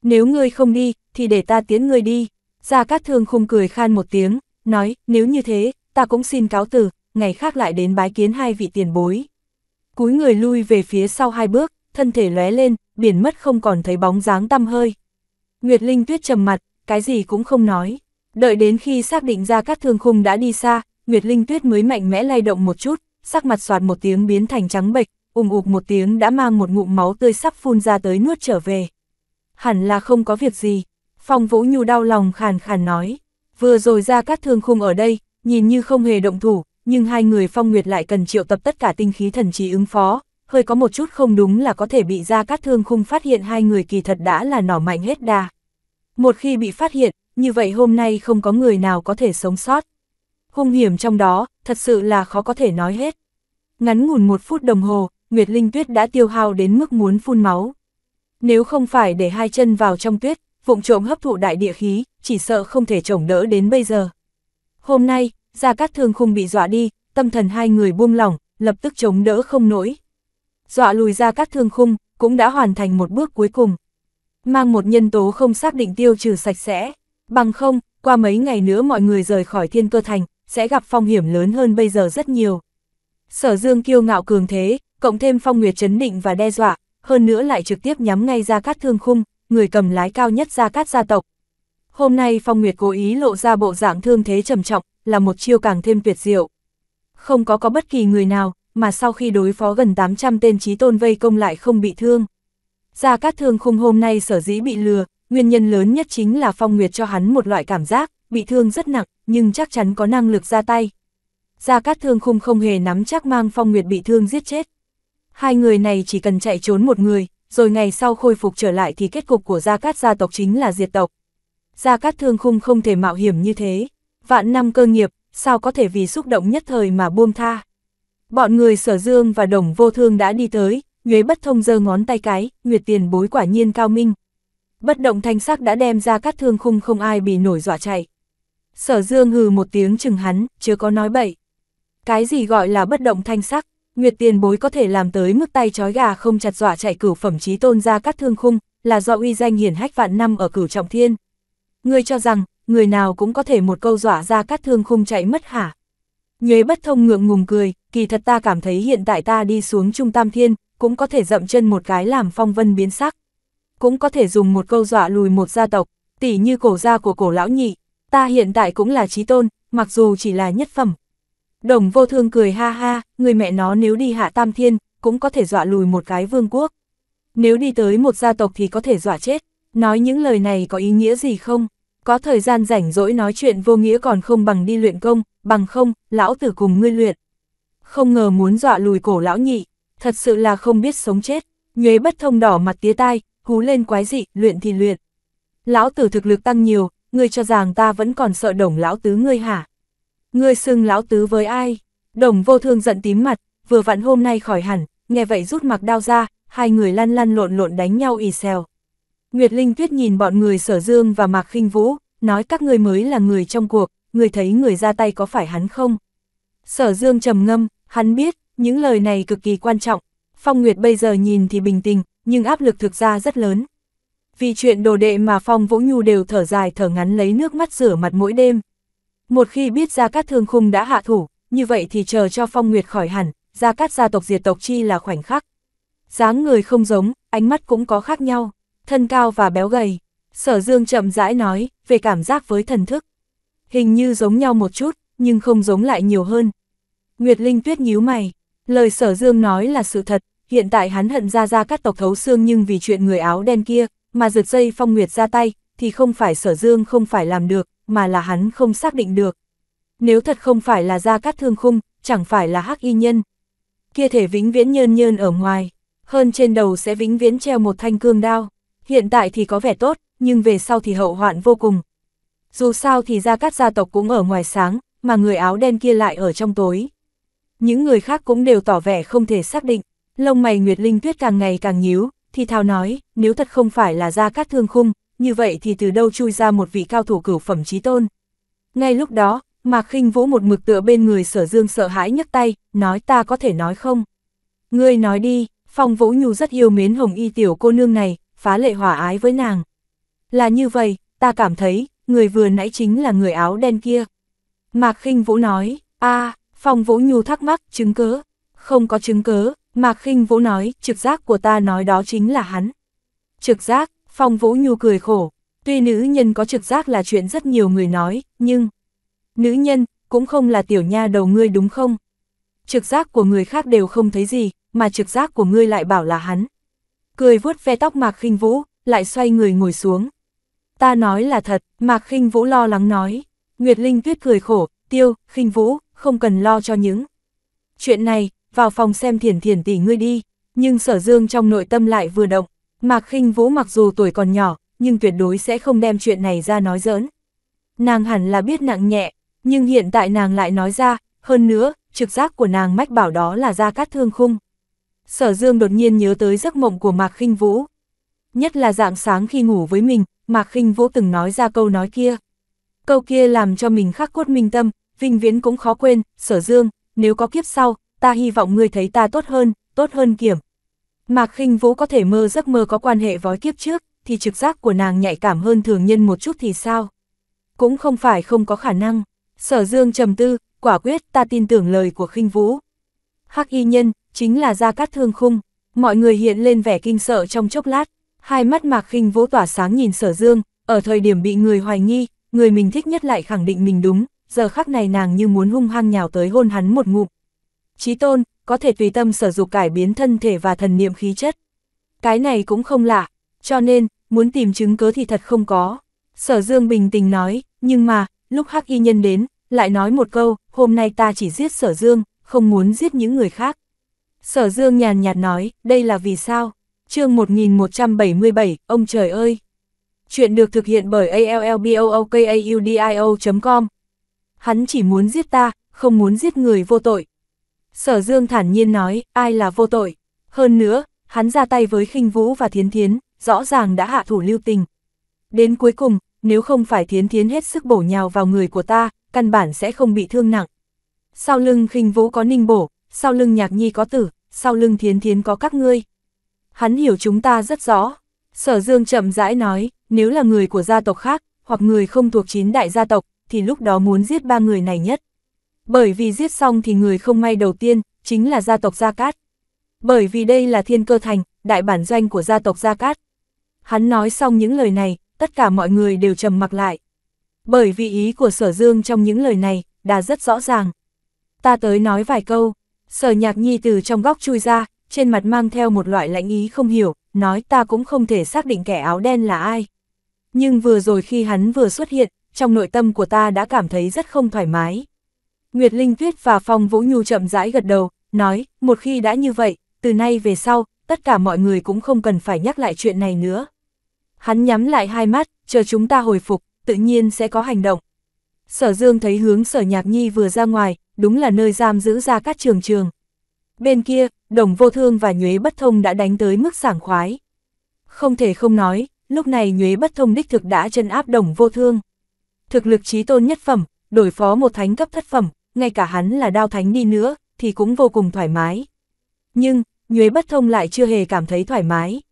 Nếu ngươi không đi, thì để ta tiến ngươi đi, Gia Cát Thương khung cười khan một tiếng, nói, nếu như thế, ta cũng xin cáo từ, ngày khác lại đến bái kiến hai vị tiền bối. Cúi người lui về phía sau hai bước, thân thể lóe lên, biển mất không còn thấy bóng dáng tăm hơi. Nguyệt Linh Tuyết trầm mặt, cái gì cũng không nói. Đợi đến khi xác định gia cát thương khung đã đi xa, Nguyệt Linh Tuyết mới mạnh mẽ lay động một chút, sắc mặt soạt một tiếng biến thành trắng bệch, ùm ụp một tiếng đã mang một ngụm máu tươi sắp phun ra tới nuốt trở về. Hẳn là không có việc gì, Phong Vũ Nhu đau lòng khàn khàn nói, vừa rồi ra các thương khung ở đây, nhìn như không hề động thủ, nhưng hai người Phong Nguyệt lại cần triệu tập tất cả tinh khí thần trí ứng phó, hơi có một chút không đúng là có thể bị ra các thương khung phát hiện hai người kỳ thật đã là nỏ mạnh hết đa. Một khi bị phát hiện, như vậy hôm nay không có người nào có thể sống sót. Hung hiểm trong đó, thật sự là khó có thể nói hết. Ngắn ngủn một phút đồng hồ, Nguyệt Linh Tuyết đã tiêu hao đến mức muốn phun máu. Nếu không phải để hai chân vào trong tuyết, vụng trộm hấp thụ đại địa khí, chỉ sợ không thể chồng đỡ đến bây giờ. Hôm nay, Gia Cát Thương Khung bị dọa đi, tâm thần hai người buông lỏng, lập tức chống đỡ không nổi. Dọa lùi Gia Cát Thương Khung, cũng đã hoàn thành một bước cuối cùng. Mang một nhân tố không xác định tiêu trừ sạch sẽ, bằng không, qua mấy ngày nữa mọi người rời khỏi thiên cơ thành, sẽ gặp phong hiểm lớn hơn bây giờ rất nhiều. Sở Dương kiêu ngạo cường thế, cộng thêm phong nguyệt chấn định và đe dọa, hơn nữa lại trực tiếp nhắm ngay ra Cát Thương Khung, người cầm lái cao nhất gia cát gia tộc. Hôm nay Phong Nguyệt cố ý lộ ra bộ dạng thương thế trầm trọng, là một chiêu càng thêm tuyệt diệu. Không có có bất kỳ người nào, mà sau khi đối phó gần 800 tên trí tôn vây công lại không bị thương. Gia Cát Thương Khung hôm nay sở dĩ bị lừa, nguyên nhân lớn nhất chính là Phong Nguyệt cho hắn một loại cảm giác, bị thương rất nặng, nhưng chắc chắn có năng lực ra tay. Gia Cát Thương Khung không hề nắm chắc mang Phong Nguyệt bị thương giết chết. Hai người này chỉ cần chạy trốn một người, rồi ngày sau khôi phục trở lại thì kết cục của Gia Cát gia tộc chính là diệt tộc. Gia Cát thương khung không thể mạo hiểm như thế, vạn năm cơ nghiệp, sao có thể vì xúc động nhất thời mà buông tha. Bọn người sở dương và đồng vô thương đã đi tới, nhuế bất thông giơ ngón tay cái, nguyệt tiền bối quả nhiên cao minh. Bất động thanh sắc đã đem ra cắt thương khung không ai bị nổi dọa chạy. Sở dương hừ một tiếng chừng hắn, chưa có nói bậy. Cái gì gọi là bất động thanh sắc, Nguyệt tiền bối có thể làm tới mức tay trói gà không chặt dọa chạy cửu phẩm chí tôn ra các thương khung, là do uy danh hiển hách vạn năm ở cửu trọng thiên. Ngươi cho rằng, người nào cũng có thể một câu dọa ra các thương khung chạy mất hả? Nhuế bất thông ngượng ngùng cười, kỳ thật ta cảm thấy hiện tại ta đi xuống trung tam thiên, cũng có thể dậm chân một cái làm phong vân biến sắc. Cũng có thể dùng một câu dọa lùi một gia tộc, tỉ như cổ gia của cổ lão nhị. Ta hiện tại cũng là trí tôn, mặc dù chỉ là nhất phẩm, Đồng vô thương cười ha ha, người mẹ nó nếu đi hạ tam thiên, cũng có thể dọa lùi một cái vương quốc. Nếu đi tới một gia tộc thì có thể dọa chết, nói những lời này có ý nghĩa gì không? Có thời gian rảnh rỗi nói chuyện vô nghĩa còn không bằng đi luyện công, bằng không, lão tử cùng ngươi luyện. Không ngờ muốn dọa lùi cổ lão nhị, thật sự là không biết sống chết, nhuế bất thông đỏ mặt tía tai, hú lên quái dị, luyện thì luyện. Lão tử thực lực tăng nhiều, ngươi cho rằng ta vẫn còn sợ đồng lão tứ ngươi hả? Ngươi xưng lão tứ với ai? Đồng vô thương giận tím mặt, vừa vặn hôm nay khỏi hẳn, nghe vậy rút mặc đao ra, hai người lăn lăn lộn lộn đánh nhau ì xèo. Nguyệt Linh Tuyết nhìn bọn người sở dương và mạc khinh vũ, nói các ngươi mới là người trong cuộc, người thấy người ra tay có phải hắn không? Sở dương trầm ngâm, hắn biết, những lời này cực kỳ quan trọng. Phong Nguyệt bây giờ nhìn thì bình tĩnh, nhưng áp lực thực ra rất lớn. Vì chuyện đồ đệ mà Phong Vũ Nhu đều thở dài thở ngắn lấy nước mắt rửa mặt mỗi đêm. Một khi biết Gia Cát Thương Khung đã hạ thủ, như vậy thì chờ cho Phong Nguyệt khỏi hẳn, Gia Cát gia tộc diệt tộc chi là khoảnh khắc. Dáng người không giống, ánh mắt cũng có khác nhau, thân cao và béo gầy. Sở Dương chậm rãi nói, về cảm giác với thần thức. Hình như giống nhau một chút, nhưng không giống lại nhiều hơn. Nguyệt Linh Tuyết nhíu mày, lời Sở Dương nói là sự thật, hiện tại hắn hận ra ra các tộc thấu xương nhưng vì chuyện người áo đen kia, mà rượt dây Phong Nguyệt ra tay, thì không phải Sở Dương không phải làm được, mà là hắn không xác định được. Nếu thật không phải là Gia Cát Thương Khung, chẳng phải là Hắc Y Nhân. Kia thể vĩnh viễn nhơn nhơn ở ngoài, hơn trên đầu sẽ vĩnh viễn treo một thanh cương đao. Hiện tại thì có vẻ tốt, nhưng về sau thì hậu hoạn vô cùng. Dù sao thì Gia Cát gia tộc cũng ở ngoài sáng, mà người áo đen kia lại ở trong tối. Những người khác cũng đều tỏ vẻ không thể xác định, lông mày Nguyệt Linh Tuyết càng ngày càng nhíu, thì thào nói, nếu thật không phải là Gia Cát Thương Khung, như vậy thì từ đâu chui ra một vị cao thủ cửu phẩm trí tôn. Ngay lúc đó, Mạc khinh Vũ một mực tựa bên người sở dương sợ hãi nhấc tay, nói ta có thể nói không? Ngươi nói đi, Phong Vũ Nhu rất yêu mến hồng y tiểu cô nương này, phá lệ hòa ái với nàng. Là như vậy, ta cảm thấy, người vừa nãy chính là người áo đen kia. Mạc khinh Vũ nói, a Phong Vũ Nhu thắc mắc, chứng cớ. Không có chứng cớ, Mạc khinh Vũ nói, trực giác của ta nói đó chính là hắn. Trực giác, Phong Vũ Nhu cười khổ, tuy nữ nhân có trực giác là chuyện rất nhiều người nói, nhưng... Nữ nhân, cũng không là tiểu nha đầu ngươi đúng không? Trực giác của người khác đều không thấy gì, mà trực giác của ngươi lại bảo là hắn. Cười vuốt ve tóc Mạc khinh Vũ, lại xoay người ngồi xuống. Ta nói là thật, Mạc khinh Vũ lo lắng nói. Nguyệt Linh Tuyết cười khổ, tiêu, khinh Vũ, không cần lo cho những. Chuyện này, vào phòng xem thiền thiền tỷ ngươi đi, nhưng sở dương trong nội tâm lại vừa động, Mạc khinh Vũ mặc dù tuổi còn nhỏ, nhưng tuyệt đối sẽ không đem chuyện này ra nói giỡn. Nàng hẳn là biết nặng nhẹ, nhưng hiện tại nàng lại nói ra, hơn nữa, trực giác của nàng mách bảo đó là ra cát thương khung. Sở Dương đột nhiên nhớ tới giấc mộng của Mạc khinh Vũ. Nhất là dạng sáng khi ngủ với mình, Mạc khinh Vũ từng nói ra câu nói kia. Câu kia làm cho mình khắc cốt minh tâm, vinh viễn cũng khó quên, Sở Dương, nếu có kiếp sau, ta hy vọng ngươi thấy ta tốt hơn, tốt hơn kiểm, Mạc khinh Vũ có thể mơ giấc mơ có quan hệ với kiếp trước, thì trực giác của nàng nhạy cảm hơn thường nhân một chút thì sao? Cũng không phải không có khả năng. Sở Dương trầm tư, quả quyết ta tin tưởng lời của khinh Vũ. Hắc y nhân, chính là gia cát thương khung. Mọi người hiện lên vẻ kinh sợ trong chốc lát. Hai mắt Mạc khinh Vũ tỏa sáng nhìn Sở Dương, ở thời điểm bị người hoài nghi, người mình thích nhất lại khẳng định mình đúng, giờ khắc này nàng như muốn hung hăng nhào tới hôn hắn một ngụm. Chí tôn, có thể tùy tâm sở dục cải biến thân thể và thần niệm khí chất. Cái này cũng không lạ, cho nên, muốn tìm chứng cứ thì thật không có. Sở Dương bình tĩnh nói, nhưng mà, lúc Hắc Y Nhân đến, lại nói một câu, hôm nay ta chỉ giết Sở Dương, không muốn giết những người khác. Sở Dương nhàn nhạt nói, đây là vì sao? chương 1177, ông trời ơi! Chuyện được thực hiện bởi allbookaudio.com Hắn chỉ muốn giết ta, không muốn giết người vô tội, Sở Dương thản nhiên nói, ai là vô tội. Hơn nữa, hắn ra tay với khinh vũ và thiến thiến, rõ ràng đã hạ thủ lưu tình. Đến cuối cùng, nếu không phải thiến thiến hết sức bổ nhào vào người của ta, căn bản sẽ không bị thương nặng. Sau lưng khinh vũ có ninh bổ, sau lưng nhạc nhi có tử, sau lưng thiến thiến có các ngươi. Hắn hiểu chúng ta rất rõ. Sở Dương chậm rãi nói, nếu là người của gia tộc khác, hoặc người không thuộc chín đại gia tộc, thì lúc đó muốn giết ba người này nhất. Bởi vì giết xong thì người không may đầu tiên, chính là gia tộc Gia Cát. Bởi vì đây là thiên cơ thành, đại bản doanh của gia tộc Gia Cát. Hắn nói xong những lời này, tất cả mọi người đều trầm mặc lại. Bởi vì ý của sở dương trong những lời này, đã rất rõ ràng. Ta tới nói vài câu, sở nhạc nhi từ trong góc chui ra, trên mặt mang theo một loại lãnh ý không hiểu, nói ta cũng không thể xác định kẻ áo đen là ai. Nhưng vừa rồi khi hắn vừa xuất hiện, trong nội tâm của ta đã cảm thấy rất không thoải mái. Nguyệt Linh Tuyết và Phong Vũ Nhu chậm rãi gật đầu, nói, một khi đã như vậy, từ nay về sau, tất cả mọi người cũng không cần phải nhắc lại chuyện này nữa. Hắn nhắm lại hai mắt, chờ chúng ta hồi phục, tự nhiên sẽ có hành động. Sở Dương thấy hướng sở nhạc nhi vừa ra ngoài, đúng là nơi giam giữ ra các trường trường. Bên kia, đồng vô thương và nhuế bất thông đã đánh tới mức sảng khoái. Không thể không nói, lúc này nhuế bất thông đích thực đã chân áp đồng vô thương. Thực lực trí tôn nhất phẩm, đổi phó một thánh cấp thất phẩm, ngay cả hắn là đao thánh đi nữa, thì cũng vô cùng thoải mái. Nhưng, Nhuế Bất Thông lại chưa hề cảm thấy thoải mái.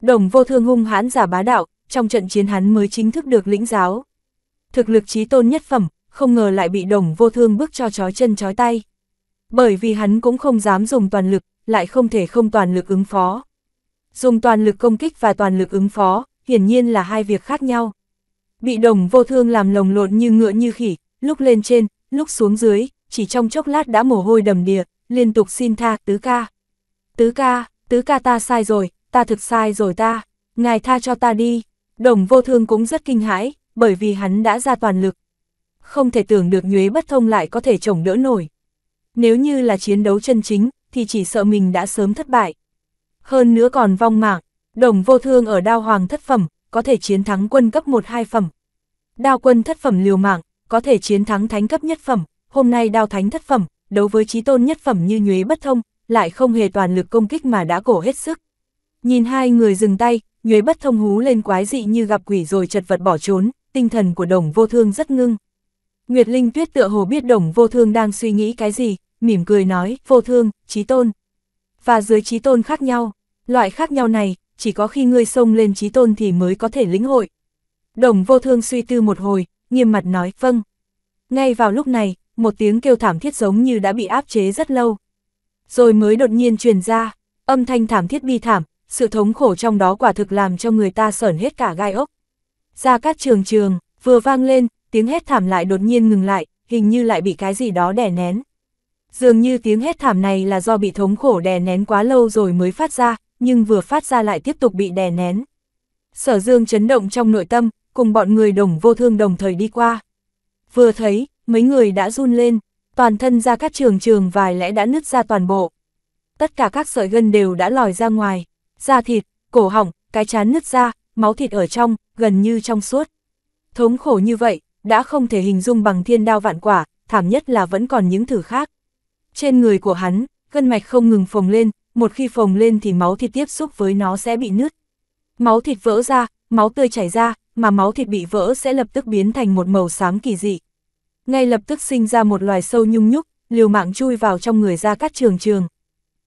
Đồng vô thương hung hãn giả bá đạo, trong trận chiến hắn mới chính thức được lĩnh giáo. Thực lực trí tôn nhất phẩm, không ngờ lại bị đồng vô thương bước cho chói chân chói tay. Bởi vì hắn cũng không dám dùng toàn lực, lại không thể không toàn lực ứng phó. Dùng toàn lực công kích và toàn lực ứng phó, hiển nhiên là hai việc khác nhau. Bị đồng vô thương làm lồng lộn như ngựa như khỉ, lúc lên trên, lúc xuống dưới, chỉ trong chốc lát đã mồ hôi đầm đìa, liên tục xin tha, tứ ca. Tứ ca, tứ ca ta sai rồi, ta thực sai rồi ta, ngài tha cho ta đi. Đồng vô thương cũng rất kinh hãi, bởi vì hắn đã ra toàn lực. Không thể tưởng được nhuế bất thông lại có thể chồng đỡ nổi. Nếu như là chiến đấu chân chính, thì chỉ sợ mình đã sớm thất bại. Hơn nữa còn vong mạng, đồng vô thương ở đao hoàng thất phẩm, có thể chiến thắng quân cấp 1-2 phẩm. Đao quân thất phẩm liều mạng, có thể chiến thắng thánh cấp nhất phẩm, hôm nay đao thánh thất phẩm, đấu với trí tôn nhất phẩm như nhuế bất thông, lại không hề toàn lực công kích mà đã cổ hết sức. Nhìn hai người dừng tay, nhuế bất thông hú lên quái dị như gặp quỷ rồi chật vật bỏ trốn, tinh thần của đồng vô thương rất ngưng. Nguyệt Linh Tuyết tựa hồ biết đồng vô thương đang suy nghĩ cái gì, mỉm cười nói, vô thương, trí tôn. Và dưới trí tôn khác nhau, loại khác nhau này, chỉ có khi ngươi xông lên trí tôn thì mới có thể lĩnh hội. Đồng vô thương suy tư một hồi, nghiêm mặt nói vâng. Ngay vào lúc này, một tiếng kêu thảm thiết giống như đã bị áp chế rất lâu. Rồi mới đột nhiên truyền ra, âm thanh thảm thiết bi thảm, sự thống khổ trong đó quả thực làm cho người ta sởn hết cả gai ốc. Ra cát trường trường, vừa vang lên, tiếng hét thảm lại đột nhiên ngừng lại, hình như lại bị cái gì đó đè nén. Dường như tiếng hét thảm này là do bị thống khổ đè nén quá lâu rồi mới phát ra, nhưng vừa phát ra lại tiếp tục bị đè nén. Sở dương chấn động trong nội tâm, cùng bọn người đồng vô thương đồng thời đi qua. Vừa thấy, mấy người đã run lên, toàn thân ra các trường trường vài lẽ đã nứt ra toàn bộ. Tất cả các sợi gân đều đã lòi ra ngoài, da thịt, cổ hỏng cái chán nứt ra, máu thịt ở trong, gần như trong suốt. Thống khổ như vậy, đã không thể hình dung bằng thiên đao vạn quả, thảm nhất là vẫn còn những thử khác. Trên người của hắn, gân mạch không ngừng phồng lên, một khi phồng lên thì máu thịt tiếp xúc với nó sẽ bị nứt. Máu thịt vỡ ra, máu tươi chảy ra, mà máu thịt bị vỡ sẽ lập tức biến thành một màu xám kỳ dị. Ngay lập tức sinh ra một loài sâu nhung nhúc, liều mạng chui vào trong người ra cắt trường trường.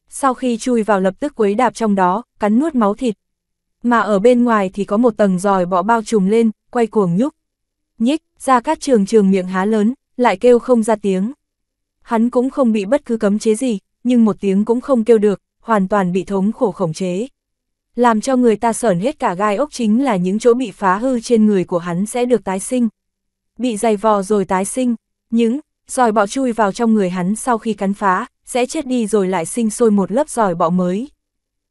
Sau khi chui vào lập tức quấy đạp trong đó, cắn nuốt máu thịt. Mà ở bên ngoài thì có một tầng giòi bọ bao trùm lên, quay cuồng nhúc. Nhích, ra cắt trường trường miệng há lớn, lại kêu không ra tiếng. Hắn cũng không bị bất cứ cấm chế gì, nhưng một tiếng cũng không kêu được, hoàn toàn bị thống khổ khổng chế. Làm cho người ta sởn hết cả gai ốc chính là những chỗ bị phá hư trên người của hắn sẽ được tái sinh. Bị dày vò rồi tái sinh, những giòi bọ chui vào trong người hắn sau khi cắn phá, sẽ chết đi rồi lại sinh sôi một lớp giòi bọ mới.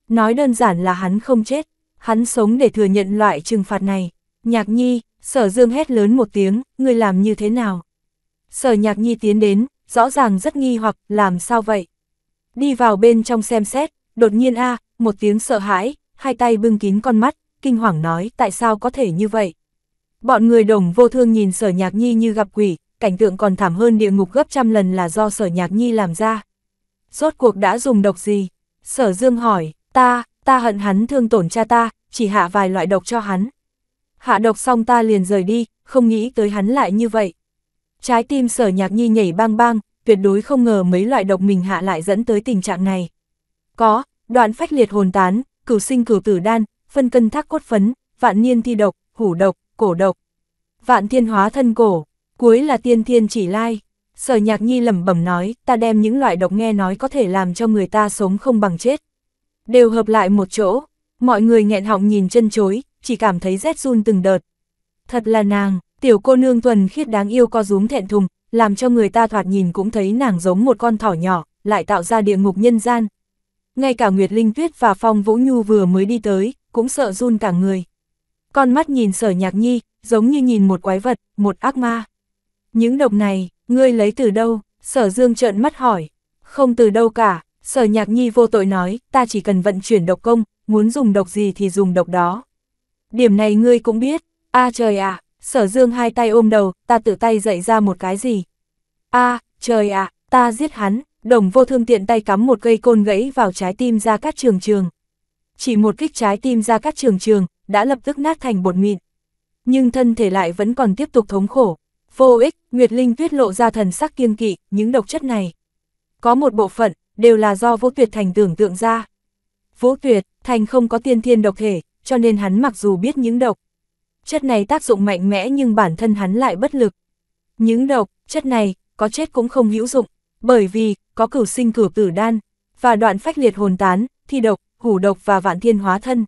Nói đơn giản là hắn không chết, hắn sống để thừa nhận loại trừng phạt này. Nhạc nhi, sở dương hét lớn một tiếng, người làm như thế nào? Sở nhạc nhi tiến đến, rõ ràng rất nghi hoặc, làm sao vậy? Đi vào bên trong xem xét, đột nhiên a một tiếng sợ hãi, hai tay bưng kín con mắt, kinh hoàng nói tại sao có thể như vậy. Bọn người đồng vô thương nhìn sở nhạc nhi như gặp quỷ, cảnh tượng còn thảm hơn địa ngục gấp trăm lần là do sở nhạc nhi làm ra. Rốt cuộc đã dùng độc gì? Sở dương hỏi, ta, ta hận hắn thương tổn cha ta, chỉ hạ vài loại độc cho hắn. Hạ độc xong ta liền rời đi, không nghĩ tới hắn lại như vậy. Trái tim sở nhạc nhi nhảy bang bang, tuyệt đối không ngờ mấy loại độc mình hạ lại dẫn tới tình trạng này. Có, đoạn phách liệt hồn tán, cửu sinh cửu tử đan, phân cân thác cốt phấn, vạn niên thi độc, hủ độc, cổ độc. Vạn thiên hóa thân cổ, cuối là tiên thiên chỉ lai. Sở nhạc nhi lẩm bẩm nói, ta đem những loại độc nghe nói có thể làm cho người ta sống không bằng chết. Đều hợp lại một chỗ, mọi người nghẹn họng nhìn chân chối, chỉ cảm thấy rét run từng đợt. Thật là nàng, tiểu cô nương tuần khiết đáng yêu co rúm thẹn thùng, làm cho người ta thoạt nhìn cũng thấy nàng giống một con thỏ nhỏ, lại tạo ra địa ngục nhân gian ngay cả Nguyệt Linh Tuyết và Phong Vũ Nhu vừa mới đi tới, cũng sợ run cả người. Con mắt nhìn sở nhạc nhi, giống như nhìn một quái vật, một ác ma. Những độc này, ngươi lấy từ đâu? Sở Dương trợn mắt hỏi. Không từ đâu cả, sở nhạc nhi vô tội nói, ta chỉ cần vận chuyển độc công, muốn dùng độc gì thì dùng độc đó. Điểm này ngươi cũng biết, a trời ạ, à, sở dương hai tay ôm đầu, ta tự tay dậy ra một cái gì. a trời ạ, ta giết hắn, đồng vô thương tiện tay cắm một cây côn gãy vào trái tim ra cát trường trường. Chỉ một kích trái tim ra cát trường trường, đã lập tức nát thành bột mịn. Nhưng thân thể lại vẫn còn tiếp tục thống khổ. Vô ích, Nguyệt Linh tuyết lộ ra thần sắc kiên kỵ, những độc chất này. Có một bộ phận, đều là do vô Tuyệt Thành tưởng tượng ra. vô Tuyệt, Thành không có tiên thiên độc thể, cho nên hắn mặc dù biết những độc. Chất này tác dụng mạnh mẽ nhưng bản thân hắn lại bất lực. Những độc, chất này, có chết cũng không hữu dụng, bởi vì có cửu sinh cửu tử đan, và đoạn phách liệt hồn tán, thi độc, hủ độc và vạn thiên hóa thân.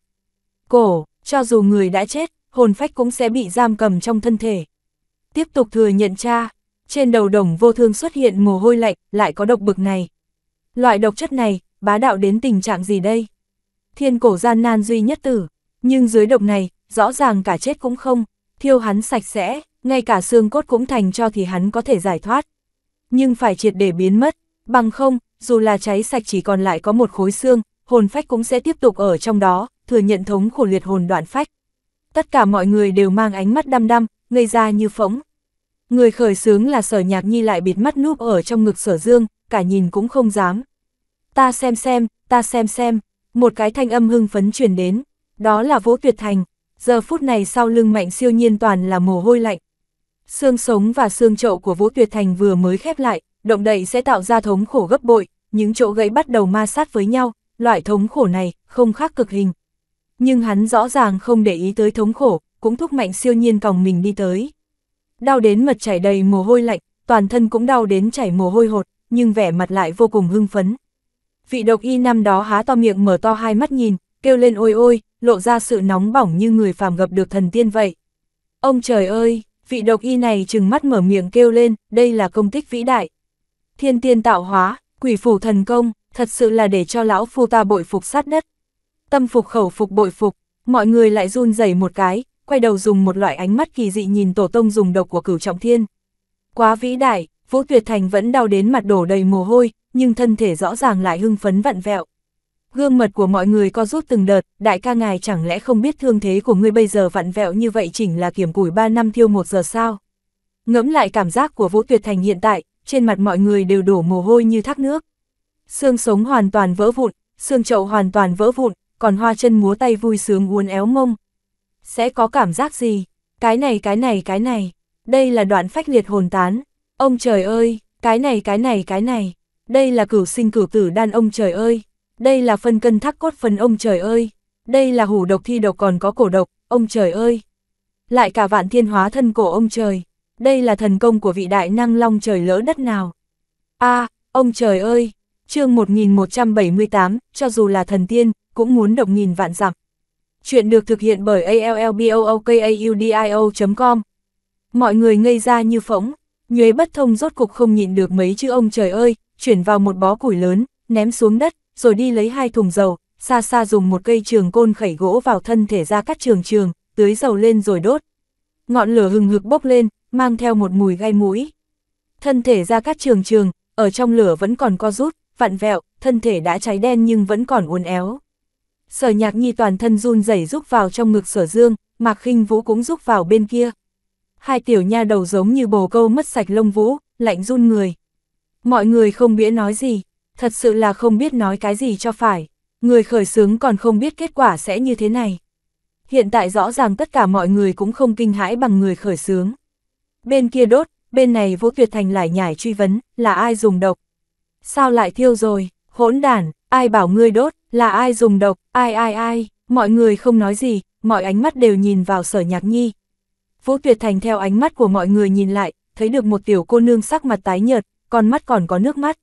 Cổ, cho dù người đã chết, hồn phách cũng sẽ bị giam cầm trong thân thể. Tiếp tục thừa nhận cha, trên đầu đồng vô thương xuất hiện mồ hôi lạnh, lại có độc bực này. Loại độc chất này, bá đạo đến tình trạng gì đây? Thiên cổ gian nan duy nhất tử, nhưng dưới độc này, rõ ràng cả chết cũng không, thiêu hắn sạch sẽ, ngay cả xương cốt cũng thành cho thì hắn có thể giải thoát. Nhưng phải triệt để biến mất, Bằng không, dù là cháy sạch chỉ còn lại có một khối xương, hồn phách cũng sẽ tiếp tục ở trong đó, thừa nhận thống khổ liệt hồn đoạn phách. Tất cả mọi người đều mang ánh mắt đăm đăm, ngây ra như phỗng. Người khởi sướng là sở nhạc nhi lại bịt mắt núp ở trong ngực sở dương, cả nhìn cũng không dám. Ta xem xem, ta xem xem, một cái thanh âm hưng phấn truyền đến, đó là vỗ tuyệt thành. Giờ phút này sau lưng mạnh siêu nhiên toàn là mồ hôi lạnh. Xương sống và xương trậu của Vũ Tuyệt Thành vừa mới khép lại, động đậy sẽ tạo ra thống khổ gấp bội, những chỗ gãy bắt đầu ma sát với nhau, loại thống khổ này không khác cực hình. Nhưng hắn rõ ràng không để ý tới thống khổ, cũng thúc mạnh siêu nhiên còng mình đi tới. Đau đến mật chảy đầy mồ hôi lạnh, toàn thân cũng đau đến chảy mồ hôi hột, nhưng vẻ mặt lại vô cùng hưng phấn. Vị độc y năm đó há to miệng mở to hai mắt nhìn, kêu lên ôi ôi, lộ ra sự nóng bỏng như người phàm gặp được thần tiên vậy. Ông trời ơi, vị độc y này chừng mắt mở miệng kêu lên, đây là công tích vĩ đại thiên tiên tạo hóa, quỷ phủ thần công, thật sự là để cho lão phu ta bội phục sát đất. Tâm phục khẩu phục bội phục, mọi người lại run rẩy một cái, quay đầu dùng một loại ánh mắt kỳ dị nhìn tổ tông dùng độc của cửu trọng thiên. Quá vĩ đại, Vũ Tuyệt Thành vẫn đau đến mặt đổ đầy mồ hôi, nhưng thân thể rõ ràng lại hưng phấn vặn vẹo. Gương mật của mọi người có rút từng đợt, đại ca ngài chẳng lẽ không biết thương thế của ngươi bây giờ vặn vẹo như vậy chỉnh là kiểm củi 3 năm thiêu một giờ sao? Ngẫm lại cảm giác của Vũ Tuyệt Thành hiện tại, trên mặt mọi người đều đổ mồ hôi như thác nước. Xương sống hoàn toàn vỡ vụn, xương chậu hoàn toàn vỡ vụn, còn hoa chân múa tay vui sướng uốn éo mông. Sẽ có cảm giác gì? Cái này cái này cái này, đây là đoạn phách liệt hồn tán. Ông trời ơi, cái này cái này cái này, đây là cửu sinh cửu tử đan ông trời ơi, đây là phân cân thắc cốt phần ông trời ơi, đây là hủ độc thi độc còn có cổ độc, ông trời ơi. Lại cả vạn thiên hóa thân cổ ông trời đây là thần công của vị đại năng long trời lỡ đất nào. a à, ông trời ơi, chương 1178, cho dù là thần tiên, cũng muốn độc nghìn vạn dặm. Chuyện được thực hiện bởi allbookaudio.com Mọi người ngây ra như phỗng, nhuế bất thông rốt cục không nhịn được mấy chữ ông trời ơi, chuyển vào một bó củi lớn, ném xuống đất, rồi đi lấy hai thùng dầu, xa xa dùng một cây trường côn khẩy gỗ vào thân thể ra cắt trường trường, tưới dầu lên rồi đốt. Ngọn lửa hừng hực bốc lên, mang theo một mùi gai mũi. Thân thể ra cát trường trường, ở trong lửa vẫn còn co rút, vặn vẹo, thân thể đã cháy đen nhưng vẫn còn uốn éo. Sở nhạc nhi toàn thân run rẩy rút vào trong ngực sở dương, mạc khinh vũ cũng rút vào bên kia. Hai tiểu nha đầu giống như bồ câu mất sạch lông vũ, lạnh run người. Mọi người không biết nói gì, thật sự là không biết nói cái gì cho phải. Người khởi xướng còn không biết kết quả sẽ như thế này. Hiện tại rõ ràng tất cả mọi người cũng không kinh hãi bằng người khởi xướng bên kia đốt, bên này Vũ Tuyệt Thành lại nhảy truy vấn, là ai dùng độc? Sao lại thiêu rồi, hỗn đản, ai bảo ngươi đốt, là ai dùng độc, ai ai ai, mọi người không nói gì, mọi ánh mắt đều nhìn vào sở nhạc nhi. Vũ Tuyệt Thành theo ánh mắt của mọi người nhìn lại, thấy được một tiểu cô nương sắc mặt tái nhợt, con mắt còn có nước mắt.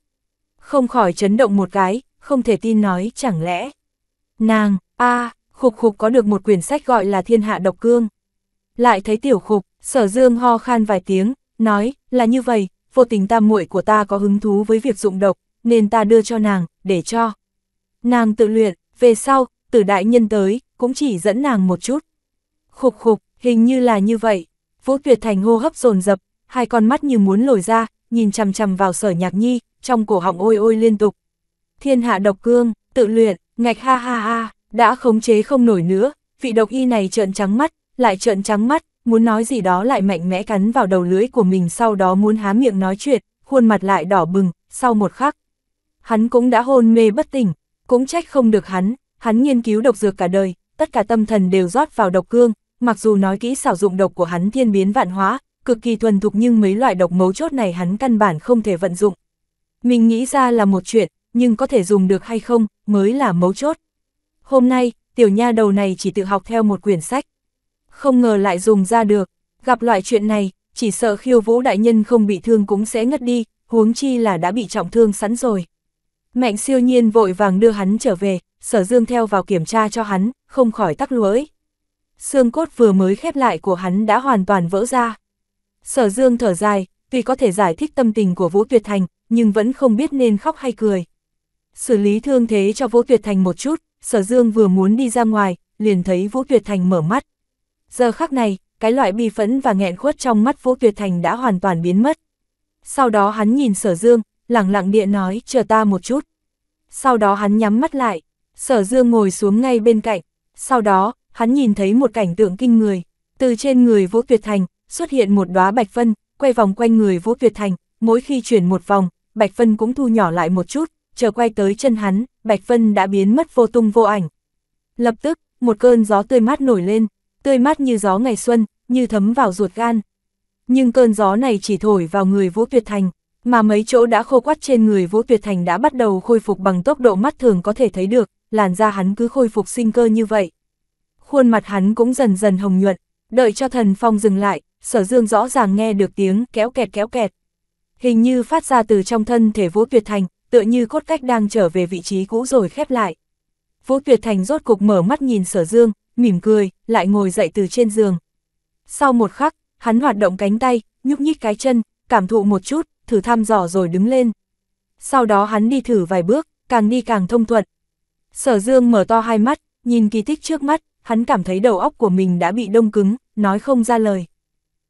Không khỏi chấn động một cái, không thể tin nói, chẳng lẽ. Nàng, a khục khục có được một quyển sách gọi là Thiên Hạ Độc Cương lại thấy tiểu khục, sở dương ho khan vài tiếng, nói, là như vậy, vô tình tam muội của ta có hứng thú với việc dụng độc, nên ta đưa cho nàng, để cho. Nàng tự luyện, về sau, tử đại nhân tới, cũng chỉ dẫn nàng một chút. Khục khục, hình như là như vậy, Vũ Tuyệt Thành hô hấp dồn dập hai con mắt như muốn lồi ra, nhìn chằm chằm vào sở nhạc nhi, trong cổ họng ôi ôi liên tục. Thiên hạ độc cương, tự luyện, ngạch ha ha ha, đã khống chế không nổi nữa, vị độc y này trợn trắng mắt, lại trợn trắng mắt, muốn nói gì đó lại mạnh mẽ cắn vào đầu lưỡi của mình sau đó muốn há miệng nói chuyện, khuôn mặt lại đỏ bừng, sau một khắc. Hắn cũng đã hôn mê bất tỉnh, cũng trách không được hắn, hắn nghiên cứu độc dược cả đời, tất cả tâm thần đều rót vào độc cương, mặc dù nói kỹ xảo dụng độc của hắn thiên biến vạn hóa, cực kỳ thuần thục nhưng mấy loại độc mấu chốt này hắn căn bản không thể vận dụng. Mình nghĩ ra là một chuyện, nhưng có thể dùng được hay không, mới là mấu chốt. Hôm nay, tiểu nha đầu này chỉ tự học theo một quyển sách, không ngờ lại dùng ra được. Gặp loại chuyện này, chỉ sợ khiêu vũ đại nhân không bị thương cũng sẽ ngất đi, huống chi là đã bị trọng thương sẵn rồi. Mạnh siêu nhiên vội vàng đưa hắn trở về, sở dương theo vào kiểm tra cho hắn, không khỏi tắc lưỡi. Xương cốt vừa mới khép lại của hắn đã hoàn toàn vỡ ra. Sở dương thở dài, tuy có thể giải thích tâm tình của Vũ Tuyệt Thành, nhưng vẫn không biết nên khóc hay cười. Xử lý thương thế cho Vũ Tuyệt Thành một chút, sở dương vừa muốn đi ra ngoài, liền thấy Vũ Tuyệt Thành mở mắt. Giờ khắc này, cái loại bi phẫn và nghẹn khuất trong mắt Vũ Tuyệt Thành đã hoàn toàn biến mất. Sau đó hắn nhìn Sở Dương, lẳng lặng địa nói, chờ ta một chút. Sau đó hắn nhắm mắt lại, Sở Dương ngồi xuống ngay bên cạnh. Sau đó, hắn nhìn thấy một cảnh tượng kinh người. Từ trên người Vũ Tuyệt Thành, xuất hiện một đóa bạch phân quay vòng quanh người Vũ Tuyệt Thành. Mỗi khi chuyển một vòng, bạch phân cũng thu nhỏ lại một chút, chờ quay tới chân hắn, bạch phân đã biến mất vô tung vô ảnh. Lập tức, một cơn gió tươi mát nổi lên, tươi mát như gió ngày xuân, như thấm vào ruột gan. Nhưng cơn gió này chỉ thổi vào người Vũ Tuyệt Thành, mà mấy chỗ đã khô quắt trên người Vũ Tuyệt Thành đã bắt đầu khôi phục bằng tốc độ mắt thường có thể thấy được, làn da hắn cứ khôi phục sinh cơ như vậy. Khuôn mặt hắn cũng dần dần hồng nhuận, đợi cho thần phong dừng lại, sở dương rõ ràng nghe được tiếng kéo kẹt kéo kẹt. Hình như phát ra từ trong thân thể Vũ Tuyệt Thành, tựa như cốt cách đang trở về vị trí cũ rồi khép lại. Vũ Tuyệt Thành rốt cục mở mắt nhìn sở dương, mỉm cười, lại ngồi dậy từ trên giường. Sau một khắc, hắn hoạt động cánh tay, nhúc nhích cái chân, cảm thụ một chút, thử thăm dò rồi đứng lên. Sau đó hắn đi thử vài bước, càng đi càng thông thuận. Sở Dương mở to hai mắt, nhìn kỳ tích trước mắt, hắn cảm thấy đầu óc của mình đã bị đông cứng, nói không ra lời.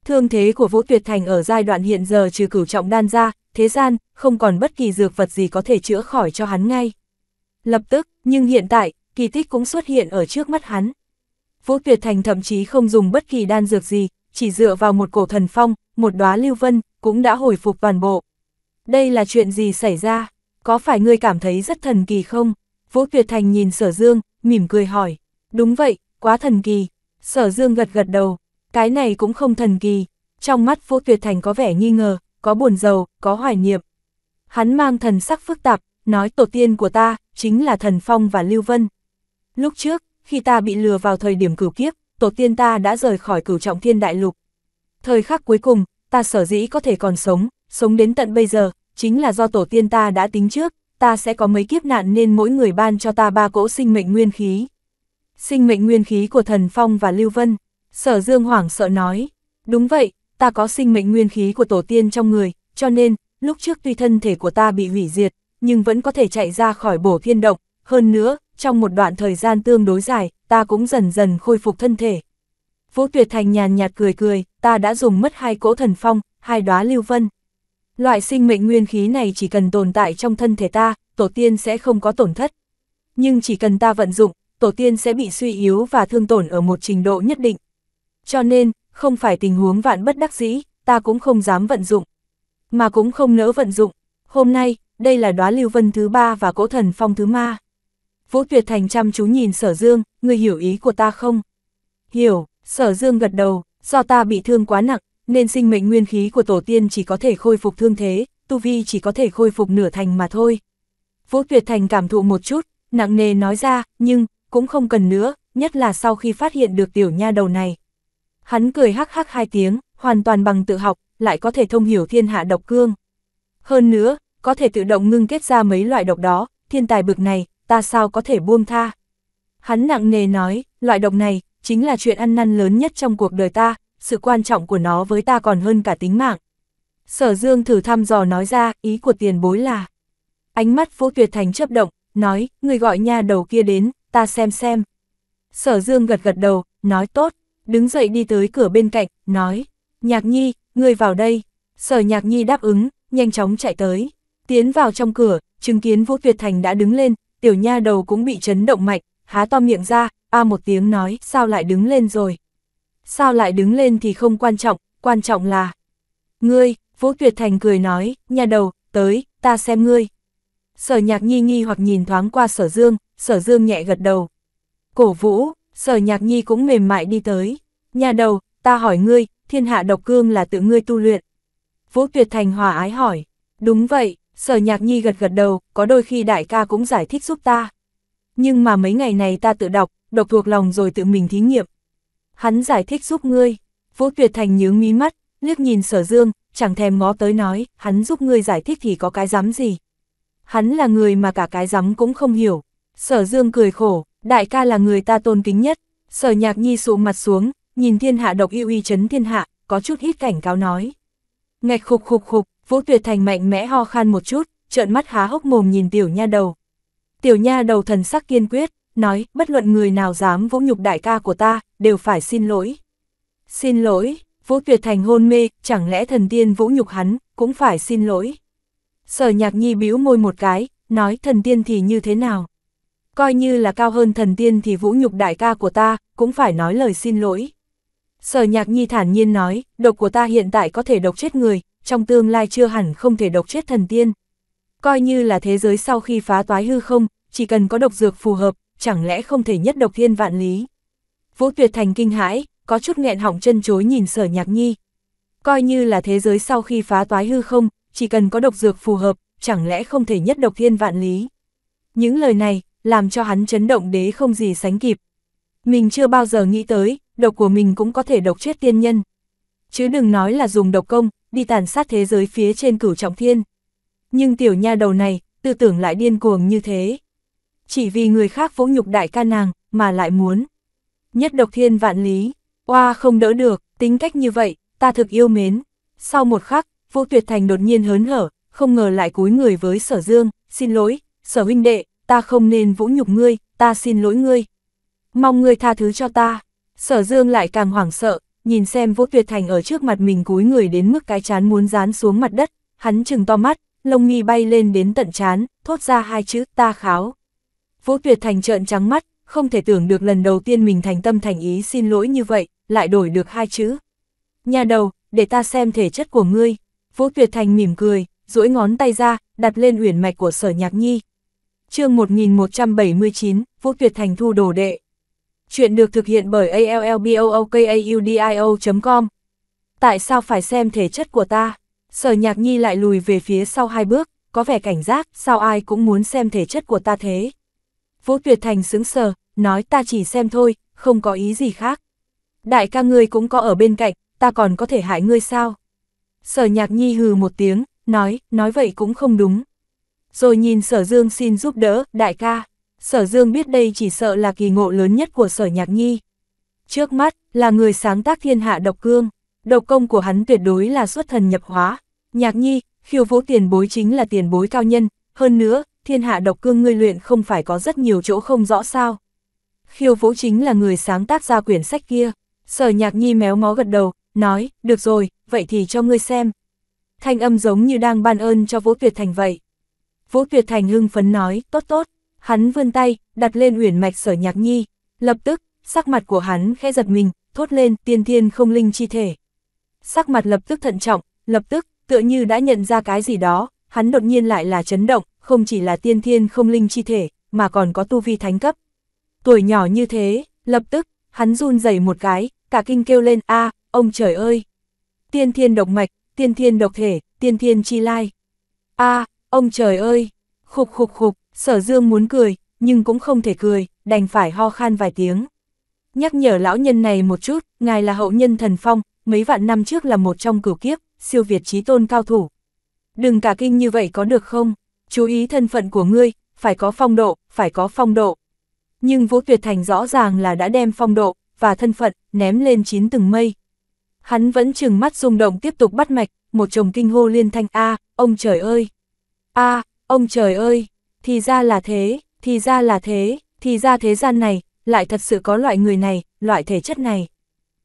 Thương thế của Vũ Tuyệt Thành ở giai đoạn hiện giờ trừ cửu trọng đan ra, thế gian, không còn bất kỳ dược vật gì có thể chữa khỏi cho hắn ngay. Lập tức, nhưng hiện tại, kỳ tích cũng xuất hiện ở trước mắt hắn. Vũ Tuyệt Thành thậm chí không dùng bất kỳ đan dược gì, chỉ dựa vào một cổ thần phong, một đóa lưu vân, cũng đã hồi phục toàn bộ. Đây là chuyện gì xảy ra? Có phải ngươi cảm thấy rất thần kỳ không? Vũ Tuyệt Thành nhìn Sở Dương, mỉm cười hỏi. Đúng vậy, quá thần kỳ. Sở Dương gật gật đầu. Cái này cũng không thần kỳ. Trong mắt Vũ Tuyệt Thành có vẻ nghi ngờ, có buồn giàu, có hoài niệm. Hắn mang thần sắc phức tạp, nói tổ tiên của ta, chính là thần phong và lưu vân. Lúc trước, khi ta bị lừa vào thời điểm cửu kiếp, tổ tiên ta đã rời khỏi cửu trọng thiên đại lục. Thời khắc cuối cùng, ta sở dĩ có thể còn sống, sống đến tận bây giờ, chính là do tổ tiên ta đã tính trước, ta sẽ có mấy kiếp nạn nên mỗi người ban cho ta ba cỗ sinh mệnh nguyên khí. Sinh mệnh nguyên khí của thần Phong và Lưu Vân, sở dương hoảng sợ nói, đúng vậy, ta có sinh mệnh nguyên khí của tổ tiên trong người, cho nên, lúc trước tuy thân thể của ta bị hủy diệt, nhưng vẫn có thể chạy ra khỏi bổ thiên động, hơn nữa, trong một đoạn thời gian tương đối dài, ta cũng dần dần khôi phục thân thể. Vũ Tuyệt Thành nhàn nhạt cười cười, ta đã dùng mất hai cỗ thần phong, hai đóa lưu vân. Loại sinh mệnh nguyên khí này chỉ cần tồn tại trong thân thể ta, tổ tiên sẽ không có tổn thất. Nhưng chỉ cần ta vận dụng, tổ tiên sẽ bị suy yếu và thương tổn ở một trình độ nhất định. Cho nên, không phải tình huống vạn bất đắc dĩ, ta cũng không dám vận dụng. Mà cũng không nỡ vận dụng. Hôm nay, đây là đóa lưu vân thứ ba và cỗ thần phong thứ ma. Vũ Tuyệt Thành chăm chú nhìn Sở Dương, người hiểu ý của ta không? Hiểu, Sở Dương gật đầu, do ta bị thương quá nặng, nên sinh mệnh nguyên khí của tổ tiên chỉ có thể khôi phục thương thế, tu vi chỉ có thể khôi phục nửa thành mà thôi. Vũ Tuyệt Thành cảm thụ một chút, nặng nề nói ra, nhưng, cũng không cần nữa, nhất là sau khi phát hiện được tiểu nha đầu này. Hắn cười hắc hắc hai tiếng, hoàn toàn bằng tự học, lại có thể thông hiểu thiên hạ độc cương. Hơn nữa, có thể tự động ngưng kết ra mấy loại độc đó, thiên tài bực này, ta sao có thể buông tha. Hắn nặng nề nói, loại độc này, chính là chuyện ăn năn lớn nhất trong cuộc đời ta, sự quan trọng của nó với ta còn hơn cả tính mạng. Sở Dương thử thăm dò nói ra, ý của tiền bối là. Ánh mắt Vũ Tuyệt Thành chấp động, nói, người gọi nha đầu kia đến, ta xem xem. Sở Dương gật gật đầu, nói tốt, đứng dậy đi tới cửa bên cạnh, nói, Nhạc Nhi, người vào đây. Sở Nhạc Nhi đáp ứng, nhanh chóng chạy tới, tiến vào trong cửa, chứng kiến Vũ Tuyệt Thành đã đứng lên, tiểu nha đầu cũng bị chấn động mạnh, há to miệng ra, a một tiếng nói, sao lại đứng lên rồi. Sao lại đứng lên thì không quan trọng, quan trọng là... Ngươi, Vũ Tuyệt Thành cười nói, nha đầu, tới, ta xem ngươi. Sở nhạc nhi nghi hoặc nhìn thoáng qua sở dương, sở dương nhẹ gật đầu. Cổ vũ, sở nhạc nhi cũng mềm mại đi tới. Nhà đầu, ta hỏi ngươi, thiên hạ độc cương là tự ngươi tu luyện. Vũ Tuyệt Thành hòa ái hỏi. Đúng vậy, Sở nhạc nhi gật gật đầu, có đôi khi đại ca cũng giải thích giúp ta. Nhưng mà mấy ngày này ta tự đọc, đọc thuộc lòng rồi tự mình thí nghiệm. Hắn giải thích giúp ngươi. Vũ Tuyệt Thành nhướng mí mắt, liếc nhìn sở dương, chẳng thèm ngó tới nói, hắn giúp ngươi giải thích thì có cái dám gì. Hắn là người mà cả cái dám cũng không hiểu. Sở dương cười khổ, đại ca là người ta tôn kính nhất. Sở nhạc nhi sụ mặt xuống, nhìn thiên hạ độc yêu y chấn thiên hạ, có chút hít cảnh cáo nói. Ngạch khục khục khục, Vũ Tuyệt Thành mạnh mẽ ho khan một chút, trợn mắt há hốc mồm nhìn tiểu nha đầu. Tiểu nha đầu thần sắc kiên quyết, nói, bất luận người nào dám vũ nhục đại ca của ta, đều phải xin lỗi. Xin lỗi, Vũ Tuyệt Thành hôn mê, chẳng lẽ thần tiên vũ nhục hắn, cũng phải xin lỗi. Sở nhạc nhi bĩu môi một cái, nói thần tiên thì như thế nào? Coi như là cao hơn thần tiên thì vũ nhục đại ca của ta, cũng phải nói lời xin lỗi. Sở nhạc nhi thản nhiên nói, độc của ta hiện tại có thể độc chết người, trong tương lai chưa hẳn không thể độc chết thần tiên. Coi như là thế giới sau khi phá toái hư không, chỉ cần có độc dược phù hợp, chẳng lẽ không thể nhất độc thiên vạn lý. Vũ Tuyệt Thành kinh hãi, có chút nghẹn họng chân chối nhìn sở nhạc nhi. Coi như là thế giới sau khi phá toái hư không, chỉ cần có độc dược phù hợp, chẳng lẽ không thể nhất độc thiên vạn lý. Những lời này, làm cho hắn chấn động đế không gì sánh kịp. Mình chưa bao giờ nghĩ tới, độc của mình cũng có thể độc chết tiên nhân. Chứ đừng nói là dùng độc công, đi tàn sát thế giới phía trên cửu trọng thiên. Nhưng tiểu nha đầu này, tư tưởng lại điên cuồng như thế. Chỉ vì người khác vỗ nhục đại ca nàng, mà lại muốn. Nhất độc thiên vạn lý, oa không đỡ được, tính cách như vậy, ta thực yêu mến. Sau một khắc, vũ tuyệt thành đột nhiên hớn hở, không ngờ lại cúi người với sở dương, xin lỗi, sở huynh đệ, ta không nên vũ nhục ngươi, ta xin lỗi ngươi. Mong ngươi tha thứ cho ta. Sở dương lại càng hoảng sợ, nhìn xem Vũ Tuyệt Thành ở trước mặt mình cúi người đến mức cái chán muốn dán xuống mặt đất, hắn chừng to mắt, lông mi bay lên đến tận chán, thốt ra hai chữ ta kháo. Vũ Tuyệt Thành trợn trắng mắt, không thể tưởng được lần đầu tiên mình thành tâm thành ý xin lỗi như vậy, lại đổi được hai chữ. Nhà đầu, để ta xem thể chất của ngươi. Vũ Tuyệt Thành mỉm cười, duỗi ngón tay ra, đặt lên uyển mạch của sở nhạc nhi. chương 1179, Vũ Tuyệt Thành thu đồ đệ. Chuyện được thực hiện bởi allbookaudio.com Tại sao phải xem thể chất của ta? Sở nhạc nhi lại lùi về phía sau hai bước, có vẻ cảnh giác, sao ai cũng muốn xem thể chất của ta thế? Vũ Tuyệt Thành sững sờ, nói ta chỉ xem thôi, không có ý gì khác. Đại ca ngươi cũng có ở bên cạnh, ta còn có thể hại ngươi sao? Sở nhạc nhi hừ một tiếng, nói, nói vậy cũng không đúng. Rồi nhìn sở dương xin giúp đỡ, đại ca, Sở Dương biết đây chỉ sợ là kỳ ngộ lớn nhất của sở nhạc nhi. Trước mắt, là người sáng tác thiên hạ độc cương, độc công của hắn tuyệt đối là xuất thần nhập hóa. Nhạc nhi, khiêu vũ tiền bối chính là tiền bối cao nhân, hơn nữa, thiên hạ độc cương ngươi luyện không phải có rất nhiều chỗ không rõ sao. Khiêu vũ chính là người sáng tác ra quyển sách kia, sở nhạc nhi méo mó gật đầu, nói, được rồi, vậy thì cho ngươi xem. Thanh âm giống như đang ban ơn cho Vũ Tuyệt Thành vậy. Vũ Tuyệt Thành hưng phấn nói, tốt tốt. Hắn vươn tay, đặt lên uyển mạch sở nhạc nhi, lập tức, sắc mặt của hắn khẽ giật mình, thốt lên tiên thiên không linh chi thể. Sắc mặt lập tức thận trọng, lập tức, tựa như đã nhận ra cái gì đó, hắn đột nhiên lại là chấn động, không chỉ là tiên thiên không linh chi thể, mà còn có tu vi thánh cấp. Tuổi nhỏ như thế, lập tức, hắn run rẩy một cái, cả kinh kêu lên a ông trời ơi! Tiên thiên độc mạch, tiên thiên độc thể, tiên thiên chi lai. a ông trời ơi! Khục khục khục, sở dương muốn cười, nhưng cũng không thể cười, đành phải ho khan vài tiếng. Nhắc nhở lão nhân này một chút, ngài là hậu nhân thần phong, mấy vạn năm trước là một trong cửu kiếp, siêu việt trí tôn cao thủ. Đừng cả kinh như vậy có được không? Chú ý thân phận của ngươi, phải có phong độ, phải có phong độ. Nhưng Vũ Tuyệt Thành rõ ràng là đã đem phong độ và thân phận ném lên chín từng mây. Hắn vẫn chừng mắt rung động tiếp tục bắt mạch, một chồng kinh hô liên thanh a, ông trời ơi. A, Ông trời ơi, thì ra là thế, thì ra là thế, thì ra thế gian này, lại thật sự có loại người này, loại thể chất này.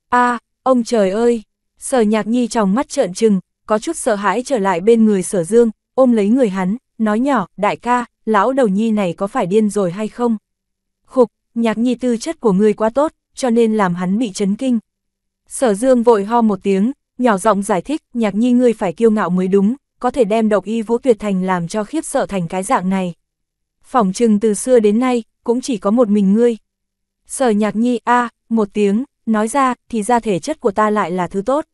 a à, ông trời ơi, sở nhạc nhi trong mắt trợn trừng, có chút sợ hãi trở lại bên người sở dương, ôm lấy người hắn, nói nhỏ, đại ca, lão đầu nhi này có phải điên rồi hay không? Khục, nhạc nhi tư chất của người quá tốt, cho nên làm hắn bị chấn kinh. Sở dương vội ho một tiếng, nhỏ giọng giải thích, nhạc nhi ngươi phải kiêu ngạo mới đúng, có thể đem độc y vũ tuyệt thành làm cho khiếp sợ thành cái dạng này. Phỏng chừng từ xưa đến nay, cũng chỉ có một mình ngươi. Sở nhạc nhi, a một tiếng, nói ra, thì ra thể chất của ta lại là thứ tốt.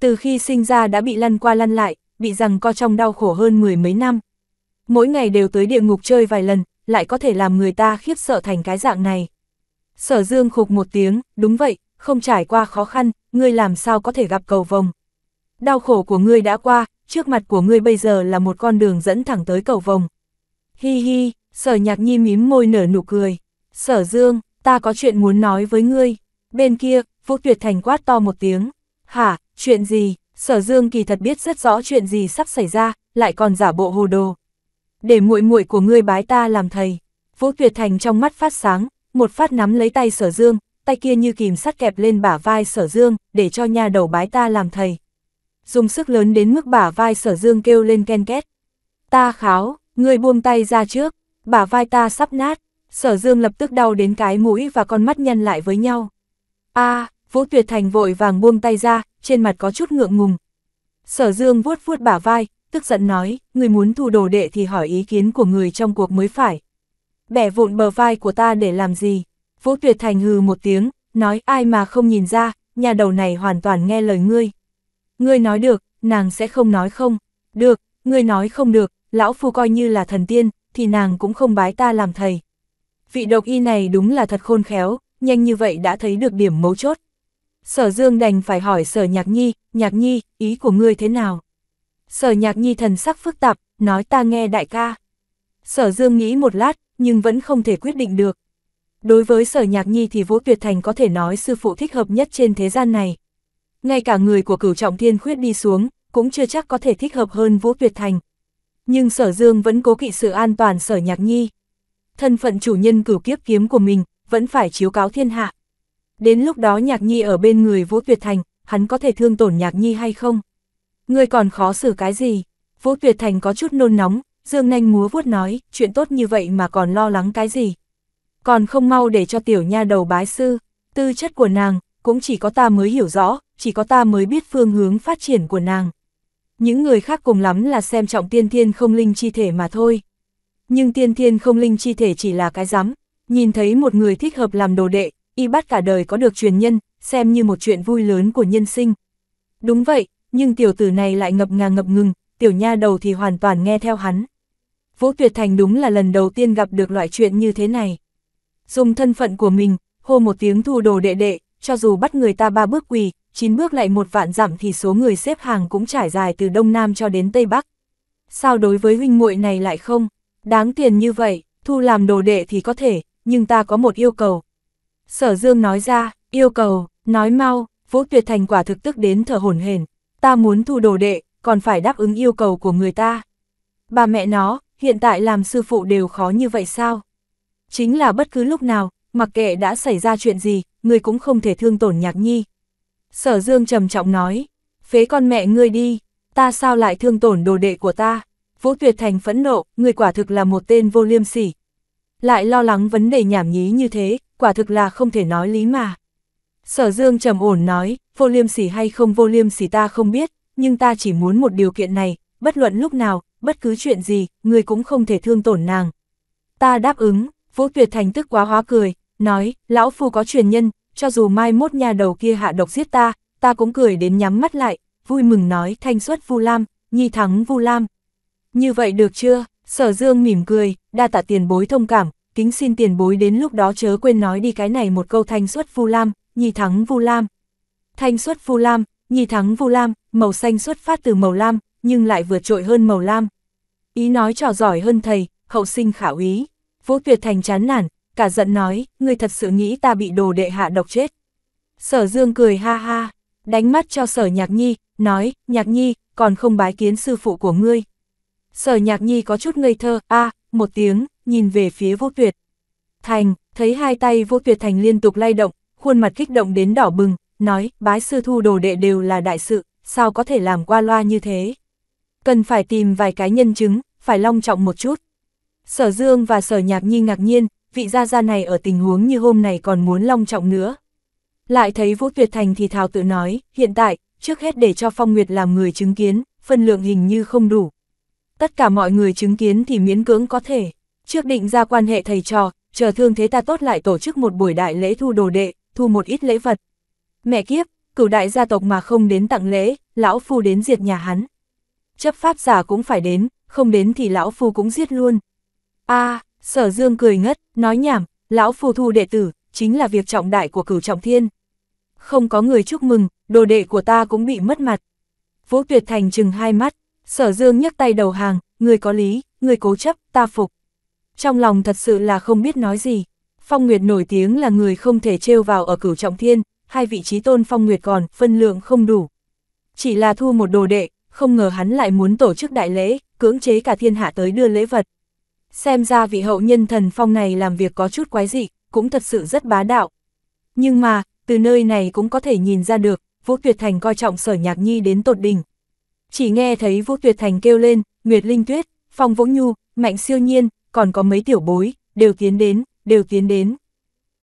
Từ khi sinh ra đã bị lăn qua lăn lại, bị rằng co trong đau khổ hơn mười mấy năm. Mỗi ngày đều tới địa ngục chơi vài lần, lại có thể làm người ta khiếp sợ thành cái dạng này. Sở dương khục một tiếng, đúng vậy, không trải qua khó khăn, ngươi làm sao có thể gặp cầu vồng. Đau khổ của ngươi đã qua, trước mặt của ngươi bây giờ là một con đường dẫn thẳng tới cầu vồng. Hi hi, sở nhạc nhi mím môi nở nụ cười. Sở dương, ta có chuyện muốn nói với ngươi. Bên kia, Vũ Tuyệt Thành quát to một tiếng. Hả, chuyện gì? Sở dương kỳ thật biết rất rõ chuyện gì sắp xảy ra, lại còn giả bộ hồ đồ. Để muội muội của ngươi bái ta làm thầy. Vũ Tuyệt Thành trong mắt phát sáng, một phát nắm lấy tay sở dương, tay kia như kìm sắt kẹp lên bả vai sở dương, để cho nha đầu bái ta làm thầy dùng sức lớn đến mức bả vai sở dương kêu lên ken két. Ta kháo, người buông tay ra trước, bả vai ta sắp nát, sở dương lập tức đau đến cái mũi và con mắt nhăn lại với nhau. a Vũ Tuyệt Thành vội vàng buông tay ra, trên mặt có chút ngượng ngùng. Sở dương vuốt vuốt bả vai, tức giận nói, người muốn thu đồ đệ thì hỏi ý kiến của người trong cuộc mới phải. Bẻ vụn bờ vai của ta để làm gì? Vũ Tuyệt Thành hừ một tiếng, nói ai mà không nhìn ra, nhà đầu này hoàn toàn nghe lời ngươi. Ngươi nói được, nàng sẽ không nói không. Được, ngươi nói không được, lão phu coi như là thần tiên, thì nàng cũng không bái ta làm thầy. Vị độc y này đúng là thật khôn khéo, nhanh như vậy đã thấy được điểm mấu chốt. Sở Dương đành phải hỏi Sở Nhạc Nhi, Nhạc Nhi, ý của ngươi thế nào? Sở Nhạc Nhi thần sắc phức tạp, nói ta nghe đại ca. Sở Dương nghĩ một lát, nhưng vẫn không thể quyết định được. Đối với Sở Nhạc Nhi thì Vũ Tuyệt Thành có thể nói sư phụ thích hợp nhất trên thế gian này ngay cả người của cửu trọng thiên khuyết đi xuống, cũng chưa chắc có thể thích hợp hơn Vũ Tuyệt Thành. Nhưng sở dương vẫn cố kỵ sự an toàn sở nhạc nhi. Thân phận chủ nhân cửu kiếp kiếm của mình, vẫn phải chiếu cáo thiên hạ. Đến lúc đó nhạc nhi ở bên người Vũ Tuyệt Thành, hắn có thể thương tổn nhạc nhi hay không? người còn khó xử cái gì? Vũ Tuyệt Thành có chút nôn nóng, dương nanh múa vuốt nói, chuyện tốt như vậy mà còn lo lắng cái gì? Còn không mau để cho tiểu nha đầu bái sư, tư chất của nàng, cũng chỉ có ta mới hiểu rõ, chỉ có ta mới biết phương hướng phát triển của nàng. Những người khác cùng lắm là xem trọng tiên thiên không linh chi thể mà thôi. Nhưng tiên thiên không linh chi thể chỉ là cái rắm nhìn thấy một người thích hợp làm đồ đệ, y bắt cả đời có được truyền nhân, xem như một chuyện vui lớn của nhân sinh. Đúng vậy, nhưng tiểu tử này lại ngập ngà ngập ngừng, tiểu nha đầu thì hoàn toàn nghe theo hắn. Vũ Tuyệt Thành đúng là lần đầu tiên gặp được loại chuyện như thế này. Dùng thân phận của mình, hô một tiếng thu đồ đệ đệ, cho dù bắt người ta ba bước quỳ, chín bước lại một vạn dặm thì số người xếp hàng cũng trải dài từ Đông Nam cho đến Tây Bắc. Sao đối với huynh muội này lại không? Đáng tiền như vậy, thu làm đồ đệ thì có thể, nhưng ta có một yêu cầu. Sở Dương nói ra, yêu cầu, nói mau, Vũ Tuyệt Thành quả thực tức đến thở hổn hển. Ta muốn thu đồ đệ, còn phải đáp ứng yêu cầu của người ta. Bà mẹ nó, hiện tại làm sư phụ đều khó như vậy sao? Chính là bất cứ lúc nào, mặc kệ đã xảy ra chuyện gì, người cũng không thể thương tổn nhạc nhi. Sở Dương trầm trọng nói, phế con mẹ ngươi đi, ta sao lại thương tổn đồ đệ của ta? Vũ Tuyệt Thành phẫn nộ, người quả thực là một tên vô liêm sỉ. Lại lo lắng vấn đề nhảm nhí như thế, quả thực là không thể nói lý mà. Sở Dương trầm ổn nói, vô liêm sỉ hay không vô liêm sỉ ta không biết, nhưng ta chỉ muốn một điều kiện này, bất luận lúc nào, bất cứ chuyện gì, người cũng không thể thương tổn nàng. Ta đáp ứng, Vũ Tuyệt Thành tức quá hóa cười, nói, lão phu có truyền nhân, cho dù mai mốt nhà đầu kia hạ độc giết ta, ta cũng cười đến nhắm mắt lại, vui mừng nói thanh xuất Vu Lam, nhi thắng Vu Lam. Như vậy được chưa? Sở Dương mỉm cười, đa tạ tiền bối thông cảm, kính xin tiền bối đến lúc đó chớ quên nói đi cái này một câu thanh xuất Vu Lam, nhi thắng Vu Lam. Thanh xuất Vu Lam, nhi thắng Vu Lam, màu xanh xuất phát từ màu lam, nhưng lại vượt trội hơn màu lam. Ý nói trò giỏi hơn thầy, hậu sinh khảo ý. Vũ Tuyệt Thành chán nản, cả giận nói, ngươi thật sự nghĩ ta bị đồ đệ hạ độc chết. Sở Dương cười ha ha, đánh mắt cho sở nhạc nhi, nói, nhạc nhi, còn không bái kiến sư phụ của ngươi. Sở nhạc nhi có chút ngây thơ, a một tiếng, nhìn về phía vô tuyệt. Thành, thấy hai tay vô tuyệt thành liên tục lay động, khuôn mặt kích động đến đỏ bừng, nói, bái sư thu đồ đệ đều là đại sự, sao có thể làm qua loa như thế. Cần phải tìm vài cái nhân chứng, phải long trọng một chút. Sở Dương và sở nhạc nhi ngạc nhiên, vị gia gia này ở tình huống như hôm này còn muốn long trọng nữa. Lại thấy Vũ Tuyệt Thành thì thào tự nói, hiện tại, trước hết để cho Phong Nguyệt làm người chứng kiến, phân lượng hình như không đủ. Tất cả mọi người chứng kiến thì miễn cưỡng có thể. Trước định ra quan hệ thầy trò, chờ thương thế ta tốt lại tổ chức một buổi đại lễ thu đồ đệ, thu một ít lễ vật. Mẹ kiếp, cửu đại gia tộc mà không đến tặng lễ, lão phu đến diệt nhà hắn. Chấp pháp giả cũng phải đến, không đến thì lão phu cũng giết luôn. a à, Sở Dương cười ngất, nói nhảm, lão phù thu đệ tử, chính là việc trọng đại của cửu trọng thiên. Không có người chúc mừng, đồ đệ của ta cũng bị mất mặt. Vũ Tuyệt Thành chừng hai mắt, Sở Dương nhấc tay đầu hàng, người có lý, người cố chấp, ta phục. Trong lòng thật sự là không biết nói gì. Phong Nguyệt nổi tiếng là người không thể trêu vào ở cửu trọng thiên, hai vị trí tôn Phong Nguyệt còn, phân lượng không đủ. Chỉ là thu một đồ đệ, không ngờ hắn lại muốn tổ chức đại lễ, cưỡng chế cả thiên hạ tới đưa lễ vật. Xem ra vị hậu nhân thần phong này làm việc có chút quái dị, cũng thật sự rất bá đạo. Nhưng mà, từ nơi này cũng có thể nhìn ra được, Vũ Tuyệt Thành coi trọng sở nhạc nhi đến tột đỉnh. Chỉ nghe thấy Vũ Tuyệt Thành kêu lên, Nguyệt Linh Tuyết, Phong vũ Nhu, Mạnh Siêu Nhiên, còn có mấy tiểu bối, đều tiến đến, đều tiến đến.